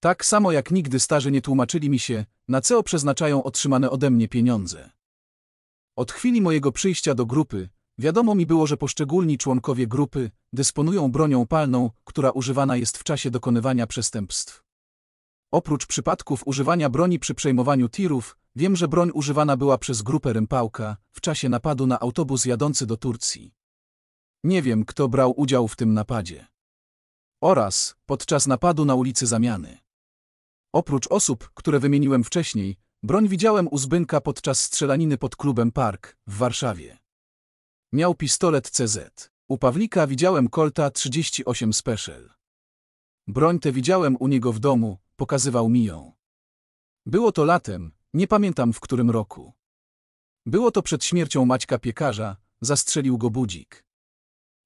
Tak samo jak nigdy starzy nie tłumaczyli mi się, na co przeznaczają otrzymane ode mnie pieniądze. Od chwili mojego przyjścia do grupy, wiadomo mi było, że poszczególni członkowie grupy dysponują bronią palną, która używana jest w czasie dokonywania przestępstw. Oprócz przypadków używania broni przy przejmowaniu tirów, wiem, że broń używana była przez grupę Rympałka w czasie napadu na autobus jadący do Turcji. Nie wiem, kto brał udział w tym napadzie. Oraz podczas napadu na ulicy Zamiany. Oprócz osób, które wymieniłem wcześniej, broń widziałem u Zbynka podczas strzelaniny pod klubem Park w Warszawie. Miał pistolet CZ. U Pawlika widziałem Colta 38 Special. Broń tę widziałem u niego w domu, pokazywał mi ją. Było to latem, nie pamiętam w którym roku. Było to przed śmiercią Maćka Piekarza, zastrzelił go budzik.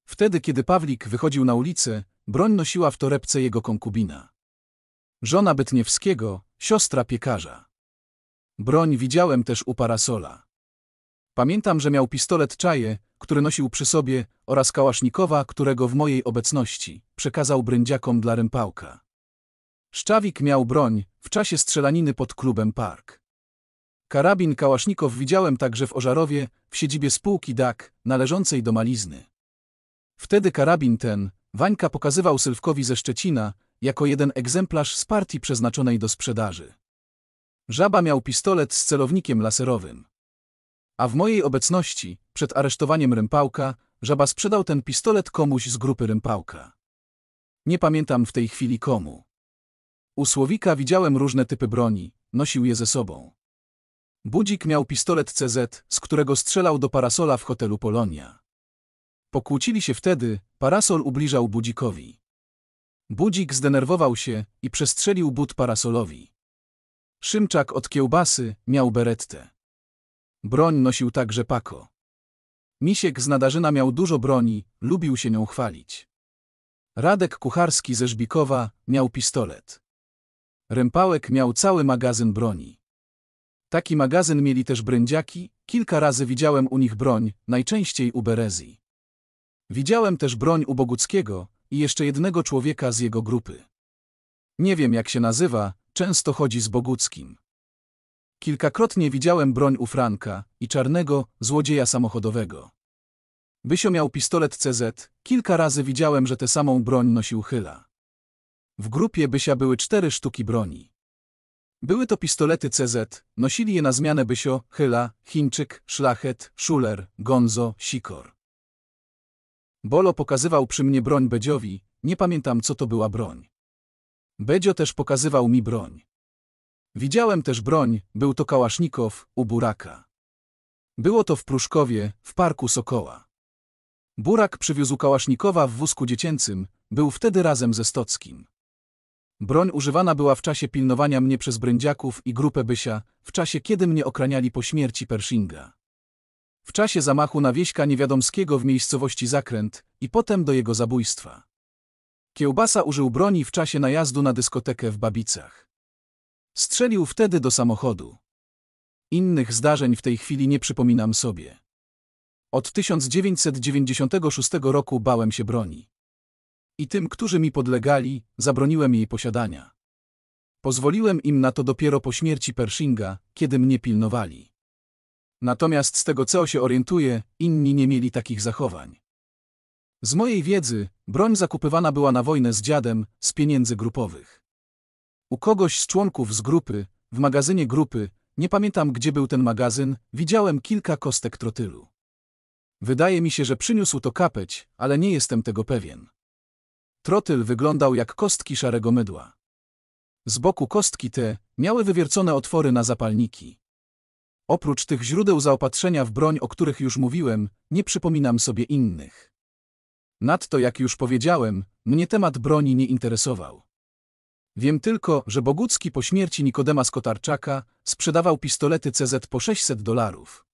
Wtedy, kiedy Pawlik wychodził na ulicę, broń nosiła w torebce jego konkubina żona Bytniewskiego, siostra piekarza. Broń widziałem też u parasola. Pamiętam, że miał pistolet czaje, który nosił przy sobie, oraz kałasznikowa, którego w mojej obecności przekazał brędziakom dla rympałka. Szczawik miał broń w czasie strzelaniny pod klubem Park. Karabin kałasznikow widziałem także w Ożarowie, w siedzibie spółki Dak, należącej do Malizny. Wtedy karabin ten, Wańka pokazywał Sylwkowi ze Szczecina, jako jeden egzemplarz z partii przeznaczonej do sprzedaży. Żaba miał pistolet z celownikiem laserowym. A w mojej obecności, przed aresztowaniem Rympałka, Żaba sprzedał ten pistolet komuś z grupy Rympałka. Nie pamiętam w tej chwili komu. U Słowika widziałem różne typy broni, nosił je ze sobą. Budzik miał pistolet CZ, z którego strzelał do parasola w hotelu Polonia. Pokłócili się wtedy, parasol ubliżał Budzikowi. Budzik zdenerwował się i przestrzelił but parasolowi. Szymczak od kiełbasy miał berettę. Broń nosił także Pako. Misiek z Nadarzyna miał dużo broni, lubił się nią chwalić. Radek Kucharski ze Żbikowa miał pistolet. Rępałek miał cały magazyn broni. Taki magazyn mieli też brędziaki, kilka razy widziałem u nich broń, najczęściej u Berezji. Widziałem też broń u Boguckiego, i jeszcze jednego człowieka z jego grupy. Nie wiem jak się nazywa, często chodzi z Boguckim. Kilkakrotnie widziałem broń u Franka i czarnego, złodzieja samochodowego. Bysio miał pistolet CZ, kilka razy widziałem, że tę samą broń nosił Chyla. W grupie Bysia były cztery sztuki broni. Były to pistolety CZ, nosili je na zmianę Bysio, Chyla, Chińczyk, Szlachet, Szuler, Gonzo, Sikor. Bolo pokazywał przy mnie broń Bedziowi, nie pamiętam co to była broń. Bedzio też pokazywał mi broń. Widziałem też broń, był to kałasznikow u Buraka. Było to w Pruszkowie, w Parku Sokoła. Burak przywiózł kałasznikowa w wózku dziecięcym, był wtedy razem ze Stockim. Broń używana była w czasie pilnowania mnie przez Brędziaków i grupę Bysia, w czasie kiedy mnie okraniali po śmierci Pershinga w czasie zamachu na Wieśka Niewiadomskiego w miejscowości Zakręt i potem do jego zabójstwa. Kiełbasa użył broni w czasie najazdu na dyskotekę w Babicach. Strzelił wtedy do samochodu. Innych zdarzeń w tej chwili nie przypominam sobie. Od 1996 roku bałem się broni. I tym, którzy mi podlegali, zabroniłem jej posiadania. Pozwoliłem im na to dopiero po śmierci Pershinga, kiedy mnie pilnowali. Natomiast z tego co się orientuję, inni nie mieli takich zachowań. Z mojej wiedzy, broń zakupywana była na wojnę z dziadem, z pieniędzy grupowych. U kogoś z członków z grupy, w magazynie grupy, nie pamiętam gdzie był ten magazyn, widziałem kilka kostek trotylu. Wydaje mi się, że przyniósł to kapeć, ale nie jestem tego pewien. Trotyl wyglądał jak kostki szarego mydła. Z boku kostki te miały wywiercone otwory na zapalniki. Oprócz tych źródeł zaopatrzenia w broń, o których już mówiłem, nie przypominam sobie innych. Nadto, jak już powiedziałem, mnie temat broni nie interesował. Wiem tylko, że Bogucki po śmierci Nikodema Skotarczaka sprzedawał pistolety CZ po 600 dolarów,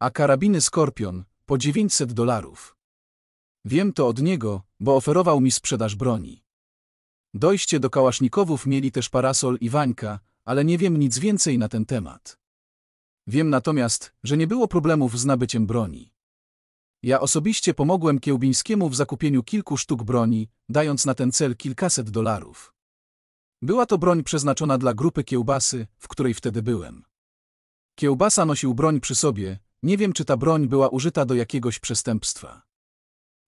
a karabiny Skorpion po 900 dolarów. Wiem to od niego, bo oferował mi sprzedaż broni. Dojście do Kałasznikowów mieli też parasol i Wańka, ale nie wiem nic więcej na ten temat. Wiem natomiast, że nie było problemów z nabyciem broni. Ja osobiście pomogłem Kiełbińskiemu w zakupieniu kilku sztuk broni, dając na ten cel kilkaset dolarów. Była to broń przeznaczona dla grupy kiełbasy, w której wtedy byłem. Kiełbasa nosił broń przy sobie, nie wiem czy ta broń była użyta do jakiegoś przestępstwa.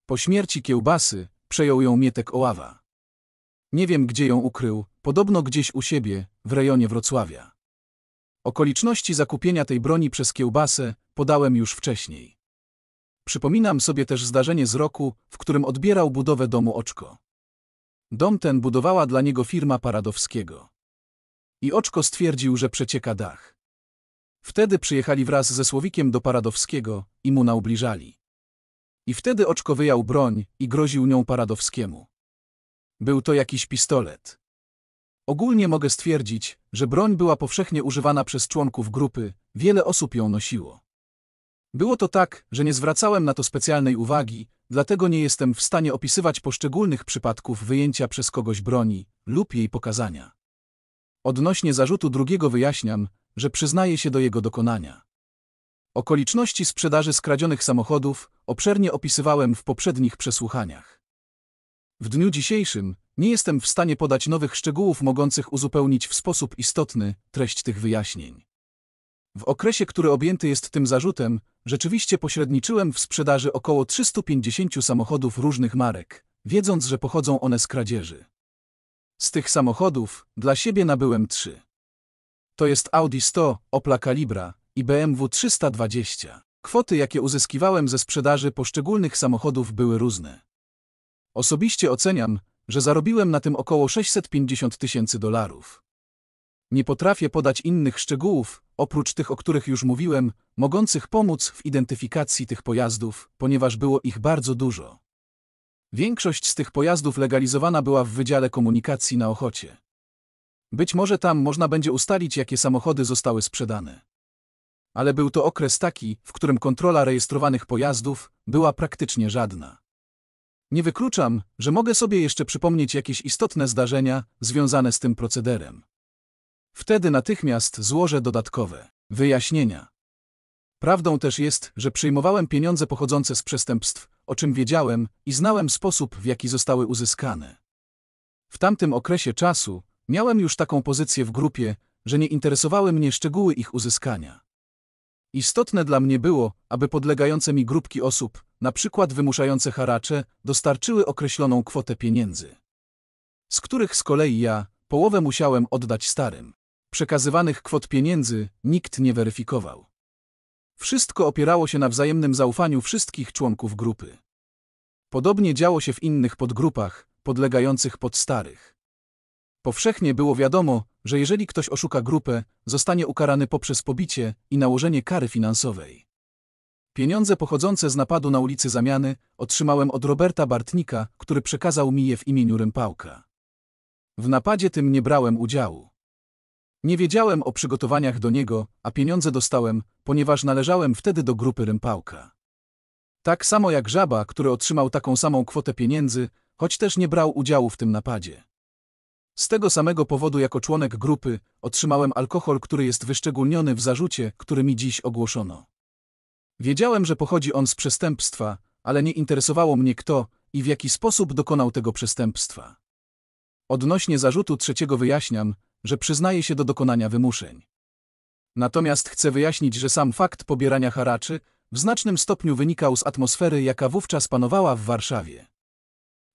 Po śmierci kiełbasy przejął ją Mietek Oława. Nie wiem gdzie ją ukrył, podobno gdzieś u siebie, w rejonie Wrocławia. Okoliczności zakupienia tej broni przez kiełbasę podałem już wcześniej. Przypominam sobie też zdarzenie z roku, w którym odbierał budowę domu Oczko. Dom ten budowała dla niego firma Paradowskiego. I Oczko stwierdził, że przecieka dach. Wtedy przyjechali wraz ze Słowikiem do Paradowskiego i mu naubliżali. I wtedy Oczko wyjął broń i groził nią Paradowskiemu. Był to jakiś pistolet. Ogólnie mogę stwierdzić, że broń była powszechnie używana przez członków grupy, wiele osób ją nosiło. Było to tak, że nie zwracałem na to specjalnej uwagi, dlatego nie jestem w stanie opisywać poszczególnych przypadków wyjęcia przez kogoś broni lub jej pokazania. Odnośnie zarzutu drugiego wyjaśniam, że przyznaję się do jego dokonania. Okoliczności sprzedaży skradzionych samochodów obszernie opisywałem w poprzednich przesłuchaniach. W dniu dzisiejszym nie jestem w stanie podać nowych szczegółów mogących uzupełnić w sposób istotny treść tych wyjaśnień. W okresie, który objęty jest tym zarzutem, rzeczywiście pośredniczyłem w sprzedaży około 350 samochodów różnych marek, wiedząc, że pochodzą one z kradzieży. Z tych samochodów dla siebie nabyłem trzy. To jest Audi 100, Opla Calibra i BMW 320. Kwoty, jakie uzyskiwałem ze sprzedaży poszczególnych samochodów były różne. Osobiście oceniam, że zarobiłem na tym około 650 tysięcy dolarów. Nie potrafię podać innych szczegółów, oprócz tych, o których już mówiłem, mogących pomóc w identyfikacji tych pojazdów, ponieważ było ich bardzo dużo. Większość z tych pojazdów legalizowana była w Wydziale Komunikacji na Ochocie. Być może tam można będzie ustalić, jakie samochody zostały sprzedane. Ale był to okres taki, w którym kontrola rejestrowanych pojazdów była praktycznie żadna. Nie wykluczam, że mogę sobie jeszcze przypomnieć jakieś istotne zdarzenia związane z tym procederem. Wtedy natychmiast złożę dodatkowe wyjaśnienia. Prawdą też jest, że przyjmowałem pieniądze pochodzące z przestępstw, o czym wiedziałem i znałem sposób, w jaki zostały uzyskane. W tamtym okresie czasu miałem już taką pozycję w grupie, że nie interesowały mnie szczegóły ich uzyskania. Istotne dla mnie było, aby podlegające mi grupki osób, na przykład wymuszające haracze, dostarczyły określoną kwotę pieniędzy, z których z kolei ja połowę musiałem oddać starym. Przekazywanych kwot pieniędzy nikt nie weryfikował. Wszystko opierało się na wzajemnym zaufaniu wszystkich członków grupy. Podobnie działo się w innych podgrupach, podlegających pod starych. Powszechnie było wiadomo, że jeżeli ktoś oszuka grupę, zostanie ukarany poprzez pobicie i nałożenie kary finansowej. Pieniądze pochodzące z napadu na ulicy Zamiany otrzymałem od Roberta Bartnika, który przekazał mi je w imieniu Rympałka. W napadzie tym nie brałem udziału. Nie wiedziałem o przygotowaniach do niego, a pieniądze dostałem, ponieważ należałem wtedy do grupy Rympałka. Tak samo jak Żaba, który otrzymał taką samą kwotę pieniędzy, choć też nie brał udziału w tym napadzie. Z tego samego powodu jako członek grupy otrzymałem alkohol, który jest wyszczególniony w zarzucie, który mi dziś ogłoszono. Wiedziałem, że pochodzi on z przestępstwa, ale nie interesowało mnie kto i w jaki sposób dokonał tego przestępstwa. Odnośnie zarzutu trzeciego wyjaśniam, że przyznaję się do dokonania wymuszeń. Natomiast chcę wyjaśnić, że sam fakt pobierania haraczy w znacznym stopniu wynikał z atmosfery, jaka wówczas panowała w Warszawie.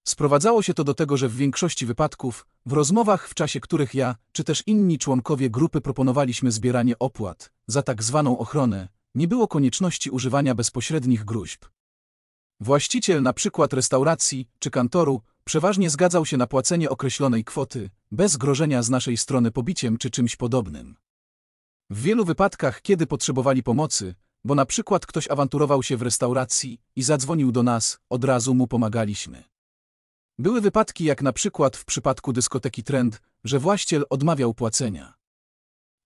Sprowadzało się to do tego, że w większości wypadków, w rozmowach, w czasie których ja, czy też inni członkowie grupy proponowaliśmy zbieranie opłat za tak zwaną ochronę, nie było konieczności używania bezpośrednich gruźb. Właściciel na przykład restauracji czy kantoru przeważnie zgadzał się na płacenie określonej kwoty, bez grożenia z naszej strony pobiciem czy czymś podobnym. W wielu wypadkach, kiedy potrzebowali pomocy, bo na przykład ktoś awanturował się w restauracji i zadzwonił do nas, od razu mu pomagaliśmy. Były wypadki jak na przykład w przypadku dyskoteki Trend, że właściciel odmawiał płacenia.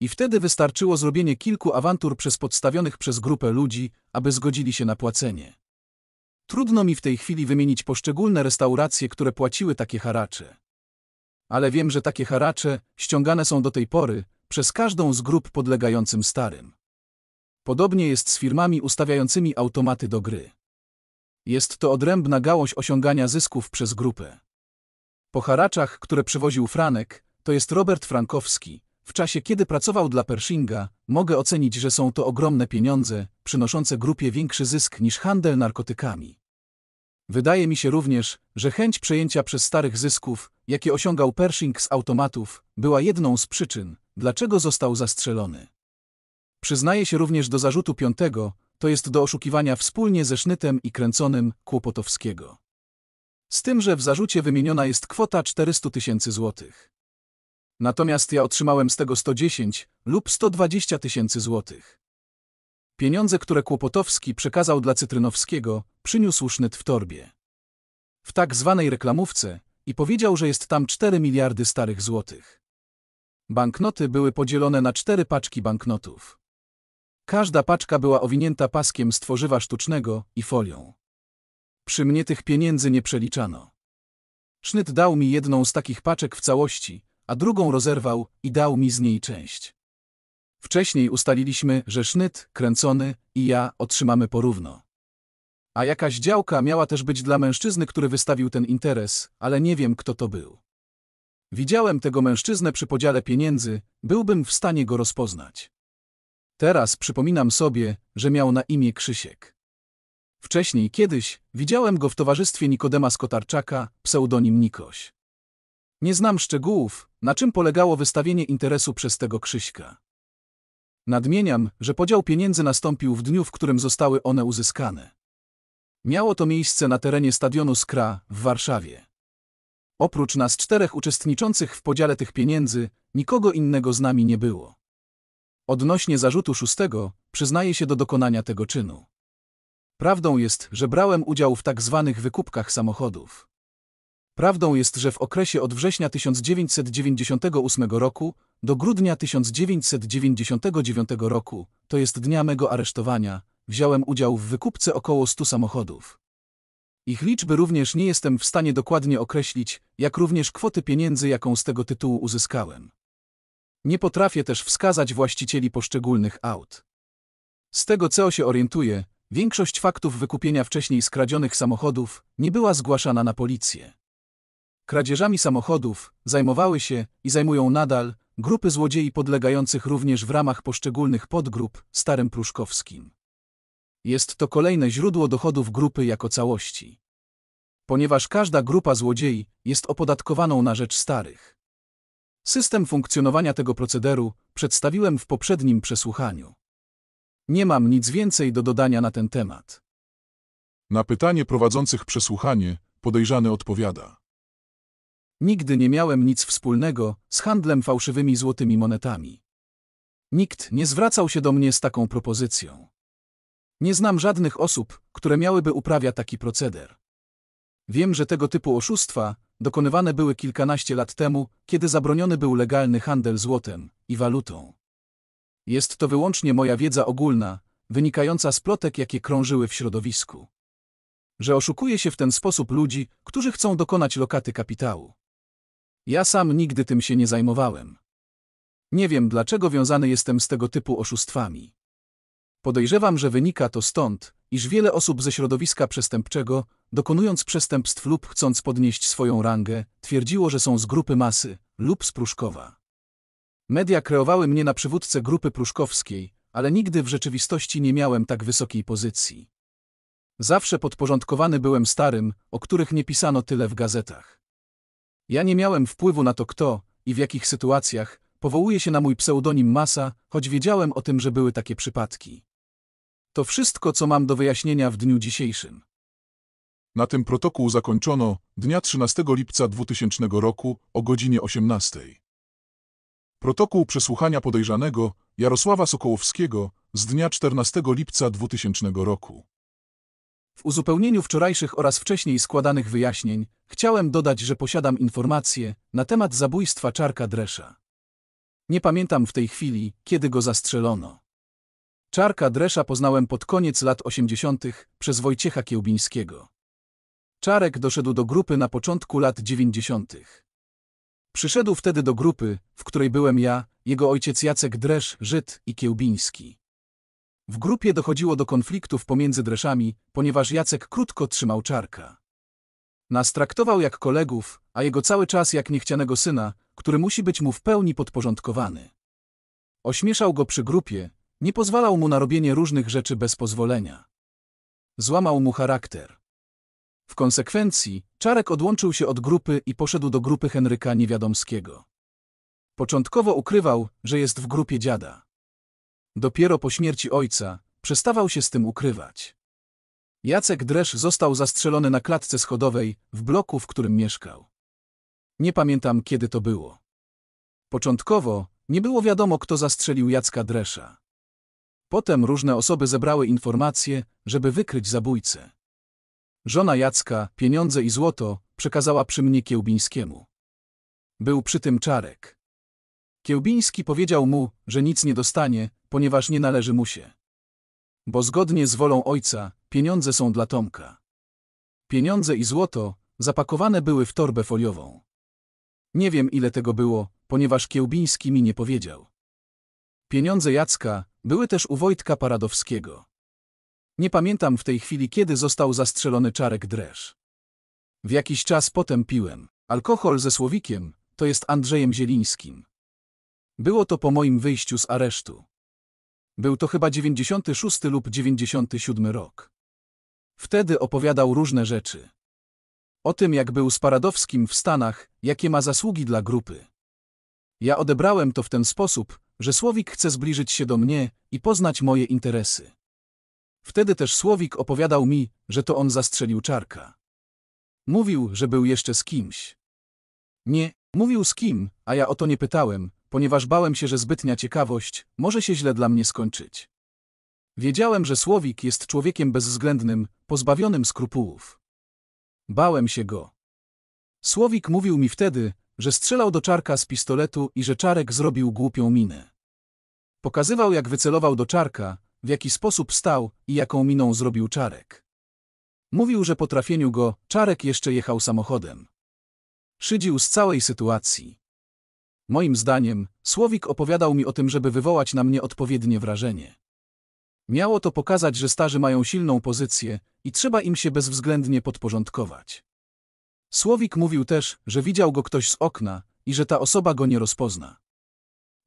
I wtedy wystarczyło zrobienie kilku awantur przez podstawionych przez grupę ludzi, aby zgodzili się na płacenie. Trudno mi w tej chwili wymienić poszczególne restauracje, które płaciły takie haracze. Ale wiem, że takie haracze ściągane są do tej pory przez każdą z grup podlegającym starym. Podobnie jest z firmami ustawiającymi automaty do gry. Jest to odrębna gałąź osiągania zysków przez grupę. Po haraczach, które przywoził Franek, to jest Robert Frankowski. W czasie, kiedy pracował dla Pershinga, mogę ocenić, że są to ogromne pieniądze, przynoszące grupie większy zysk niż handel narkotykami. Wydaje mi się również, że chęć przejęcia przez starych zysków, jakie osiągał Pershing z automatów, była jedną z przyczyn, dlaczego został zastrzelony. Przyznaje się również do zarzutu piątego, to jest do oszukiwania wspólnie ze Sznytem i Kręconym Kłopotowskiego. Z tym, że w zarzucie wymieniona jest kwota 400 tysięcy złotych. Natomiast ja otrzymałem z tego 110 lub 120 tysięcy złotych. Pieniądze, które Kłopotowski przekazał dla Cytrynowskiego, przyniósł Sznyt w torbie. W tak zwanej reklamówce i powiedział, że jest tam 4 miliardy starych złotych. Banknoty były podzielone na cztery paczki banknotów. Każda paczka była owinięta paskiem z tworzywa sztucznego i folią. Przy mnie tych pieniędzy nie przeliczano. Sznyt dał mi jedną z takich paczek w całości, a drugą rozerwał i dał mi z niej część. Wcześniej ustaliliśmy, że Sznyt, Kręcony i ja otrzymamy porówno. A jakaś działka miała też być dla mężczyzny, który wystawił ten interes, ale nie wiem, kto to był. Widziałem tego mężczyznę przy podziale pieniędzy, byłbym w stanie go rozpoznać. Teraz przypominam sobie, że miał na imię Krzysiek. Wcześniej kiedyś widziałem go w towarzystwie Nikodema Skotarczaka, pseudonim Nikoś. Nie znam szczegółów, na czym polegało wystawienie interesu przez tego Krzyśka. Nadmieniam, że podział pieniędzy nastąpił w dniu, w którym zostały one uzyskane. Miało to miejsce na terenie stadionu Skra w Warszawie. Oprócz nas czterech uczestniczących w podziale tych pieniędzy, nikogo innego z nami nie było. Odnośnie zarzutu szóstego, przyznaję się do dokonania tego czynu. Prawdą jest, że brałem udział w tak zwanych wykupkach samochodów. Prawdą jest, że w okresie od września 1998 roku do grudnia 1999 roku, to jest dnia mego aresztowania, wziąłem udział w wykupce około 100 samochodów. Ich liczby również nie jestem w stanie dokładnie określić, jak również kwoty pieniędzy, jaką z tego tytułu uzyskałem. Nie potrafię też wskazać właścicieli poszczególnych aut. Z tego co się orientuję, większość faktów wykupienia wcześniej skradzionych samochodów nie była zgłaszana na policję. Kradzieżami samochodów zajmowały się i zajmują nadal grupy złodziei podlegających również w ramach poszczególnych podgrup Starym Pruszkowskim. Jest to kolejne źródło dochodów grupy jako całości. Ponieważ każda grupa złodziei jest opodatkowaną na rzecz starych. System funkcjonowania tego procederu przedstawiłem w poprzednim przesłuchaniu. Nie mam nic więcej do dodania na ten temat. Na pytanie prowadzących przesłuchanie podejrzany odpowiada. Nigdy nie miałem nic wspólnego z handlem fałszywymi złotymi monetami. Nikt nie zwracał się do mnie z taką propozycją. Nie znam żadnych osób, które miałyby uprawiać taki proceder. Wiem, że tego typu oszustwa dokonywane były kilkanaście lat temu, kiedy zabroniony był legalny handel złotem i walutą. Jest to wyłącznie moja wiedza ogólna, wynikająca z plotek, jakie krążyły w środowisku. Że oszukuje się w ten sposób ludzi, którzy chcą dokonać lokaty kapitału. Ja sam nigdy tym się nie zajmowałem. Nie wiem, dlaczego wiązany jestem z tego typu oszustwami. Podejrzewam, że wynika to stąd, iż wiele osób ze środowiska przestępczego dokonując przestępstw lub chcąc podnieść swoją rangę, twierdziło, że są z grupy masy lub z Pruszkowa. Media kreowały mnie na przywódcę grupy pruszkowskiej, ale nigdy w rzeczywistości nie miałem tak wysokiej pozycji. Zawsze podporządkowany byłem starym, o których nie pisano tyle w gazetach. Ja nie miałem wpływu na to kto i w jakich sytuacjach powołuje się na mój pseudonim Masa, choć wiedziałem o tym, że były takie przypadki. To wszystko, co mam do wyjaśnienia w dniu dzisiejszym. Na tym protokół zakończono dnia 13 lipca 2000 roku o godzinie 18. Protokół przesłuchania podejrzanego Jarosława Sokołowskiego z dnia 14 lipca 2000 roku. W uzupełnieniu wczorajszych oraz wcześniej składanych wyjaśnień chciałem dodać, że posiadam informacje na temat zabójstwa Czarka Dresza. Nie pamiętam w tej chwili, kiedy go zastrzelono. Czarka Dresza poznałem pod koniec lat 80. przez Wojciecha Kiełbińskiego. Czarek doszedł do grupy na początku lat dziewięćdziesiątych. Przyszedł wtedy do grupy, w której byłem ja, jego ojciec Jacek Dresz, Żyd i Kiełbiński. W grupie dochodziło do konfliktów pomiędzy Dreszami, ponieważ Jacek krótko trzymał Czarka. Nas traktował jak kolegów, a jego cały czas jak niechcianego syna, który musi być mu w pełni podporządkowany. Ośmieszał go przy grupie, nie pozwalał mu na robienie różnych rzeczy bez pozwolenia. Złamał mu charakter. W konsekwencji Czarek odłączył się od grupy i poszedł do grupy Henryka Niewiadomskiego. Początkowo ukrywał, że jest w grupie dziada. Dopiero po śmierci ojca przestawał się z tym ukrywać. Jacek Dresz został zastrzelony na klatce schodowej w bloku, w którym mieszkał. Nie pamiętam, kiedy to było. Początkowo nie było wiadomo, kto zastrzelił Jacka Dresza. Potem różne osoby zebrały informacje, żeby wykryć zabójcę. Żona Jacka, pieniądze i złoto, przekazała przy mnie Kiełbińskiemu. Był przy tym Czarek. Kiełbiński powiedział mu, że nic nie dostanie, ponieważ nie należy mu się. Bo zgodnie z wolą ojca, pieniądze są dla Tomka. Pieniądze i złoto zapakowane były w torbę foliową. Nie wiem ile tego było, ponieważ Kiełbiński mi nie powiedział. Pieniądze Jacka były też u Wojtka Paradowskiego. Nie pamiętam w tej chwili, kiedy został zastrzelony czarek dresz. W jakiś czas potem piłem alkohol ze Słowikiem, to jest Andrzejem Zielińskim. Było to po moim wyjściu z aresztu. Był to chyba 96 lub 97 rok. Wtedy opowiadał różne rzeczy. O tym, jak był z Paradowskim w Stanach, jakie ma zasługi dla grupy. Ja odebrałem to w ten sposób, że Słowik chce zbliżyć się do mnie i poznać moje interesy. Wtedy też Słowik opowiadał mi, że to on zastrzelił czarka. Mówił, że był jeszcze z kimś. Nie, mówił z kim, a ja o to nie pytałem, ponieważ bałem się, że zbytnia ciekawość może się źle dla mnie skończyć. Wiedziałem, że Słowik jest człowiekiem bezwzględnym, pozbawionym skrupułów. Bałem się go. Słowik mówił mi wtedy, że strzelał do czarka z pistoletu i że czarek zrobił głupią minę. Pokazywał, jak wycelował do czarka, w jaki sposób stał i jaką miną zrobił Czarek. Mówił, że po trafieniu go Czarek jeszcze jechał samochodem. Szydził z całej sytuacji. Moim zdaniem, Słowik opowiadał mi o tym, żeby wywołać na mnie odpowiednie wrażenie. Miało to pokazać, że starzy mają silną pozycję i trzeba im się bezwzględnie podporządkować. Słowik mówił też, że widział go ktoś z okna i że ta osoba go nie rozpozna.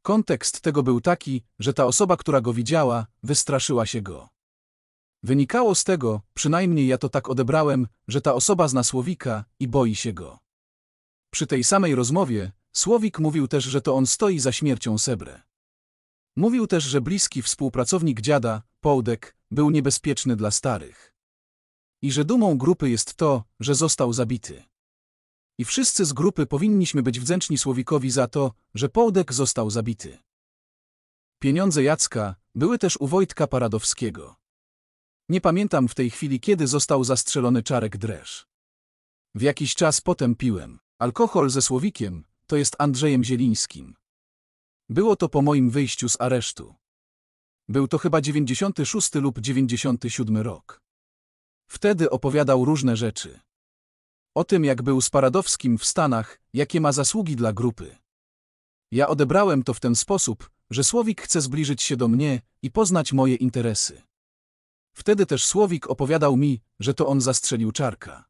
Kontekst tego był taki, że ta osoba, która go widziała, wystraszyła się go. Wynikało z tego, przynajmniej ja to tak odebrałem, że ta osoba zna Słowika i boi się go. Przy tej samej rozmowie Słowik mówił też, że to on stoi za śmiercią Sebre. Mówił też, że bliski współpracownik dziada, Połdek, był niebezpieczny dla starych. I że dumą grupy jest to, że został zabity. I wszyscy z grupy powinniśmy być wdzięczni Słowikowi za to, że Połdek został zabity. Pieniądze Jacka były też u Wojtka Paradowskiego. Nie pamiętam w tej chwili, kiedy został zastrzelony czarek dresz. W jakiś czas potem piłem alkohol ze Słowikiem, to jest Andrzejem Zielińskim. Było to po moim wyjściu z aresztu. Był to chyba 96 lub 97 rok. Wtedy opowiadał różne rzeczy o tym jak był z Paradowskim w Stanach, jakie ma zasługi dla grupy. Ja odebrałem to w ten sposób, że Słowik chce zbliżyć się do mnie i poznać moje interesy. Wtedy też Słowik opowiadał mi, że to on zastrzelił czarka.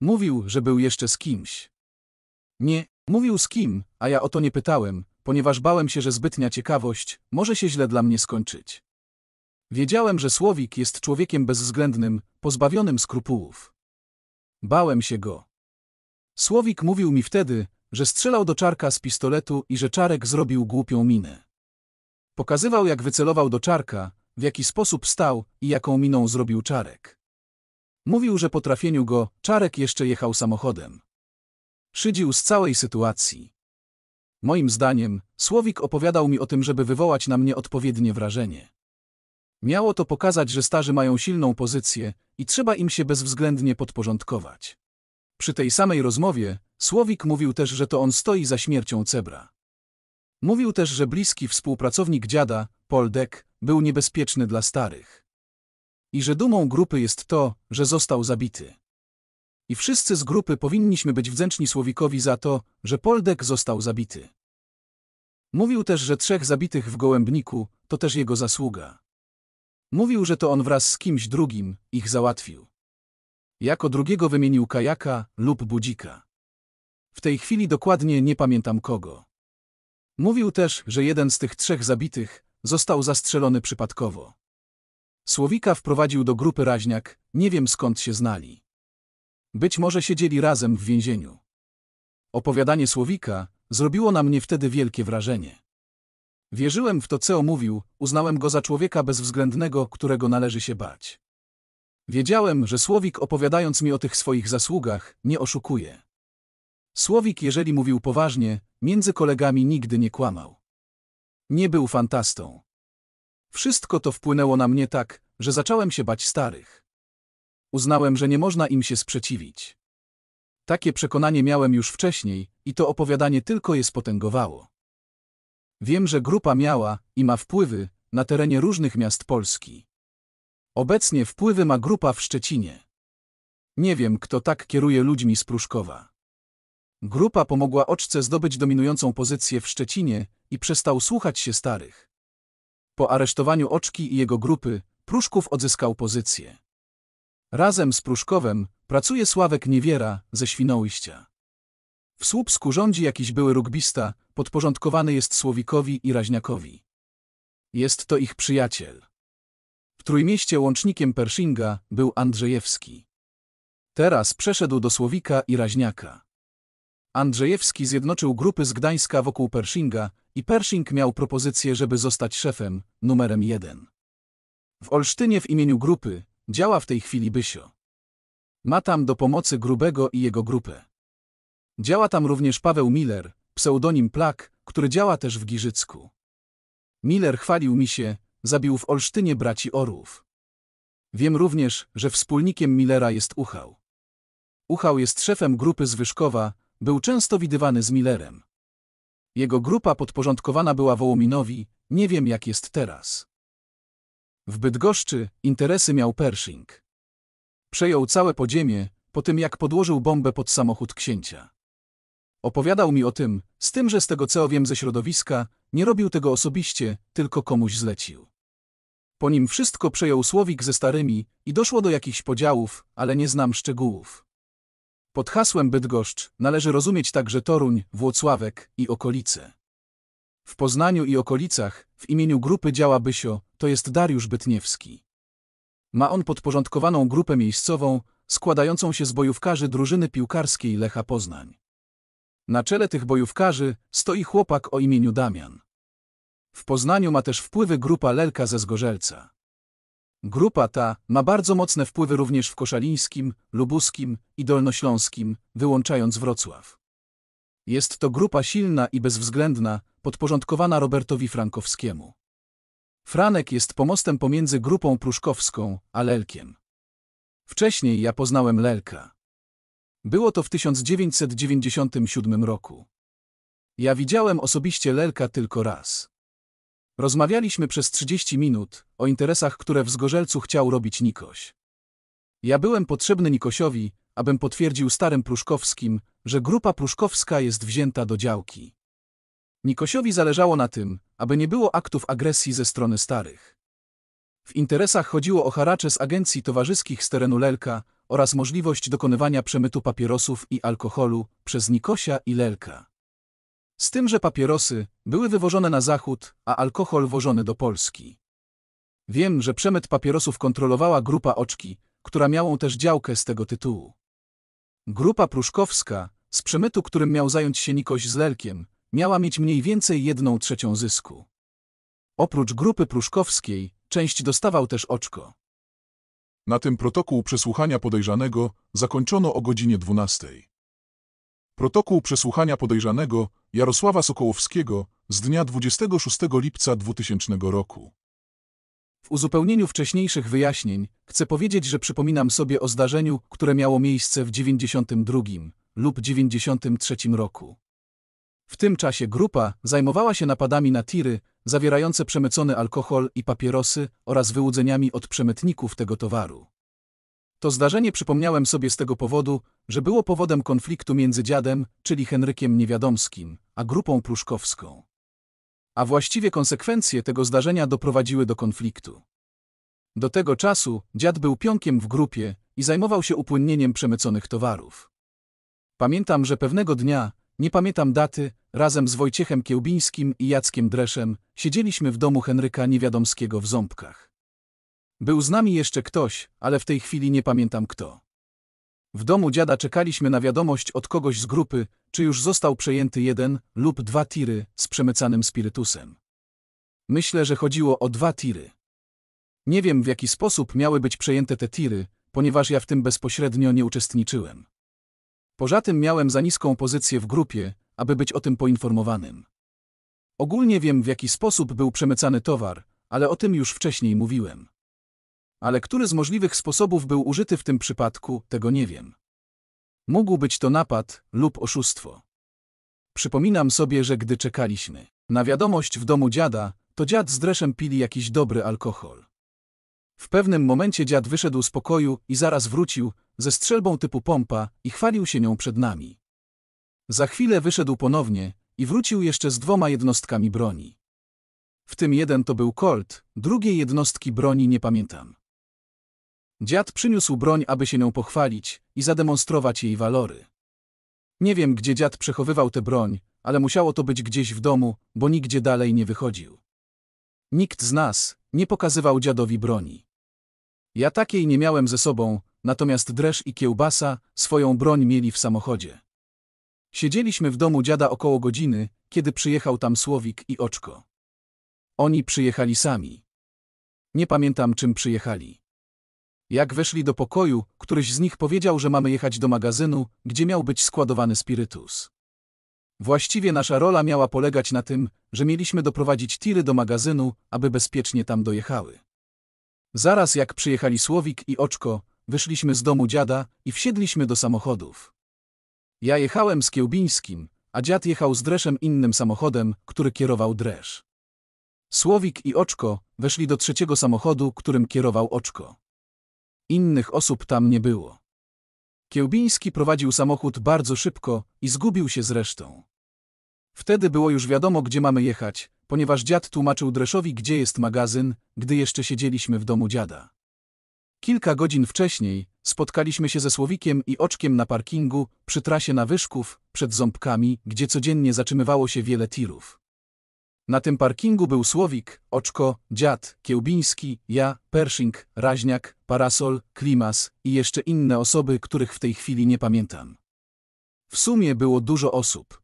Mówił, że był jeszcze z kimś. Nie, mówił z kim, a ja o to nie pytałem, ponieważ bałem się, że zbytnia ciekawość może się źle dla mnie skończyć. Wiedziałem, że Słowik jest człowiekiem bezwzględnym, pozbawionym skrupułów. Bałem się go. Słowik mówił mi wtedy, że strzelał do czarka z pistoletu i że czarek zrobił głupią minę. Pokazywał, jak wycelował do czarka, w jaki sposób stał i jaką miną zrobił czarek. Mówił, że po trafieniu go czarek jeszcze jechał samochodem. Szydził z całej sytuacji. Moim zdaniem, Słowik opowiadał mi o tym, żeby wywołać na mnie odpowiednie wrażenie. Miało to pokazać, że starzy mają silną pozycję i trzeba im się bezwzględnie podporządkować. Przy tej samej rozmowie Słowik mówił też, że to on stoi za śmiercią Cebra. Mówił też, że bliski współpracownik dziada, Poldek, był niebezpieczny dla starych. I że dumą grupy jest to, że został zabity. I wszyscy z grupy powinniśmy być wdzięczni Słowikowi za to, że Poldek został zabity. Mówił też, że trzech zabitych w Gołębniku to też jego zasługa. Mówił, że to on wraz z kimś drugim ich załatwił. Jako drugiego wymienił kajaka lub budzika. W tej chwili dokładnie nie pamiętam kogo. Mówił też, że jeden z tych trzech zabitych został zastrzelony przypadkowo. Słowika wprowadził do grupy raźniak, nie wiem skąd się znali. Być może siedzieli razem w więzieniu. Opowiadanie Słowika zrobiło na mnie wtedy wielkie wrażenie. Wierzyłem w to, co mówił, uznałem go za człowieka bezwzględnego, którego należy się bać. Wiedziałem, że Słowik opowiadając mi o tych swoich zasługach, nie oszukuje. Słowik, jeżeli mówił poważnie, między kolegami nigdy nie kłamał. Nie był fantastą. Wszystko to wpłynęło na mnie tak, że zacząłem się bać starych. Uznałem, że nie można im się sprzeciwić. Takie przekonanie miałem już wcześniej i to opowiadanie tylko je spotęgowało. Wiem, że grupa miała i ma wpływy na terenie różnych miast Polski. Obecnie wpływy ma grupa w Szczecinie. Nie wiem, kto tak kieruje ludźmi z Pruszkowa. Grupa pomogła oczce zdobyć dominującą pozycję w Szczecinie i przestał słuchać się starych. Po aresztowaniu oczki i jego grupy, Pruszków odzyskał pozycję. Razem z Pruszkowem pracuje Sławek Niewiera ze Świnoujścia. W Słupsku rządzi jakiś były rugbista, podporządkowany jest Słowikowi i Raźniakowi. Jest to ich przyjaciel. W Trójmieście łącznikiem Pershinga był Andrzejewski. Teraz przeszedł do Słowika i Raźniaka. Andrzejewski zjednoczył grupy z Gdańska wokół Pershinga i Pershing miał propozycję, żeby zostać szefem, numerem jeden. W Olsztynie w imieniu grupy działa w tej chwili Bysio. Ma tam do pomocy Grubego i jego grupę. Działa tam również Paweł Miller, pseudonim Plak, który działa też w Giżycku. Miller chwalił mi się, zabił w Olsztynie braci Orłów. Wiem również, że wspólnikiem Millera jest Uchał. Uchał jest szefem grupy Zwyżkowa, był często widywany z Millerem. Jego grupa podporządkowana była Wołominowi, nie wiem jak jest teraz. W Bydgoszczy interesy miał Pershing. Przejął całe podziemie, po tym jak podłożył bombę pod samochód księcia. Opowiadał mi o tym, z tym, że z tego co wiem ze środowiska, nie robił tego osobiście, tylko komuś zlecił. Po nim wszystko przejął Słowik ze starymi i doszło do jakichś podziałów, ale nie znam szczegółów. Pod hasłem Bydgoszcz należy rozumieć także Toruń, Włocławek i okolice. W Poznaniu i okolicach w imieniu grupy działa Bysio, to jest Dariusz Bytniewski. Ma on podporządkowaną grupę miejscową, składającą się z bojówkarzy drużyny piłkarskiej Lecha Poznań. Na czele tych bojówkarzy stoi chłopak o imieniu Damian. W Poznaniu ma też wpływy grupa Lelka ze Zgorzelca. Grupa ta ma bardzo mocne wpływy również w koszalińskim, lubuskim i dolnośląskim, wyłączając Wrocław. Jest to grupa silna i bezwzględna, podporządkowana Robertowi Frankowskiemu. Franek jest pomostem pomiędzy grupą pruszkowską a Lelkiem. Wcześniej ja poznałem Lelka. Było to w 1997 roku. Ja widziałem osobiście Lelka tylko raz. Rozmawialiśmy przez 30 minut o interesach, które w Zgorzelcu chciał robić Nikoś. Ja byłem potrzebny Nikosiowi, abym potwierdził starym Pruszkowskim, że grupa pruszkowska jest wzięta do działki. Nikosiowi zależało na tym, aby nie było aktów agresji ze strony starych. W interesach chodziło o haracze z agencji towarzyskich z terenu Lelka, oraz możliwość dokonywania przemytu papierosów i alkoholu przez Nikosia i Lelka. Z tym, że papierosy były wywożone na zachód, a alkohol wożony do Polski. Wiem, że przemyt papierosów kontrolowała grupa Oczki, która miała też działkę z tego tytułu. Grupa Pruszkowska, z przemytu którym miał zająć się Nikoś z Lelkiem, miała mieć mniej więcej jedną trzecią zysku. Oprócz grupy pruszkowskiej, część dostawał też oczko. Na tym protokół przesłuchania podejrzanego zakończono o godzinie 12. Protokół przesłuchania podejrzanego Jarosława Sokołowskiego z dnia 26 lipca 2000 roku. W uzupełnieniu wcześniejszych wyjaśnień chcę powiedzieć, że przypominam sobie o zdarzeniu, które miało miejsce w 92 lub 93 roku. W tym czasie grupa zajmowała się napadami na tiry, zawierające przemycony alkohol i papierosy oraz wyłudzeniami od przemytników tego towaru. To zdarzenie przypomniałem sobie z tego powodu, że było powodem konfliktu między dziadem, czyli Henrykiem Niewiadomskim, a grupą pruszkowską. A właściwie konsekwencje tego zdarzenia doprowadziły do konfliktu. Do tego czasu dziad był pionkiem w grupie i zajmował się upłynnieniem przemyconych towarów. Pamiętam, że pewnego dnia, nie pamiętam daty, razem z Wojciechem Kiełbińskim i Jackiem Dreszem siedzieliśmy w domu Henryka Niewiadomskiego w Ząbkach. Był z nami jeszcze ktoś, ale w tej chwili nie pamiętam kto. W domu dziada czekaliśmy na wiadomość od kogoś z grupy, czy już został przejęty jeden lub dwa tiry z przemycanym spirytusem. Myślę, że chodziło o dwa tiry. Nie wiem, w jaki sposób miały być przejęte te tiry, ponieważ ja w tym bezpośrednio nie uczestniczyłem. Poza tym miałem za niską pozycję w grupie, aby być o tym poinformowanym. Ogólnie wiem, w jaki sposób był przemycany towar, ale o tym już wcześniej mówiłem. Ale który z możliwych sposobów był użyty w tym przypadku, tego nie wiem. Mógł być to napad lub oszustwo. Przypominam sobie, że gdy czekaliśmy na wiadomość w domu dziada, to dziad z dreszem pili jakiś dobry alkohol. W pewnym momencie dziad wyszedł z pokoju i zaraz wrócił, ze strzelbą typu pompa i chwalił się nią przed nami. Za chwilę wyszedł ponownie i wrócił jeszcze z dwoma jednostkami broni. W tym jeden to był Colt, drugiej jednostki broni nie pamiętam. Dziad przyniósł broń, aby się nią pochwalić i zademonstrować jej walory. Nie wiem, gdzie dziad przechowywał tę broń, ale musiało to być gdzieś w domu, bo nigdzie dalej nie wychodził. Nikt z nas nie pokazywał dziadowi broni. Ja takiej nie miałem ze sobą, natomiast dresz i kiełbasa swoją broń mieli w samochodzie. Siedzieliśmy w domu dziada około godziny, kiedy przyjechał tam Słowik i Oczko. Oni przyjechali sami. Nie pamiętam, czym przyjechali. Jak weszli do pokoju, któryś z nich powiedział, że mamy jechać do magazynu, gdzie miał być składowany spirytus. Właściwie nasza rola miała polegać na tym, że mieliśmy doprowadzić tiry do magazynu, aby bezpiecznie tam dojechały. Zaraz jak przyjechali Słowik i Oczko, wyszliśmy z domu dziada i wsiedliśmy do samochodów. Ja jechałem z Kiełbińskim, a dziad jechał z Dreszem innym samochodem, który kierował Dresz. Słowik i Oczko weszli do trzeciego samochodu, którym kierował Oczko. Innych osób tam nie było. Kiełbiński prowadził samochód bardzo szybko i zgubił się z resztą. Wtedy było już wiadomo, gdzie mamy jechać, ponieważ dziad tłumaczył Dreszowi, gdzie jest magazyn, gdy jeszcze siedzieliśmy w domu dziada. Kilka godzin wcześniej spotkaliśmy się ze Słowikiem i Oczkiem na parkingu, przy trasie na Wyszków, przed Ząbkami, gdzie codziennie zatrzymywało się wiele tirów. Na tym parkingu był Słowik, Oczko, Dziad, Kiełbiński, ja, Pershing, Raźniak, Parasol, Klimas i jeszcze inne osoby, których w tej chwili nie pamiętam. W sumie było dużo osób.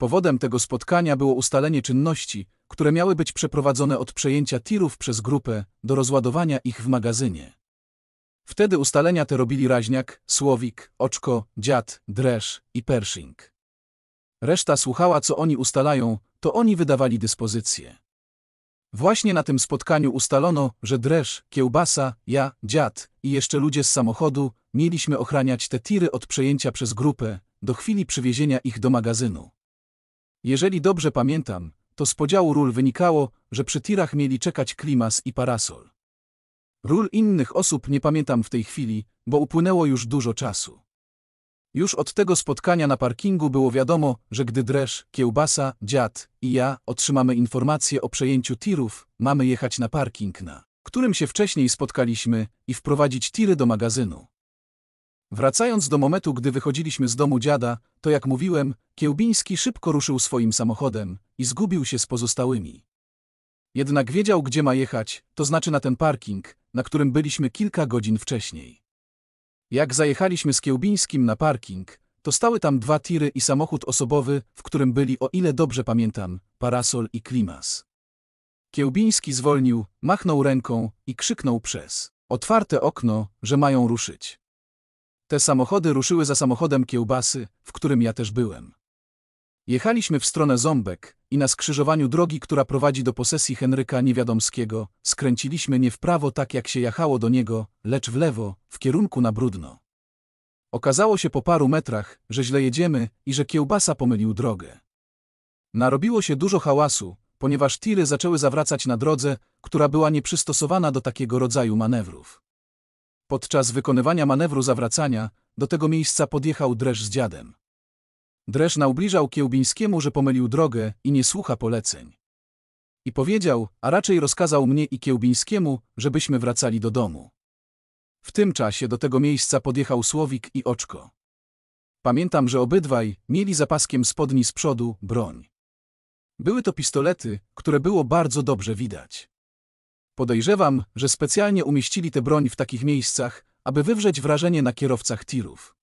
Powodem tego spotkania było ustalenie czynności, które miały być przeprowadzone od przejęcia tirów przez grupę do rozładowania ich w magazynie. Wtedy ustalenia te robili Raźniak, Słowik, Oczko, Dziad, Dresz i Pershing. Reszta słuchała, co oni ustalają, to oni wydawali dyspozycje. Właśnie na tym spotkaniu ustalono, że Dresz, Kiełbasa, ja, Dziad i jeszcze ludzie z samochodu mieliśmy ochraniać te tiry od przejęcia przez grupę do chwili przywiezienia ich do magazynu. Jeżeli dobrze pamiętam, to z podziału ról wynikało, że przy tirach mieli czekać Klimas i Parasol. Ról innych osób nie pamiętam w tej chwili, bo upłynęło już dużo czasu. Już od tego spotkania na parkingu było wiadomo, że gdy Dresz, Kiełbasa, Dziad i ja otrzymamy informację o przejęciu tirów, mamy jechać na parking, na którym się wcześniej spotkaliśmy i wprowadzić tiry do magazynu. Wracając do momentu, gdy wychodziliśmy z domu dziada, to jak mówiłem, Kiełbiński szybko ruszył swoim samochodem i zgubił się z pozostałymi. Jednak wiedział, gdzie ma jechać, to znaczy na ten parking, na którym byliśmy kilka godzin wcześniej. Jak zajechaliśmy z Kiełbińskim na parking, to stały tam dwa tiry i samochód osobowy, w którym byli, o ile dobrze pamiętam, parasol i klimas. Kiełbiński zwolnił, machnął ręką i krzyknął przez otwarte okno, że mają ruszyć. Te samochody ruszyły za samochodem kiełbasy, w którym ja też byłem. Jechaliśmy w stronę Ząbek i na skrzyżowaniu drogi, która prowadzi do posesji Henryka Niewiadomskiego, skręciliśmy nie w prawo tak jak się jechało do niego, lecz w lewo, w kierunku na Brudno. Okazało się po paru metrach, że źle jedziemy i że kiełbasa pomylił drogę. Narobiło się dużo hałasu, ponieważ tiry zaczęły zawracać na drodze, która była nieprzystosowana do takiego rodzaju manewrów. Podczas wykonywania manewru zawracania do tego miejsca podjechał Dresz z dziadem. Dresz naubliżał Kiełbińskiemu, że pomylił drogę i nie słucha poleceń. I powiedział, a raczej rozkazał mnie i Kiełbińskiemu, żebyśmy wracali do domu. W tym czasie do tego miejsca podjechał Słowik i Oczko. Pamiętam, że obydwaj mieli za paskiem spodni z przodu broń. Były to pistolety, które było bardzo dobrze widać. Podejrzewam, że specjalnie umieścili tę broń w takich miejscach, aby wywrzeć wrażenie na kierowcach tirów.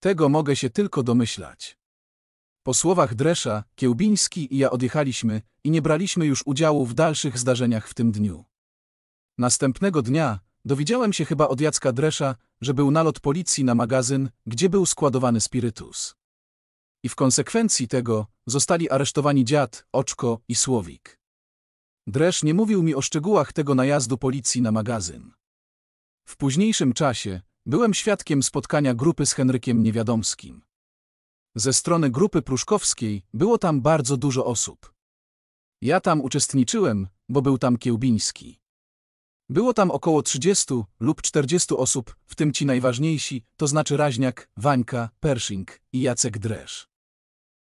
Tego mogę się tylko domyślać. Po słowach Dresza, Kiełbiński i ja odjechaliśmy i nie braliśmy już udziału w dalszych zdarzeniach w tym dniu. Następnego dnia dowiedziałem się chyba od Jacka Dresza, że był nalot policji na magazyn, gdzie był składowany spirytus. I w konsekwencji tego zostali aresztowani dziad, oczko i słowik. Dresz nie mówił mi o szczegółach tego najazdu policji na magazyn. W późniejszym czasie byłem świadkiem spotkania grupy z Henrykiem Niewiadomskim. Ze strony grupy pruszkowskiej było tam bardzo dużo osób. Ja tam uczestniczyłem, bo był tam Kiełbiński. Było tam około 30 lub 40 osób, w tym ci najważniejsi, to znaczy Raźniak, Wańka, Pershing i Jacek Dresz.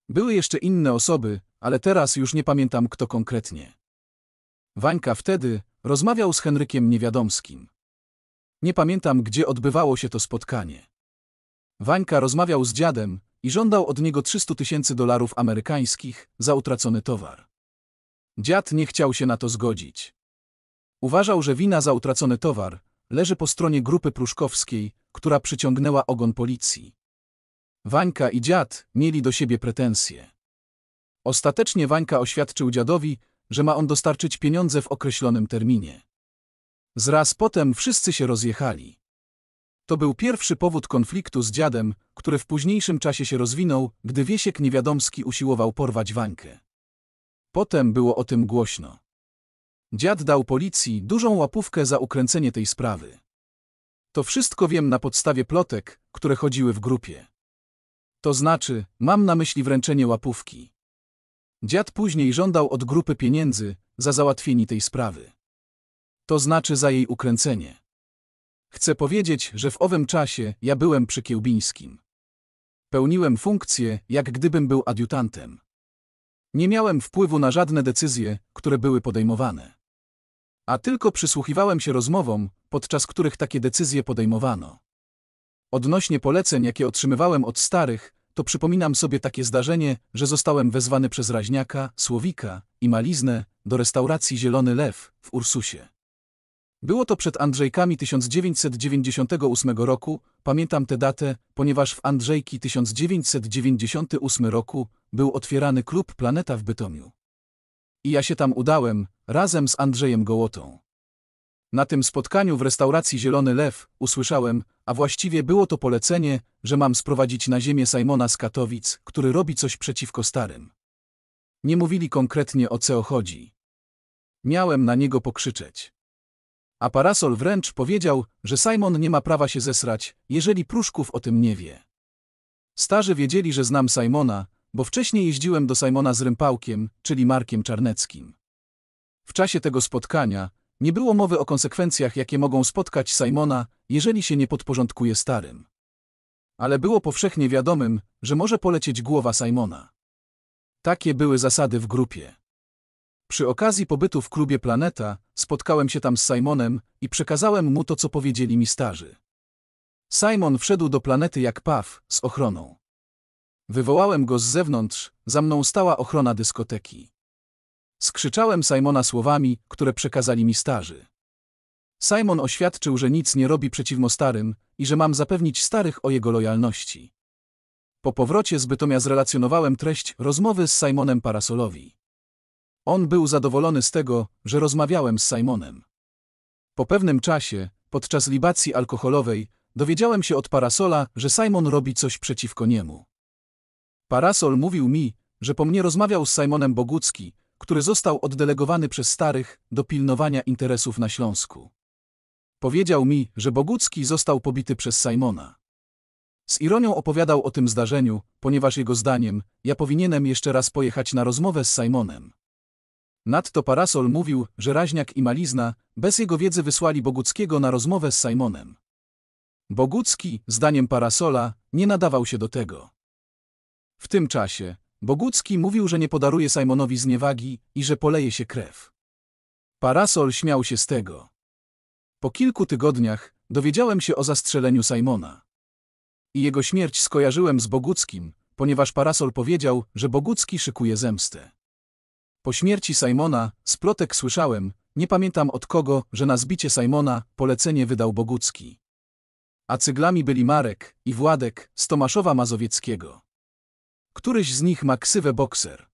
Były jeszcze inne osoby, ale teraz już nie pamiętam kto konkretnie. Wańka wtedy rozmawiał z Henrykiem Niewiadomskim. Nie pamiętam, gdzie odbywało się to spotkanie. Wańka rozmawiał z dziadem i żądał od niego 300 tysięcy dolarów amerykańskich za utracony towar. Dziad nie chciał się na to zgodzić. Uważał, że wina za utracony towar leży po stronie grupy pruszkowskiej, która przyciągnęła ogon policji. Wańka i dziad mieli do siebie pretensje. Ostatecznie Wańka oświadczył dziadowi, że ma on dostarczyć pieniądze w określonym terminie. Zraz potem wszyscy się rozjechali. To był pierwszy powód konfliktu z dziadem, który w późniejszym czasie się rozwinął, gdy Wiesiek Niewiadomski usiłował porwać Wańkę. Potem było o tym głośno. Dziad dał policji dużą łapówkę za ukręcenie tej sprawy. To wszystko wiem na podstawie plotek, które chodziły w grupie. To znaczy, mam na myśli wręczenie łapówki. Dziad później żądał od grupy pieniędzy za załatwienie tej sprawy. To znaczy za jej ukręcenie. Chcę powiedzieć, że w owym czasie ja byłem przy Kiełbińskim. Pełniłem funkcję, jak gdybym był adiutantem. Nie miałem wpływu na żadne decyzje, które były podejmowane. A tylko przysłuchiwałem się rozmowom, podczas których takie decyzje podejmowano. Odnośnie poleceń, jakie otrzymywałem od starych, to przypominam sobie takie zdarzenie, że zostałem wezwany przez Raźniaka, Słowika i Maliznę do restauracji Zielony Lew w Ursusie. Było to przed Andrzejkami 1998 roku, pamiętam tę datę, ponieważ w Andrzejki 1998 roku był otwierany klub Planeta w Bytomiu. I ja się tam udałem, razem z Andrzejem Gołotą. Na tym spotkaniu w restauracji Zielony Lew usłyszałem, a właściwie było to polecenie, że mam sprowadzić na ziemię Simona z Katowic, który robi coś przeciwko starym. Nie mówili konkretnie o co chodzi. Miałem na niego pokrzyczeć. A Parasol wręcz powiedział, że Simon nie ma prawa się zesrać, jeżeli Pruszków o tym nie wie. Starzy wiedzieli, że znam Simona, bo wcześniej jeździłem do Simona z Rympałkiem, czyli Markiem Czarneckim. W czasie tego spotkania nie było mowy o konsekwencjach, jakie mogą spotkać Simona, jeżeli się nie podporządkuje starym. Ale było powszechnie wiadomym, że może polecieć głowa Simona. Takie były zasady w grupie. Przy okazji pobytu w klubie Planeta spotkałem się tam z Simonem i przekazałem mu to, co powiedzieli mi starzy. Simon wszedł do planety jak paw, z ochroną. Wywołałem go z zewnątrz, za mną stała ochrona dyskoteki. Skrzyczałem Simona słowami, które przekazali mi starzy. Simon oświadczył, że nic nie robi przeciwko starym i że mam zapewnić starych o jego lojalności. Po powrocie z Bytomia zrelacjonowałem treść rozmowy z Simonem Parasolowi. On był zadowolony z tego, że rozmawiałem z Simonem. Po pewnym czasie, podczas libacji alkoholowej, dowiedziałem się od Parasola, że Simon robi coś przeciwko niemu. Parasol mówił mi, że po mnie rozmawiał z Simonem Bogucki, który został oddelegowany przez starych do pilnowania interesów na Śląsku. Powiedział mi, że Bogucki został pobity przez Simona. Z ironią opowiadał o tym zdarzeniu, ponieważ jego zdaniem ja powinienem jeszcze raz pojechać na rozmowę z Simonem. Nadto Parasol mówił, że Raźniak i Malizna bez jego wiedzy wysłali Boguckiego na rozmowę z Simonem. Bogucki, zdaniem Parasola, nie nadawał się do tego. W tym czasie Bogucki mówił, że nie podaruje Simonowi zniewagi i że poleje się krew. Parasol śmiał się z tego. Po kilku tygodniach dowiedziałem się o zastrzeleniu Simona. I jego śmierć skojarzyłem z Boguckim, ponieważ Parasol powiedział, że Bogucki szykuje zemstę. Po śmierci Simona, z plotek słyszałem, nie pamiętam od kogo, że na zbicie Simona polecenie wydał Bogucki. A cyglami byli Marek i Władek z Tomaszowa Mazowieckiego. Któryś z nich ma ksywę bokser.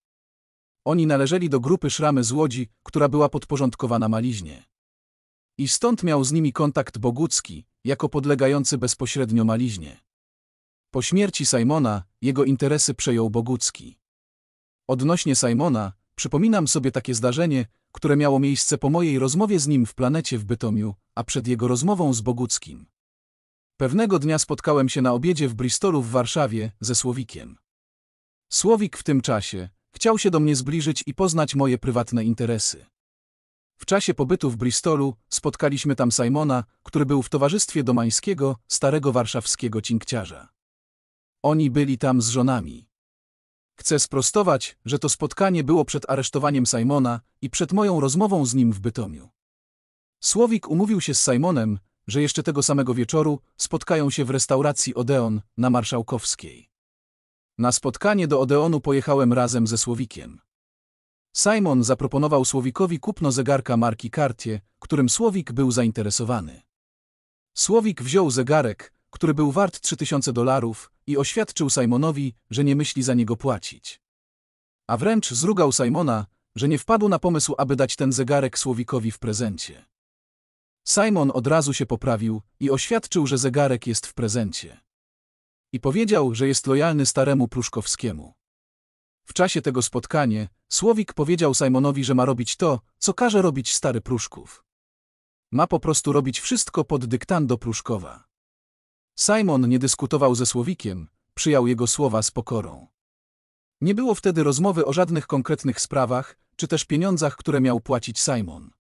Oni należeli do grupy Szramy z Łodzi, która była podporządkowana Maliźnie. I stąd miał z nimi kontakt Bogucki, jako podlegający bezpośrednio Maliźnie. Po śmierci Simona, jego interesy przejął Bogucki. Odnośnie Simona, przypominam sobie takie zdarzenie, które miało miejsce po mojej rozmowie z nim w planecie w Bytomiu, a przed jego rozmową z Boguckim. Pewnego dnia spotkałem się na obiedzie w Bristolu w Warszawie ze Słowikiem. Słowik w tym czasie chciał się do mnie zbliżyć i poznać moje prywatne interesy. W czasie pobytu w Bristolu spotkaliśmy tam Simona, który był w towarzystwie domańskiego, starego warszawskiego cinkciarza. Oni byli tam z żonami. Chcę sprostować, że to spotkanie było przed aresztowaniem Simona i przed moją rozmową z nim w Bytomiu. Słowik umówił się z Simonem, że jeszcze tego samego wieczoru spotkają się w restauracji Odeon na Marszałkowskiej. Na spotkanie do Odeonu pojechałem razem ze Słowikiem. Simon zaproponował Słowikowi kupno zegarka marki Cartier, którym Słowik był zainteresowany. Słowik wziął zegarek, który był wart 3000 dolarów i oświadczył Simonowi, że nie myśli za niego płacić. A wręcz zrugał Simona, że nie wpadł na pomysł, aby dać ten zegarek Słowikowi w prezencie. Simon od razu się poprawił i oświadczył, że zegarek jest w prezencie i powiedział, że jest lojalny staremu Pruszkowskiemu. W czasie tego spotkania Słowik powiedział Simonowi, że ma robić to, co każe robić stary Pruszków. Ma po prostu robić wszystko pod dyktando Pruszkowa. Simon nie dyskutował ze Słowikiem, przyjął jego słowa z pokorą. Nie było wtedy rozmowy o żadnych konkretnych sprawach, czy też pieniądzach, które miał płacić Simon.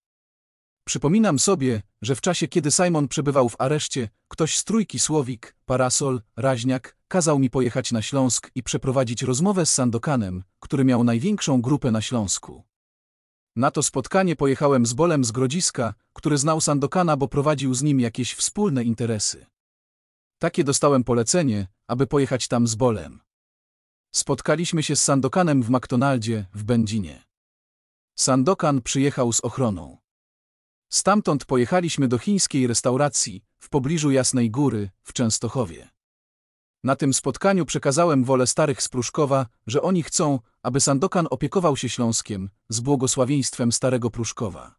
Przypominam sobie, że w czasie kiedy Simon przebywał w areszcie, ktoś z trójki Słowik, Parasol, Raźniak, kazał mi pojechać na Śląsk i przeprowadzić rozmowę z Sandokanem, który miał największą grupę na Śląsku. Na to spotkanie pojechałem z Bolem z Grodziska, który znał Sandokana, bo prowadził z nim jakieś wspólne interesy. Takie dostałem polecenie, aby pojechać tam z Bolem. Spotkaliśmy się z Sandokanem w McDonaldzie w Będzinie. Sandokan przyjechał z ochroną. Stamtąd pojechaliśmy do chińskiej restauracji w pobliżu Jasnej Góry w Częstochowie. Na tym spotkaniu przekazałem wolę starych z Pruszkowa, że oni chcą, aby Sandokan opiekował się Śląskiem z błogosławieństwem starego Pruszkowa.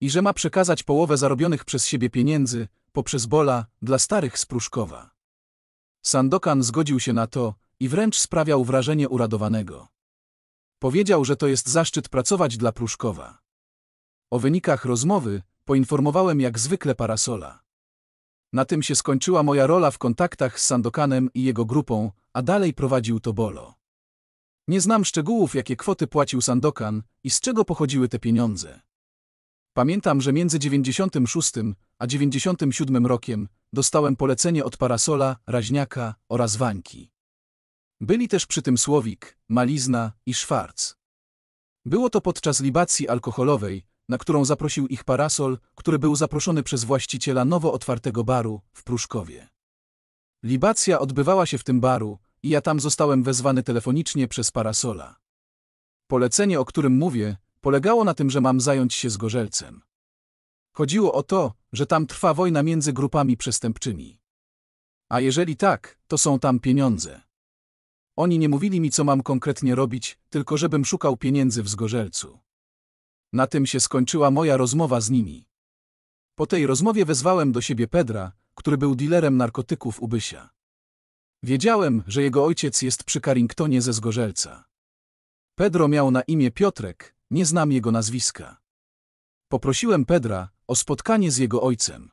I że ma przekazać połowę zarobionych przez siebie pieniędzy, poprzez Bola, dla starych z Pruszkowa. Sandokan zgodził się na to i wręcz sprawiał wrażenie uradowanego. Powiedział, że to jest zaszczyt pracować dla Pruszkowa. O wynikach rozmowy poinformowałem jak zwykle Parasola. Na tym się skończyła moja rola w kontaktach z Sandokanem i jego grupą, a dalej prowadził to Bolo. Nie znam szczegółów, jakie kwoty płacił Sandokan i z czego pochodziły te pieniądze. Pamiętam, że między 96 a 97 rokiem dostałem polecenie od Parasola, Raźniaka oraz Wańki. Byli też przy tym Słowik, Malizna i Szwarc. Było to podczas libacji alkoholowej, na którą zaprosił ich parasol, który był zaproszony przez właściciela nowo otwartego baru w Pruszkowie. Libacja odbywała się w tym baru i ja tam zostałem wezwany telefonicznie przez parasola. Polecenie, o którym mówię, polegało na tym, że mam zająć się Zgorzelcem. Chodziło o to, że tam trwa wojna między grupami przestępczymi. A jeżeli tak, to są tam pieniądze. Oni nie mówili mi, co mam konkretnie robić, tylko żebym szukał pieniędzy w Zgorzelcu. Na tym się skończyła moja rozmowa z nimi. Po tej rozmowie wezwałem do siebie Pedra, który był dealerem narkotyków u Bysia. Wiedziałem, że jego ojciec jest przy Carringtonie ze Zgorzelca. Pedro miał na imię Piotrek, nie znam jego nazwiska. Poprosiłem Pedra o spotkanie z jego ojcem.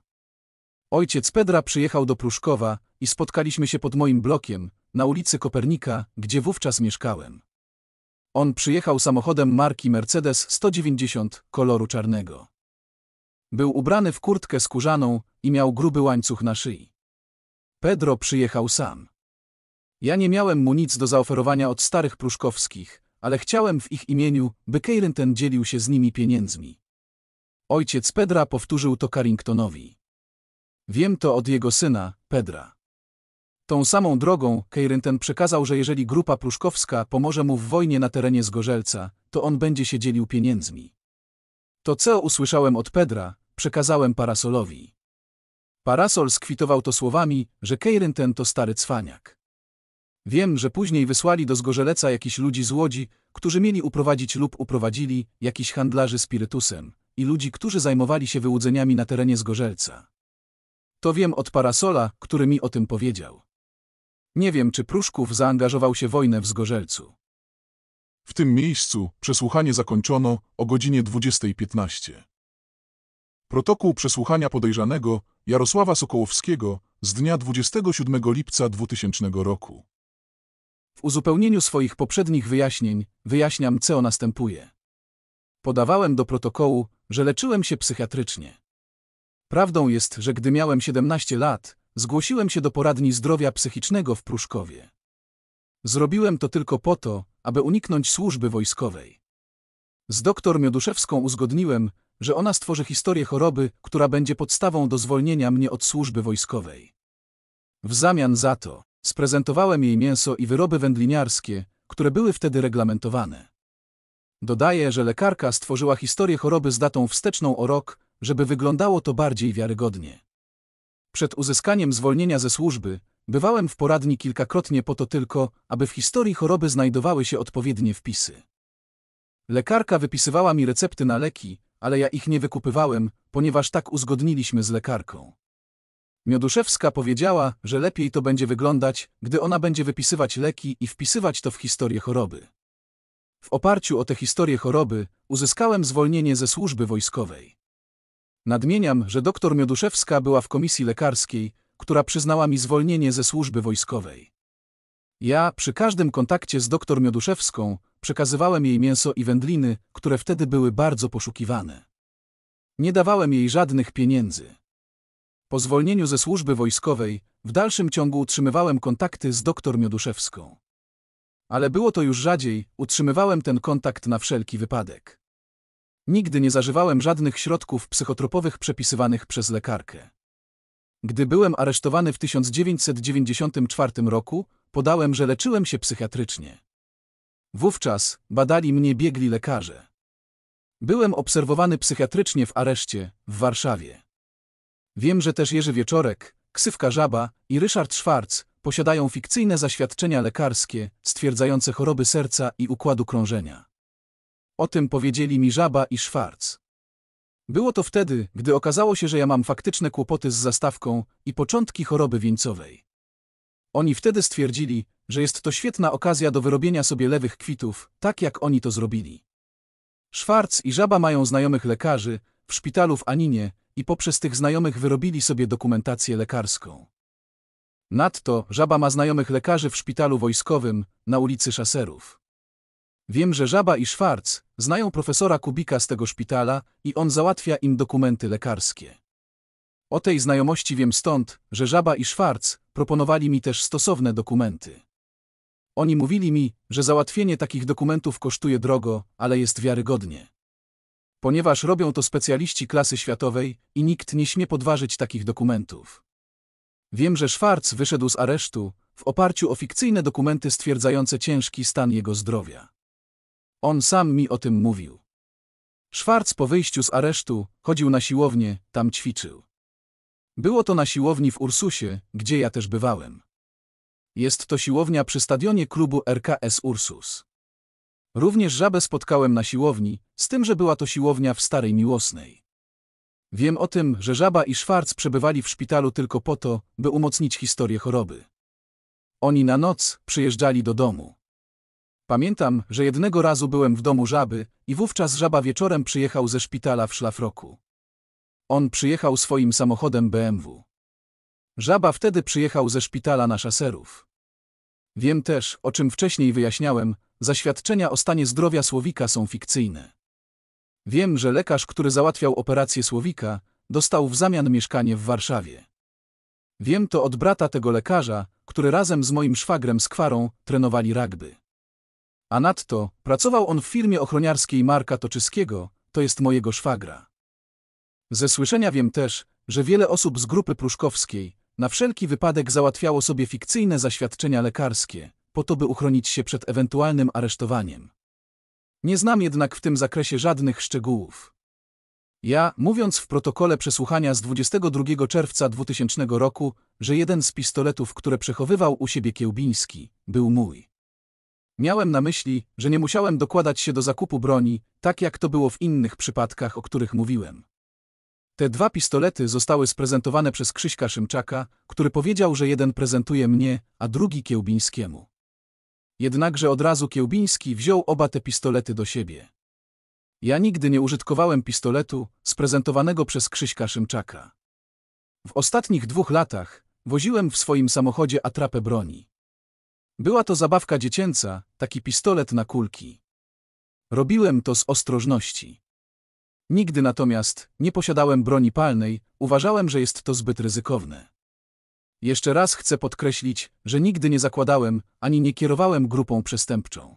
Ojciec Pedra przyjechał do Pruszkowa i spotkaliśmy się pod moim blokiem, na ulicy Kopernika, gdzie wówczas mieszkałem. On przyjechał samochodem marki Mercedes 190 koloru czarnego. Był ubrany w kurtkę skórzaną i miał gruby łańcuch na szyi. Pedro przyjechał sam. Ja nie miałem mu nic do zaoferowania od starych pruszkowskich, ale chciałem w ich imieniu, by ten dzielił się z nimi pieniędzmi. Ojciec Pedra powtórzył to Carringtonowi. Wiem to od jego syna, Pedra. Tą samą drogą Kejrynten przekazał, że jeżeli grupa pruszkowska pomoże mu w wojnie na terenie Zgorzelca, to on będzie się dzielił pieniędzmi. To co usłyszałem od Pedra, przekazałem Parasolowi. Parasol skwitował to słowami, że Kejrynten to stary cwaniak. Wiem, że później wysłali do Zgorzeleca jakiś ludzi z Łodzi, którzy mieli uprowadzić lub uprowadzili jakiś handlarzy spirytusem i ludzi, którzy zajmowali się wyłudzeniami na terenie Zgorzelca. To wiem od Parasola, który mi o tym powiedział. Nie wiem, czy Pruszków zaangażował się w wojnę w Zgorzelcu. W tym miejscu przesłuchanie zakończono o godzinie 20.15. Protokół przesłuchania podejrzanego Jarosława Sokołowskiego z dnia 27 lipca 2000 roku. W uzupełnieniu swoich poprzednich wyjaśnień wyjaśniam, co następuje. Podawałem do protokołu, że leczyłem się psychiatrycznie. Prawdą jest, że gdy miałem 17 lat, Zgłosiłem się do poradni zdrowia psychicznego w Pruszkowie. Zrobiłem to tylko po to, aby uniknąć służby wojskowej. Z doktor Mioduszewską uzgodniłem, że ona stworzy historię choroby, która będzie podstawą do zwolnienia mnie od służby wojskowej. W zamian za to sprezentowałem jej mięso i wyroby wędliniarskie, które były wtedy reglamentowane. Dodaję, że lekarka stworzyła historię choroby z datą wsteczną o rok, żeby wyglądało to bardziej wiarygodnie. Przed uzyskaniem zwolnienia ze służby, bywałem w poradni kilkakrotnie po to tylko, aby w historii choroby znajdowały się odpowiednie wpisy. Lekarka wypisywała mi recepty na leki, ale ja ich nie wykupywałem, ponieważ tak uzgodniliśmy z lekarką. Mioduszewska powiedziała, że lepiej to będzie wyglądać, gdy ona będzie wypisywać leki i wpisywać to w historię choroby. W oparciu o tę historię choroby uzyskałem zwolnienie ze służby wojskowej. Nadmieniam, że dr Mioduszewska była w komisji lekarskiej, która przyznała mi zwolnienie ze służby wojskowej. Ja, przy każdym kontakcie z dr Mioduszewską, przekazywałem jej mięso i wędliny, które wtedy były bardzo poszukiwane. Nie dawałem jej żadnych pieniędzy. Po zwolnieniu ze służby wojskowej, w dalszym ciągu utrzymywałem kontakty z dr Mioduszewską. Ale było to już rzadziej, utrzymywałem ten kontakt na wszelki wypadek. Nigdy nie zażywałem żadnych środków psychotropowych przepisywanych przez lekarkę. Gdy byłem aresztowany w 1994 roku, podałem, że leczyłem się psychiatrycznie. Wówczas badali mnie biegli lekarze. Byłem obserwowany psychiatrycznie w areszcie w Warszawie. Wiem, że też Jerzy Wieczorek, Ksywka Żaba i Ryszard Szwarc posiadają fikcyjne zaświadczenia lekarskie stwierdzające choroby serca i układu krążenia. O tym powiedzieli mi Żaba i Szwarc. Było to wtedy, gdy okazało się, że ja mam faktyczne kłopoty z zastawką i początki choroby wieńcowej. Oni wtedy stwierdzili, że jest to świetna okazja do wyrobienia sobie lewych kwitów, tak jak oni to zrobili. Szwarc i Żaba mają znajomych lekarzy w szpitalu w Aninie i poprzez tych znajomych wyrobili sobie dokumentację lekarską. Nadto Żaba ma znajomych lekarzy w szpitalu wojskowym na ulicy Szaserów. Wiem, że Żaba i Szwarc Znają profesora Kubika z tego szpitala i on załatwia im dokumenty lekarskie. O tej znajomości wiem stąd, że Żaba i Schwarz proponowali mi też stosowne dokumenty. Oni mówili mi, że załatwienie takich dokumentów kosztuje drogo, ale jest wiarygodnie. Ponieważ robią to specjaliści klasy światowej i nikt nie śmie podważyć takich dokumentów. Wiem, że Schwarz wyszedł z aresztu w oparciu o fikcyjne dokumenty stwierdzające ciężki stan jego zdrowia. On sam mi o tym mówił. Szwarc po wyjściu z aresztu chodził na siłownię, tam ćwiczył. Było to na siłowni w Ursusie, gdzie ja też bywałem. Jest to siłownia przy stadionie klubu RKS Ursus. Również żabę spotkałem na siłowni, z tym, że była to siłownia w Starej Miłosnej. Wiem o tym, że żaba i Szwarc przebywali w szpitalu tylko po to, by umocnić historię choroby. Oni na noc przyjeżdżali do domu. Pamiętam, że jednego razu byłem w domu żaby i wówczas żaba wieczorem przyjechał ze szpitala w szlafroku. On przyjechał swoim samochodem BMW. Żaba wtedy przyjechał ze szpitala na szaserów. Wiem też, o czym wcześniej wyjaśniałem, zaświadczenia o stanie zdrowia Słowika są fikcyjne. Wiem, że lekarz, który załatwiał operację Słowika, dostał w zamian mieszkanie w Warszawie. Wiem to od brata tego lekarza, który razem z moim szwagrem Skwarą trenowali rugby. A nadto, pracował on w firmie ochroniarskiej Marka Toczyskiego, to jest mojego szwagra. Ze słyszenia wiem też, że wiele osób z grupy pruszkowskiej na wszelki wypadek załatwiało sobie fikcyjne zaświadczenia lekarskie, po to by uchronić się przed ewentualnym aresztowaniem. Nie znam jednak w tym zakresie żadnych szczegółów. Ja, mówiąc w protokole przesłuchania z 22 czerwca 2000 roku, że jeden z pistoletów, które przechowywał u siebie Kiełbiński, był mój. Miałem na myśli, że nie musiałem dokładać się do zakupu broni, tak jak to było w innych przypadkach, o których mówiłem. Te dwa pistolety zostały sprezentowane przez Krzyśka Szymczaka, który powiedział, że jeden prezentuje mnie, a drugi Kiełbińskiemu. Jednakże od razu Kiełbiński wziął oba te pistolety do siebie. Ja nigdy nie użytkowałem pistoletu sprezentowanego przez Krzyśka Szymczaka. W ostatnich dwóch latach woziłem w swoim samochodzie atrapę broni. Była to zabawka dziecięca, taki pistolet na kulki. Robiłem to z ostrożności. Nigdy natomiast nie posiadałem broni palnej, uważałem, że jest to zbyt ryzykowne. Jeszcze raz chcę podkreślić, że nigdy nie zakładałem ani nie kierowałem grupą przestępczą.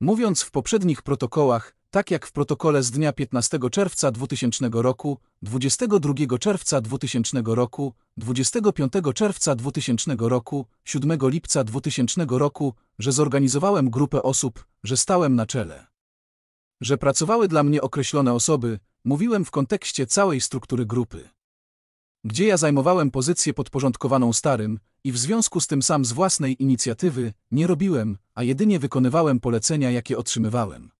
Mówiąc w poprzednich protokołach, tak jak w protokole z dnia 15 czerwca 2000 roku, 22 czerwca 2000 roku, 25 czerwca 2000 roku, 7 lipca 2000 roku, że zorganizowałem grupę osób, że stałem na czele. Że pracowały dla mnie określone osoby, mówiłem w kontekście całej struktury grupy. Gdzie ja zajmowałem pozycję podporządkowaną starym i w związku z tym sam z własnej inicjatywy nie robiłem, a jedynie wykonywałem polecenia, jakie otrzymywałem.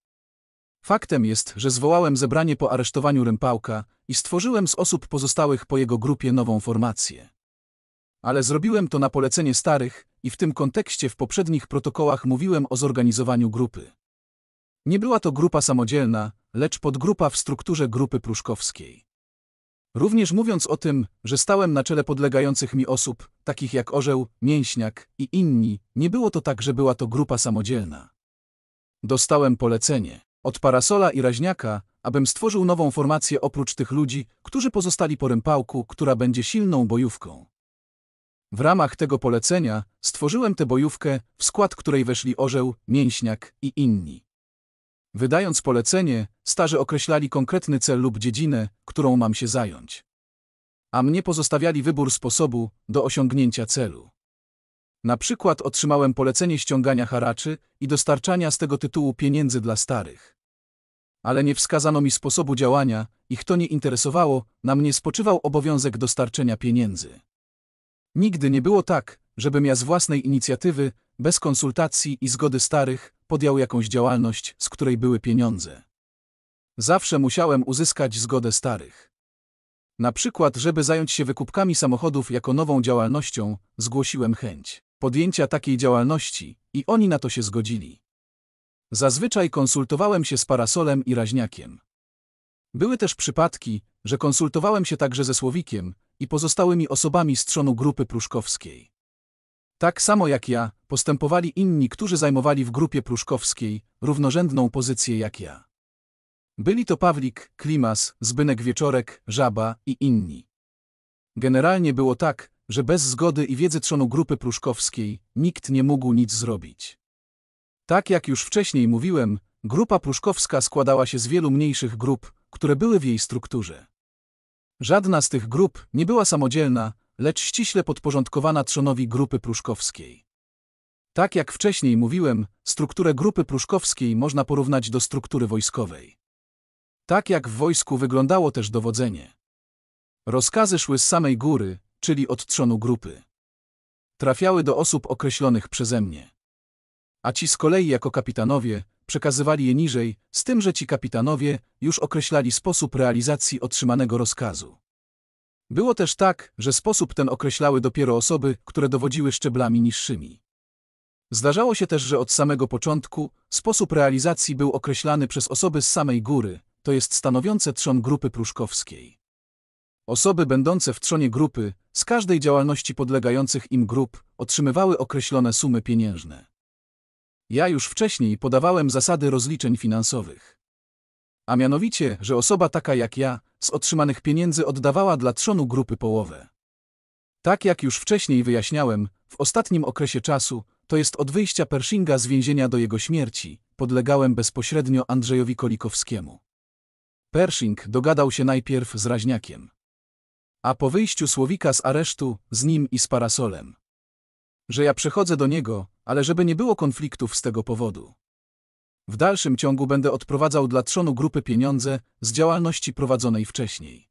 Faktem jest, że zwołałem zebranie po aresztowaniu Rympałka i stworzyłem z osób pozostałych po jego grupie nową formację. Ale zrobiłem to na polecenie starych i w tym kontekście w poprzednich protokołach mówiłem o zorganizowaniu grupy. Nie była to grupa samodzielna, lecz podgrupa w strukturze grupy pruszkowskiej. Również mówiąc o tym, że stałem na czele podlegających mi osób, takich jak Orzeł, Mięśniak i inni, nie było to tak, że była to grupa samodzielna. Dostałem polecenie. Od Parasola i Raźniaka, abym stworzył nową formację oprócz tych ludzi, którzy pozostali po rympałku, która będzie silną bojówką. W ramach tego polecenia stworzyłem tę bojówkę, w skład której weszli Orzeł, Mięśniak i inni. Wydając polecenie, starzy określali konkretny cel lub dziedzinę, którą mam się zająć. A mnie pozostawiali wybór sposobu do osiągnięcia celu. Na przykład otrzymałem polecenie ściągania haraczy i dostarczania z tego tytułu pieniędzy dla starych ale nie wskazano mi sposobu działania, ich to nie interesowało, na mnie spoczywał obowiązek dostarczenia pieniędzy. Nigdy nie było tak, żebym ja z własnej inicjatywy, bez konsultacji i zgody starych, podjął jakąś działalność, z której były pieniądze. Zawsze musiałem uzyskać zgodę starych. Na przykład, żeby zająć się wykupkami samochodów jako nową działalnością, zgłosiłem chęć podjęcia takiej działalności i oni na to się zgodzili. Zazwyczaj konsultowałem się z parasolem i raźniakiem. Były też przypadki, że konsultowałem się także ze słowikiem i pozostałymi osobami z trzonu grupy pruszkowskiej. Tak samo jak ja, postępowali inni, którzy zajmowali w grupie pruszkowskiej równorzędną pozycję jak ja. Byli to Pawlik, Klimas, Zbynek Wieczorek, Żaba i inni. Generalnie było tak, że bez zgody i wiedzy trzonu grupy pruszkowskiej nikt nie mógł nic zrobić. Tak jak już wcześniej mówiłem, grupa pruszkowska składała się z wielu mniejszych grup, które były w jej strukturze. Żadna z tych grup nie była samodzielna, lecz ściśle podporządkowana trzonowi grupy pruszkowskiej. Tak jak wcześniej mówiłem, strukturę grupy pruszkowskiej można porównać do struktury wojskowej. Tak jak w wojsku wyglądało też dowodzenie. Rozkazy szły z samej góry, czyli od trzonu grupy. Trafiały do osób określonych przeze mnie a ci z kolei jako kapitanowie przekazywali je niżej, z tym, że ci kapitanowie już określali sposób realizacji otrzymanego rozkazu. Było też tak, że sposób ten określały dopiero osoby, które dowodziły szczeblami niższymi. Zdarzało się też, że od samego początku sposób realizacji był określany przez osoby z samej góry, to jest stanowiące trzon grupy pruszkowskiej. Osoby będące w trzonie grupy, z każdej działalności podlegających im grup, otrzymywały określone sumy pieniężne. Ja już wcześniej podawałem zasady rozliczeń finansowych. A mianowicie, że osoba taka jak ja, z otrzymanych pieniędzy oddawała dla trzonu grupy połowę. Tak jak już wcześniej wyjaśniałem, w ostatnim okresie czasu, to jest od wyjścia Pershinga z więzienia do jego śmierci, podlegałem bezpośrednio Andrzejowi Kolikowskiemu. Pershing dogadał się najpierw z Raźniakiem. A po wyjściu Słowika z aresztu, z nim i z Parasolem że ja przychodzę do niego, ale żeby nie było konfliktów z tego powodu. W dalszym ciągu będę odprowadzał dla trzonu grupy pieniądze z działalności prowadzonej wcześniej.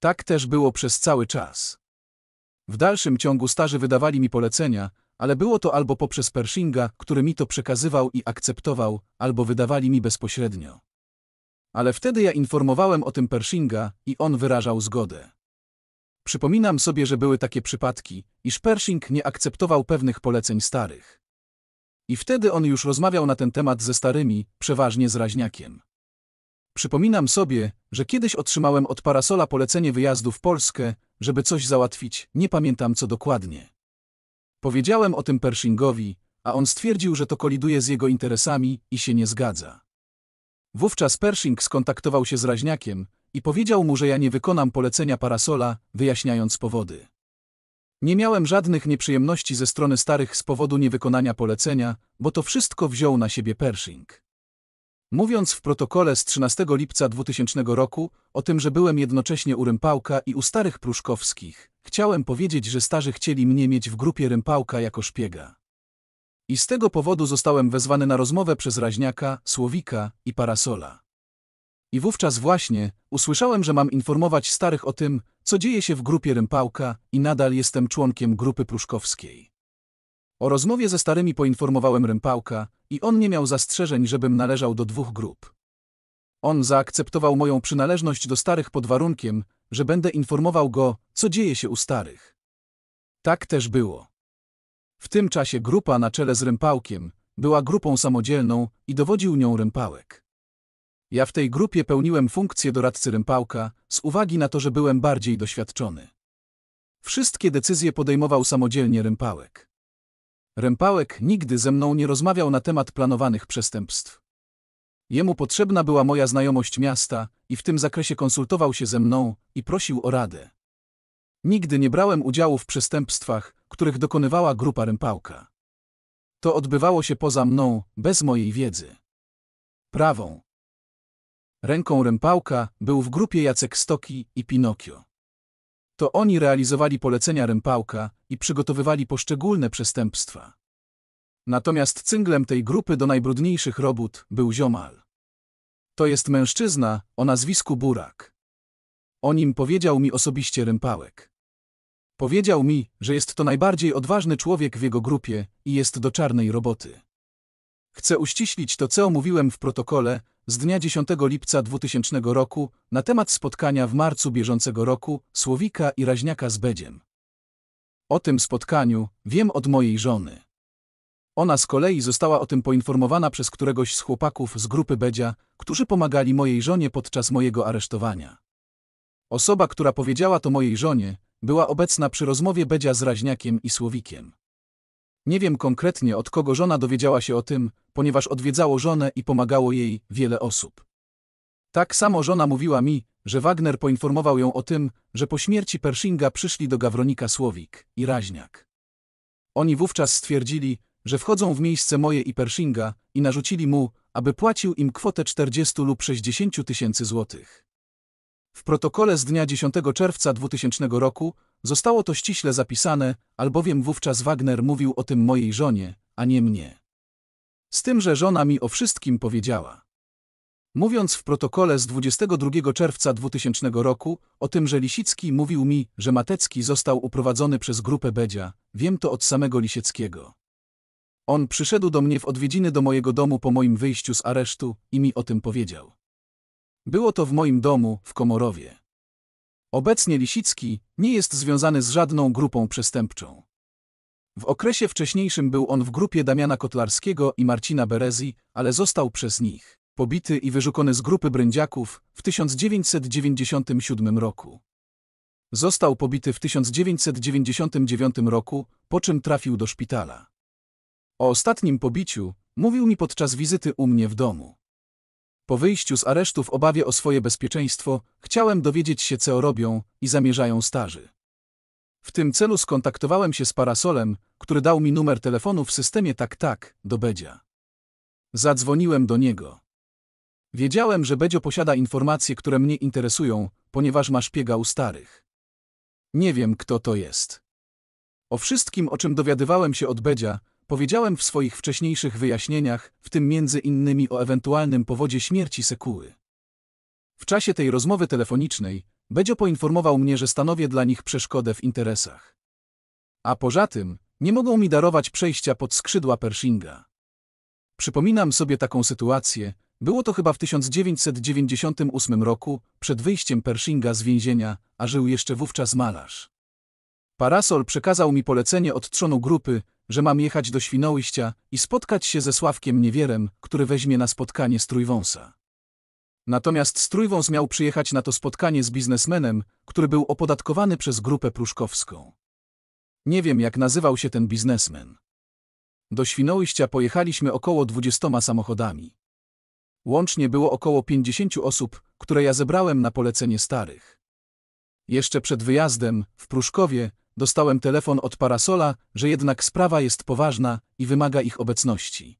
Tak też było przez cały czas. W dalszym ciągu starzy wydawali mi polecenia, ale było to albo poprzez Pershinga, który mi to przekazywał i akceptował, albo wydawali mi bezpośrednio. Ale wtedy ja informowałem o tym Pershinga i on wyrażał zgodę. Przypominam sobie, że były takie przypadki, iż Pershing nie akceptował pewnych poleceń starych. I wtedy on już rozmawiał na ten temat ze starymi, przeważnie z raźniakiem. Przypominam sobie, że kiedyś otrzymałem od parasola polecenie wyjazdu w Polskę, żeby coś załatwić, nie pamiętam co dokładnie. Powiedziałem o tym Pershingowi, a on stwierdził, że to koliduje z jego interesami i się nie zgadza. Wówczas Pershing skontaktował się z raźniakiem, i powiedział mu, że ja nie wykonam polecenia parasola, wyjaśniając powody. Nie miałem żadnych nieprzyjemności ze strony starych z powodu niewykonania polecenia, bo to wszystko wziął na siebie Pershing. Mówiąc w protokole z 13 lipca 2000 roku o tym, że byłem jednocześnie u Rympałka i u starych Pruszkowskich, chciałem powiedzieć, że starzy chcieli mnie mieć w grupie Rympałka jako szpiega. I z tego powodu zostałem wezwany na rozmowę przez Raźniaka, Słowika i Parasola. I wówczas właśnie usłyszałem, że mam informować starych o tym, co dzieje się w grupie Rympałka i nadal jestem członkiem grupy pruszkowskiej. O rozmowie ze starymi poinformowałem Rympałka i on nie miał zastrzeżeń, żebym należał do dwóch grup. On zaakceptował moją przynależność do starych pod warunkiem, że będę informował go, co dzieje się u starych. Tak też było. W tym czasie grupa na czele z Rympałkiem była grupą samodzielną i dowodził nią Rympałek. Ja w tej grupie pełniłem funkcję doradcy rympałka z uwagi na to, że byłem bardziej doświadczony. Wszystkie decyzje podejmował samodzielnie rympałek. Rympałek nigdy ze mną nie rozmawiał na temat planowanych przestępstw. Jemu potrzebna była moja znajomość miasta i w tym zakresie konsultował się ze mną i prosił o radę. Nigdy nie brałem udziału w przestępstwach, których dokonywała grupa Rympałka. To odbywało się poza mną, bez mojej wiedzy. Prawą, ręką Rępałka, był w grupie Jacek Stoki i Pinokio. To oni realizowali polecenia Rępałka i przygotowywali poszczególne przestępstwa. Natomiast cynglem tej grupy do najbrudniejszych robót był Ziomal. To jest mężczyzna o nazwisku Burak. O nim powiedział mi osobiście Rympałek. Powiedział mi, że jest to najbardziej odważny człowiek w jego grupie i jest do czarnej roboty. Chcę uściślić to, co omówiłem w protokole, z dnia 10 lipca 2000 roku na temat spotkania w marcu bieżącego roku Słowika i Raźniaka z Bedziem. O tym spotkaniu wiem od mojej żony. Ona z kolei została o tym poinformowana przez któregoś z chłopaków z grupy Bedzia, którzy pomagali mojej żonie podczas mojego aresztowania. Osoba, która powiedziała to mojej żonie, była obecna przy rozmowie Bedzia z Raźniakiem i Słowikiem. Nie wiem konkretnie, od kogo żona dowiedziała się o tym, ponieważ odwiedzało żonę i pomagało jej wiele osób. Tak samo żona mówiła mi, że Wagner poinformował ją o tym, że po śmierci Pershinga przyszli do Gawronika Słowik i Raźniak. Oni wówczas stwierdzili, że wchodzą w miejsce moje i Pershinga i narzucili mu, aby płacił im kwotę 40 lub 60 tysięcy złotych. W protokole z dnia 10 czerwca 2000 roku zostało to ściśle zapisane, albowiem wówczas Wagner mówił o tym mojej żonie, a nie mnie. Z tym, że żona mi o wszystkim powiedziała. Mówiąc w protokole z 22 czerwca 2000 roku o tym, że Lisicki mówił mi, że Matecki został uprowadzony przez grupę Bedzia, wiem to od samego Lisieckiego. On przyszedł do mnie w odwiedziny do mojego domu po moim wyjściu z aresztu i mi o tym powiedział. Było to w moim domu, w Komorowie. Obecnie Lisicki nie jest związany z żadną grupą przestępczą. W okresie wcześniejszym był on w grupie Damiana Kotlarskiego i Marcina Berezi, ale został przez nich pobity i wyrzucony z grupy brędziaków w 1997 roku. Został pobity w 1999 roku, po czym trafił do szpitala. O ostatnim pobiciu mówił mi podczas wizyty u mnie w domu. Po wyjściu z aresztu w obawie o swoje bezpieczeństwo chciałem dowiedzieć się, co robią i zamierzają starzy. W tym celu skontaktowałem się z Parasolem, który dał mi numer telefonu w systemie tak-tak, do Bedzia. Zadzwoniłem do niego. Wiedziałem, że Bedzio posiada informacje, które mnie interesują, ponieważ ma szpiega u starych. Nie wiem, kto to jest. O wszystkim, o czym dowiadywałem się od Bedzia, powiedziałem w swoich wcześniejszych wyjaśnieniach, w tym między innymi o ewentualnym powodzie śmierci Sekuły. W czasie tej rozmowy telefonicznej Bedzio poinformował mnie, że stanowię dla nich przeszkodę w interesach. A poza tym, nie mogą mi darować przejścia pod skrzydła Pershinga. Przypominam sobie taką sytuację, było to chyba w 1998 roku, przed wyjściem Pershinga z więzienia, a żył jeszcze wówczas malarz. Parasol przekazał mi polecenie od trzonu grupy, że mam jechać do Świnoujścia i spotkać się ze Sławkiem Niewierem, który weźmie na spotkanie z Trójwąsa. Natomiast Strójwąs miał przyjechać na to spotkanie z biznesmenem, który był opodatkowany przez grupę pruszkowską. Nie wiem, jak nazywał się ten biznesmen. Do Świnoujścia pojechaliśmy około 20 samochodami. Łącznie było około 50 osób, które ja zebrałem na polecenie starych. Jeszcze przed wyjazdem, w Pruszkowie, dostałem telefon od Parasola, że jednak sprawa jest poważna i wymaga ich obecności.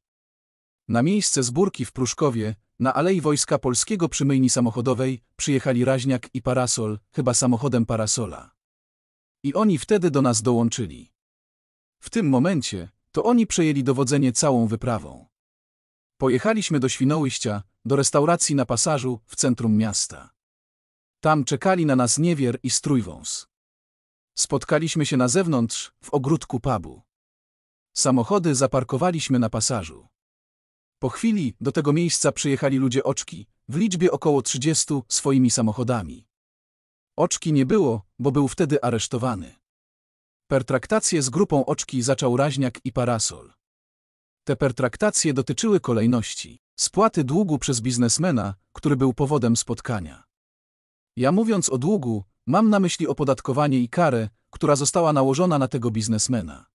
Na miejsce zbórki w Pruszkowie, na Alei Wojska Polskiego przy myjni samochodowej, przyjechali Raźniak i Parasol, chyba samochodem Parasola. I oni wtedy do nas dołączyli. W tym momencie, to oni przejęli dowodzenie całą wyprawą. Pojechaliśmy do Świnoujścia, do restauracji na pasażu, w centrum miasta. Tam czekali na nas Niewier i Strójwąs. Spotkaliśmy się na zewnątrz, w ogródku pubu. Samochody zaparkowaliśmy na pasażu. Po chwili do tego miejsca przyjechali ludzie oczki, w liczbie około 30 swoimi samochodami. Oczki nie było, bo był wtedy aresztowany. Pertraktacje z grupą oczki zaczął Raźniak i Parasol. Te pertraktacje dotyczyły kolejności, spłaty długu przez biznesmena, który był powodem spotkania. Ja mówiąc o długu, mam na myśli opodatkowanie i karę, która została nałożona na tego biznesmena.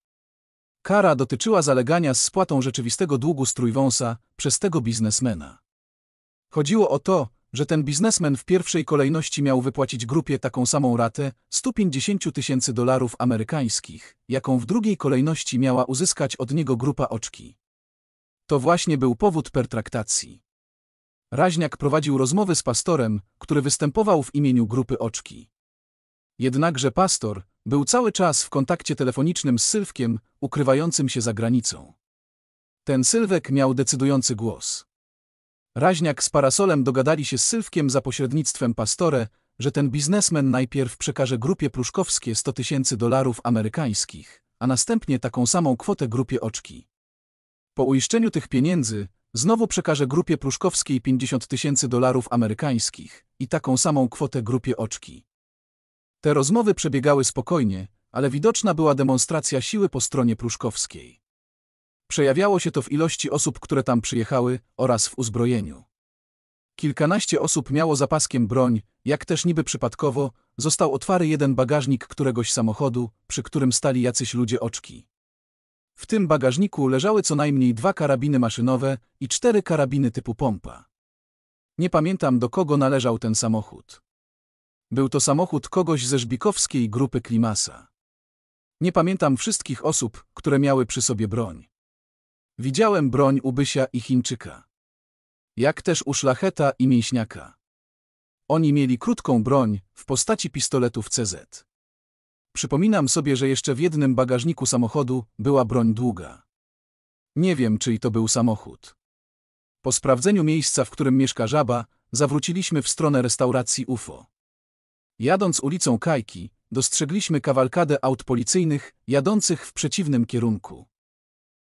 Kara dotyczyła zalegania z spłatą rzeczywistego długu strójwąsa przez tego biznesmena. Chodziło o to, że ten biznesmen w pierwszej kolejności miał wypłacić grupie taką samą ratę 150 tysięcy dolarów amerykańskich, jaką w drugiej kolejności miała uzyskać od niego grupa oczki. To właśnie był powód pertraktacji. Raźniak prowadził rozmowy z pastorem, który występował w imieniu grupy oczki. Jednakże pastor, był cały czas w kontakcie telefonicznym z Sylwkiem, ukrywającym się za granicą. Ten Sylwek miał decydujący głos. Raźniak z parasolem dogadali się z Sylwkiem za pośrednictwem Pastore, że ten biznesmen najpierw przekaże grupie Pruszkowskie 100 tysięcy dolarów amerykańskich, a następnie taką samą kwotę grupie Oczki. Po uiszczeniu tych pieniędzy znowu przekaże grupie Pruszkowskiej 50 tysięcy dolarów amerykańskich i taką samą kwotę grupie Oczki. Te rozmowy przebiegały spokojnie, ale widoczna była demonstracja siły po stronie pruszkowskiej. Przejawiało się to w ilości osób, które tam przyjechały, oraz w uzbrojeniu. Kilkanaście osób miało zapaskiem broń, jak też niby przypadkowo, został otwary jeden bagażnik któregoś samochodu, przy którym stali jacyś ludzie oczki. W tym bagażniku leżały co najmniej dwa karabiny maszynowe i cztery karabiny typu pompa. Nie pamiętam do kogo należał ten samochód. Był to samochód kogoś ze żbikowskiej grupy Klimasa. Nie pamiętam wszystkich osób, które miały przy sobie broń. Widziałem broń Bysia i Chińczyka. Jak też u Szlacheta i Mięśniaka. Oni mieli krótką broń w postaci pistoletów CZ. Przypominam sobie, że jeszcze w jednym bagażniku samochodu była broń długa. Nie wiem, czyj to był samochód. Po sprawdzeniu miejsca, w którym mieszka żaba, zawróciliśmy w stronę restauracji UFO. Jadąc ulicą Kajki, dostrzegliśmy kawalkadę aut policyjnych jadących w przeciwnym kierunku.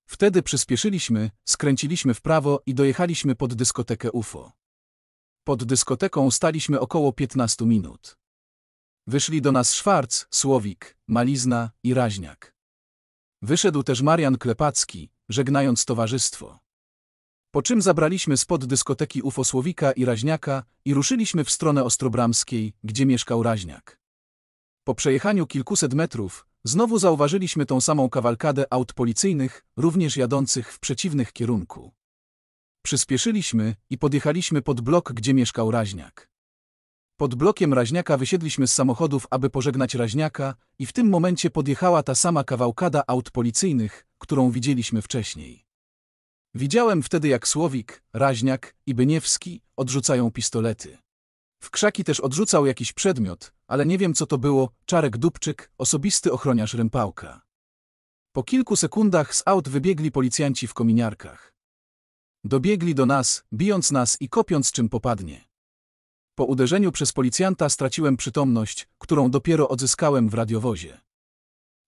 Wtedy przyspieszyliśmy, skręciliśmy w prawo i dojechaliśmy pod dyskotekę UFO. Pod dyskoteką staliśmy około 15 minut. Wyszli do nas Szwarc, Słowik, Malizna i Raźniak. Wyszedł też Marian Klepacki, żegnając towarzystwo. Po czym zabraliśmy spod dyskoteki UFO Słowika i Raźniaka i ruszyliśmy w stronę Ostrobramskiej, gdzie mieszkał Raźniak. Po przejechaniu kilkuset metrów, znowu zauważyliśmy tą samą kawalkadę aut policyjnych, również jadących w przeciwnych kierunku. Przyspieszyliśmy i podjechaliśmy pod blok, gdzie mieszkał Raźniak. Pod blokiem Raźniaka wysiedliśmy z samochodów, aby pożegnać Raźniaka i w tym momencie podjechała ta sama kawałkada aut policyjnych, którą widzieliśmy wcześniej. Widziałem wtedy, jak Słowik, Raźniak i Byniewski odrzucają pistolety. W krzaki też odrzucał jakiś przedmiot, ale nie wiem co to było, Czarek Dubczyk, osobisty ochroniarz Rympałka. Po kilku sekundach z aut wybiegli policjanci w kominiarkach. Dobiegli do nas, bijąc nas i kopiąc czym popadnie. Po uderzeniu przez policjanta straciłem przytomność, którą dopiero odzyskałem w radiowozie.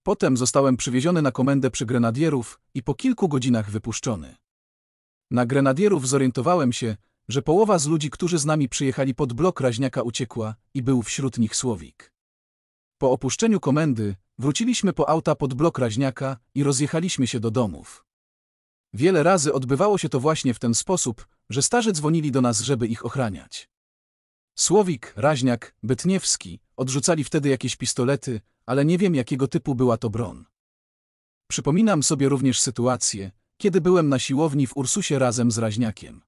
Potem zostałem przywieziony na komendę przy grenadierów i po kilku godzinach wypuszczony. Na grenadierów zorientowałem się, że połowa z ludzi, którzy z nami przyjechali pod blok raźniaka uciekła i był wśród nich Słowik. Po opuszczeniu komendy wróciliśmy po auta pod blok raźniaka i rozjechaliśmy się do domów. Wiele razy odbywało się to właśnie w ten sposób, że starzy dzwonili do nas, żeby ich ochraniać. Słowik, Raźniak, Bytniewski odrzucali wtedy jakieś pistolety, ale nie wiem jakiego typu była to broń. Przypominam sobie również sytuację, kiedy byłem na siłowni w Ursusie razem z Raźniakiem.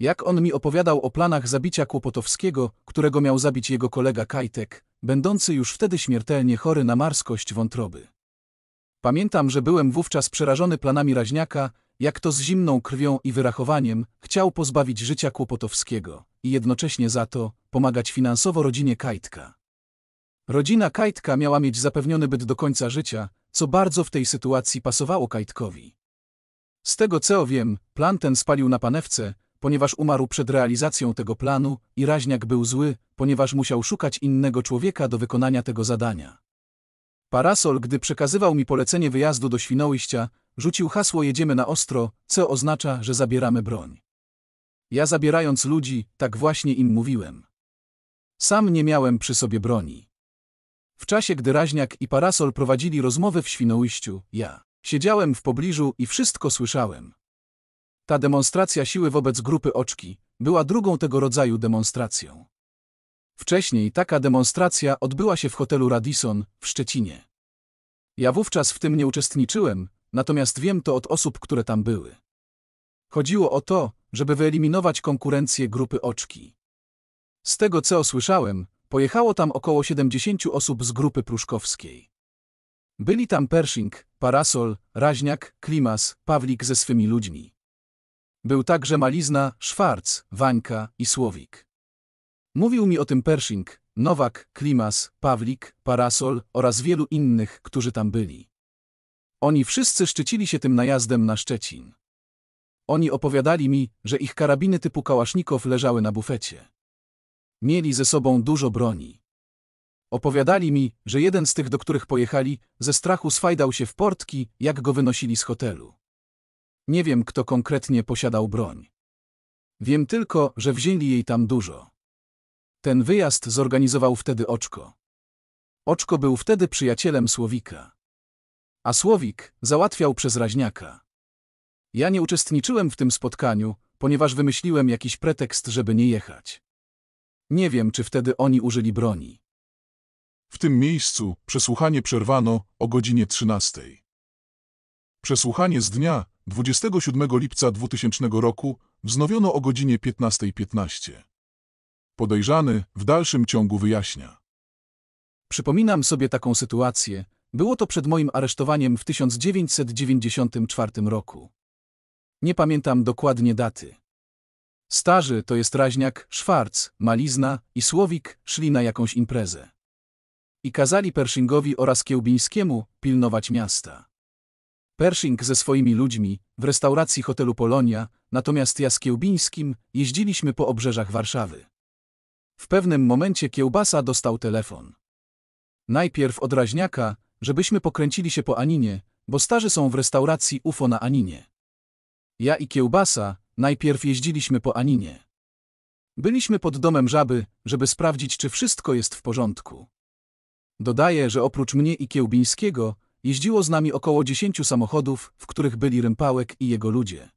Jak on mi opowiadał o planach zabicia Kłopotowskiego, którego miał zabić jego kolega Kajtek, będący już wtedy śmiertelnie chory na marskość wątroby. Pamiętam, że byłem wówczas przerażony planami Raźniaka, jak to z zimną krwią i wyrachowaniem chciał pozbawić życia Kłopotowskiego i jednocześnie za to pomagać finansowo rodzinie Kajtka. Rodzina Kajtka miała mieć zapewniony byt do końca życia, co bardzo w tej sytuacji pasowało Kajtkowi. Z tego co wiem, plan ten spalił na panewce, ponieważ umarł przed realizacją tego planu i raźniak był zły, ponieważ musiał szukać innego człowieka do wykonania tego zadania. Parasol, gdy przekazywał mi polecenie wyjazdu do Świnoujścia, rzucił hasło jedziemy na ostro, co oznacza, że zabieramy broń. Ja zabierając ludzi, tak właśnie im mówiłem. Sam nie miałem przy sobie broni. W czasie, gdy Raźniak i Parasol prowadzili rozmowy w Świnoujściu, ja Siedziałem w pobliżu i wszystko słyszałem. Ta demonstracja siły wobec grupy oczki była drugą tego rodzaju demonstracją. Wcześniej taka demonstracja odbyła się w hotelu Radisson w Szczecinie. Ja wówczas w tym nie uczestniczyłem, natomiast wiem to od osób, które tam były. Chodziło o to, żeby wyeliminować konkurencję grupy oczki. Z tego co słyszałem, pojechało tam około 70 osób z grupy pruszkowskiej. Byli tam Pershing, Parasol, Raźniak, Klimas, Pawlik ze swymi ludźmi. Był także Malizna, Szwarc, Wańka i Słowik. Mówił mi o tym Pershing, Nowak, Klimas, Pawlik, Parasol oraz wielu innych, którzy tam byli. Oni wszyscy szczycili się tym najazdem na Szczecin. Oni opowiadali mi, że ich karabiny typu kałasznikow leżały na bufecie. Mieli ze sobą dużo broni. Opowiadali mi, że jeden z tych, do których pojechali, ze strachu swajdał się w portki, jak go wynosili z hotelu. Nie wiem, kto konkretnie posiadał broń. Wiem tylko, że wzięli jej tam dużo. Ten wyjazd zorganizował wtedy Oczko. Oczko był wtedy przyjacielem Słowika. A Słowik załatwiał przez Raźniaka. Ja nie uczestniczyłem w tym spotkaniu, ponieważ wymyśliłem jakiś pretekst, żeby nie jechać. Nie wiem, czy wtedy oni użyli broni. W tym miejscu przesłuchanie przerwano o godzinie 13. Przesłuchanie z dnia 27 lipca 2000 roku wznowiono o godzinie 15.15. Podejrzany w dalszym ciągu wyjaśnia. Przypominam sobie taką sytuację. Było to przed moim aresztowaniem w 1994 roku. Nie pamiętam dokładnie daty. Starzy to jest Raźniak, Szwarc, Malizna i Słowik szli na jakąś imprezę i kazali Pershingowi oraz Kiełbińskiemu pilnować miasta. Pershing ze swoimi ludźmi w restauracji hotelu Polonia, natomiast ja z Kiełbińskim jeździliśmy po obrzeżach Warszawy. W pewnym momencie Kiełbasa dostał telefon. Najpierw od Raźniaka, żebyśmy pokręcili się po Aninie, bo starzy są w restauracji UFO na Aninie. Ja i Kiełbasa najpierw jeździliśmy po Aninie. Byliśmy pod domem żaby, żeby sprawdzić, czy wszystko jest w porządku. Dodaje, że oprócz mnie i Kiełbińskiego jeździło z nami około dziesięciu samochodów, w których byli Rympałek i jego ludzie.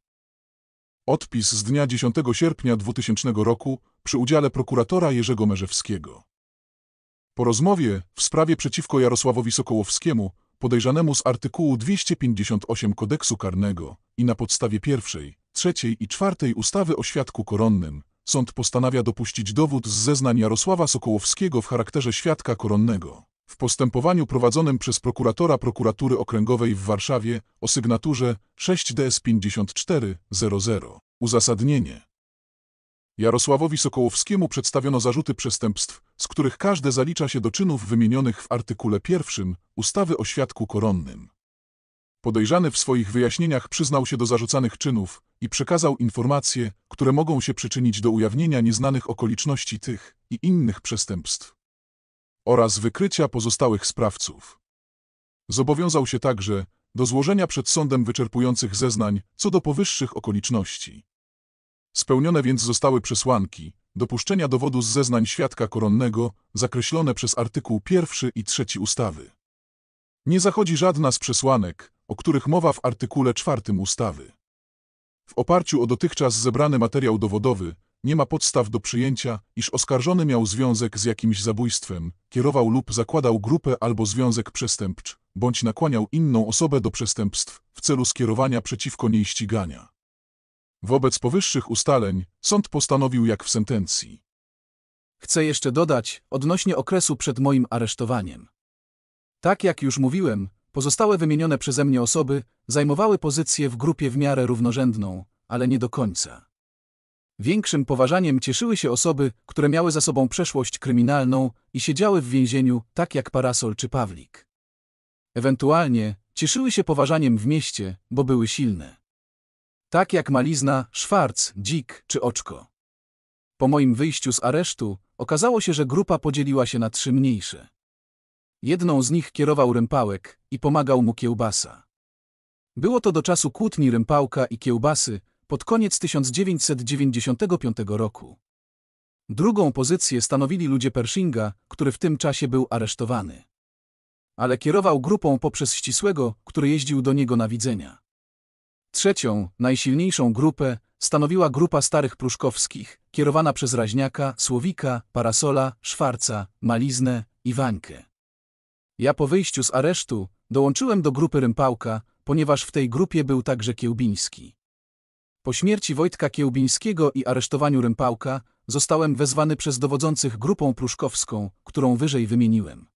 Odpis z dnia 10 sierpnia 2000 roku przy udziale prokuratora Jerzego Merzewskiego. Po rozmowie w sprawie przeciwko Jarosławowi Sokołowskiemu, podejrzanemu z artykułu 258 kodeksu karnego i na podstawie pierwszej, trzeciej i czwartej ustawy o świadku koronnym, sąd postanawia dopuścić dowód z zeznań Jarosława Sokołowskiego w charakterze świadka koronnego. W postępowaniu prowadzonym przez prokuratora prokuratury okręgowej w Warszawie o sygnaturze 6DS5400 uzasadnienie Jarosławowi Sokołowskiemu przedstawiono zarzuty przestępstw, z których każde zalicza się do czynów wymienionych w artykule 1 ustawy o świadku koronnym. Podejrzany w swoich wyjaśnieniach przyznał się do zarzucanych czynów i przekazał informacje, które mogą się przyczynić do ujawnienia nieznanych okoliczności tych i innych przestępstw oraz wykrycia pozostałych sprawców. Zobowiązał się także do złożenia przed sądem wyczerpujących zeznań co do powyższych okoliczności. Spełnione więc zostały przesłanki dopuszczenia dowodu z zeznań świadka koronnego zakreślone przez artykuł 1 i 3 ustawy. Nie zachodzi żadna z przesłanek, o których mowa w artykule czwartym ustawy. W oparciu o dotychczas zebrany materiał dowodowy nie ma podstaw do przyjęcia, iż oskarżony miał związek z jakimś zabójstwem, kierował lub zakładał grupę albo związek przestępczy, bądź nakłaniał inną osobę do przestępstw w celu skierowania przeciwko niej ścigania. Wobec powyższych ustaleń sąd postanowił jak w sentencji. Chcę jeszcze dodać odnośnie okresu przed moim aresztowaniem. Tak jak już mówiłem, Pozostałe wymienione przeze mnie osoby zajmowały pozycję w grupie w miarę równorzędną, ale nie do końca. Większym poważaniem cieszyły się osoby, które miały za sobą przeszłość kryminalną i siedziały w więzieniu, tak jak Parasol czy Pawlik. Ewentualnie cieszyły się poważaniem w mieście, bo były silne. Tak jak Malizna, Szwarc, Dzik czy Oczko. Po moim wyjściu z aresztu okazało się, że grupa podzieliła się na trzy mniejsze. Jedną z nich kierował Rympałek i pomagał mu Kiełbasa. Było to do czasu kłótni Rympałka i Kiełbasy pod koniec 1995 roku. Drugą pozycję stanowili ludzie Pershinga, który w tym czasie był aresztowany. Ale kierował grupą poprzez ścisłego, który jeździł do niego na widzenia. Trzecią, najsilniejszą grupę stanowiła grupa starych pruszkowskich, kierowana przez Raźniaka, Słowika, Parasola, Szwarca, Maliznę i Wańkę. Ja po wyjściu z aresztu dołączyłem do grupy Rympałka, ponieważ w tej grupie był także Kiełbiński. Po śmierci Wojtka Kiełbińskiego i aresztowaniu Rympałka zostałem wezwany przez dowodzących grupą pruszkowską, którą wyżej wymieniłem.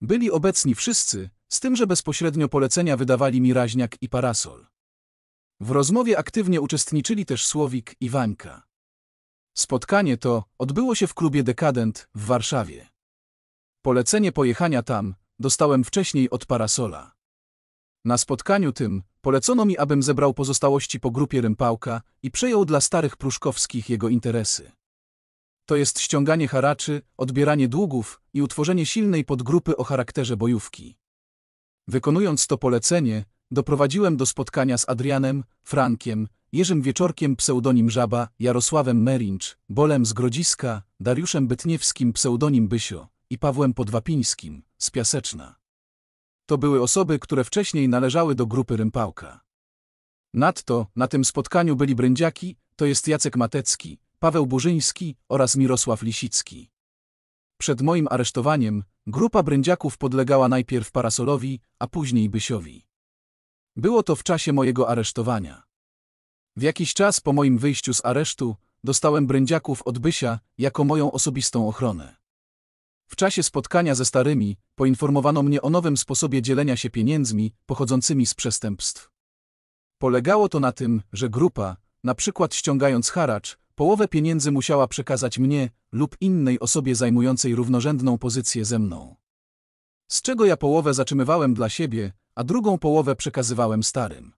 Byli obecni wszyscy, z tym, że bezpośrednio polecenia wydawali mi Raźniak i Parasol. W rozmowie aktywnie uczestniczyli też Słowik i Wańka. Spotkanie to odbyło się w klubie Dekadent w Warszawie. Polecenie pojechania tam dostałem wcześniej od Parasola. Na spotkaniu tym polecono mi, abym zebrał pozostałości po grupie Rympałka i przejął dla starych Pruszkowskich jego interesy. To jest ściąganie haraczy, odbieranie długów i utworzenie silnej podgrupy o charakterze bojówki. Wykonując to polecenie, doprowadziłem do spotkania z Adrianem, Frankiem, Jerzym Wieczorkiem pseudonim Żaba, Jarosławem Merincz, Bolem z Grodziska, Dariuszem Bytniewskim pseudonim Bysio, i Pawłem Podwapińskim z Piaseczna. To były osoby, które wcześniej należały do grupy Rympałka. Nadto na tym spotkaniu byli Brędziaki, to jest Jacek Matecki, Paweł Burzyński oraz Mirosław Lisicki. Przed moim aresztowaniem grupa Brędziaków podlegała najpierw Parasolowi, a później Bysiowi. Było to w czasie mojego aresztowania. W jakiś czas po moim wyjściu z aresztu dostałem Brędziaków od Bysia jako moją osobistą ochronę. W czasie spotkania ze starymi poinformowano mnie o nowym sposobie dzielenia się pieniędzmi pochodzącymi z przestępstw. Polegało to na tym, że grupa, na przykład ściągając haracz, połowę pieniędzy musiała przekazać mnie lub innej osobie zajmującej równorzędną pozycję ze mną. Z czego ja połowę zatrzymywałem dla siebie, a drugą połowę przekazywałem starym.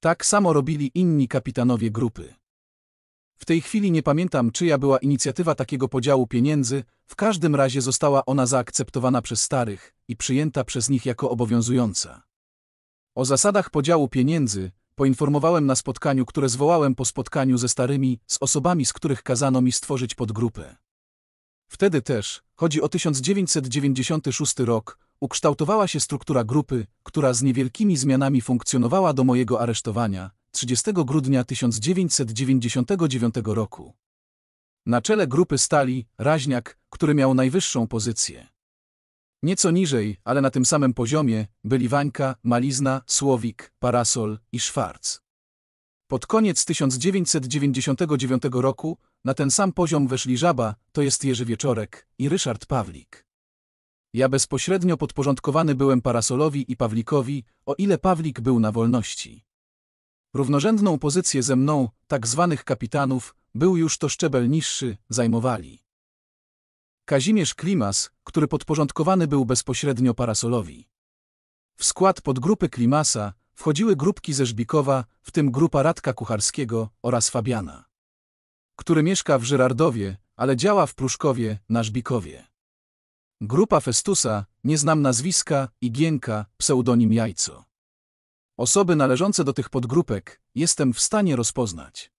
Tak samo robili inni kapitanowie grupy. W tej chwili nie pamiętam, czyja była inicjatywa takiego podziału pieniędzy, w każdym razie została ona zaakceptowana przez starych i przyjęta przez nich jako obowiązująca. O zasadach podziału pieniędzy poinformowałem na spotkaniu, które zwołałem po spotkaniu ze starymi, z osobami, z których kazano mi stworzyć podgrupę. Wtedy też, chodzi o 1996 rok, ukształtowała się struktura grupy, która z niewielkimi zmianami funkcjonowała do mojego aresztowania, 30 grudnia 1999 roku. Na czele grupy stali Raźniak, który miał najwyższą pozycję. Nieco niżej, ale na tym samym poziomie, byli Wańka, Malizna, Słowik, Parasol i Szwarc. Pod koniec 1999 roku na ten sam poziom weszli Żaba, to jest Jerzy Wieczorek i Ryszard Pawlik. Ja bezpośrednio podporządkowany byłem Parasolowi i Pawlikowi, o ile Pawlik był na wolności. Równorzędną pozycję ze mną, tak zwanych kapitanów, był już to szczebel niższy, zajmowali. Kazimierz Klimas, który podporządkowany był bezpośrednio parasolowi. W skład podgrupy Klimasa wchodziły grupki ze Żbikowa, w tym grupa Radka Kucharskiego oraz Fabiana, który mieszka w Żyrardowie, ale działa w Pruszkowie, na Żbikowie. Grupa Festusa, nie znam nazwiska, Igienka, pseudonim Jajco. Osoby należące do tych podgrupek jestem w stanie rozpoznać.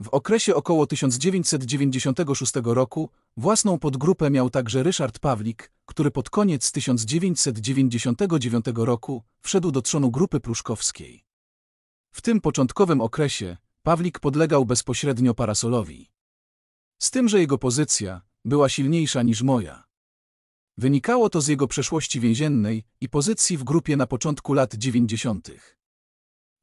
W okresie około 1996 roku własną podgrupę miał także Ryszard Pawlik, który pod koniec 1999 roku wszedł do trzonu Grupy Pruszkowskiej. W tym początkowym okresie Pawlik podlegał bezpośrednio Parasolowi. Z tym, że jego pozycja była silniejsza niż moja. Wynikało to z jego przeszłości więziennej i pozycji w grupie na początku lat 90.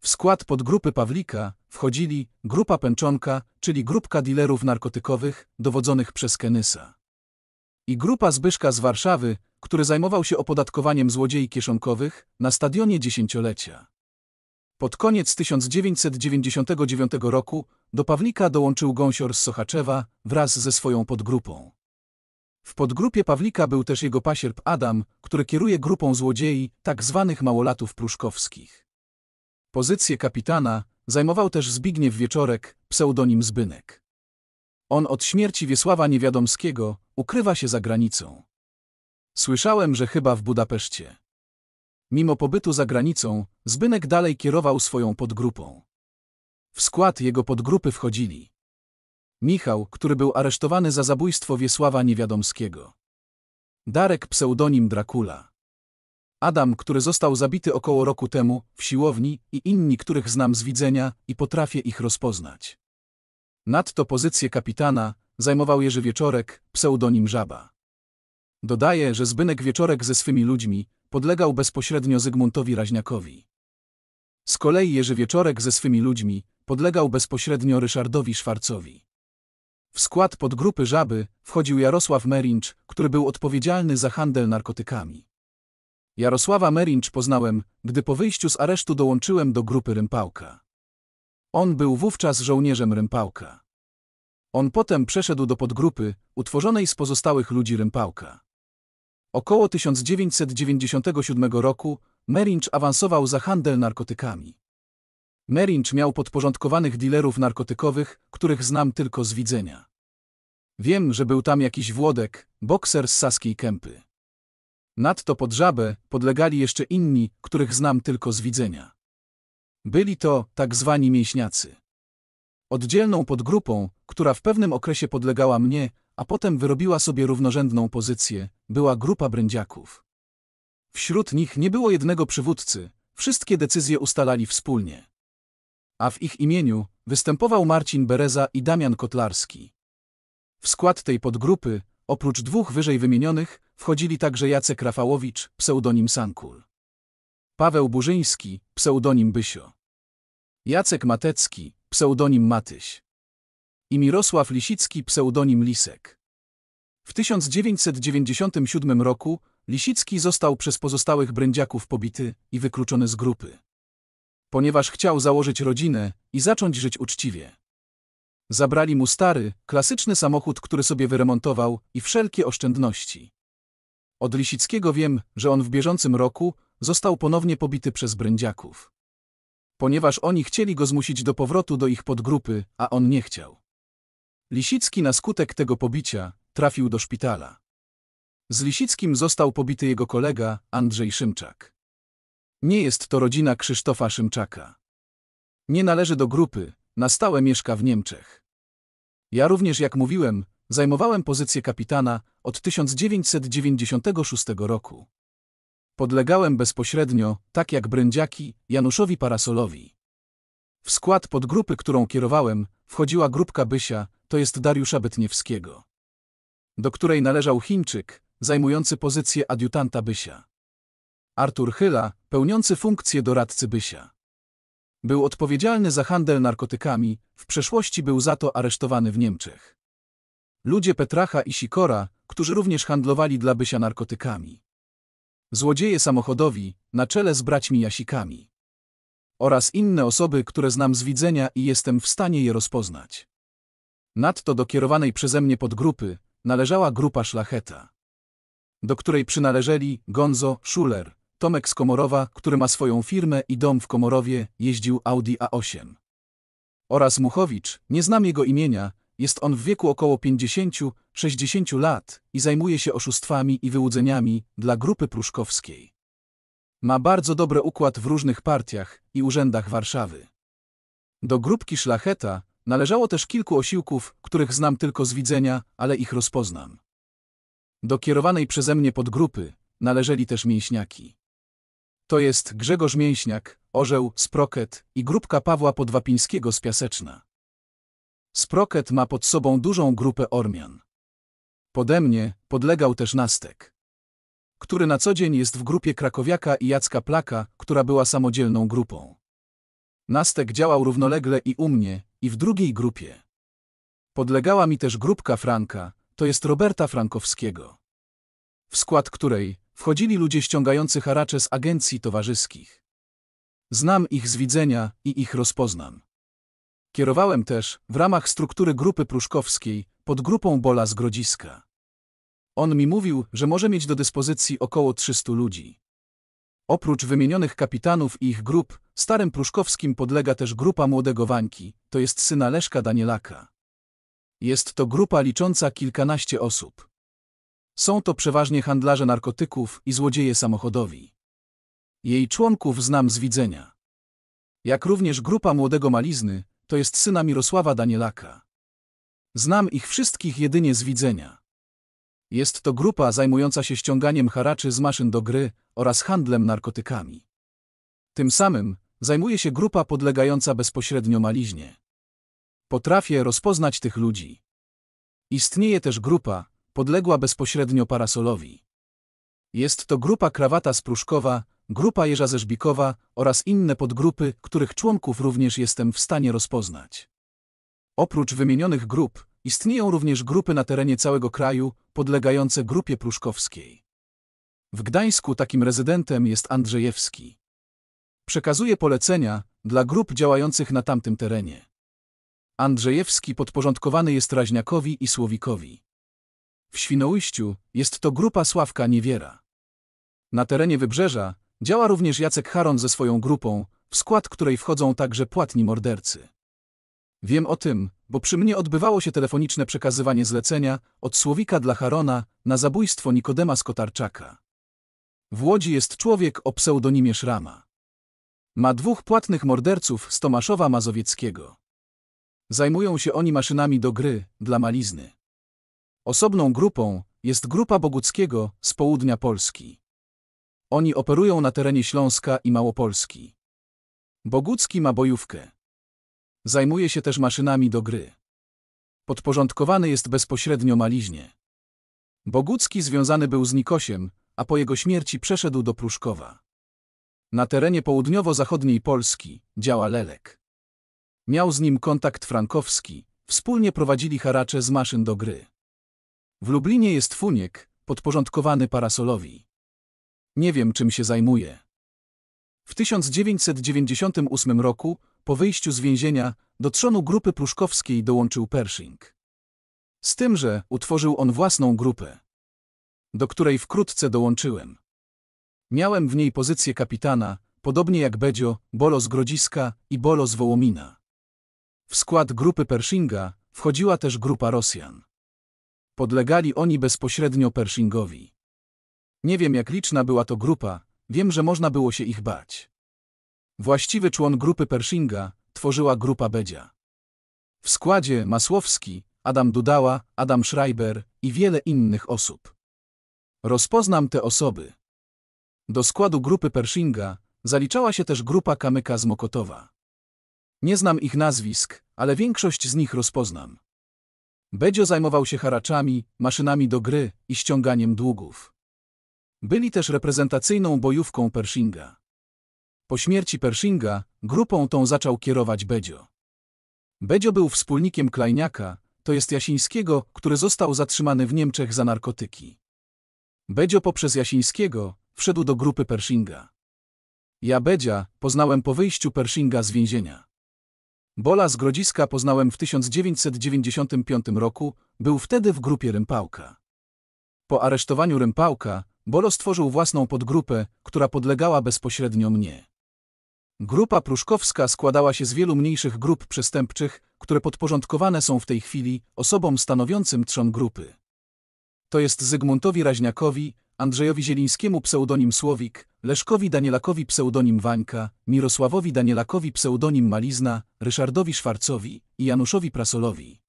W skład podgrupy Pawlika wchodzili grupa Pęczonka, czyli grupka dilerów narkotykowych dowodzonych przez Kenysa i grupa Zbyszka z Warszawy, który zajmował się opodatkowaniem złodziei kieszonkowych na stadionie dziesięciolecia. Pod koniec 1999 roku do Pawlika dołączył Gąsior z Sochaczewa wraz ze swoją podgrupą. W podgrupie Pawlika był też jego pasierb Adam, który kieruje grupą złodziei, tak zwanych małolatów pruszkowskich. Pozycję kapitana zajmował też Zbigniew Wieczorek, pseudonim Zbynek. On od śmierci Wiesława Niewiadomskiego ukrywa się za granicą. Słyszałem, że chyba w Budapeszcie. Mimo pobytu za granicą, Zbynek dalej kierował swoją podgrupą. W skład jego podgrupy wchodzili Michał, który był aresztowany za zabójstwo Wiesława Niewiadomskiego. Darek pseudonim Dracula. Adam, który został zabity około roku temu, w siłowni i inni, których znam z widzenia i potrafię ich rozpoznać. Nadto pozycję kapitana zajmował Jerzy Wieczorek, pseudonim Żaba. Dodaję, że Zbynek Wieczorek ze swymi ludźmi podlegał bezpośrednio Zygmuntowi Raźniakowi. Z kolei Jerzy Wieczorek ze swymi ludźmi podlegał bezpośrednio Ryszardowi Szwarcowi. W skład podgrupy Żaby wchodził Jarosław Merincz, który był odpowiedzialny za handel narkotykami. Jarosława Merincz poznałem, gdy po wyjściu z aresztu dołączyłem do grupy Rympałka. On był wówczas żołnierzem Rympałka. On potem przeszedł do podgrupy, utworzonej z pozostałych ludzi Rympałka. Około 1997 roku Merincz awansował za handel narkotykami. Merinch miał podporządkowanych dilerów narkotykowych, których znam tylko z widzenia. Wiem, że był tam jakiś Włodek, bokser z Saskiej Kępy. Nadto pod żabę podlegali jeszcze inni, których znam tylko z widzenia. Byli to tak zwani mięśniacy. Oddzielną podgrupą, która w pewnym okresie podlegała mnie, a potem wyrobiła sobie równorzędną pozycję, była grupa brędziaków. Wśród nich nie było jednego przywódcy, wszystkie decyzje ustalali wspólnie a w ich imieniu występował Marcin Bereza i Damian Kotlarski. W skład tej podgrupy, oprócz dwóch wyżej wymienionych, wchodzili także Jacek Rafałowicz, pseudonim Sankul. Paweł Burzyński, pseudonim Bysio. Jacek Matecki, pseudonim Matyś. I Mirosław Lisicki, pseudonim Lisek. W 1997 roku Lisicki został przez pozostałych brędziaków pobity i wykluczony z grupy ponieważ chciał założyć rodzinę i zacząć żyć uczciwie. Zabrali mu stary, klasyczny samochód, który sobie wyremontował i wszelkie oszczędności. Od Lisickiego wiem, że on w bieżącym roku został ponownie pobity przez brędziaków. Ponieważ oni chcieli go zmusić do powrotu do ich podgrupy, a on nie chciał. Lisicki na skutek tego pobicia trafił do szpitala. Z Lisickim został pobity jego kolega Andrzej Szymczak. Nie jest to rodzina Krzysztofa Szymczaka. Nie należy do grupy, na stałe mieszka w Niemczech. Ja również, jak mówiłem, zajmowałem pozycję kapitana od 1996 roku. Podlegałem bezpośrednio, tak jak Brędziaki, Januszowi Parasolowi. W skład podgrupy, którą kierowałem, wchodziła grupka Bysia, to jest Dariusza Bytniewskiego, do której należał Chińczyk, zajmujący pozycję adiutanta Bysia. Artur Chyla, pełniący funkcję doradcy Bysia. Był odpowiedzialny za handel narkotykami, w przeszłości był za to aresztowany w Niemczech. Ludzie Petracha i Sikora, którzy również handlowali dla Bysia narkotykami. Złodzieje samochodowi, na czele z braćmi Jasikami. Oraz inne osoby, które znam z widzenia i jestem w stanie je rozpoznać. Nadto do kierowanej przeze mnie podgrupy należała grupa szlacheta, do której przynależeli Gonzo, Schuller, Tomek z Komorowa, który ma swoją firmę i dom w Komorowie, jeździł Audi A8. Oraz Muchowicz, nie znam jego imienia, jest on w wieku około 50-60 lat i zajmuje się oszustwami i wyłudzeniami dla grupy pruszkowskiej. Ma bardzo dobry układ w różnych partiach i urzędach Warszawy. Do grupki Szlacheta należało też kilku osiłków, których znam tylko z widzenia, ale ich rozpoznam. Do kierowanej przeze mnie podgrupy należeli też mięśniaki to jest Grzegorz Mięśniak, Orzeł, Sproket i grupka Pawła Podwapińskiego z Piaseczna. Sproket ma pod sobą dużą grupę Ormian. Pode mnie podlegał też Nastek, który na co dzień jest w grupie Krakowiaka i Jacka Plaka, która była samodzielną grupą. Nastek działał równolegle i u mnie, i w drugiej grupie. Podlegała mi też grupka Franka, to jest Roberta Frankowskiego, w skład której wchodzili ludzie ściągający haracze z agencji towarzyskich. Znam ich z widzenia i ich rozpoznam. Kierowałem też, w ramach struktury grupy pruszkowskiej, pod grupą Bola z Grodziska. On mi mówił, że może mieć do dyspozycji około 300 ludzi. Oprócz wymienionych kapitanów i ich grup, starym pruszkowskim podlega też grupa młodego Wańki, to jest syna Leszka Danielaka. Jest to grupa licząca kilkanaście osób. Są to przeważnie handlarze narkotyków i złodzieje samochodowi. Jej członków znam z widzenia. Jak również grupa młodego malizny, to jest syna Mirosława Danielaka. Znam ich wszystkich jedynie z widzenia. Jest to grupa zajmująca się ściąganiem haraczy z maszyn do gry oraz handlem narkotykami. Tym samym zajmuje się grupa podlegająca bezpośrednio maliźnie. Potrafię rozpoznać tych ludzi. Istnieje też grupa, podległa bezpośrednio parasolowi. Jest to grupa krawata spruszkowa, grupa jeża zeżbikowa oraz inne podgrupy, których członków również jestem w stanie rozpoznać. Oprócz wymienionych grup, istnieją również grupy na terenie całego kraju, podlegające grupie pruszkowskiej. W Gdańsku takim rezydentem jest Andrzejewski. Przekazuje polecenia dla grup działających na tamtym terenie. Andrzejewski podporządkowany jest Raźniakowi i Słowikowi. W Świnoujściu jest to grupa Sławka Niewiera. Na terenie Wybrzeża działa również Jacek Haron ze swoją grupą, w skład której wchodzą także płatni mordercy. Wiem o tym, bo przy mnie odbywało się telefoniczne przekazywanie zlecenia od Słowika dla Harona na zabójstwo Nikodema Skotarczaka. W Łodzi jest człowiek o pseudonimie Szrama. Ma dwóch płatnych morderców z Tomaszowa Mazowieckiego. Zajmują się oni maszynami do gry, dla malizny. Osobną grupą jest Grupa Boguckiego z południa Polski. Oni operują na terenie Śląska i Małopolski. Bogucki ma bojówkę. Zajmuje się też maszynami do gry. Podporządkowany jest bezpośrednio Maliźnie. Bogucki związany był z Nikosiem, a po jego śmierci przeszedł do Pruszkowa. Na terenie południowo-zachodniej Polski działa Lelek. Miał z nim kontakt frankowski, wspólnie prowadzili haracze z maszyn do gry. W Lublinie jest Funiek, podporządkowany parasolowi. Nie wiem, czym się zajmuje. W 1998 roku, po wyjściu z więzienia, do trzonu grupy pruszkowskiej dołączył Pershing. Z tym, że utworzył on własną grupę, do której wkrótce dołączyłem. Miałem w niej pozycję kapitana, podobnie jak Bedzio, Bolo z Grodziska i Bolo z Wołomina. W skład grupy Pershinga wchodziła też grupa Rosjan. Podlegali oni bezpośrednio Pershingowi. Nie wiem jak liczna była to grupa, wiem, że można było się ich bać. Właściwy człon grupy Pershinga tworzyła grupa Bedzia. W składzie Masłowski, Adam Dudała, Adam Schreiber i wiele innych osób. Rozpoznam te osoby. Do składu grupy Pershinga zaliczała się też grupa Kamyka z Mokotowa. Nie znam ich nazwisk, ale większość z nich rozpoznam. Bedzio zajmował się haraczami, maszynami do gry i ściąganiem długów. Byli też reprezentacyjną bojówką Pershinga. Po śmierci Pershinga grupą tą zaczął kierować Bedzio. Bedzio był wspólnikiem Klajniaka, to jest Jasińskiego, który został zatrzymany w Niemczech za narkotyki. Bedzio poprzez Jasińskiego wszedł do grupy Pershinga. Ja Bedzia poznałem po wyjściu Pershinga z więzienia. Bola z Grodziska poznałem w 1995 roku, był wtedy w grupie Rympałka. Po aresztowaniu Rympałka, Bolo stworzył własną podgrupę, która podlegała bezpośrednio mnie. Grupa Pruszkowska składała się z wielu mniejszych grup przestępczych, które podporządkowane są w tej chwili osobom stanowiącym trzon grupy. To jest Zygmuntowi Raźniakowi, Andrzejowi Zielińskiemu pseudonim Słowik, Leszkowi Danielakowi pseudonim Wańka, Mirosławowi Danielakowi pseudonim Malizna, Ryszardowi Szwarcowi i Januszowi Prasolowi.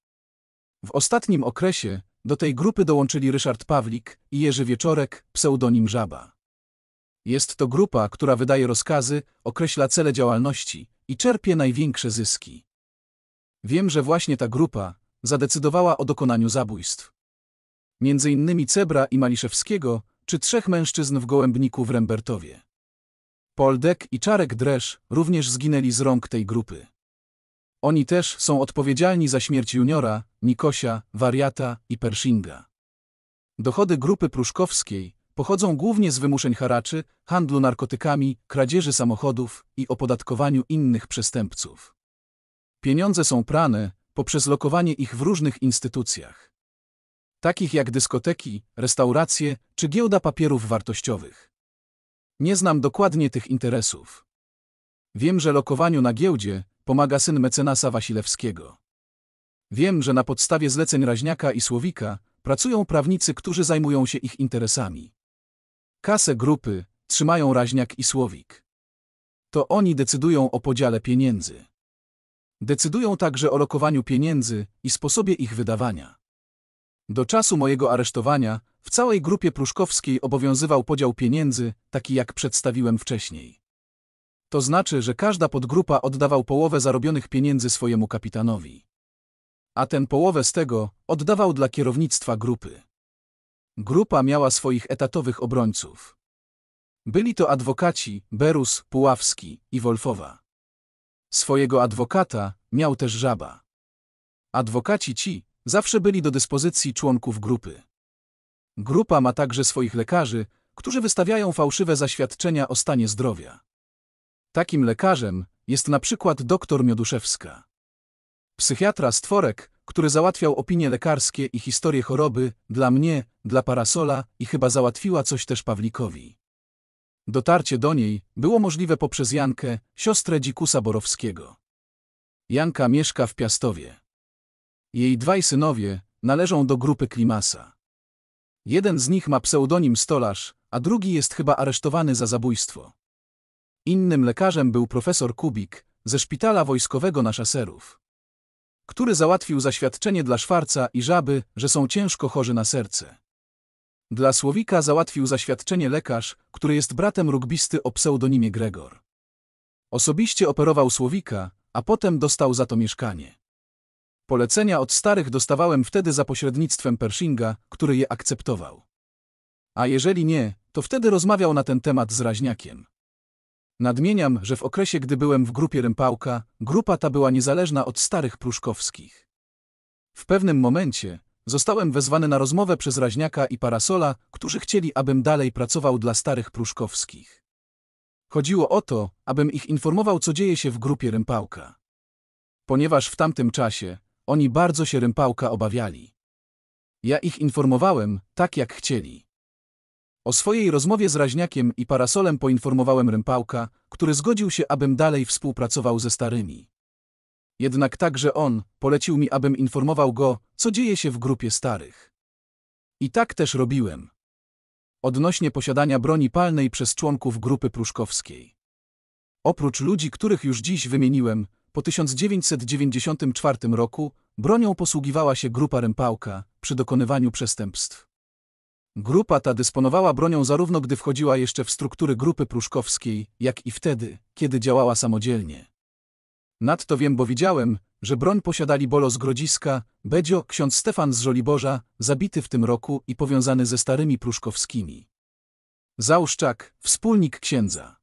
W ostatnim okresie do tej grupy dołączyli Ryszard Pawlik i Jerzy Wieczorek, pseudonim Żaba. Jest to grupa, która wydaje rozkazy, określa cele działalności i czerpie największe zyski. Wiem, że właśnie ta grupa zadecydowała o dokonaniu zabójstw. Między innymi Cebra i Maliszewskiego, czy trzech mężczyzn w Gołębniku w Rembertowie. Poldek i Czarek Dresz również zginęli z rąk tej grupy. Oni też są odpowiedzialni za śmierć Juniora, Nikosia, Wariata i Pershinga. Dochody grupy pruszkowskiej pochodzą głównie z wymuszeń haraczy, handlu narkotykami, kradzieży samochodów i opodatkowaniu innych przestępców. Pieniądze są prane poprzez lokowanie ich w różnych instytucjach takich jak dyskoteki, restauracje czy giełda papierów wartościowych. Nie znam dokładnie tych interesów. Wiem, że lokowaniu na giełdzie pomaga syn mecenasa Wasilewskiego. Wiem, że na podstawie zleceń Raźniaka i Słowika pracują prawnicy, którzy zajmują się ich interesami. Kasę grupy trzymają Raźniak i Słowik. To oni decydują o podziale pieniędzy. Decydują także o lokowaniu pieniędzy i sposobie ich wydawania. Do czasu mojego aresztowania w całej grupie pruszkowskiej obowiązywał podział pieniędzy, taki jak przedstawiłem wcześniej. To znaczy, że każda podgrupa oddawał połowę zarobionych pieniędzy swojemu kapitanowi. A ten połowę z tego oddawał dla kierownictwa grupy. Grupa miała swoich etatowych obrońców. Byli to adwokaci Berus, Puławski i Wolfowa. Swojego adwokata miał też Żaba. Adwokaci ci zawsze byli do dyspozycji członków grupy. Grupa ma także swoich lekarzy, którzy wystawiają fałszywe zaświadczenia o stanie zdrowia. Takim lekarzem jest na przykład dr Mioduszewska. Psychiatra Stworek, który załatwiał opinie lekarskie i historię choroby dla mnie, dla Parasola i chyba załatwiła coś też Pawlikowi. Dotarcie do niej było możliwe poprzez Jankę, siostrę Dzikusa Borowskiego. Janka mieszka w Piastowie. Jej dwaj synowie należą do grupy Klimasa. Jeden z nich ma pseudonim Stolarz, a drugi jest chyba aresztowany za zabójstwo. Innym lekarzem był profesor Kubik ze szpitala wojskowego na szaserów, który załatwił zaświadczenie dla Szwarca i Żaby, że są ciężko chorzy na serce. Dla Słowika załatwił zaświadczenie lekarz, który jest bratem rugbisty o pseudonimie Gregor. Osobiście operował Słowika, a potem dostał za to mieszkanie. Polecenia od starych dostawałem wtedy za pośrednictwem Pershinga, który je akceptował. A jeżeli nie, to wtedy rozmawiał na ten temat z Raźniakiem. Nadmieniam, że w okresie, gdy byłem w grupie Rympałka, grupa ta była niezależna od starych pruszkowskich. W pewnym momencie zostałem wezwany na rozmowę przez Raźniaka i Parasola, którzy chcieli, abym dalej pracował dla starych pruszkowskich. Chodziło o to, abym ich informował, co dzieje się w grupie Rympałka. Ponieważ w tamtym czasie oni bardzo się rympałka obawiali. Ja ich informowałem, tak jak chcieli. O swojej rozmowie z Raźniakiem i Parasolem poinformowałem rympałka, który zgodził się, abym dalej współpracował ze starymi. Jednak także on polecił mi, abym informował go, co dzieje się w grupie starych. I tak też robiłem. Odnośnie posiadania broni palnej przez członków grupy pruszkowskiej. Oprócz ludzi, których już dziś wymieniłem, po 1994 roku bronią posługiwała się grupa Rempałka przy dokonywaniu przestępstw. Grupa ta dysponowała bronią zarówno gdy wchodziła jeszcze w struktury grupy pruszkowskiej, jak i wtedy, kiedy działała samodzielnie. Nadto wiem, bo widziałem, że broń posiadali Bolo z Grodziska, Bedzio, ksiądz Stefan z Żoliborza, zabity w tym roku i powiązany ze starymi pruszkowskimi. Załszczak, wspólnik księdza.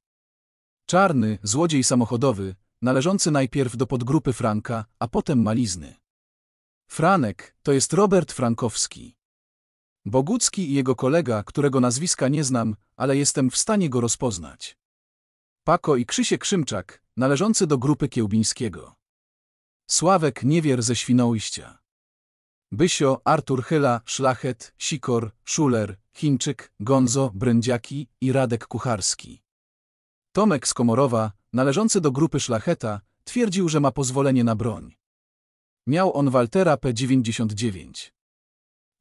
Czarny, złodziej samochodowy, należący najpierw do podgrupy Franka, a potem Malizny. Franek to jest Robert Frankowski. Bogucki i jego kolega, którego nazwiska nie znam, ale jestem w stanie go rozpoznać. Pako i Krzysiek Szymczak, należący do grupy Kiełbińskiego. Sławek Niewier ze Świnoujścia. Bysio, Artur Chyla, Szlachet, Sikor, Szuler, Chińczyk, Gonzo, Brędziaki i Radek Kucharski. Tomek Skomorowa należący do grupy szlacheta, twierdził, że ma pozwolenie na broń. Miał on Waltera P99.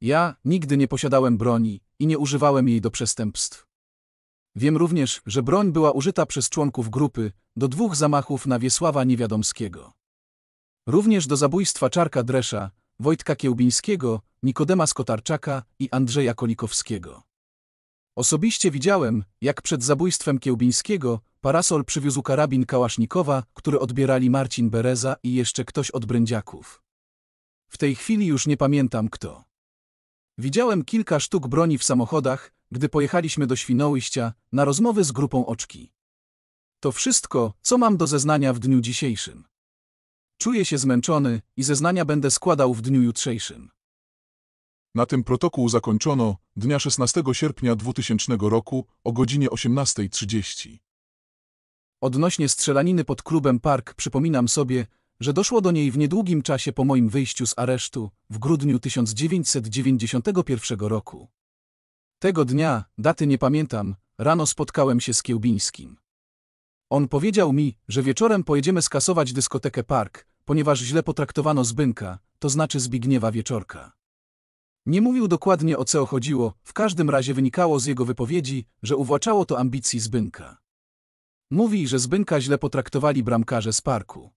Ja nigdy nie posiadałem broni i nie używałem jej do przestępstw. Wiem również, że broń była użyta przez członków grupy do dwóch zamachów na Wiesława Niewiadomskiego. Również do zabójstwa Czarka Dresza, Wojtka Kiełbińskiego, Nikodema Skotarczaka i Andrzeja Kolikowskiego. Osobiście widziałem, jak przed zabójstwem Kiełbińskiego parasol przywiózł karabin Kałasznikowa, który odbierali Marcin Bereza i jeszcze ktoś od Brędziaków. W tej chwili już nie pamiętam kto. Widziałem kilka sztuk broni w samochodach, gdy pojechaliśmy do Świnoujścia na rozmowy z grupą Oczki. To wszystko, co mam do zeznania w dniu dzisiejszym. Czuję się zmęczony i zeznania będę składał w dniu jutrzejszym. Na tym protokół zakończono dnia 16 sierpnia 2000 roku o godzinie 18.30. Odnośnie strzelaniny pod klubem Park przypominam sobie, że doszło do niej w niedługim czasie po moim wyjściu z aresztu w grudniu 1991 roku. Tego dnia, daty nie pamiętam, rano spotkałem się z Kiełbińskim. On powiedział mi, że wieczorem pojedziemy skasować dyskotekę Park, ponieważ źle potraktowano Zbynka, to znaczy Zbigniewa Wieczorka. Nie mówił dokładnie o co chodziło, w każdym razie wynikało z jego wypowiedzi, że uwłaczało to ambicji Zbynka. Mówi, że Zbynka źle potraktowali bramkarze z parku.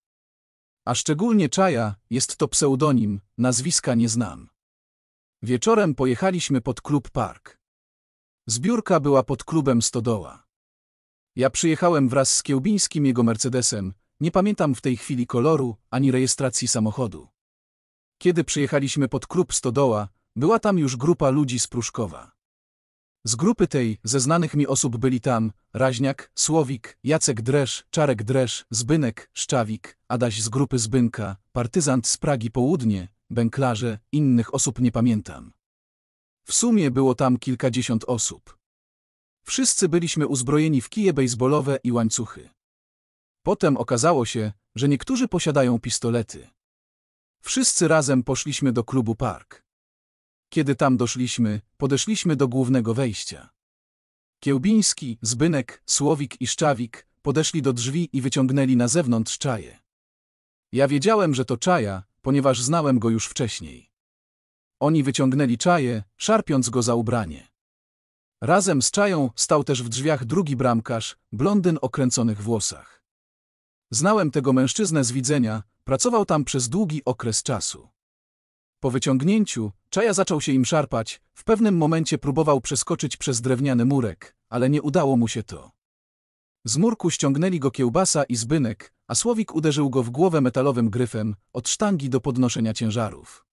A szczególnie Czaja, jest to pseudonim, nazwiska nie znam. Wieczorem pojechaliśmy pod klub Park. Zbiórka była pod klubem Stodoła. Ja przyjechałem wraz z Kiełbińskim jego Mercedesem, nie pamiętam w tej chwili koloru, ani rejestracji samochodu. Kiedy przyjechaliśmy pod klub Stodoła, była tam już grupa ludzi z Pruszkowa. Z grupy tej, ze znanych mi osób byli tam Raźniak, Słowik, Jacek Dresz, Czarek Dresz, Zbynek, Szczawik, Adaś z grupy Zbynka, partyzant z Pragi Południe, Bęklarze, innych osób nie pamiętam. W sumie było tam kilkadziesiąt osób. Wszyscy byliśmy uzbrojeni w kije baseballowe i łańcuchy. Potem okazało się, że niektórzy posiadają pistolety. Wszyscy razem poszliśmy do klubu Park. Kiedy tam doszliśmy, podeszliśmy do głównego wejścia. Kiełbiński, Zbynek, Słowik i Szczawik podeszli do drzwi i wyciągnęli na zewnątrz czaje. Ja wiedziałem, że to czaja, ponieważ znałem go już wcześniej. Oni wyciągnęli czaje, szarpiąc go za ubranie. Razem z czają stał też w drzwiach drugi bramkarz, blondyn o kręconych włosach. Znałem tego mężczyznę z widzenia, pracował tam przez długi okres czasu. Po wyciągnięciu, Czaja zaczął się im szarpać, w pewnym momencie próbował przeskoczyć przez drewniany murek, ale nie udało mu się to. Z murku ściągnęli go kiełbasa i zbynek, a Słowik uderzył go w głowę metalowym gryfem, od sztangi do podnoszenia ciężarów.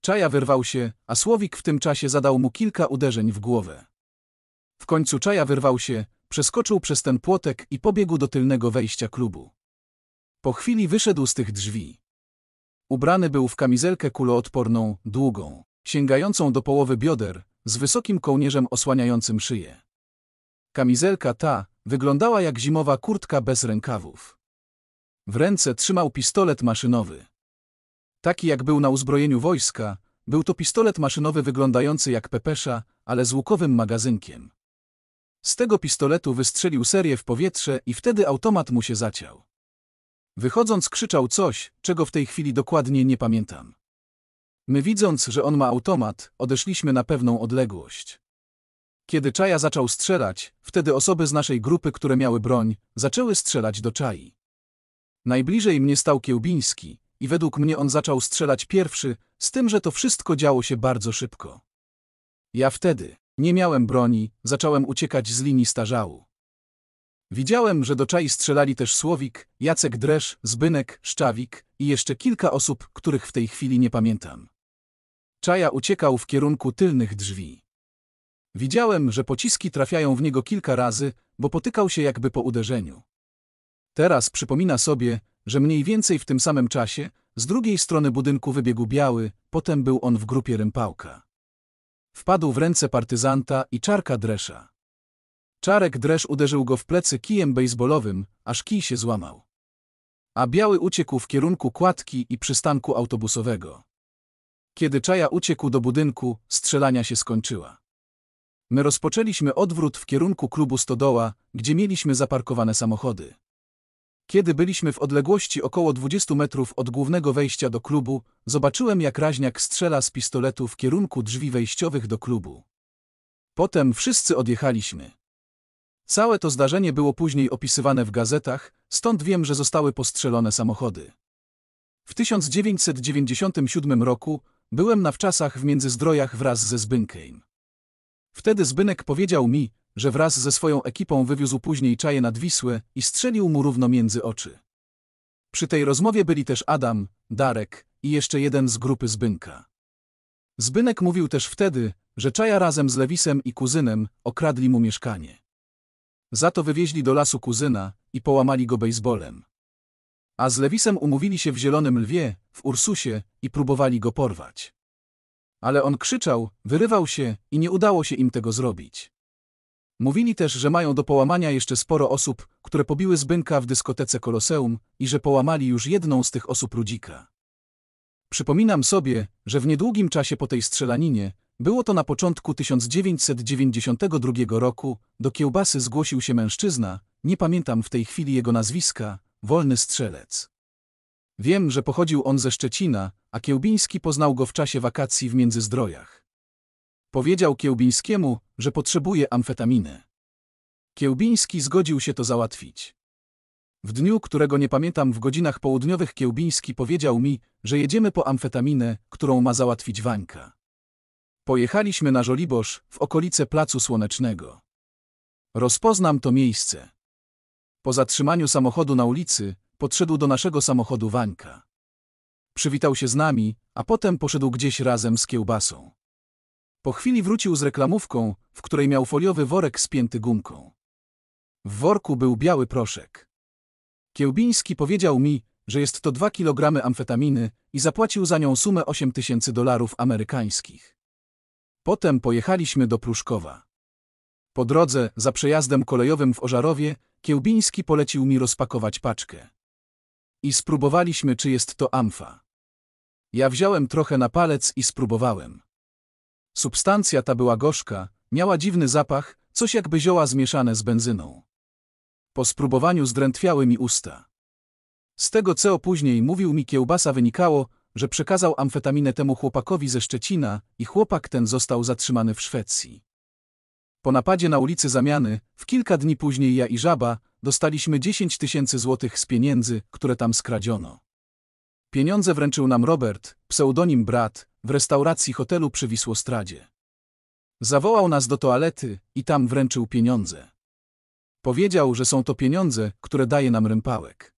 Czaja wyrwał się, a Słowik w tym czasie zadał mu kilka uderzeń w głowę. W końcu Czaja wyrwał się, przeskoczył przez ten płotek i pobiegł do tylnego wejścia klubu. Po chwili wyszedł z tych drzwi. Ubrany był w kamizelkę kuloodporną, długą, sięgającą do połowy bioder, z wysokim kołnierzem osłaniającym szyję. Kamizelka ta wyglądała jak zimowa kurtka bez rękawów. W ręce trzymał pistolet maszynowy. Taki jak był na uzbrojeniu wojska, był to pistolet maszynowy wyglądający jak pepesza, ale z łukowym magazynkiem. Z tego pistoletu wystrzelił serię w powietrze i wtedy automat mu się zaciął. Wychodząc krzyczał coś, czego w tej chwili dokładnie nie pamiętam. My widząc, że on ma automat, odeszliśmy na pewną odległość. Kiedy Czaja zaczął strzelać, wtedy osoby z naszej grupy, które miały broń, zaczęły strzelać do Czai. Najbliżej mnie stał Kiełbiński i według mnie on zaczął strzelać pierwszy, z tym, że to wszystko działo się bardzo szybko. Ja wtedy, nie miałem broni, zacząłem uciekać z linii starzału. Widziałem, że do czai strzelali też Słowik, Jacek Dresz, Zbynek, Szczawik i jeszcze kilka osób, których w tej chwili nie pamiętam. Czaja uciekał w kierunku tylnych drzwi. Widziałem, że pociski trafiają w niego kilka razy, bo potykał się jakby po uderzeniu. Teraz przypomina sobie, że mniej więcej w tym samym czasie z drugiej strony budynku wybiegł biały, potem był on w grupie rympałka. Wpadł w ręce partyzanta i czarka dresza. Czarek dresz uderzył go w plecy kijem bejsbolowym, aż kij się złamał. A biały uciekł w kierunku kładki i przystanku autobusowego. Kiedy Czaja uciekł do budynku, strzelania się skończyła. My rozpoczęliśmy odwrót w kierunku klubu Stodoła, gdzie mieliśmy zaparkowane samochody. Kiedy byliśmy w odległości około 20 metrów od głównego wejścia do klubu, zobaczyłem jak raźniak strzela z pistoletu w kierunku drzwi wejściowych do klubu. Potem wszyscy odjechaliśmy. Całe to zdarzenie było później opisywane w gazetach, stąd wiem, że zostały postrzelone samochody. W 1997 roku byłem na wczasach w Międzyzdrojach wraz ze Zbynkiem. Wtedy Zbynek powiedział mi, że wraz ze swoją ekipą wywiózł później czaje nad Wisłę i strzelił mu równo między oczy. Przy tej rozmowie byli też Adam, Darek i jeszcze jeden z grupy Zbynka. Zbynek mówił też wtedy, że czaja razem z Lewisem i kuzynem okradli mu mieszkanie. Za to wywieźli do lasu kuzyna i połamali go bejsbolem. A z Lewisem umówili się w Zielonym Lwie, w Ursusie i próbowali go porwać. Ale on krzyczał, wyrywał się i nie udało się im tego zrobić. Mówili też, że mają do połamania jeszcze sporo osób, które pobiły Zbynka w dyskotece Koloseum i że połamali już jedną z tych osób Rudzika. Przypominam sobie, że w niedługim czasie po tej strzelaninie było to na początku 1992 roku, do kiełbasy zgłosił się mężczyzna, nie pamiętam w tej chwili jego nazwiska, wolny strzelec. Wiem, że pochodził on ze Szczecina, a Kiełbiński poznał go w czasie wakacji w Międzyzdrojach. Powiedział Kiełbińskiemu, że potrzebuje amfetaminy. Kiełbiński zgodził się to załatwić. W dniu, którego nie pamiętam w godzinach południowych Kiełbiński powiedział mi, że jedziemy po amfetaminę, którą ma załatwić Wańka. Pojechaliśmy na Żoliborz, w okolice Placu Słonecznego. Rozpoznam to miejsce. Po zatrzymaniu samochodu na ulicy, podszedł do naszego samochodu Wańka. Przywitał się z nami, a potem poszedł gdzieś razem z kiełbasą. Po chwili wrócił z reklamówką, w której miał foliowy worek spięty gumką. W worku był biały proszek. Kiełbiński powiedział mi, że jest to dwa kilogramy amfetaminy i zapłacił za nią sumę 8 tysięcy dolarów amerykańskich. Potem pojechaliśmy do Pruszkowa. Po drodze, za przejazdem kolejowym w Ożarowie, Kiełbiński polecił mi rozpakować paczkę. I spróbowaliśmy, czy jest to amfa. Ja wziąłem trochę na palec i spróbowałem. Substancja ta była gorzka, miała dziwny zapach, coś jakby zioła zmieszane z benzyną. Po spróbowaniu zdrętwiały mi usta. Z tego co później mówił mi kiełbasa wynikało, że przekazał amfetaminę temu chłopakowi ze Szczecina i chłopak ten został zatrzymany w Szwecji. Po napadzie na ulicy Zamiany, w kilka dni później ja i Żaba dostaliśmy 10 tysięcy złotych z pieniędzy, które tam skradziono. Pieniądze wręczył nam Robert, pseudonim Brat, w restauracji hotelu przy Wisłostradzie. Zawołał nas do toalety i tam wręczył pieniądze. Powiedział, że są to pieniądze, które daje nam rympałek.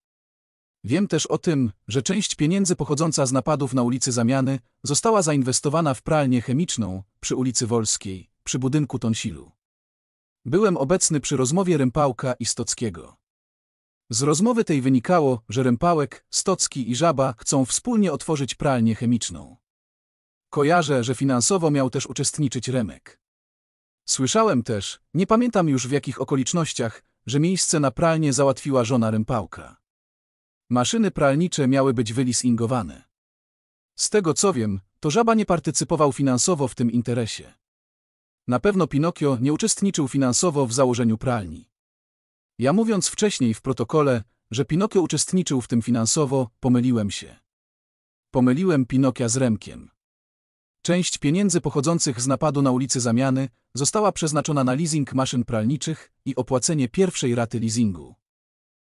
Wiem też o tym, że część pieniędzy pochodząca z napadów na ulicy Zamiany została zainwestowana w pralnię chemiczną przy ulicy Wolskiej, przy budynku Tonsilu. Byłem obecny przy rozmowie Rympałka i Stockiego. Z rozmowy tej wynikało, że Rympałek, Stocki i Żaba chcą wspólnie otworzyć pralnię chemiczną. Kojarzę, że finansowo miał też uczestniczyć Remek. Słyszałem też, nie pamiętam już w jakich okolicznościach, że miejsce na pralnię załatwiła żona Rympałka. Maszyny pralnicze miały być wylisingowane. Z tego co wiem, to Żaba nie partycypował finansowo w tym interesie. Na pewno Pinokio nie uczestniczył finansowo w założeniu pralni. Ja mówiąc wcześniej w protokole, że Pinokio uczestniczył w tym finansowo, pomyliłem się. Pomyliłem Pinokia z Remkiem. Część pieniędzy pochodzących z napadu na ulicy Zamiany została przeznaczona na leasing maszyn pralniczych i opłacenie pierwszej raty leasingu.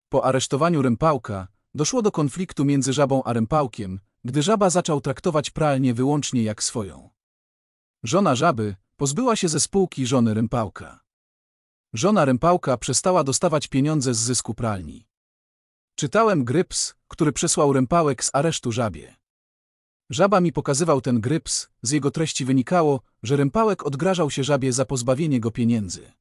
Po aresztowaniu Rympałka Doszło do konfliktu między żabą a rępałkiem, gdy żaba zaczął traktować pralnię wyłącznie jak swoją. Żona żaby pozbyła się ze spółki żony rępałka. Żona rępałka przestała dostawać pieniądze z zysku pralni. Czytałem gryps, który przesłał rępałek z aresztu żabie. Żaba mi pokazywał ten gryps, z jego treści wynikało, że rępałek odgrażał się żabie za pozbawienie go pieniędzy.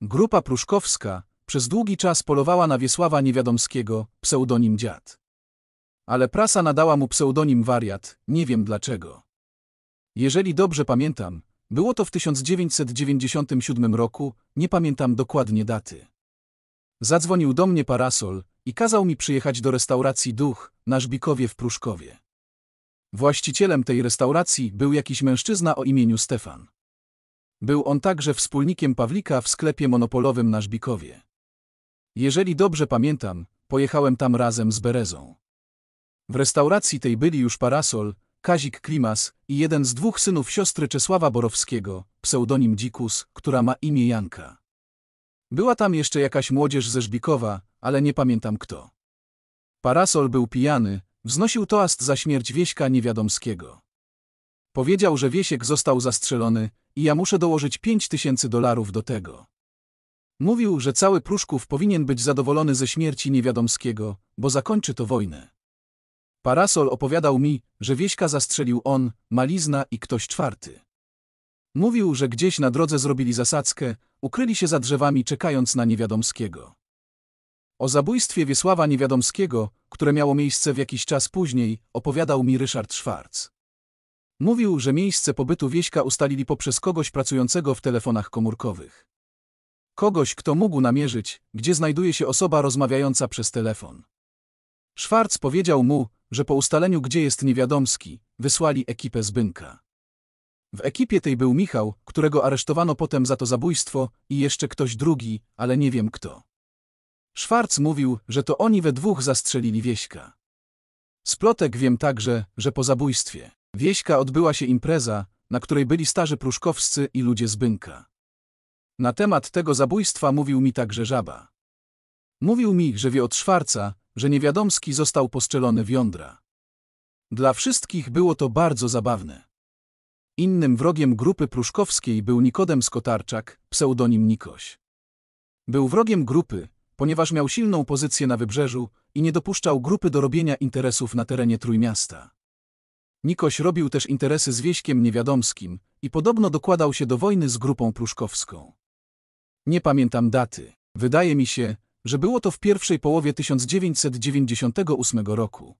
Grupa Pruszkowska, przez długi czas polowała na Wiesława Niewiadomskiego, pseudonim dziad. Ale prasa nadała mu pseudonim wariat, nie wiem dlaczego. Jeżeli dobrze pamiętam, było to w 1997 roku, nie pamiętam dokładnie daty. Zadzwonił do mnie parasol i kazał mi przyjechać do restauracji Duch na Żbikowie w Pruszkowie. Właścicielem tej restauracji był jakiś mężczyzna o imieniu Stefan. Był on także wspólnikiem Pawlika w sklepie monopolowym na Żbikowie. Jeżeli dobrze pamiętam, pojechałem tam razem z Berezą. W restauracji tej byli już Parasol, Kazik Klimas i jeden z dwóch synów siostry Czesława Borowskiego, pseudonim Dzikus, która ma imię Janka. Była tam jeszcze jakaś młodzież ze Żbikowa, ale nie pamiętam kto. Parasol był pijany, wznosił toast za śmierć Wieśka Niewiadomskiego. Powiedział, że Wiesiek został zastrzelony i ja muszę dołożyć pięć tysięcy dolarów do tego. Mówił, że cały Pruszków powinien być zadowolony ze śmierci Niewiadomskiego, bo zakończy to wojnę. Parasol opowiadał mi, że Wieśka zastrzelił on, Malizna i ktoś czwarty. Mówił, że gdzieś na drodze zrobili zasadzkę, ukryli się za drzewami czekając na Niewiadomskiego. O zabójstwie Wiesława Niewiadomskiego, które miało miejsce w jakiś czas później, opowiadał mi Ryszard Schwarz. Mówił, że miejsce pobytu Wieśka ustalili poprzez kogoś pracującego w telefonach komórkowych. Kogoś, kto mógł namierzyć, gdzie znajduje się osoba rozmawiająca przez telefon. Schwartz powiedział mu, że po ustaleniu, gdzie jest niewiadomski, wysłali ekipę Bynka. W ekipie tej był Michał, którego aresztowano potem za to zabójstwo i jeszcze ktoś drugi, ale nie wiem kto. Schwartz mówił, że to oni we dwóch zastrzelili Wieśka. Z plotek wiem także, że po zabójstwie Wieśka odbyła się impreza, na której byli starzy pruszkowscy i ludzie Bynka. Na temat tego zabójstwa mówił mi także Żaba. Mówił mi, że wie od Szwarca, że Niewiadomski został postrzelony w jądra. Dla wszystkich było to bardzo zabawne. Innym wrogiem grupy pruszkowskiej był Nikodem Skotarczak, pseudonim Nikoś. Był wrogiem grupy, ponieważ miał silną pozycję na wybrzeżu i nie dopuszczał grupy do robienia interesów na terenie Trójmiasta. Nikoś robił też interesy z Wieśkiem Niewiadomskim i podobno dokładał się do wojny z grupą pruszkowską. Nie pamiętam daty. Wydaje mi się, że było to w pierwszej połowie 1998 roku.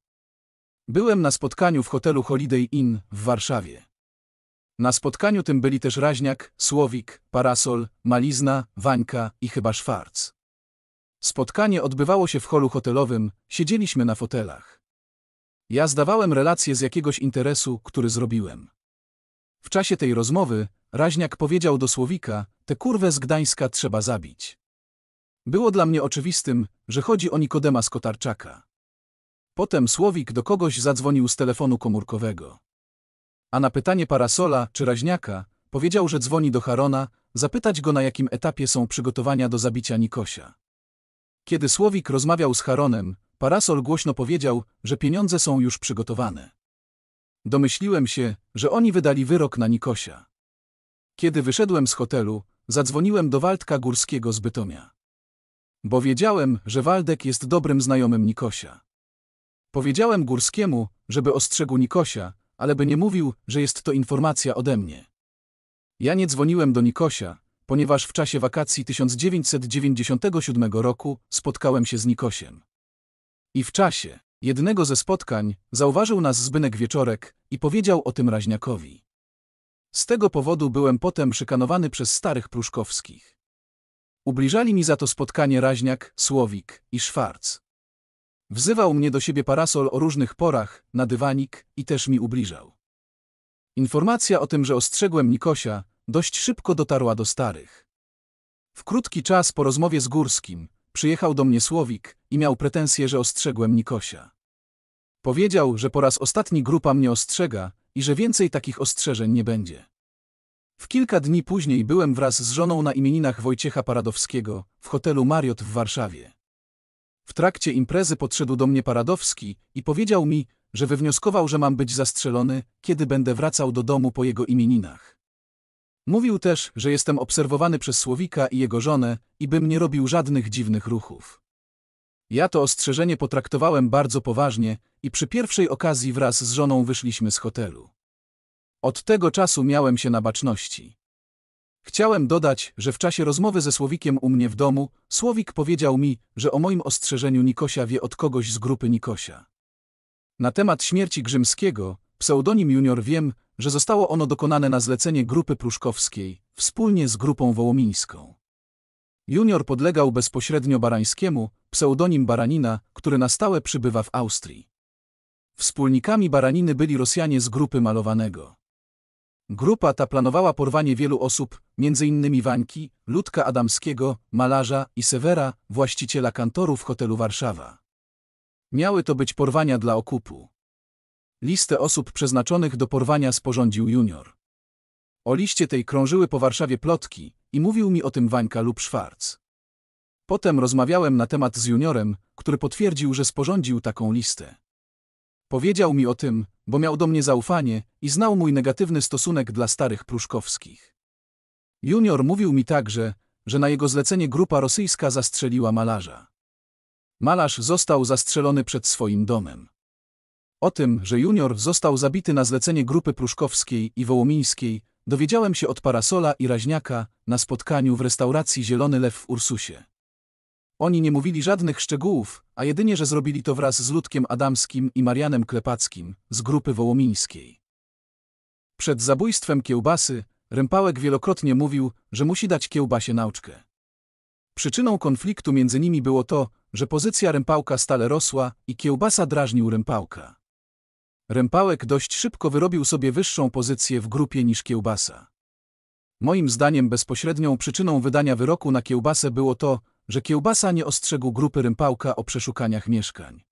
Byłem na spotkaniu w hotelu Holiday Inn w Warszawie. Na spotkaniu tym byli też Raźniak, Słowik, Parasol, Malizna, Wańka i chyba Szwarc. Spotkanie odbywało się w holu hotelowym, siedzieliśmy na fotelach. Ja zdawałem relację z jakiegoś interesu, który zrobiłem. W czasie tej rozmowy Raźniak powiedział do Słowika, Tę kurwę z Gdańska trzeba zabić. Było dla mnie oczywistym, że chodzi o Nikodema Skotarczaka. Kotarczaka. Potem Słowik do kogoś zadzwonił z telefonu komórkowego. A na pytanie Parasola czy Raźniaka powiedział, że dzwoni do Harona, zapytać go na jakim etapie są przygotowania do zabicia Nikosia. Kiedy Słowik rozmawiał z Haronem, Parasol głośno powiedział, że pieniądze są już przygotowane. Domyśliłem się, że oni wydali wyrok na Nikosia. Kiedy wyszedłem z hotelu, zadzwoniłem do Waldka Górskiego z Bytomia. Bo wiedziałem, że Waldek jest dobrym znajomym Nikosia. Powiedziałem Górskiemu, żeby ostrzegł Nikosia, ale by nie mówił, że jest to informacja ode mnie. Ja nie dzwoniłem do Nikosia, ponieważ w czasie wakacji 1997 roku spotkałem się z Nikosiem. I w czasie jednego ze spotkań zauważył nas Zbynek Wieczorek i powiedział o tym Raźniakowi. Z tego powodu byłem potem szykanowany przez starych pruszkowskich. Ubliżali mi za to spotkanie Raźniak, Słowik i Szwarc. Wzywał mnie do siebie parasol o różnych porach, na dywanik i też mi ubliżał. Informacja o tym, że ostrzegłem Nikosia, dość szybko dotarła do starych. W krótki czas po rozmowie z Górskim przyjechał do mnie Słowik i miał pretensje, że ostrzegłem Nikosia. Powiedział, że po raz ostatni grupa mnie ostrzega, i że więcej takich ostrzeżeń nie będzie. W kilka dni później byłem wraz z żoną na imieninach Wojciecha Paradowskiego w hotelu Mariot w Warszawie. W trakcie imprezy podszedł do mnie Paradowski i powiedział mi, że wywnioskował, że mam być zastrzelony, kiedy będę wracał do domu po jego imieninach. Mówił też, że jestem obserwowany przez Słowika i jego żonę i bym nie robił żadnych dziwnych ruchów. Ja to ostrzeżenie potraktowałem bardzo poważnie i przy pierwszej okazji wraz z żoną wyszliśmy z hotelu. Od tego czasu miałem się na baczności. Chciałem dodać, że w czasie rozmowy ze Słowikiem u mnie w domu, Słowik powiedział mi, że o moim ostrzeżeniu Nikosia wie od kogoś z grupy Nikosia. Na temat śmierci Grzymskiego, pseudonim junior wiem, że zostało ono dokonane na zlecenie grupy pruszkowskiej, wspólnie z grupą wołomińską. Junior podlegał bezpośrednio Barańskiemu, pseudonim Baranina, który na stałe przybywa w Austrii. Wspólnikami Baraniny byli Rosjanie z grupy malowanego. Grupa ta planowała porwanie wielu osób, m.in. Wańki, Ludka Adamskiego, malarza i Sewera, właściciela kantoru w hotelu Warszawa. Miały to być porwania dla okupu. Listę osób przeznaczonych do porwania sporządził junior. O liście tej krążyły po Warszawie plotki i mówił mi o tym Wańka lub Szwarc. Potem rozmawiałem na temat z juniorem, który potwierdził, że sporządził taką listę. Powiedział mi o tym, bo miał do mnie zaufanie i znał mój negatywny stosunek dla starych pruszkowskich. Junior mówił mi także, że na jego zlecenie grupa rosyjska zastrzeliła malarza. Malarz został zastrzelony przed swoim domem. O tym, że Junior został zabity na zlecenie grupy pruszkowskiej i wołomińskiej, dowiedziałem się od Parasola i Raźniaka na spotkaniu w restauracji Zielony Lew w Ursusie. Oni nie mówili żadnych szczegółów, a jedynie, że zrobili to wraz z Ludkiem Adamskim i Marianem Klepackim z grupy wołomińskiej. Przed zabójstwem kiełbasy Rępałek wielokrotnie mówił, że musi dać kiełbasie nauczkę. Przyczyną konfliktu między nimi było to, że pozycja Rępałka stale rosła i kiełbasa drażnił Rępałka. Rępałek dość szybko wyrobił sobie wyższą pozycję w grupie niż kiełbasa. Moim zdaniem bezpośrednią przyczyną wydania wyroku na kiełbasę było to, że Kiełbasa nie ostrzegł grupy Rympałka o przeszukaniach mieszkań.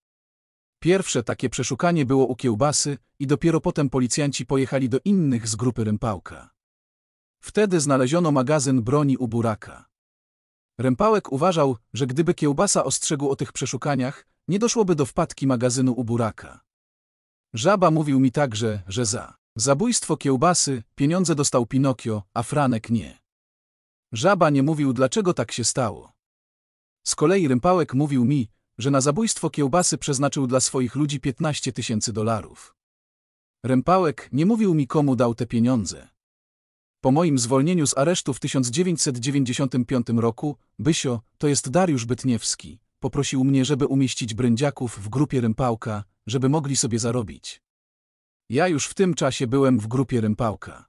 Pierwsze takie przeszukanie było u Kiełbasy i dopiero potem policjanci pojechali do innych z grupy Rympałka. Wtedy znaleziono magazyn broni u Buraka. Rempałek uważał, że gdyby Kiełbasa ostrzegł o tych przeszukaniach, nie doszłoby do wpadki magazynu u Buraka. Żaba mówił mi także, że za zabójstwo Kiełbasy pieniądze dostał Pinokio, a Franek nie. Żaba nie mówił dlaczego tak się stało. Z kolei Rympałek mówił mi, że na zabójstwo kiełbasy przeznaczył dla swoich ludzi 15 tysięcy dolarów. Rympałek nie mówił mi komu dał te pieniądze. Po moim zwolnieniu z aresztu w 1995 roku, Bysio, to jest Dariusz Bytniewski, poprosił mnie, żeby umieścić brędziaków w grupie Rympałka, żeby mogli sobie zarobić. Ja już w tym czasie byłem w grupie Rympałka.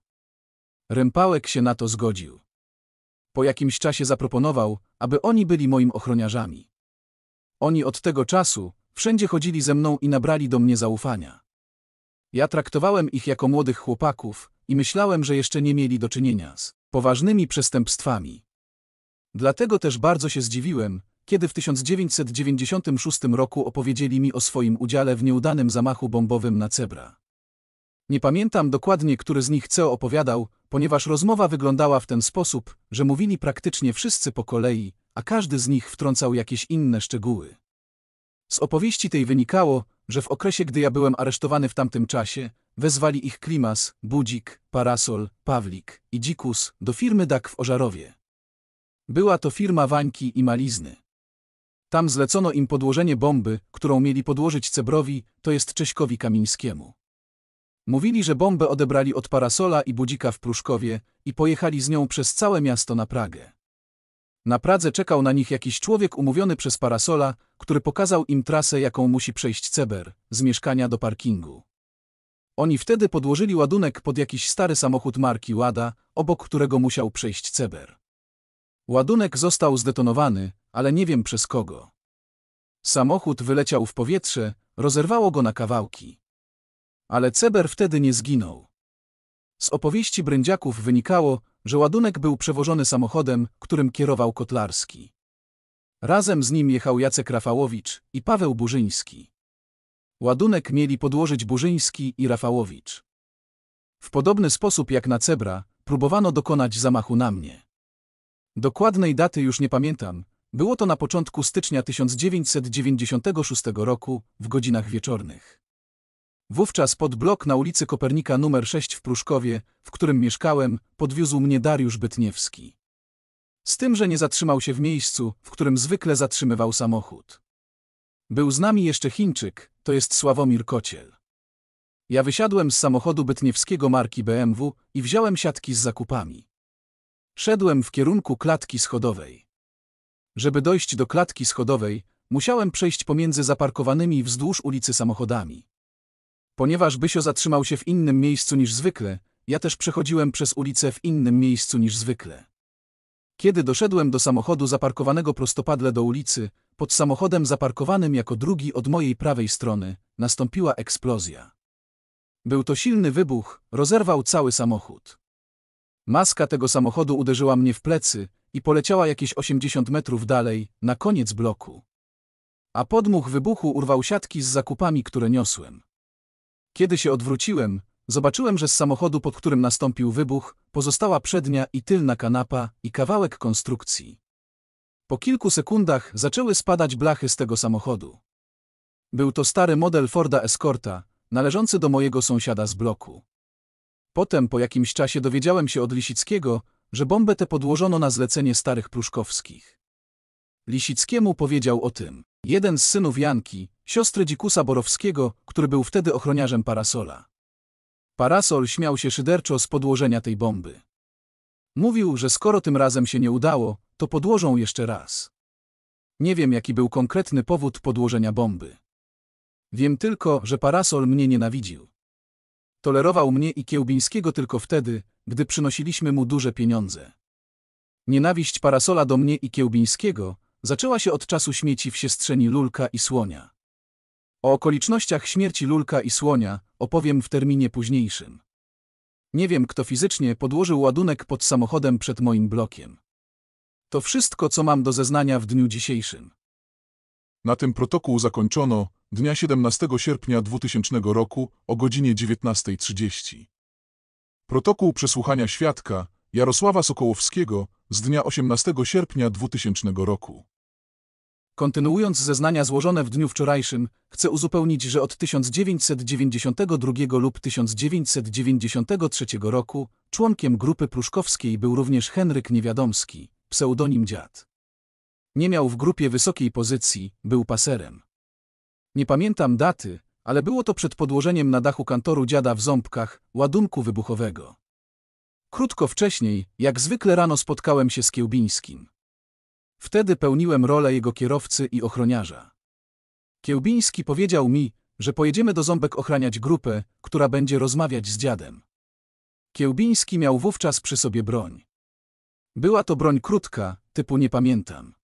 Rympałek się na to zgodził. Po jakimś czasie zaproponował, aby oni byli moim ochroniarzami. Oni od tego czasu wszędzie chodzili ze mną i nabrali do mnie zaufania. Ja traktowałem ich jako młodych chłopaków i myślałem, że jeszcze nie mieli do czynienia z poważnymi przestępstwami. Dlatego też bardzo się zdziwiłem, kiedy w 1996 roku opowiedzieli mi o swoim udziale w nieudanym zamachu bombowym na Cebra. Nie pamiętam dokładnie, który z nich co opowiadał, ponieważ rozmowa wyglądała w ten sposób, że mówili praktycznie wszyscy po kolei, a każdy z nich wtrącał jakieś inne szczegóły. Z opowieści tej wynikało, że w okresie, gdy ja byłem aresztowany w tamtym czasie, wezwali ich Klimas, Budzik, Parasol, Pawlik i Dzikus do firmy DAK w Ożarowie. Była to firma Wańki i Malizny. Tam zlecono im podłożenie bomby, którą mieli podłożyć Cebrowi, to jest Cześkowi Kamińskiemu. Mówili, że bombę odebrali od parasola i budzika w Pruszkowie i pojechali z nią przez całe miasto na Pragę. Na Pradze czekał na nich jakiś człowiek umówiony przez parasola, który pokazał im trasę, jaką musi przejść Ceber, z mieszkania do parkingu. Oni wtedy podłożyli ładunek pod jakiś stary samochód marki Łada, obok którego musiał przejść Ceber. Ładunek został zdetonowany, ale nie wiem przez kogo. Samochód wyleciał w powietrze, rozerwało go na kawałki. Ale Ceber wtedy nie zginął. Z opowieści brędziaków wynikało, że ładunek był przewożony samochodem, którym kierował Kotlarski. Razem z nim jechał Jacek Rafałowicz i Paweł Burzyński. Ładunek mieli podłożyć Burzyński i Rafałowicz. W podobny sposób jak na Cebra, próbowano dokonać zamachu na mnie. Dokładnej daty już nie pamiętam, było to na początku stycznia 1996 roku, w godzinach wieczornych. Wówczas pod blok na ulicy Kopernika numer 6 w Pruszkowie, w którym mieszkałem, podwiózł mnie Dariusz Bytniewski. Z tym, że nie zatrzymał się w miejscu, w którym zwykle zatrzymywał samochód. Był z nami jeszcze Chińczyk, to jest Sławomir Kociel. Ja wysiadłem z samochodu bytniewskiego marki BMW i wziąłem siatki z zakupami. Szedłem w kierunku klatki schodowej. Żeby dojść do klatki schodowej, musiałem przejść pomiędzy zaparkowanymi wzdłuż ulicy samochodami. Ponieważ Bysio zatrzymał się w innym miejscu niż zwykle, ja też przechodziłem przez ulicę w innym miejscu niż zwykle. Kiedy doszedłem do samochodu zaparkowanego prostopadle do ulicy, pod samochodem zaparkowanym jako drugi od mojej prawej strony, nastąpiła eksplozja. Był to silny wybuch, rozerwał cały samochód. Maska tego samochodu uderzyła mnie w plecy i poleciała jakieś 80 metrów dalej, na koniec bloku. A podmuch wybuchu urwał siatki z zakupami, które niosłem. Kiedy się odwróciłem, zobaczyłem, że z samochodu, pod którym nastąpił wybuch, pozostała przednia i tylna kanapa i kawałek konstrukcji. Po kilku sekundach zaczęły spadać blachy z tego samochodu. Był to stary model Forda Escorta, należący do mojego sąsiada z bloku. Potem po jakimś czasie dowiedziałem się od Lisickiego, że bombę tę podłożono na zlecenie starych Pruszkowskich. Lisickiemu powiedział o tym jeden z synów Janki, siostry dzikusa Borowskiego, który był wtedy ochroniarzem parasola. Parasol śmiał się szyderczo z podłożenia tej bomby. Mówił, że skoro tym razem się nie udało, to podłożą jeszcze raz. Nie wiem, jaki był konkretny powód podłożenia bomby. Wiem tylko, że parasol mnie nienawidził. Tolerował mnie i Kiełbińskiego tylko wtedy, gdy przynosiliśmy mu duże pieniądze. Nienawiść parasola do mnie i Kiełbińskiego zaczęła się od czasu śmieci w siestrzeni Lulka i Słonia. O okolicznościach śmierci Lulka i Słonia opowiem w terminie późniejszym. Nie wiem, kto fizycznie podłożył ładunek pod samochodem przed moim blokiem. To wszystko, co mam do zeznania w dniu dzisiejszym. Na tym protokół zakończono dnia 17 sierpnia 2000 roku o godzinie 19.30. Protokół przesłuchania świadka Jarosława Sokołowskiego z dnia 18 sierpnia 2000 roku. Kontynuując zeznania złożone w dniu wczorajszym, chcę uzupełnić, że od 1992 lub 1993 roku członkiem grupy pruszkowskiej był również Henryk Niewiadomski, pseudonim Dziad. Nie miał w grupie wysokiej pozycji, był paserem. Nie pamiętam daty, ale było to przed podłożeniem na dachu kantoru dziada w Ząbkach ładunku wybuchowego. Krótko wcześniej, jak zwykle rano spotkałem się z Kiełbińskim. Wtedy pełniłem rolę jego kierowcy i ochroniarza. Kiełbiński powiedział mi, że pojedziemy do Ząbek ochraniać grupę, która będzie rozmawiać z dziadem. Kiełbiński miał wówczas przy sobie broń. Była to broń krótka, typu nie pamiętam.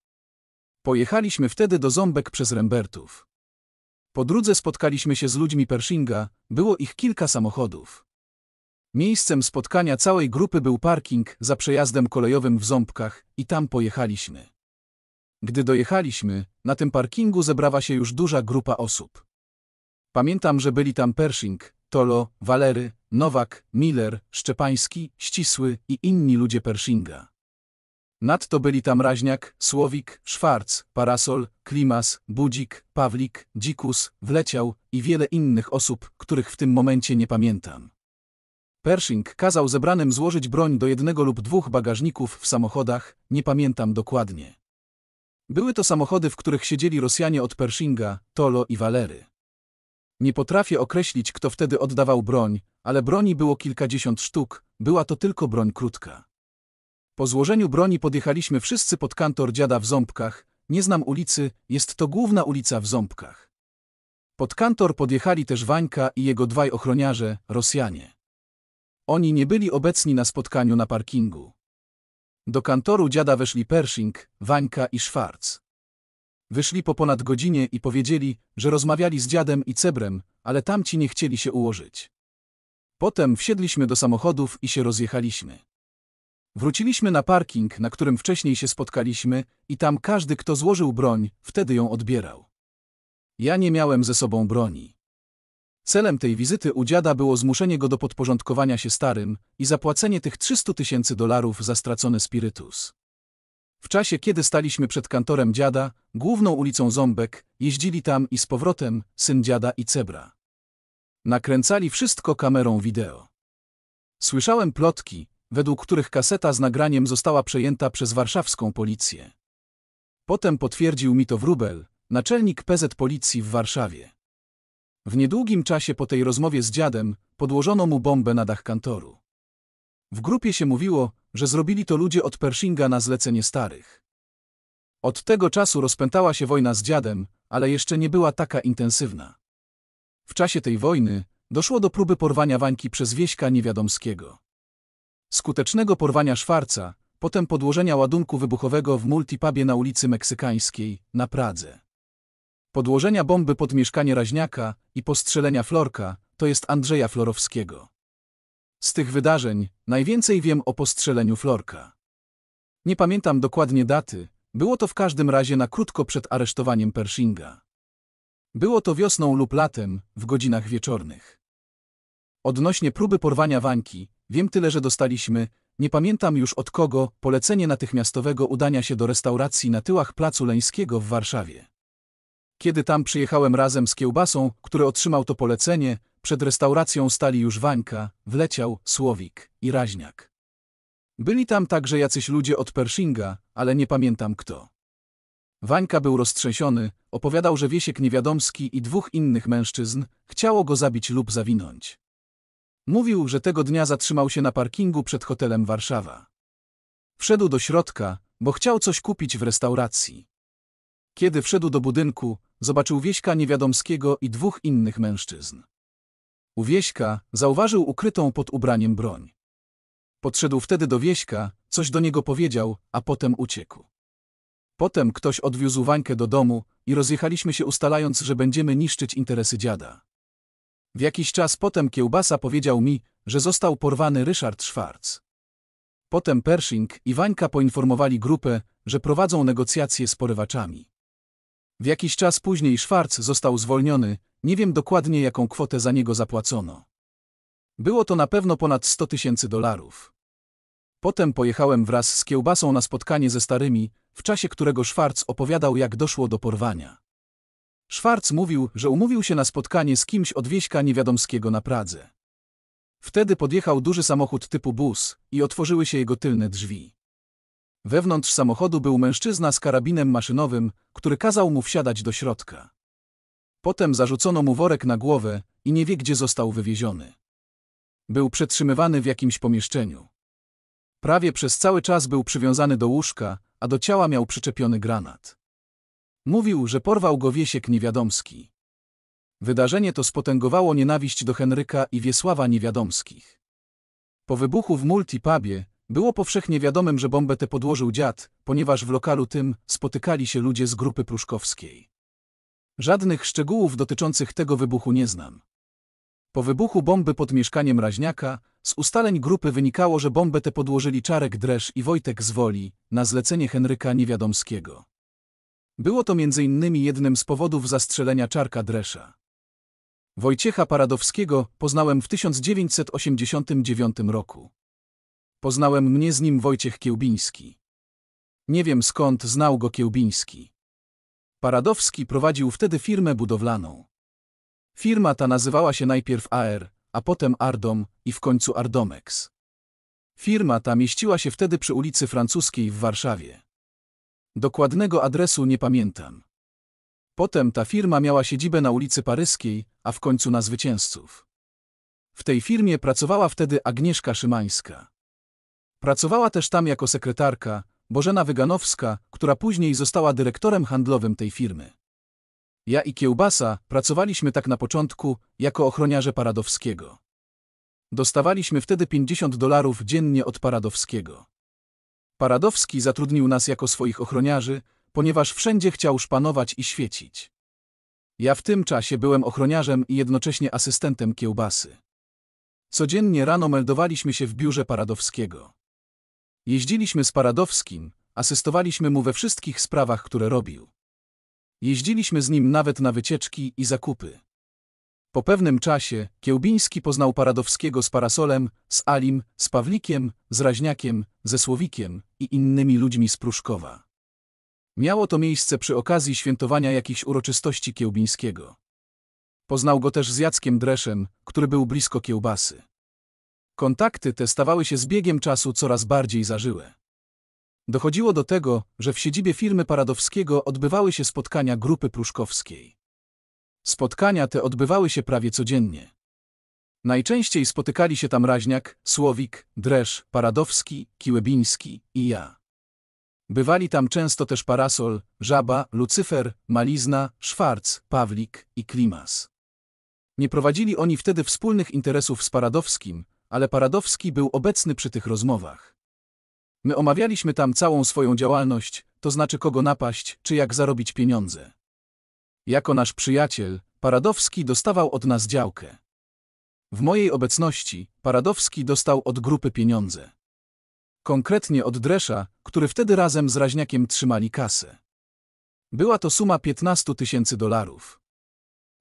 Pojechaliśmy wtedy do Ząbek przez Rembertów. Po drodze spotkaliśmy się z ludźmi Pershinga, było ich kilka samochodów. Miejscem spotkania całej grupy był parking za przejazdem kolejowym w Ząbkach i tam pojechaliśmy. Gdy dojechaliśmy, na tym parkingu zebrała się już duża grupa osób. Pamiętam, że byli tam Pershing, Tolo, Walery, Nowak, Miller, Szczepański, Ścisły i inni ludzie Pershinga. Nadto byli tam Raźniak, Słowik, Szwarc, Parasol, Klimas, Budzik, Pawlik, Dzikus, Wleciał i wiele innych osób, których w tym momencie nie pamiętam. Pershing kazał zebranym złożyć broń do jednego lub dwóch bagażników w samochodach, nie pamiętam dokładnie. Były to samochody, w których siedzieli Rosjanie od Pershinga, Tolo i Walery. Nie potrafię określić, kto wtedy oddawał broń, ale broni było kilkadziesiąt sztuk, była to tylko broń krótka. Po złożeniu broni podjechaliśmy wszyscy pod kantor dziada w Ząbkach, nie znam ulicy, jest to główna ulica w Ząbkach. Pod kantor podjechali też Wańka i jego dwaj ochroniarze, Rosjanie. Oni nie byli obecni na spotkaniu na parkingu. Do kantoru dziada weszli Pershing, Wańka i Schwarz. Wyszli po ponad godzinie i powiedzieli, że rozmawiali z dziadem i cebrem, ale tamci nie chcieli się ułożyć. Potem wsiedliśmy do samochodów i się rozjechaliśmy. Wróciliśmy na parking, na którym wcześniej się spotkaliśmy i tam każdy, kto złożył broń, wtedy ją odbierał. Ja nie miałem ze sobą broni. Celem tej wizyty u dziada było zmuszenie go do podporządkowania się starym i zapłacenie tych 300 tysięcy dolarów za stracony spirytus. W czasie, kiedy staliśmy przed kantorem dziada, główną ulicą Ząbek, jeździli tam i z powrotem syn dziada i cebra. Nakręcali wszystko kamerą wideo. Słyszałem plotki, według których kaseta z nagraniem została przejęta przez warszawską policję. Potem potwierdził mi to Wrubel, naczelnik PZ Policji w Warszawie. W niedługim czasie po tej rozmowie z dziadem podłożono mu bombę na dach kantoru. W grupie się mówiło, że zrobili to ludzie od Pershinga na zlecenie starych. Od tego czasu rozpętała się wojna z dziadem, ale jeszcze nie była taka intensywna. W czasie tej wojny doszło do próby porwania Wańki przez Wieśka Niewiadomskiego. Skutecznego porwania Szwarca, potem podłożenia ładunku wybuchowego w multipabie na ulicy Meksykańskiej, na Pradze podłożenia bomby pod mieszkanie Raźniaka i postrzelenia Florka, to jest Andrzeja Florowskiego. Z tych wydarzeń najwięcej wiem o postrzeleniu Florka. Nie pamiętam dokładnie daty, było to w każdym razie na krótko przed aresztowaniem Pershinga. Było to wiosną lub latem, w godzinach wieczornych. Odnośnie próby porwania Wańki, wiem tyle, że dostaliśmy, nie pamiętam już od kogo, polecenie natychmiastowego udania się do restauracji na tyłach Placu Leńskiego w Warszawie. Kiedy tam przyjechałem razem z kiełbasą, który otrzymał to polecenie, przed restauracją stali już Wańka, Wleciał, Słowik i Raźniak. Byli tam także jacyś ludzie od Pershinga, ale nie pamiętam kto. Wańka był roztrzęsiony, opowiadał, że Wiesiek Niewiadomski i dwóch innych mężczyzn chciało go zabić lub zawinąć. Mówił, że tego dnia zatrzymał się na parkingu przed hotelem Warszawa. Wszedł do środka, bo chciał coś kupić w restauracji. Kiedy wszedł do budynku, zobaczył Wieśka Niewiadomskiego i dwóch innych mężczyzn. U Wieśka zauważył ukrytą pod ubraniem broń. Podszedł wtedy do Wieśka, coś do niego powiedział, a potem uciekł. Potem ktoś odwiózł Wańkę do domu i rozjechaliśmy się ustalając, że będziemy niszczyć interesy dziada. W jakiś czas potem Kiełbasa powiedział mi, że został porwany Ryszard Schwarz. Potem Pershing i Wańka poinformowali grupę, że prowadzą negocjacje z porywaczami. W jakiś czas później Schwarz został zwolniony, nie wiem dokładnie jaką kwotę za niego zapłacono. Było to na pewno ponad 100 tysięcy dolarów. Potem pojechałem wraz z kiełbasą na spotkanie ze starymi, w czasie którego Schwarz opowiadał jak doszło do porwania. Schwarz mówił, że umówił się na spotkanie z kimś od wieśka niewiadomskiego na Pradze. Wtedy podjechał duży samochód typu bus i otworzyły się jego tylne drzwi. Wewnątrz samochodu był mężczyzna z karabinem maszynowym, który kazał mu wsiadać do środka. Potem zarzucono mu worek na głowę i nie wie, gdzie został wywieziony. Był przetrzymywany w jakimś pomieszczeniu. Prawie przez cały czas był przywiązany do łóżka, a do ciała miał przyczepiony granat. Mówił, że porwał go Wiesiek Niewiadomski. Wydarzenie to spotęgowało nienawiść do Henryka i Wiesława Niewiadomskich. Po wybuchu w multipabie było powszechnie wiadomym, że bombę tę podłożył dziad, ponieważ w lokalu tym spotykali się ludzie z grupy pruszkowskiej. Żadnych szczegółów dotyczących tego wybuchu nie znam. Po wybuchu bomby pod mieszkaniem Raźniaka z ustaleń grupy wynikało, że bombę tę podłożyli Czarek Dresz i Wojtek z Woli na zlecenie Henryka Niewiadomskiego. Było to m.in. jednym z powodów zastrzelenia Czarka Dresza. Wojciecha Paradowskiego poznałem w 1989 roku. Poznałem mnie z nim Wojciech Kiełbiński. Nie wiem skąd znał go Kiełbiński. Paradowski prowadził wtedy firmę budowlaną. Firma ta nazywała się najpierw AR, a potem Ardom i w końcu Ardomex. Firma ta mieściła się wtedy przy ulicy Francuskiej w Warszawie. Dokładnego adresu nie pamiętam. Potem ta firma miała siedzibę na ulicy Paryskiej, a w końcu na Zwycięzców. W tej firmie pracowała wtedy Agnieszka Szymańska. Pracowała też tam jako sekretarka Bożena Wyganowska, która później została dyrektorem handlowym tej firmy. Ja i Kiełbasa pracowaliśmy tak na początku jako ochroniarze Paradowskiego. Dostawaliśmy wtedy 50 dolarów dziennie od Paradowskiego. Paradowski zatrudnił nas jako swoich ochroniarzy, ponieważ wszędzie chciał szpanować i świecić. Ja w tym czasie byłem ochroniarzem i jednocześnie asystentem Kiełbasy. Codziennie rano meldowaliśmy się w biurze Paradowskiego. Jeździliśmy z Paradowskim, asystowaliśmy mu we wszystkich sprawach, które robił. Jeździliśmy z nim nawet na wycieczki i zakupy. Po pewnym czasie Kiełbiński poznał Paradowskiego z Parasolem, z Alim, z Pawlikiem, z Raźniakiem, ze Słowikiem i innymi ludźmi z Pruszkowa. Miało to miejsce przy okazji świętowania jakichś uroczystości Kiełbińskiego. Poznał go też z Jackiem Dreszem, który był blisko kiełbasy. Kontakty te stawały się z biegiem czasu coraz bardziej zażyłe. Dochodziło do tego, że w siedzibie firmy Paradowskiego odbywały się spotkania grupy pruszkowskiej. Spotkania te odbywały się prawie codziennie. Najczęściej spotykali się tam Raźniak, Słowik, Dresz, Paradowski, Kiłebiński i ja. Bywali tam często też Parasol, Żaba, Lucyfer, Malizna, Szwarc, Pawlik i Klimas. Nie prowadzili oni wtedy wspólnych interesów z Paradowskim, ale Paradowski był obecny przy tych rozmowach. My omawialiśmy tam całą swoją działalność, to znaczy kogo napaść, czy jak zarobić pieniądze. Jako nasz przyjaciel, Paradowski dostawał od nas działkę. W mojej obecności Paradowski dostał od grupy pieniądze. Konkretnie od Dresza, który wtedy razem z Raźniakiem trzymali kasę. Była to suma 15 tysięcy dolarów.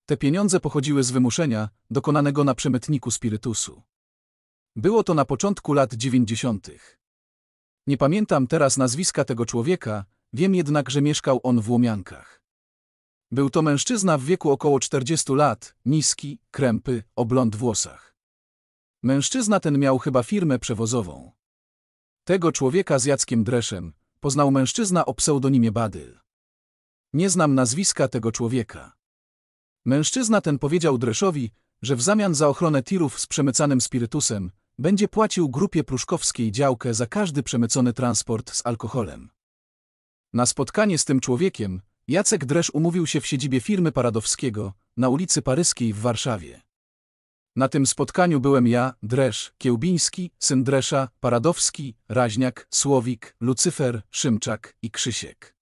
Te pieniądze pochodziły z wymuszenia, dokonanego na przemytniku spirytusu. Było to na początku lat dziewięćdziesiątych. Nie pamiętam teraz nazwiska tego człowieka, wiem jednak, że mieszkał on w Łomiankach. Był to mężczyzna w wieku około 40 lat, niski, krępy, o blond włosach. Mężczyzna ten miał chyba firmę przewozową. Tego człowieka z Jackiem Dreszem poznał mężczyzna o pseudonimie Badyl. Nie znam nazwiska tego człowieka. Mężczyzna ten powiedział Dreszowi, że w zamian za ochronę tirów z przemycanym spirytusem będzie płacił grupie pruszkowskiej działkę za każdy przemycony transport z alkoholem. Na spotkanie z tym człowiekiem Jacek Dresz umówił się w siedzibie firmy Paradowskiego na ulicy Paryskiej w Warszawie. Na tym spotkaniu byłem ja, Dresz, Kiełbiński, syn Dresza, Paradowski, Raźniak, Słowik, Lucyfer, Szymczak i Krzysiek.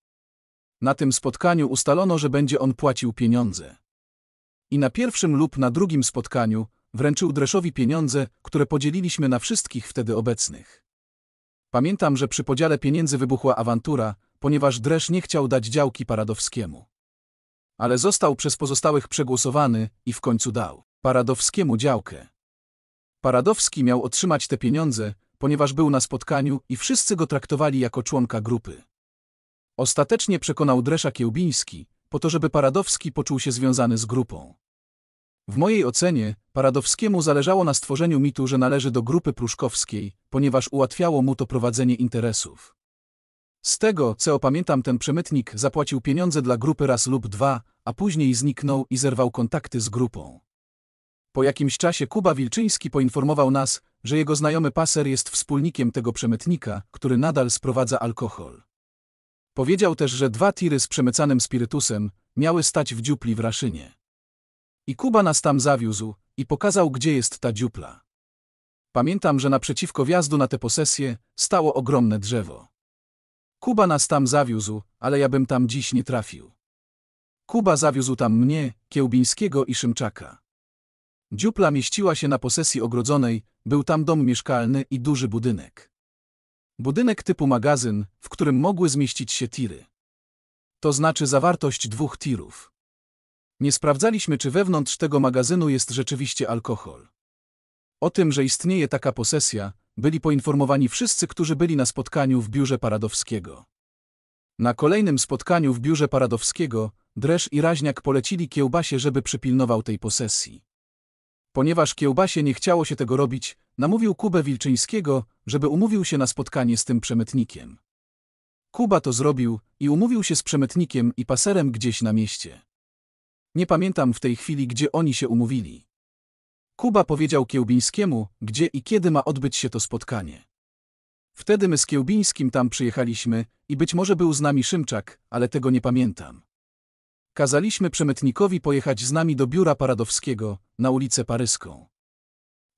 Na tym spotkaniu ustalono, że będzie on płacił pieniądze. I na pierwszym lub na drugim spotkaniu wręczył Dreszowi pieniądze, które podzieliliśmy na wszystkich wtedy obecnych. Pamiętam, że przy podziale pieniędzy wybuchła awantura, ponieważ Dresz nie chciał dać działki Paradowskiemu. Ale został przez pozostałych przegłosowany i w końcu dał Paradowskiemu działkę. Paradowski miał otrzymać te pieniądze, ponieważ był na spotkaniu i wszyscy go traktowali jako członka grupy. Ostatecznie przekonał Dresza Kiełbiński, po to żeby Paradowski poczuł się związany z grupą. W mojej ocenie, Paradowskiemu zależało na stworzeniu mitu, że należy do grupy pruszkowskiej, ponieważ ułatwiało mu to prowadzenie interesów. Z tego, co opamiętam, ten przemytnik zapłacił pieniądze dla grupy raz lub dwa, a później zniknął i zerwał kontakty z grupą. Po jakimś czasie Kuba Wilczyński poinformował nas, że jego znajomy paser jest wspólnikiem tego przemytnika, który nadal sprowadza alkohol. Powiedział też, że dwa tiry z przemycanym spirytusem miały stać w dziupli w Raszynie. I Kuba nas tam zawiózł i pokazał, gdzie jest ta dziupla. Pamiętam, że naprzeciwko wjazdu na tę posesję stało ogromne drzewo. Kuba nas tam zawiózł, ale ja bym tam dziś nie trafił. Kuba zawiózł tam mnie, Kiełbińskiego i Szymczaka. Dziupla mieściła się na posesji ogrodzonej, był tam dom mieszkalny i duży budynek. Budynek typu magazyn, w którym mogły zmieścić się tiry. To znaczy zawartość dwóch tirów. Nie sprawdzaliśmy, czy wewnątrz tego magazynu jest rzeczywiście alkohol. O tym, że istnieje taka posesja, byli poinformowani wszyscy, którzy byli na spotkaniu w biurze Paradowskiego. Na kolejnym spotkaniu w biurze Paradowskiego Dresz i Raźniak polecili Kiełbasie, żeby przypilnował tej posesji. Ponieważ Kiełbasie nie chciało się tego robić, namówił Kubę Wilczyńskiego, żeby umówił się na spotkanie z tym przemytnikiem. Kuba to zrobił i umówił się z przemytnikiem i paserem gdzieś na mieście. Nie pamiętam w tej chwili, gdzie oni się umówili. Kuba powiedział Kiełbińskiemu, gdzie i kiedy ma odbyć się to spotkanie. Wtedy my z Kiełbińskim tam przyjechaliśmy i być może był z nami Szymczak, ale tego nie pamiętam. Kazaliśmy przemytnikowi pojechać z nami do biura Paradowskiego, na ulicę Paryską.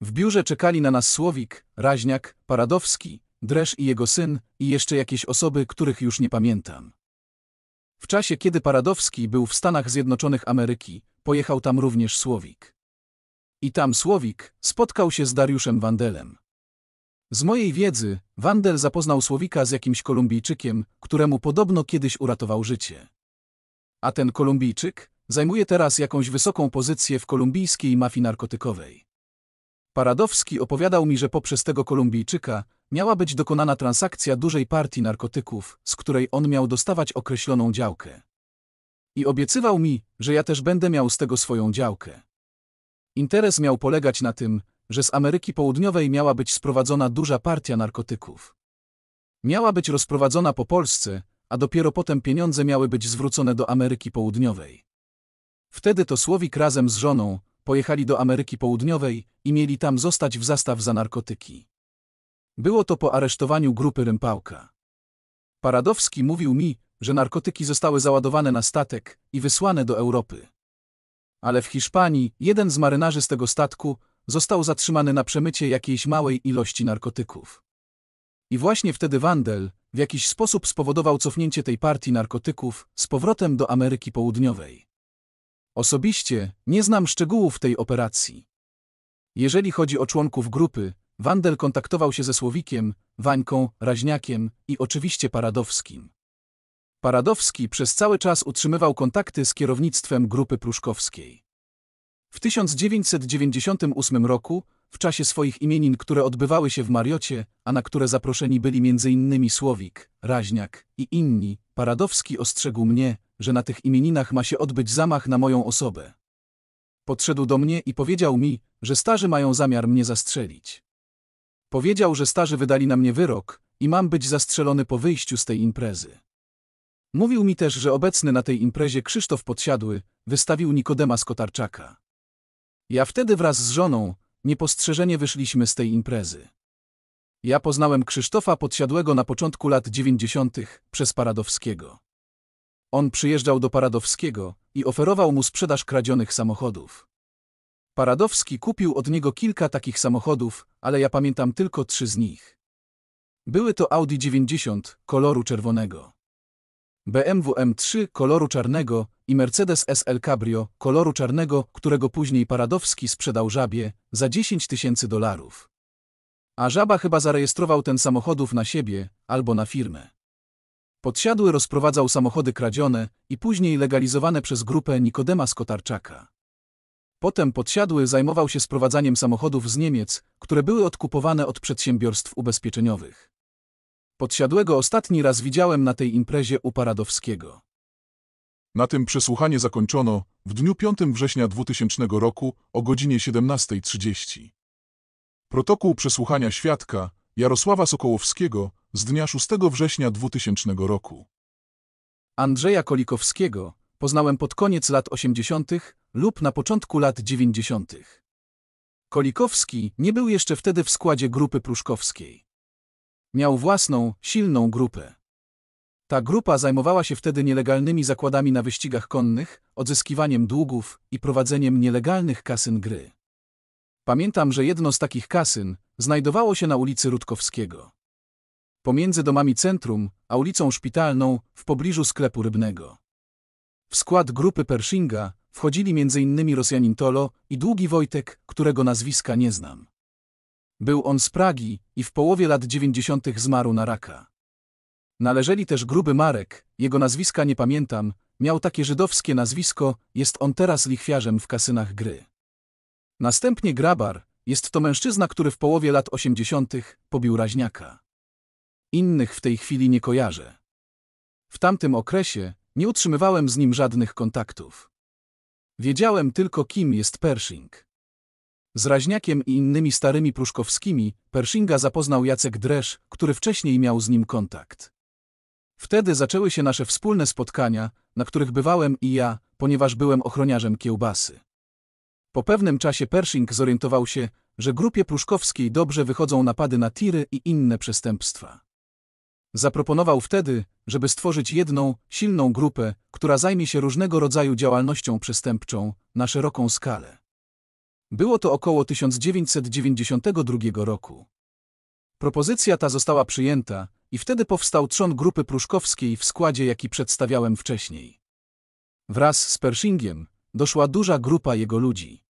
W biurze czekali na nas Słowik, Raźniak, Paradowski, Dresz i jego syn i jeszcze jakieś osoby, których już nie pamiętam. W czasie, kiedy Paradowski był w Stanach Zjednoczonych Ameryki, pojechał tam również Słowik. I tam Słowik spotkał się z Dariuszem Wandelem. Z mojej wiedzy, Wandel zapoznał Słowika z jakimś Kolumbijczykiem, któremu podobno kiedyś uratował życie. A ten Kolumbijczyk zajmuje teraz jakąś wysoką pozycję w kolumbijskiej mafii narkotykowej. Paradowski opowiadał mi, że poprzez tego Kolumbijczyka miała być dokonana transakcja dużej partii narkotyków, z której on miał dostawać określoną działkę. I obiecywał mi, że ja też będę miał z tego swoją działkę. Interes miał polegać na tym, że z Ameryki Południowej miała być sprowadzona duża partia narkotyków. Miała być rozprowadzona po Polsce, a dopiero potem pieniądze miały być zwrócone do Ameryki Południowej. Wtedy to Słowik razem z żoną pojechali do Ameryki Południowej i mieli tam zostać w zastaw za narkotyki. Było to po aresztowaniu grupy Rympałka. Paradowski mówił mi, że narkotyki zostały załadowane na statek i wysłane do Europy. Ale w Hiszpanii jeden z marynarzy z tego statku został zatrzymany na przemycie jakiejś małej ilości narkotyków. I właśnie wtedy Wandel w jakiś sposób spowodował cofnięcie tej partii narkotyków z powrotem do Ameryki Południowej. Osobiście nie znam szczegółów tej operacji. Jeżeli chodzi o członków grupy, Wandel kontaktował się ze Słowikiem, Wańką, Raźniakiem i oczywiście Paradowskim. Paradowski przez cały czas utrzymywał kontakty z kierownictwem Grupy Pruszkowskiej. W 1998 roku, w czasie swoich imienin, które odbywały się w Mariocie, a na które zaproszeni byli m.in. Słowik, Raźniak i inni, Paradowski ostrzegł mnie, że na tych imieninach ma się odbyć zamach na moją osobę. Podszedł do mnie i powiedział mi, że starzy mają zamiar mnie zastrzelić. Powiedział, że starzy wydali na mnie wyrok i mam być zastrzelony po wyjściu z tej imprezy. Mówił mi też, że obecny na tej imprezie Krzysztof Podsiadły wystawił Nikodema z Kotarczaka. Ja wtedy wraz z żoną niepostrzeżenie wyszliśmy z tej imprezy. Ja poznałem Krzysztofa Podsiadłego na początku lat 90. przez Paradowskiego. On przyjeżdżał do Paradowskiego i oferował mu sprzedaż kradzionych samochodów. Paradowski kupił od niego kilka takich samochodów, ale ja pamiętam tylko trzy z nich. Były to Audi 90 koloru czerwonego, BMW M3 koloru czarnego i Mercedes SL Cabrio koloru czarnego, którego później Paradowski sprzedał żabie za 10 tysięcy dolarów. A żaba chyba zarejestrował ten samochodów na siebie albo na firmę. Podsiadły rozprowadzał samochody kradzione i później legalizowane przez grupę Nikodema Skotarczaka. Potem podsiadły zajmował się sprowadzaniem samochodów z Niemiec, które były odkupowane od przedsiębiorstw ubezpieczeniowych. Podsiadłego ostatni raz widziałem na tej imprezie u Paradowskiego. Na tym przesłuchanie zakończono w dniu 5 września 2000 roku o godzinie 17.30. Protokół przesłuchania świadka Jarosława Sokołowskiego z dnia 6 września 2000 roku. Andrzeja Kolikowskiego poznałem pod koniec lat 80 lub na początku lat 90. Kolikowski nie był jeszcze wtedy w składzie grupy pruszkowskiej. Miał własną, silną grupę. Ta grupa zajmowała się wtedy nielegalnymi zakładami na wyścigach konnych, odzyskiwaniem długów i prowadzeniem nielegalnych kasyn gry. Pamiętam, że jedno z takich kasyn znajdowało się na ulicy Rutkowskiego. Pomiędzy domami centrum, a ulicą szpitalną, w pobliżu sklepu rybnego. W skład grupy Pershinga wchodzili m.in. Rosjanin Tolo i Długi Wojtek, którego nazwiska nie znam. Był on z Pragi i w połowie lat 90. zmarł na raka. Należeli też Gruby Marek, jego nazwiska nie pamiętam, miał takie żydowskie nazwisko, jest on teraz lichwiarzem w kasynach gry. Następnie Grabar, jest to mężczyzna, który w połowie lat 80. pobił raźniaka. Innych w tej chwili nie kojarzę. W tamtym okresie nie utrzymywałem z nim żadnych kontaktów. Wiedziałem tylko, kim jest Pershing. Z Raźniakiem i innymi starymi pruszkowskimi Pershinga zapoznał Jacek Dresz, który wcześniej miał z nim kontakt. Wtedy zaczęły się nasze wspólne spotkania, na których bywałem i ja, ponieważ byłem ochroniarzem kiełbasy. Po pewnym czasie Pershing zorientował się, że grupie pruszkowskiej dobrze wychodzą napady na tiry i inne przestępstwa. Zaproponował wtedy, żeby stworzyć jedną, silną grupę, która zajmie się różnego rodzaju działalnością przestępczą na szeroką skalę. Było to około 1992 roku. Propozycja ta została przyjęta i wtedy powstał trzon grupy pruszkowskiej w składzie, jaki przedstawiałem wcześniej. Wraz z Pershingiem doszła duża grupa jego ludzi.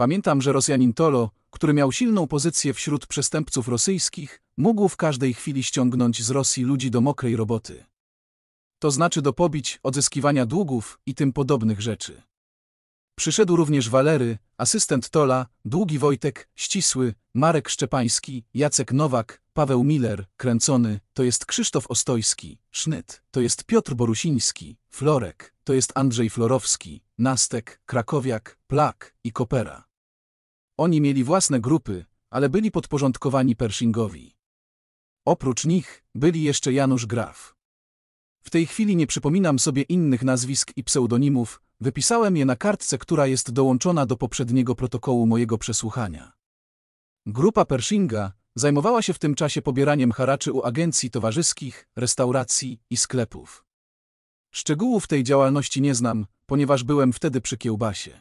Pamiętam, że Rosjanin Tolo, który miał silną pozycję wśród przestępców rosyjskich, mógł w każdej chwili ściągnąć z Rosji ludzi do mokrej roboty. To znaczy do pobić, odzyskiwania długów i tym podobnych rzeczy. Przyszedł również Walery, asystent Tola, Długi Wojtek, Ścisły, Marek Szczepański, Jacek Nowak, Paweł Miller, Kręcony, to jest Krzysztof Ostojski, Sznyt, to jest Piotr Borusiński, Florek, to jest Andrzej Florowski, Nastek, Krakowiak, Plak i Kopera. Oni mieli własne grupy, ale byli podporządkowani Pershingowi. Oprócz nich byli jeszcze Janusz Graf. W tej chwili nie przypominam sobie innych nazwisk i pseudonimów, wypisałem je na kartce, która jest dołączona do poprzedniego protokołu mojego przesłuchania. Grupa Pershinga zajmowała się w tym czasie pobieraniem haraczy u agencji towarzyskich, restauracji i sklepów. Szczegółów tej działalności nie znam, ponieważ byłem wtedy przy kiełbasie.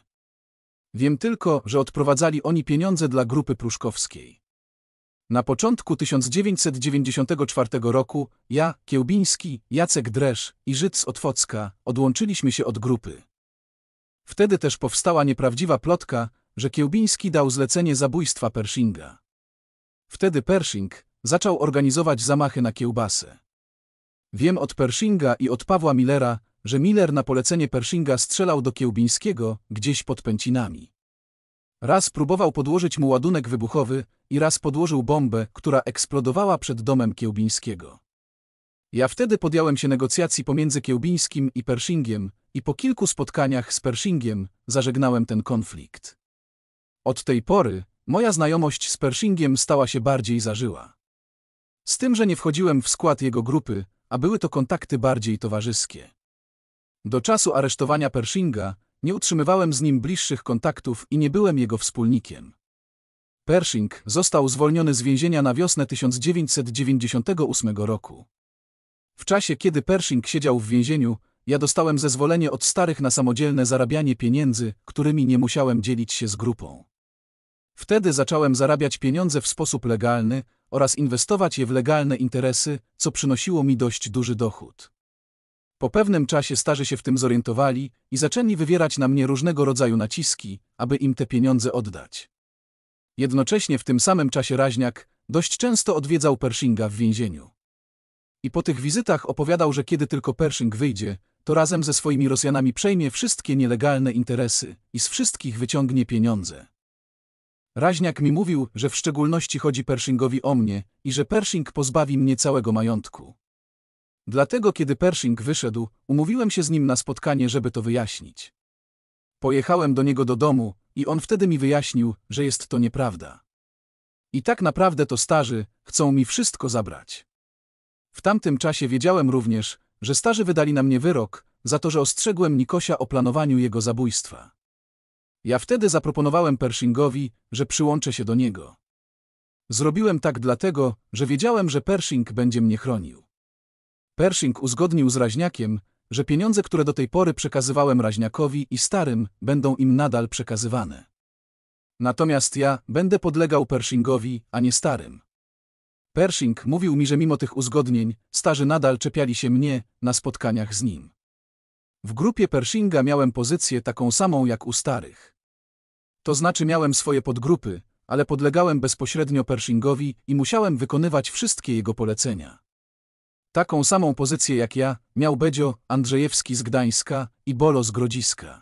Wiem tylko, że odprowadzali oni pieniądze dla grupy pruszkowskiej. Na początku 1994 roku ja, Kiełbiński, Jacek Dresz i Żyd z Otwocka odłączyliśmy się od grupy. Wtedy też powstała nieprawdziwa plotka, że Kiełbiński dał zlecenie zabójstwa Pershinga. Wtedy Pershing zaczął organizować zamachy na kiełbasę. Wiem od Pershinga i od Pawła Millera, że Miller na polecenie Pershinga strzelał do Kiełbińskiego gdzieś pod Pęcinami. Raz próbował podłożyć mu ładunek wybuchowy i raz podłożył bombę, która eksplodowała przed domem Kiełbińskiego. Ja wtedy podjąłem się negocjacji pomiędzy Kiełbińskim i Pershingiem i po kilku spotkaniach z Pershingiem zażegnałem ten konflikt. Od tej pory moja znajomość z Pershingiem stała się bardziej zażyła. Z tym, że nie wchodziłem w skład jego grupy, a były to kontakty bardziej towarzyskie. Do czasu aresztowania Pershinga nie utrzymywałem z nim bliższych kontaktów i nie byłem jego wspólnikiem. Pershing został zwolniony z więzienia na wiosnę 1998 roku. W czasie, kiedy Pershing siedział w więzieniu, ja dostałem zezwolenie od starych na samodzielne zarabianie pieniędzy, którymi nie musiałem dzielić się z grupą. Wtedy zacząłem zarabiać pieniądze w sposób legalny oraz inwestować je w legalne interesy, co przynosiło mi dość duży dochód. Po pewnym czasie starzy się w tym zorientowali i zaczęli wywierać na mnie różnego rodzaju naciski, aby im te pieniądze oddać. Jednocześnie w tym samym czasie Raźniak dość często odwiedzał Pershinga w więzieniu. I po tych wizytach opowiadał, że kiedy tylko Pershing wyjdzie, to razem ze swoimi Rosjanami przejmie wszystkie nielegalne interesy i z wszystkich wyciągnie pieniądze. Raźniak mi mówił, że w szczególności chodzi Pershingowi o mnie i że Pershing pozbawi mnie całego majątku. Dlatego kiedy Pershing wyszedł, umówiłem się z nim na spotkanie, żeby to wyjaśnić. Pojechałem do niego do domu i on wtedy mi wyjaśnił, że jest to nieprawda. I tak naprawdę to starzy chcą mi wszystko zabrać. W tamtym czasie wiedziałem również, że starzy wydali na mnie wyrok, za to, że ostrzegłem Nikosia o planowaniu jego zabójstwa. Ja wtedy zaproponowałem Pershingowi, że przyłączę się do niego. Zrobiłem tak dlatego, że wiedziałem, że Pershing będzie mnie chronił. Pershing uzgodnił z Raźniakiem, że pieniądze, które do tej pory przekazywałem Raźniakowi i starym, będą im nadal przekazywane. Natomiast ja będę podlegał Pershingowi, a nie starym. Pershing mówił mi, że mimo tych uzgodnień, starzy nadal czepiali się mnie na spotkaniach z nim. W grupie Pershinga miałem pozycję taką samą jak u starych. To znaczy miałem swoje podgrupy, ale podlegałem bezpośrednio Pershingowi i musiałem wykonywać wszystkie jego polecenia. Taką samą pozycję jak ja miał Bedzio Andrzejewski z Gdańska i Bolo z Grodziska.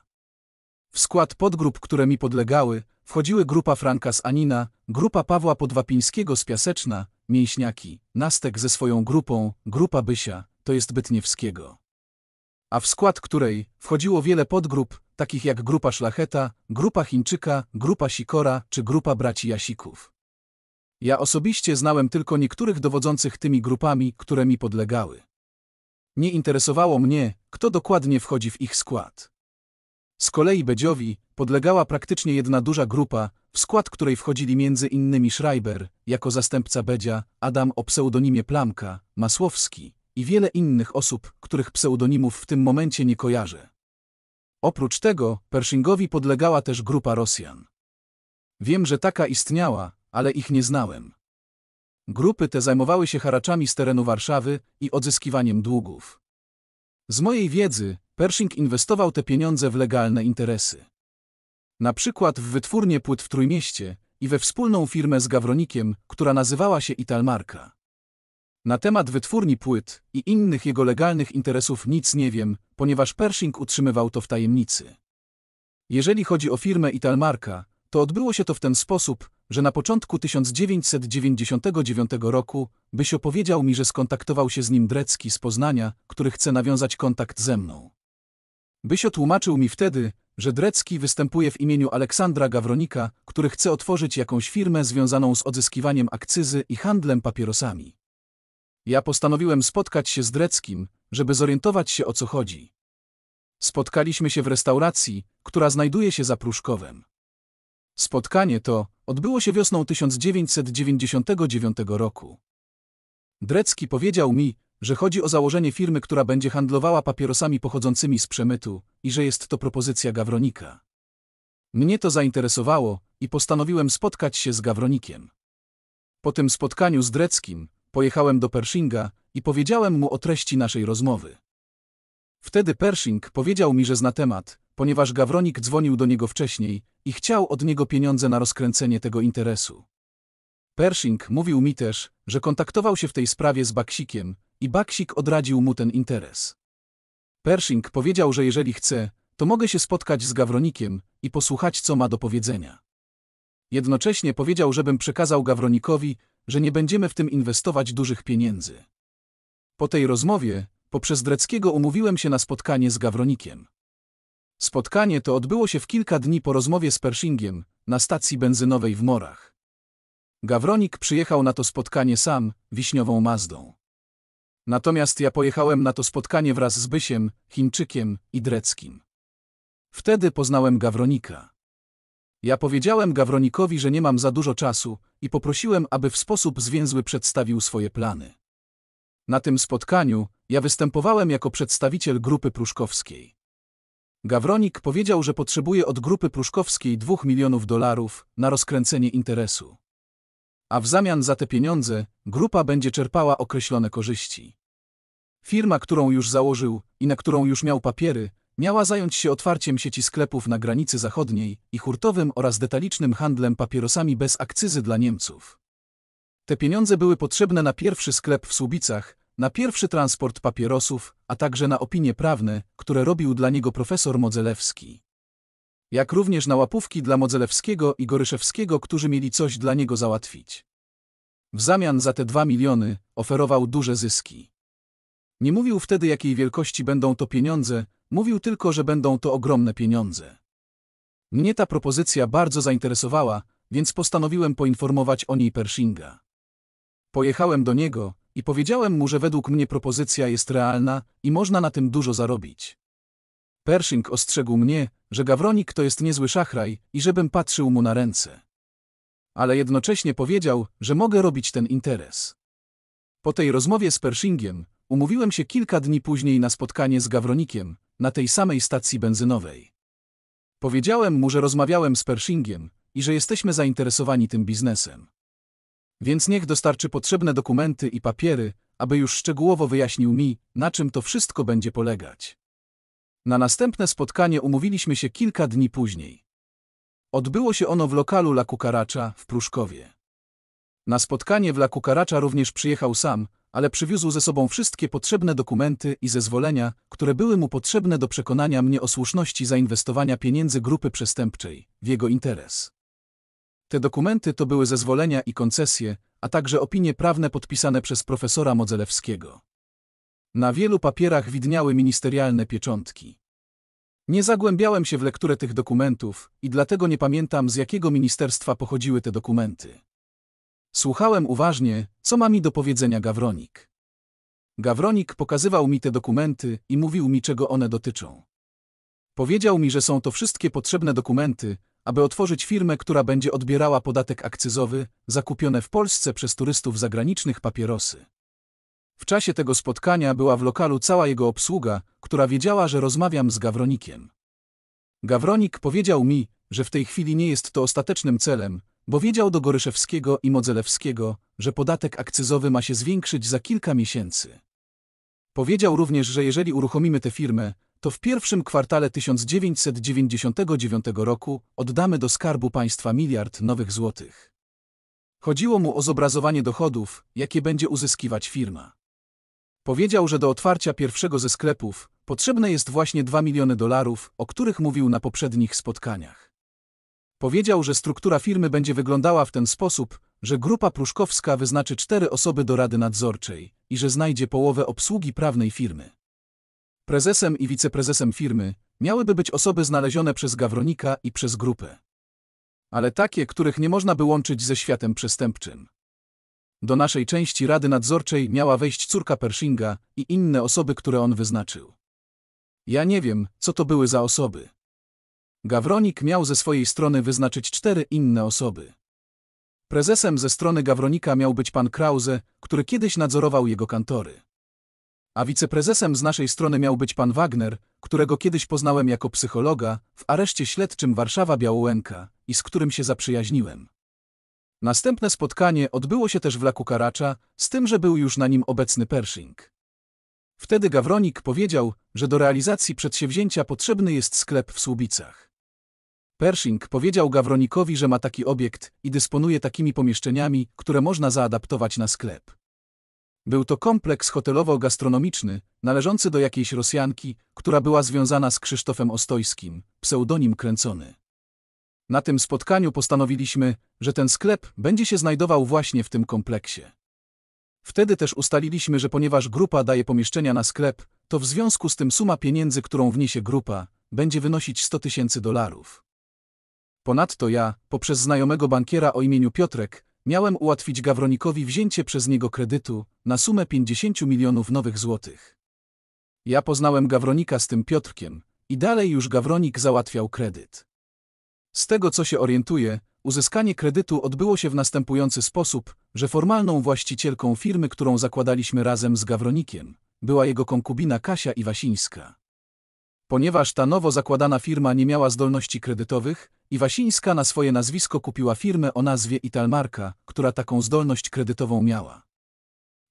W skład podgrup, które mi podlegały, wchodziły grupa Franka z Anina, grupa Pawła Podwapińskiego z Piaseczna, Mięśniaki, Nastek ze swoją grupą, grupa Bysia, to jest Bytniewskiego. A w skład której wchodziło wiele podgrup, takich jak grupa Szlacheta, grupa Chińczyka, grupa Sikora czy grupa Braci Jasików. Ja osobiście znałem tylko niektórych dowodzących tymi grupami, które mi podlegały. Nie interesowało mnie, kto dokładnie wchodzi w ich skład. Z kolei Bedziowi podlegała praktycznie jedna duża grupa, w skład której wchodzili między innymi Schreiber, jako zastępca Bedzia, Adam o pseudonimie Plamka, Masłowski i wiele innych osób, których pseudonimów w tym momencie nie kojarzę. Oprócz tego, Pershingowi podlegała też grupa Rosjan. Wiem, że taka istniała, ale ich nie znałem. Grupy te zajmowały się haraczami z terenu Warszawy i odzyskiwaniem długów. Z mojej wiedzy, Pershing inwestował te pieniądze w legalne interesy. Na przykład w wytwórnię płyt w Trójmieście i we wspólną firmę z Gawronikiem, która nazywała się Italmarka. Na temat wytwórni płyt i innych jego legalnych interesów nic nie wiem, ponieważ Pershing utrzymywał to w tajemnicy. Jeżeli chodzi o firmę Italmarka, to odbyło się to w ten sposób, że na początku 1999 roku byś opowiedział mi, że skontaktował się z nim Drecki z Poznania, który chce nawiązać kontakt ze mną. Byś otłumaczył mi wtedy, że Drecki występuje w imieniu Aleksandra Gawronika, który chce otworzyć jakąś firmę związaną z odzyskiwaniem akcyzy i handlem papierosami. Ja postanowiłem spotkać się z Dreckim, żeby zorientować się o co chodzi. Spotkaliśmy się w restauracji, która znajduje się za Pruszkowem. Spotkanie to odbyło się wiosną 1999 roku. Drecki powiedział mi, że chodzi o założenie firmy, która będzie handlowała papierosami pochodzącymi z przemytu i że jest to propozycja Gawronika. Mnie to zainteresowało i postanowiłem spotkać się z Gawronikiem. Po tym spotkaniu z Dreckim pojechałem do Pershinga i powiedziałem mu o treści naszej rozmowy. Wtedy Pershing powiedział mi, że zna temat, ponieważ Gawronik dzwonił do niego wcześniej i chciał od niego pieniądze na rozkręcenie tego interesu. Pershing mówił mi też, że kontaktował się w tej sprawie z Baksikiem i Baksik odradził mu ten interes. Pershing powiedział, że jeżeli chce, to mogę się spotkać z Gawronikiem i posłuchać, co ma do powiedzenia. Jednocześnie powiedział, żebym przekazał Gawronikowi, że nie będziemy w tym inwestować dużych pieniędzy. Po tej rozmowie, poprzez Dreckiego umówiłem się na spotkanie z Gawronikiem. Spotkanie to odbyło się w kilka dni po rozmowie z Pershingiem na stacji benzynowej w Morach. Gawronik przyjechał na to spotkanie sam, wiśniową Mazdą. Natomiast ja pojechałem na to spotkanie wraz z Bysiem, Chińczykiem i Dreckim. Wtedy poznałem Gawronika. Ja powiedziałem Gawronikowi, że nie mam za dużo czasu i poprosiłem, aby w sposób zwięzły przedstawił swoje plany. Na tym spotkaniu ja występowałem jako przedstawiciel grupy pruszkowskiej. Gawronik powiedział, że potrzebuje od grupy pruszkowskiej dwóch milionów dolarów na rozkręcenie interesu. A w zamian za te pieniądze grupa będzie czerpała określone korzyści. Firma, którą już założył i na którą już miał papiery, miała zająć się otwarciem sieci sklepów na granicy zachodniej i hurtowym oraz detalicznym handlem papierosami bez akcyzy dla Niemców. Te pieniądze były potrzebne na pierwszy sklep w Słubicach, na pierwszy transport papierosów, a także na opinie prawne, które robił dla niego profesor Modzelewski. Jak również na łapówki dla Modzelewskiego i Goryszewskiego, którzy mieli coś dla niego załatwić. W zamian za te dwa miliony oferował duże zyski. Nie mówił wtedy, jakiej wielkości będą to pieniądze, mówił tylko, że będą to ogromne pieniądze. Mnie ta propozycja bardzo zainteresowała, więc postanowiłem poinformować o niej Pershinga. Pojechałem do niego, i powiedziałem mu, że według mnie propozycja jest realna i można na tym dużo zarobić. Pershing ostrzegł mnie, że Gawronik to jest niezły szachraj i żebym patrzył mu na ręce. Ale jednocześnie powiedział, że mogę robić ten interes. Po tej rozmowie z Pershingiem umówiłem się kilka dni później na spotkanie z Gawronikiem na tej samej stacji benzynowej. Powiedziałem mu, że rozmawiałem z Pershingiem i że jesteśmy zainteresowani tym biznesem. Więc niech dostarczy potrzebne dokumenty i papiery, aby już szczegółowo wyjaśnił mi, na czym to wszystko będzie polegać. Na następne spotkanie umówiliśmy się kilka dni później. Odbyło się ono w lokalu La Kukaracza w Pruszkowie. Na spotkanie w La Kukaracza również przyjechał sam, ale przywiózł ze sobą wszystkie potrzebne dokumenty i zezwolenia, które były mu potrzebne do przekonania mnie o słuszności zainwestowania pieniędzy grupy przestępczej w jego interes. Te dokumenty to były zezwolenia i koncesje, a także opinie prawne podpisane przez profesora Modzelewskiego. Na wielu papierach widniały ministerialne pieczątki. Nie zagłębiałem się w lekturę tych dokumentów i dlatego nie pamiętam, z jakiego ministerstwa pochodziły te dokumenty. Słuchałem uważnie, co ma mi do powiedzenia Gawronik. Gawronik pokazywał mi te dokumenty i mówił mi, czego one dotyczą. Powiedział mi, że są to wszystkie potrzebne dokumenty, aby otworzyć firmę, która będzie odbierała podatek akcyzowy, zakupione w Polsce przez turystów zagranicznych papierosy. W czasie tego spotkania była w lokalu cała jego obsługa, która wiedziała, że rozmawiam z Gawronikiem. Gawronik powiedział mi, że w tej chwili nie jest to ostatecznym celem, bo wiedział do Goryszewskiego i Modzelewskiego, że podatek akcyzowy ma się zwiększyć za kilka miesięcy. Powiedział również, że jeżeli uruchomimy tę firmę, to w pierwszym kwartale 1999 roku oddamy do Skarbu Państwa miliard nowych złotych. Chodziło mu o zobrazowanie dochodów, jakie będzie uzyskiwać firma. Powiedział, że do otwarcia pierwszego ze sklepów potrzebne jest właśnie 2 miliony dolarów, o których mówił na poprzednich spotkaniach. Powiedział, że struktura firmy będzie wyglądała w ten sposób, że grupa pruszkowska wyznaczy cztery osoby do rady nadzorczej i że znajdzie połowę obsługi prawnej firmy. Prezesem i wiceprezesem firmy miałyby być osoby znalezione przez Gawronika i przez grupę. Ale takie, których nie można by łączyć ze światem przestępczym. Do naszej części Rady Nadzorczej miała wejść córka Pershinga i inne osoby, które on wyznaczył. Ja nie wiem, co to były za osoby. Gawronik miał ze swojej strony wyznaczyć cztery inne osoby. Prezesem ze strony Gawronika miał być pan Krause, który kiedyś nadzorował jego kantory. A wiceprezesem z naszej strony miał być pan Wagner, którego kiedyś poznałem jako psychologa w areszcie śledczym Warszawa-Białołęka i z którym się zaprzyjaźniłem. Następne spotkanie odbyło się też w Laku Karacza, z tym, że był już na nim obecny Pershing. Wtedy Gawronik powiedział, że do realizacji przedsięwzięcia potrzebny jest sklep w Słubicach. Pershing powiedział Gawronikowi, że ma taki obiekt i dysponuje takimi pomieszczeniami, które można zaadaptować na sklep. Był to kompleks hotelowo-gastronomiczny, należący do jakiejś Rosjanki, która była związana z Krzysztofem Ostojskim, pseudonim kręcony. Na tym spotkaniu postanowiliśmy, że ten sklep będzie się znajdował właśnie w tym kompleksie. Wtedy też ustaliliśmy, że ponieważ grupa daje pomieszczenia na sklep, to w związku z tym suma pieniędzy, którą wniesie grupa, będzie wynosić 100 tysięcy dolarów. Ponadto ja, poprzez znajomego bankiera o imieniu Piotrek, Miałem ułatwić Gawronikowi wzięcie przez niego kredytu na sumę 50 milionów nowych złotych. Ja poznałem Gawronika z tym Piotrkiem i dalej już Gawronik załatwiał kredyt. Z tego co się orientuję, uzyskanie kredytu odbyło się w następujący sposób, że formalną właścicielką firmy, którą zakładaliśmy razem z Gawronikiem, była jego konkubina Kasia Iwasińska. Ponieważ ta nowo zakładana firma nie miała zdolności kredytowych, Iwasińska na swoje nazwisko kupiła firmę o nazwie Italmarka, która taką zdolność kredytową miała.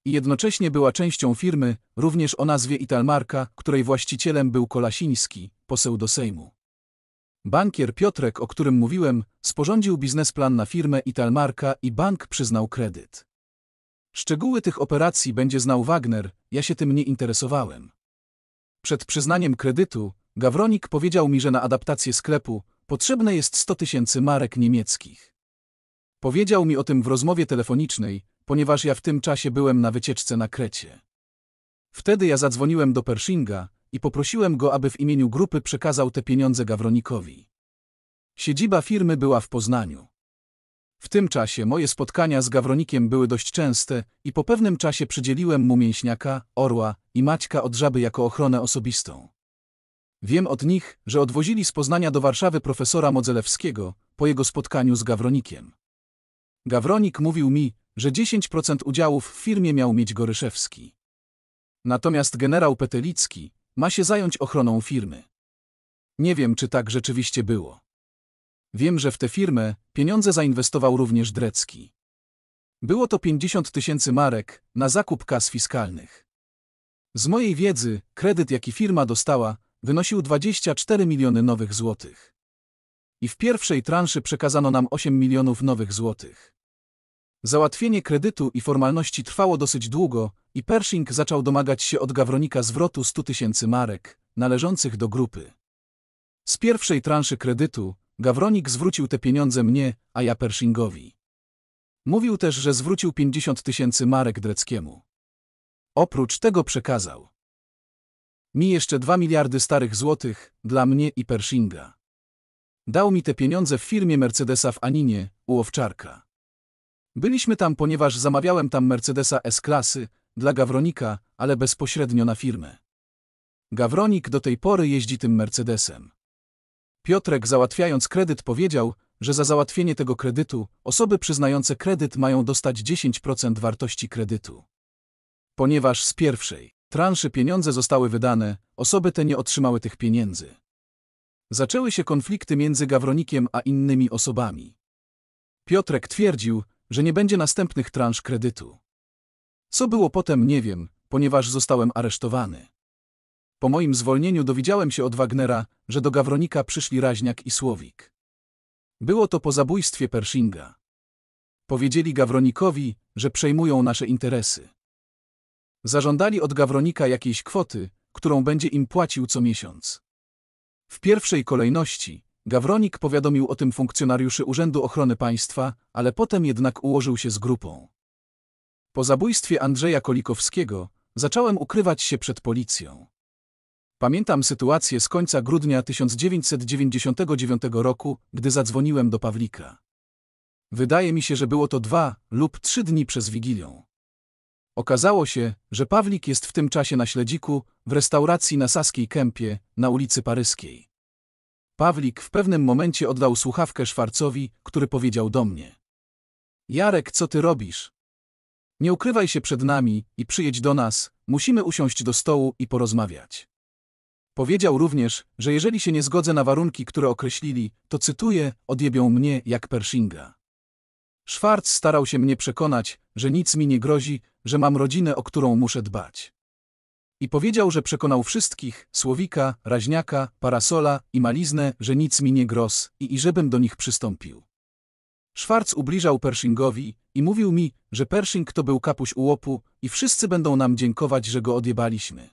I jednocześnie była częścią firmy, również o nazwie Italmarka, której właścicielem był Kolasiński, poseł do Sejmu. Bankier Piotrek, o którym mówiłem, sporządził biznesplan na firmę Italmarka i bank przyznał kredyt. Szczegóły tych operacji będzie znał Wagner, ja się tym nie interesowałem. Przed przyznaniem kredytu, Gawronik powiedział mi, że na adaptację sklepu, Potrzebne jest 100 tysięcy marek niemieckich. Powiedział mi o tym w rozmowie telefonicznej, ponieważ ja w tym czasie byłem na wycieczce na Krecie. Wtedy ja zadzwoniłem do Pershinga i poprosiłem go, aby w imieniu grupy przekazał te pieniądze Gawronikowi. Siedziba firmy była w Poznaniu. W tym czasie moje spotkania z Gawronikiem były dość częste i po pewnym czasie przydzieliłem mu mięśniaka, orła i Maćka od żaby jako ochronę osobistą. Wiem od nich, że odwozili z Poznania do Warszawy profesora Modzelewskiego po jego spotkaniu z Gawronikiem. Gawronik mówił mi, że 10% udziałów w firmie miał mieć Goryszewski. Natomiast generał Petelicki ma się zająć ochroną firmy. Nie wiem, czy tak rzeczywiście było. Wiem, że w tę firmę pieniądze zainwestował również Drecki. Było to 50 tysięcy marek na zakup kas fiskalnych. Z mojej wiedzy, kredyt jaki firma dostała, wynosił 24 miliony nowych złotych. I w pierwszej transzy przekazano nam 8 milionów nowych złotych. Załatwienie kredytu i formalności trwało dosyć długo i Pershing zaczął domagać się od Gawronika zwrotu 100 tysięcy marek, należących do grupy. Z pierwszej transzy kredytu Gawronik zwrócił te pieniądze mnie, a ja Pershingowi. Mówił też, że zwrócił 50 tysięcy marek Dreckiemu. Oprócz tego przekazał mi jeszcze dwa miliardy starych złotych, dla mnie i Pershinga. Dał mi te pieniądze w firmie Mercedesa w Aninie, u Owczarka. Byliśmy tam, ponieważ zamawiałem tam Mercedesa S-klasy, dla Gawronika, ale bezpośrednio na firmę. Gawronik do tej pory jeździ tym Mercedesem. Piotrek załatwiając kredyt powiedział, że za załatwienie tego kredytu osoby przyznające kredyt mają dostać 10% wartości kredytu. Ponieważ z pierwszej transzy pieniądze zostały wydane, osoby te nie otrzymały tych pieniędzy. Zaczęły się konflikty między Gawronikiem a innymi osobami. Piotrek twierdził, że nie będzie następnych transz kredytu. Co było potem nie wiem, ponieważ zostałem aresztowany. Po moim zwolnieniu dowiedziałem się od Wagnera, że do Gawronika przyszli Raźniak i Słowik. Było to po zabójstwie Pershinga. Powiedzieli Gawronikowi, że przejmują nasze interesy. Zażądali od Gawronika jakiejś kwoty, którą będzie im płacił co miesiąc. W pierwszej kolejności Gawronik powiadomił o tym funkcjonariuszy Urzędu Ochrony Państwa, ale potem jednak ułożył się z grupą. Po zabójstwie Andrzeja Kolikowskiego zacząłem ukrywać się przed policją. Pamiętam sytuację z końca grudnia 1999 roku, gdy zadzwoniłem do Pawlika. Wydaje mi się, że było to dwa lub trzy dni przez Wigilią. Okazało się, że Pawlik jest w tym czasie na śledziku w restauracji na Saskiej Kępie na ulicy Paryskiej. Pawlik w pewnym momencie oddał słuchawkę Szwarcowi, który powiedział do mnie. Jarek, co ty robisz? Nie ukrywaj się przed nami i przyjedź do nas, musimy usiąść do stołu i porozmawiać. Powiedział również, że jeżeli się nie zgodzę na warunki, które określili, to cytuję, odjebią mnie jak Pershinga. Szwarc starał się mnie przekonać, że nic mi nie grozi, że mam rodzinę, o którą muszę dbać. I powiedział, że przekonał wszystkich, Słowika, Raźniaka, Parasola i Maliznę, że nic mi nie gros i, i żebym do nich przystąpił. Szwarc ubliżał Pershingowi i mówił mi, że Pershing to był kapuś ułopu i wszyscy będą nam dziękować, że go odjebaliśmy.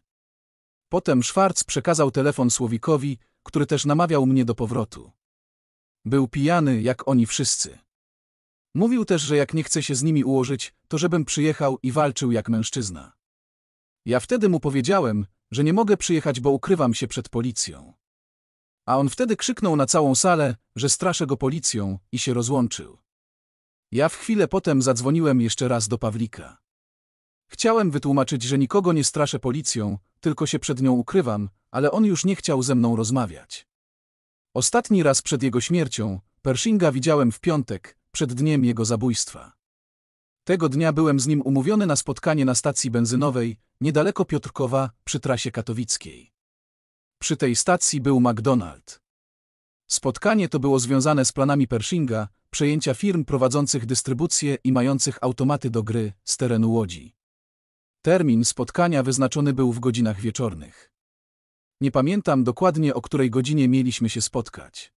Potem Szwarc przekazał telefon Słowikowi, który też namawiał mnie do powrotu. Był pijany jak oni wszyscy. Mówił też, że jak nie chce się z nimi ułożyć, to żebym przyjechał i walczył jak mężczyzna. Ja wtedy mu powiedziałem, że nie mogę przyjechać, bo ukrywam się przed policją. A on wtedy krzyknął na całą salę, że straszę go policją i się rozłączył. Ja w chwilę potem zadzwoniłem jeszcze raz do Pawlika. Chciałem wytłumaczyć, że nikogo nie straszę policją, tylko się przed nią ukrywam, ale on już nie chciał ze mną rozmawiać. Ostatni raz przed jego śmiercią, Pershinga widziałem w piątek, przed dniem jego zabójstwa. Tego dnia byłem z nim umówiony na spotkanie na stacji benzynowej, niedaleko Piotrkowa, przy trasie katowickiej. Przy tej stacji był McDonald. Spotkanie to było związane z planami Pershinga, przejęcia firm prowadzących dystrybucję i mających automaty do gry z terenu Łodzi. Termin spotkania wyznaczony był w godzinach wieczornych. Nie pamiętam dokładnie, o której godzinie mieliśmy się spotkać.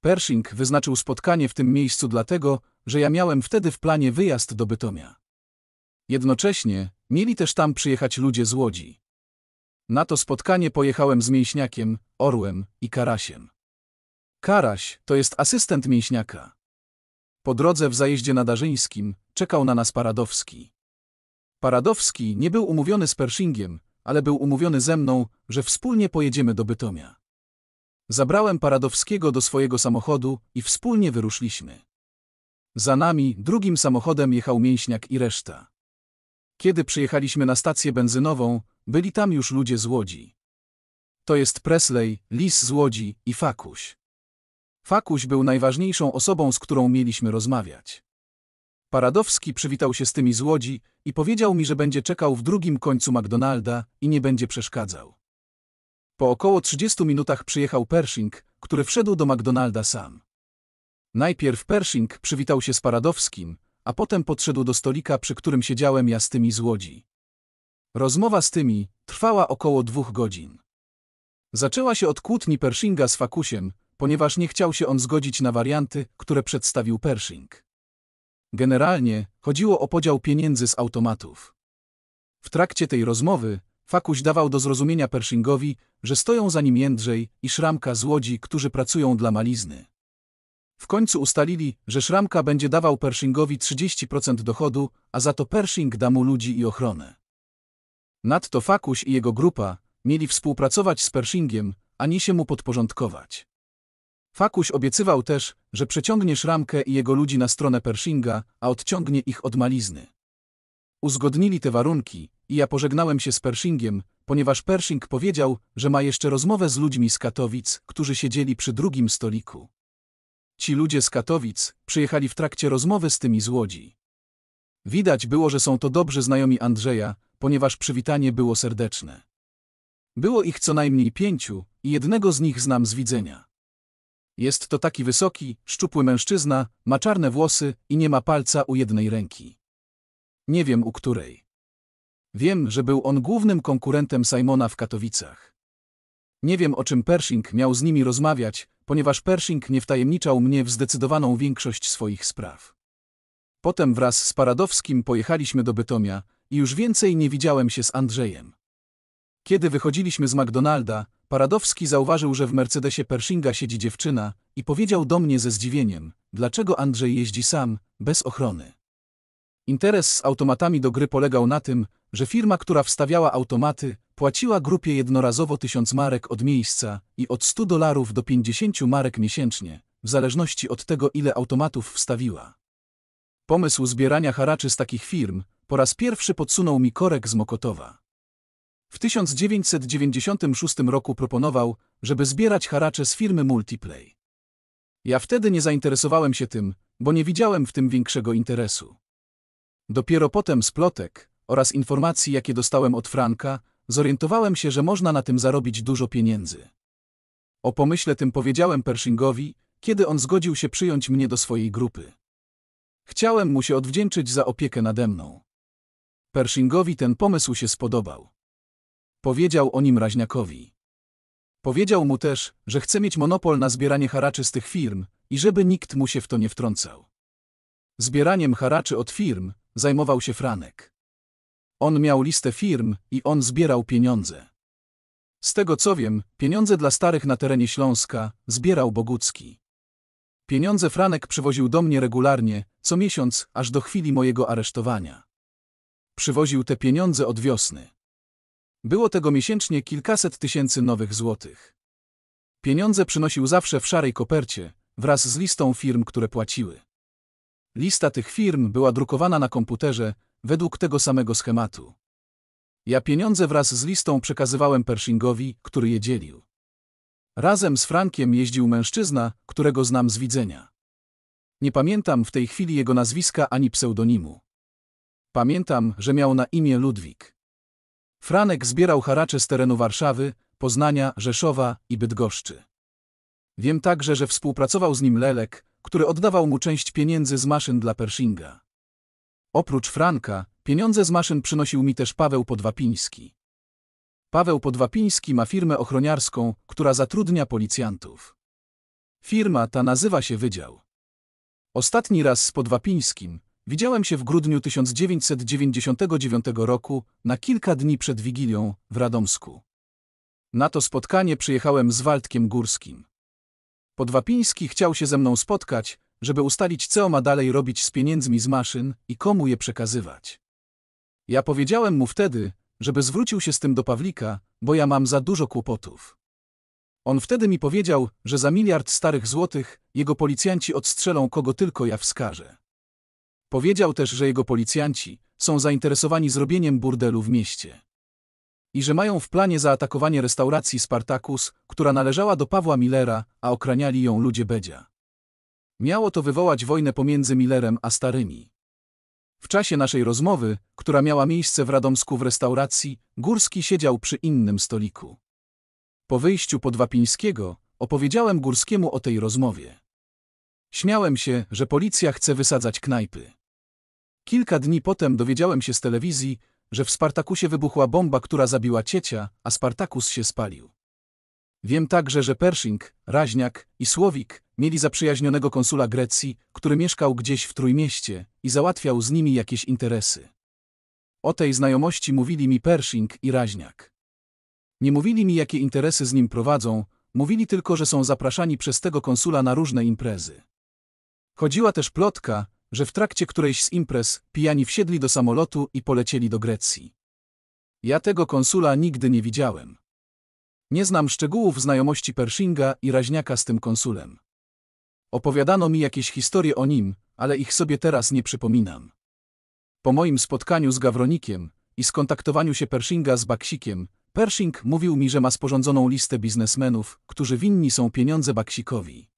Pershing wyznaczył spotkanie w tym miejscu dlatego, że ja miałem wtedy w planie wyjazd do Bytomia. Jednocześnie mieli też tam przyjechać ludzie z Łodzi. Na to spotkanie pojechałem z Mięśniakiem, Orłem i Karasiem. Karaś to jest asystent Mięśniaka. Po drodze w zajeździe nadarzyńskim czekał na nas Paradowski. Paradowski nie był umówiony z Pershingiem, ale był umówiony ze mną, że wspólnie pojedziemy do Bytomia. Zabrałem Paradowskiego do swojego samochodu i wspólnie wyruszyliśmy. Za nami drugim samochodem jechał mięśniak i reszta. Kiedy przyjechaliśmy na stację benzynową, byli tam już ludzie z Łodzi. To jest Presley, Lis z Łodzi i Fakuś. Fakuś był najważniejszą osobą, z którą mieliśmy rozmawiać. Paradowski przywitał się z tymi z Łodzi i powiedział mi, że będzie czekał w drugim końcu McDonalda i nie będzie przeszkadzał. Po około 30 minutach przyjechał Pershing, który wszedł do McDonalda sam. Najpierw Pershing przywitał się z Paradowskim, a potem podszedł do stolika, przy którym siedziałem ja z tymi z Łodzi. Rozmowa z tymi trwała około dwóch godzin. Zaczęła się od kłótni Pershinga z Fakusiem, ponieważ nie chciał się on zgodzić na warianty, które przedstawił Pershing. Generalnie chodziło o podział pieniędzy z automatów. W trakcie tej rozmowy Fakuś dawał do zrozumienia Pershingowi, że stoją za nim Jędrzej i Szramka z Łodzi, którzy pracują dla malizny. W końcu ustalili, że Szramka będzie dawał Pershingowi 30% dochodu, a za to Pershing da mu ludzi i ochronę. Nadto Fakuś i jego grupa mieli współpracować z Pershingiem, ani się mu podporządkować. Fakuś obiecywał też, że przeciągnie Szramkę i jego ludzi na stronę Pershinga, a odciągnie ich od malizny. Uzgodnili te warunki, i ja pożegnałem się z Pershingiem, ponieważ Pershing powiedział, że ma jeszcze rozmowę z ludźmi z Katowic, którzy siedzieli przy drugim stoliku. Ci ludzie z Katowic przyjechali w trakcie rozmowy z tymi z Łodzi. Widać było, że są to dobrzy znajomi Andrzeja, ponieważ przywitanie było serdeczne. Było ich co najmniej pięciu i jednego z nich znam z widzenia. Jest to taki wysoki, szczupły mężczyzna, ma czarne włosy i nie ma palca u jednej ręki. Nie wiem u której. Wiem, że był on głównym konkurentem Simona w Katowicach. Nie wiem, o czym Pershing miał z nimi rozmawiać, ponieważ Pershing nie wtajemniczał mnie w zdecydowaną większość swoich spraw. Potem wraz z Paradowskim pojechaliśmy do Bytomia i już więcej nie widziałem się z Andrzejem. Kiedy wychodziliśmy z McDonalda, Paradowski zauważył, że w Mercedesie Pershinga siedzi dziewczyna i powiedział do mnie ze zdziwieniem, dlaczego Andrzej jeździ sam, bez ochrony. Interes z automatami do gry polegał na tym, że firma, która wstawiała automaty, płaciła grupie jednorazowo 1000 marek od miejsca i od 100 dolarów do 50 marek miesięcznie, w zależności od tego ile automatów wstawiła. Pomysł zbierania haraczy z takich firm po raz pierwszy podsunął mi korek z Mokotowa. W 1996 roku proponował, żeby zbierać haracze z firmy Multiplay. Ja wtedy nie zainteresowałem się tym, bo nie widziałem w tym większego interesu. Dopiero potem z plotek oraz informacji, jakie dostałem od Franka, zorientowałem się, że można na tym zarobić dużo pieniędzy. O pomyśle tym powiedziałem Pershingowi, kiedy on zgodził się przyjąć mnie do swojej grupy. Chciałem mu się odwdzięczyć za opiekę nade mną. Pershingowi ten pomysł się spodobał. Powiedział o nim Raźniakowi. Powiedział mu też, że chce mieć monopol na zbieranie haraczy z tych firm i żeby nikt mu się w to nie wtrącał. Zbieraniem haraczy od firm zajmował się Franek. On miał listę firm i on zbierał pieniądze. Z tego co wiem, pieniądze dla starych na terenie Śląska zbierał Bogucki. Pieniądze Franek przywoził do mnie regularnie, co miesiąc, aż do chwili mojego aresztowania. Przywoził te pieniądze od wiosny. Było tego miesięcznie kilkaset tysięcy nowych złotych. Pieniądze przynosił zawsze w szarej kopercie, wraz z listą firm, które płaciły. Lista tych firm była drukowana na komputerze według tego samego schematu. Ja pieniądze wraz z listą przekazywałem Pershingowi, który je dzielił. Razem z Frankiem jeździł mężczyzna, którego znam z widzenia. Nie pamiętam w tej chwili jego nazwiska ani pseudonimu. Pamiętam, że miał na imię Ludwik. Franek zbierał haracze z terenu Warszawy, Poznania, Rzeszowa i Bydgoszczy. Wiem także, że współpracował z nim Lelek, który oddawał mu część pieniędzy z maszyn dla Pershinga. Oprócz Franka, pieniądze z maszyn przynosił mi też Paweł Podwapiński. Paweł Podwapiński ma firmę ochroniarską, która zatrudnia policjantów. Firma ta nazywa się Wydział. Ostatni raz z Podwapińskim widziałem się w grudniu 1999 roku, na kilka dni przed Wigilią, w Radomsku. Na to spotkanie przyjechałem z Waldkiem Górskim. Podwapiński chciał się ze mną spotkać, żeby ustalić, co ma dalej robić z pieniędzmi z maszyn i komu je przekazywać. Ja powiedziałem mu wtedy, żeby zwrócił się z tym do Pawlika, bo ja mam za dużo kłopotów. On wtedy mi powiedział, że za miliard starych złotych jego policjanci odstrzelą kogo tylko ja wskażę. Powiedział też, że jego policjanci są zainteresowani zrobieniem burdelu w mieście i że mają w planie zaatakowanie restauracji Spartacus, która należała do Pawła Millera, a okraniali ją ludzie Bedzia. Miało to wywołać wojnę pomiędzy Millerem a starymi. W czasie naszej rozmowy, która miała miejsce w Radomsku w restauracji, Górski siedział przy innym stoliku. Po wyjściu Podwapińskiego opowiedziałem Górskiemu o tej rozmowie. Śmiałem się, że policja chce wysadzać knajpy. Kilka dni potem dowiedziałem się z telewizji, że w Spartakusie wybuchła bomba, która zabiła ciecia, a Spartakus się spalił. Wiem także, że Pershing, Raźniak i Słowik mieli zaprzyjaźnionego konsula Grecji, który mieszkał gdzieś w Trójmieście i załatwiał z nimi jakieś interesy. O tej znajomości mówili mi Pershing i Raźniak. Nie mówili mi, jakie interesy z nim prowadzą, mówili tylko, że są zapraszani przez tego konsula na różne imprezy. Chodziła też plotka, że w trakcie którejś z imprez pijani wsiedli do samolotu i polecieli do Grecji. Ja tego konsula nigdy nie widziałem. Nie znam szczegółów znajomości Pershinga i raźniaka z tym konsulem. Opowiadano mi jakieś historie o nim, ale ich sobie teraz nie przypominam. Po moim spotkaniu z Gawronikiem i skontaktowaniu się Pershinga z Baksikiem, Pershing mówił mi, że ma sporządzoną listę biznesmenów, którzy winni są pieniądze Baksikowi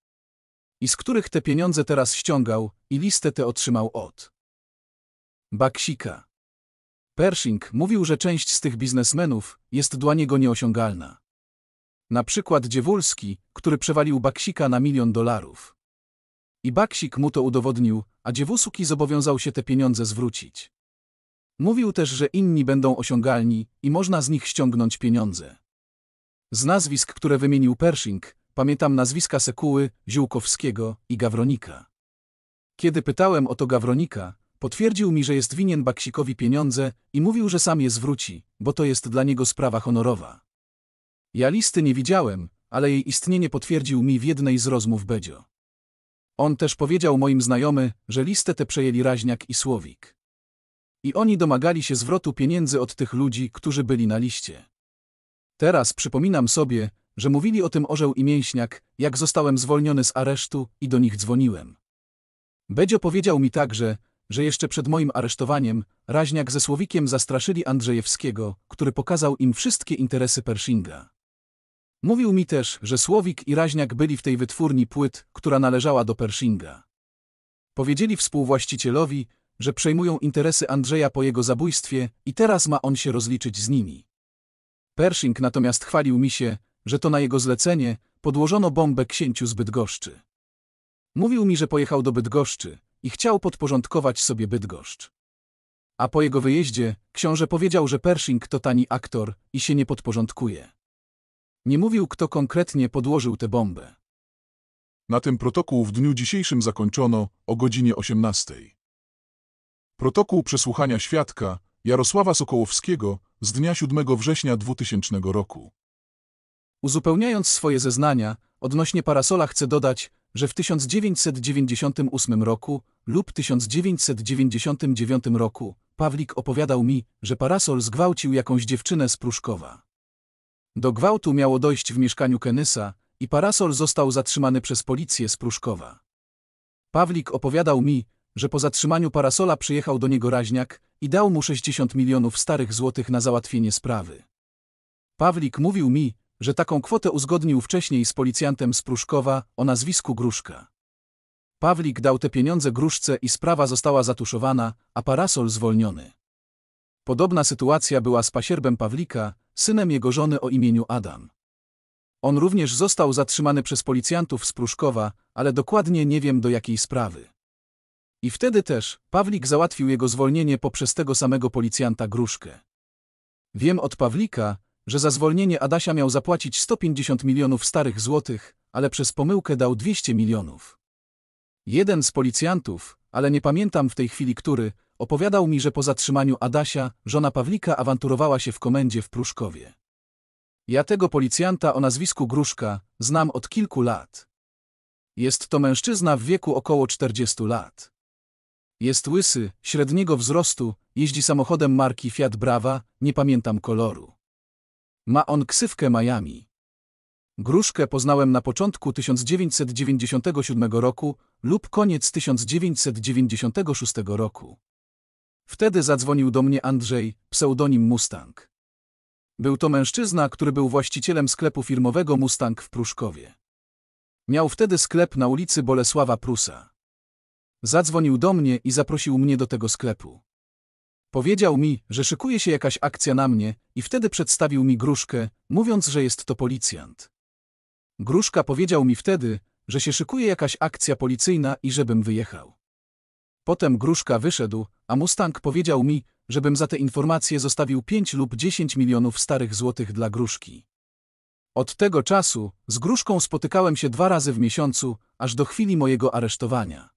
i z których te pieniądze teraz ściągał i listę tę otrzymał od Baksika. Pershing mówił, że część z tych biznesmenów jest dla niego nieosiągalna. Na przykład Dziewulski, który przewalił Baksika na milion dolarów. I Baksik mu to udowodnił, a Dziewusuki zobowiązał się te pieniądze zwrócić. Mówił też, że inni będą osiągalni i można z nich ściągnąć pieniądze. Z nazwisk, które wymienił Pershing, Pamiętam nazwiska Sekuły, Ziółkowskiego i Gawronika. Kiedy pytałem o to Gawronika, potwierdził mi, że jest winien Baksikowi pieniądze i mówił, że sam je zwróci, bo to jest dla niego sprawa honorowa. Ja listy nie widziałem, ale jej istnienie potwierdził mi w jednej z rozmów Bedzio. On też powiedział moim znajomy, że listę te przejęli Raźniak i Słowik. I oni domagali się zwrotu pieniędzy od tych ludzi, którzy byli na liście. Teraz przypominam sobie, że mówili o tym orzeł i mięśniak, jak zostałem zwolniony z aresztu i do nich dzwoniłem. Bedzio powiedział mi także, że jeszcze przed moim aresztowaniem Raźniak ze Słowikiem zastraszyli Andrzejewskiego, który pokazał im wszystkie interesy Pershinga. Mówił mi też, że Słowik i Raźniak byli w tej wytwórni płyt, która należała do Pershinga. Powiedzieli współwłaścicielowi, że przejmują interesy Andrzeja po jego zabójstwie i teraz ma on się rozliczyć z nimi. Pershing natomiast chwalił mi się, że to na jego zlecenie podłożono bombę księciu z Bydgoszczy. Mówił mi, że pojechał do Bydgoszczy i chciał podporządkować sobie Bydgoszcz. A po jego wyjeździe książę powiedział, że Pershing to tani aktor i się nie podporządkuje. Nie mówił, kto konkretnie podłożył tę bombę. Na tym protokół w dniu dzisiejszym zakończono o godzinie 18. Protokół przesłuchania świadka Jarosława Sokołowskiego z dnia 7 września 2000 roku. Uzupełniając swoje zeznania, odnośnie parasola chcę dodać, że w 1998 roku lub 1999 roku Pawlik opowiadał mi, że parasol zgwałcił jakąś dziewczynę z Pruszkowa. Do gwałtu miało dojść w mieszkaniu Kenysa i parasol został zatrzymany przez policję z Pruszkowa. Pawlik opowiadał mi, że po zatrzymaniu parasola przyjechał do niego raźniak i dał mu 60 milionów starych złotych na załatwienie sprawy. Pawlik mówił mi, że taką kwotę uzgodnił wcześniej z policjantem z Pruszkowa o nazwisku Gruszka. Pawlik dał te pieniądze Gruszce i sprawa została zatuszowana, a parasol zwolniony. Podobna sytuacja była z pasierbem Pawlika, synem jego żony o imieniu Adam. On również został zatrzymany przez policjantów z Pruszkowa, ale dokładnie nie wiem do jakiej sprawy. I wtedy też Pawlik załatwił jego zwolnienie poprzez tego samego policjanta Gruszkę. Wiem od Pawlika, że za zwolnienie Adasia miał zapłacić 150 milionów starych złotych, ale przez pomyłkę dał 200 milionów. Jeden z policjantów, ale nie pamiętam w tej chwili który, opowiadał mi, że po zatrzymaniu Adasia żona Pawlika awanturowała się w komendzie w Pruszkowie. Ja tego policjanta o nazwisku Gruszka znam od kilku lat. Jest to mężczyzna w wieku około 40 lat. Jest łysy, średniego wzrostu, jeździ samochodem marki Fiat Brava, nie pamiętam koloru. Ma on ksywkę Miami. Gruszkę poznałem na początku 1997 roku lub koniec 1996 roku. Wtedy zadzwonił do mnie Andrzej, pseudonim Mustang. Był to mężczyzna, który był właścicielem sklepu firmowego Mustang w Pruszkowie. Miał wtedy sklep na ulicy Bolesława Prusa. Zadzwonił do mnie i zaprosił mnie do tego sklepu. Powiedział mi, że szykuje się jakaś akcja na mnie i wtedy przedstawił mi Gruszkę, mówiąc, że jest to policjant. Gruszka powiedział mi wtedy, że się szykuje jakaś akcja policyjna i żebym wyjechał. Potem Gruszka wyszedł, a Mustang powiedział mi, żebym za te informacje zostawił 5 lub 10 milionów starych złotych dla Gruszki. Od tego czasu z Gruszką spotykałem się dwa razy w miesiącu, aż do chwili mojego aresztowania.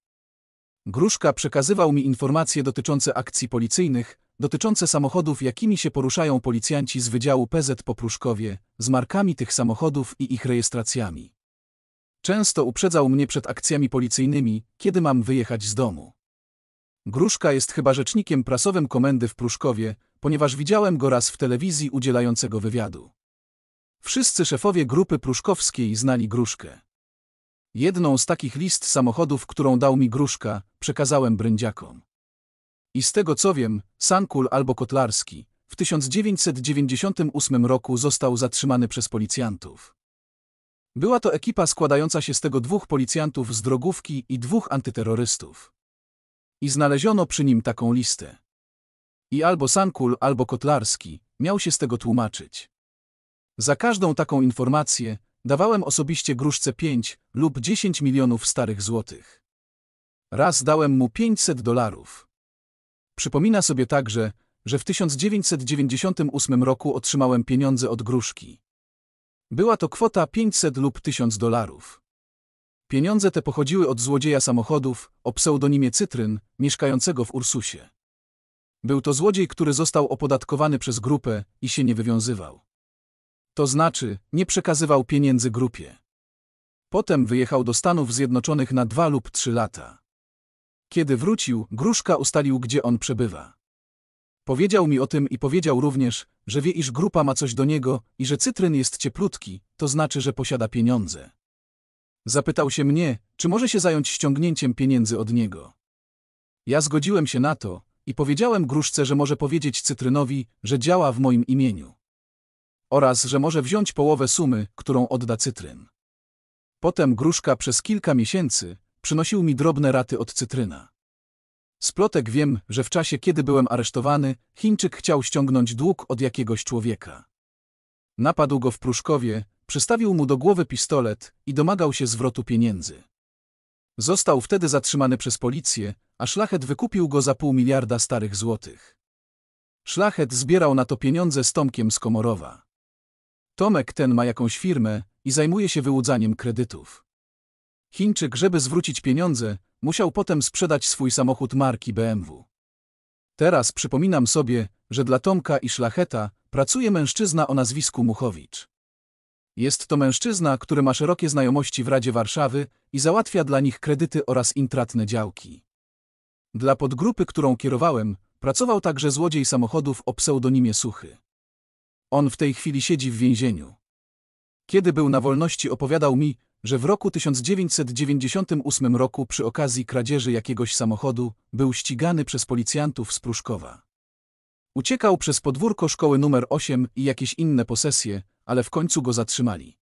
Gruszka przekazywał mi informacje dotyczące akcji policyjnych, dotyczące samochodów, jakimi się poruszają policjanci z Wydziału PZ po Pruszkowie, z markami tych samochodów i ich rejestracjami. Często uprzedzał mnie przed akcjami policyjnymi, kiedy mam wyjechać z domu. Gruszka jest chyba rzecznikiem prasowym komendy w Pruszkowie, ponieważ widziałem go raz w telewizji udzielającego wywiadu. Wszyscy szefowie grupy pruszkowskiej znali Gruszkę. Jedną z takich list samochodów, którą dał mi Gruszka, przekazałem brędziakom. I z tego co wiem, Sankul albo Kotlarski w 1998 roku został zatrzymany przez policjantów. Była to ekipa składająca się z tego dwóch policjantów z drogówki i dwóch antyterrorystów. I znaleziono przy nim taką listę. I albo Sankul, albo Kotlarski miał się z tego tłumaczyć. Za każdą taką informację Dawałem osobiście gruszce 5 lub 10 milionów starych złotych. Raz dałem mu 500 dolarów. Przypomina sobie także, że w 1998 roku otrzymałem pieniądze od gruszki. Była to kwota 500 lub 1000 dolarów. Pieniądze te pochodziły od złodzieja samochodów o pseudonimie Cytryn, mieszkającego w Ursusie. Był to złodziej, który został opodatkowany przez grupę i się nie wywiązywał. To znaczy, nie przekazywał pieniędzy grupie. Potem wyjechał do Stanów Zjednoczonych na dwa lub trzy lata. Kiedy wrócił, Gruszka ustalił, gdzie on przebywa. Powiedział mi o tym i powiedział również, że wie, iż grupa ma coś do niego i że cytryn jest cieplutki, to znaczy, że posiada pieniądze. Zapytał się mnie, czy może się zająć ściągnięciem pieniędzy od niego. Ja zgodziłem się na to i powiedziałem Gruszce, że może powiedzieć cytrynowi, że działa w moim imieniu oraz że może wziąć połowę sumy, którą odda cytryn. Potem Gruszka przez kilka miesięcy przynosił mi drobne raty od cytryna. Z plotek wiem, że w czasie, kiedy byłem aresztowany, Chińczyk chciał ściągnąć dług od jakiegoś człowieka. Napadł go w Pruszkowie, przystawił mu do głowy pistolet i domagał się zwrotu pieniędzy. Został wtedy zatrzymany przez policję, a szlachet wykupił go za pół miliarda starych złotych. Szlachet zbierał na to pieniądze z Tomkiem z Komorowa. Tomek ten ma jakąś firmę i zajmuje się wyłudzaniem kredytów. Chińczyk, żeby zwrócić pieniądze, musiał potem sprzedać swój samochód marki BMW. Teraz przypominam sobie, że dla Tomka i Szlacheta pracuje mężczyzna o nazwisku Muchowicz. Jest to mężczyzna, który ma szerokie znajomości w Radzie Warszawy i załatwia dla nich kredyty oraz intratne działki. Dla podgrupy, którą kierowałem, pracował także złodziej samochodów o pseudonimie Suchy. On w tej chwili siedzi w więzieniu. Kiedy był na wolności opowiadał mi, że w roku 1998 roku przy okazji kradzieży jakiegoś samochodu był ścigany przez policjantów z Pruszkowa. Uciekał przez podwórko szkoły numer 8 i jakieś inne posesje, ale w końcu go zatrzymali.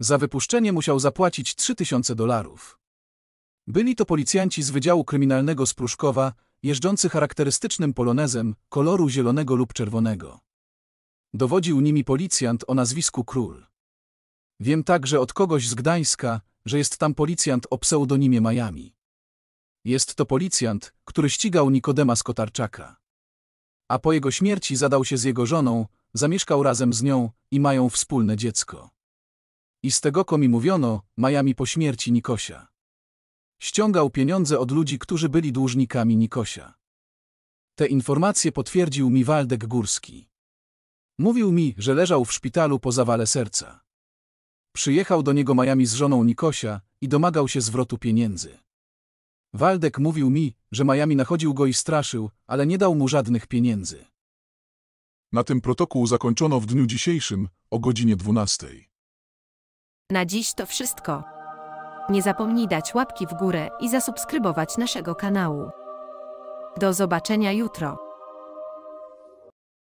Za wypuszczenie musiał zapłacić 3000 dolarów. Byli to policjanci z Wydziału Kryminalnego z Pruszkowa, jeżdżący charakterystycznym polonezem koloru zielonego lub czerwonego. Dowodził nimi policjant o nazwisku Król. Wiem także od kogoś z Gdańska, że jest tam policjant o pseudonimie Miami. Jest to policjant, który ścigał Nikodema Skotarczaka. A po jego śmierci zadał się z jego żoną, zamieszkał razem z nią i mają wspólne dziecko. I z tego komi mówiono, Miami po śmierci Nikosia. Ściągał pieniądze od ludzi, którzy byli dłużnikami Nikosia. Te informacje potwierdził mi Waldek Górski. Mówił mi, że leżał w szpitalu po zawale serca. Przyjechał do niego Miami z żoną Nikosia i domagał się zwrotu pieniędzy. Waldek mówił mi, że Miami nachodził go i straszył, ale nie dał mu żadnych pieniędzy. Na tym protokół zakończono w dniu dzisiejszym o godzinie 12. Na dziś to wszystko. Nie zapomnij dać łapki w górę i zasubskrybować naszego kanału. Do zobaczenia jutro.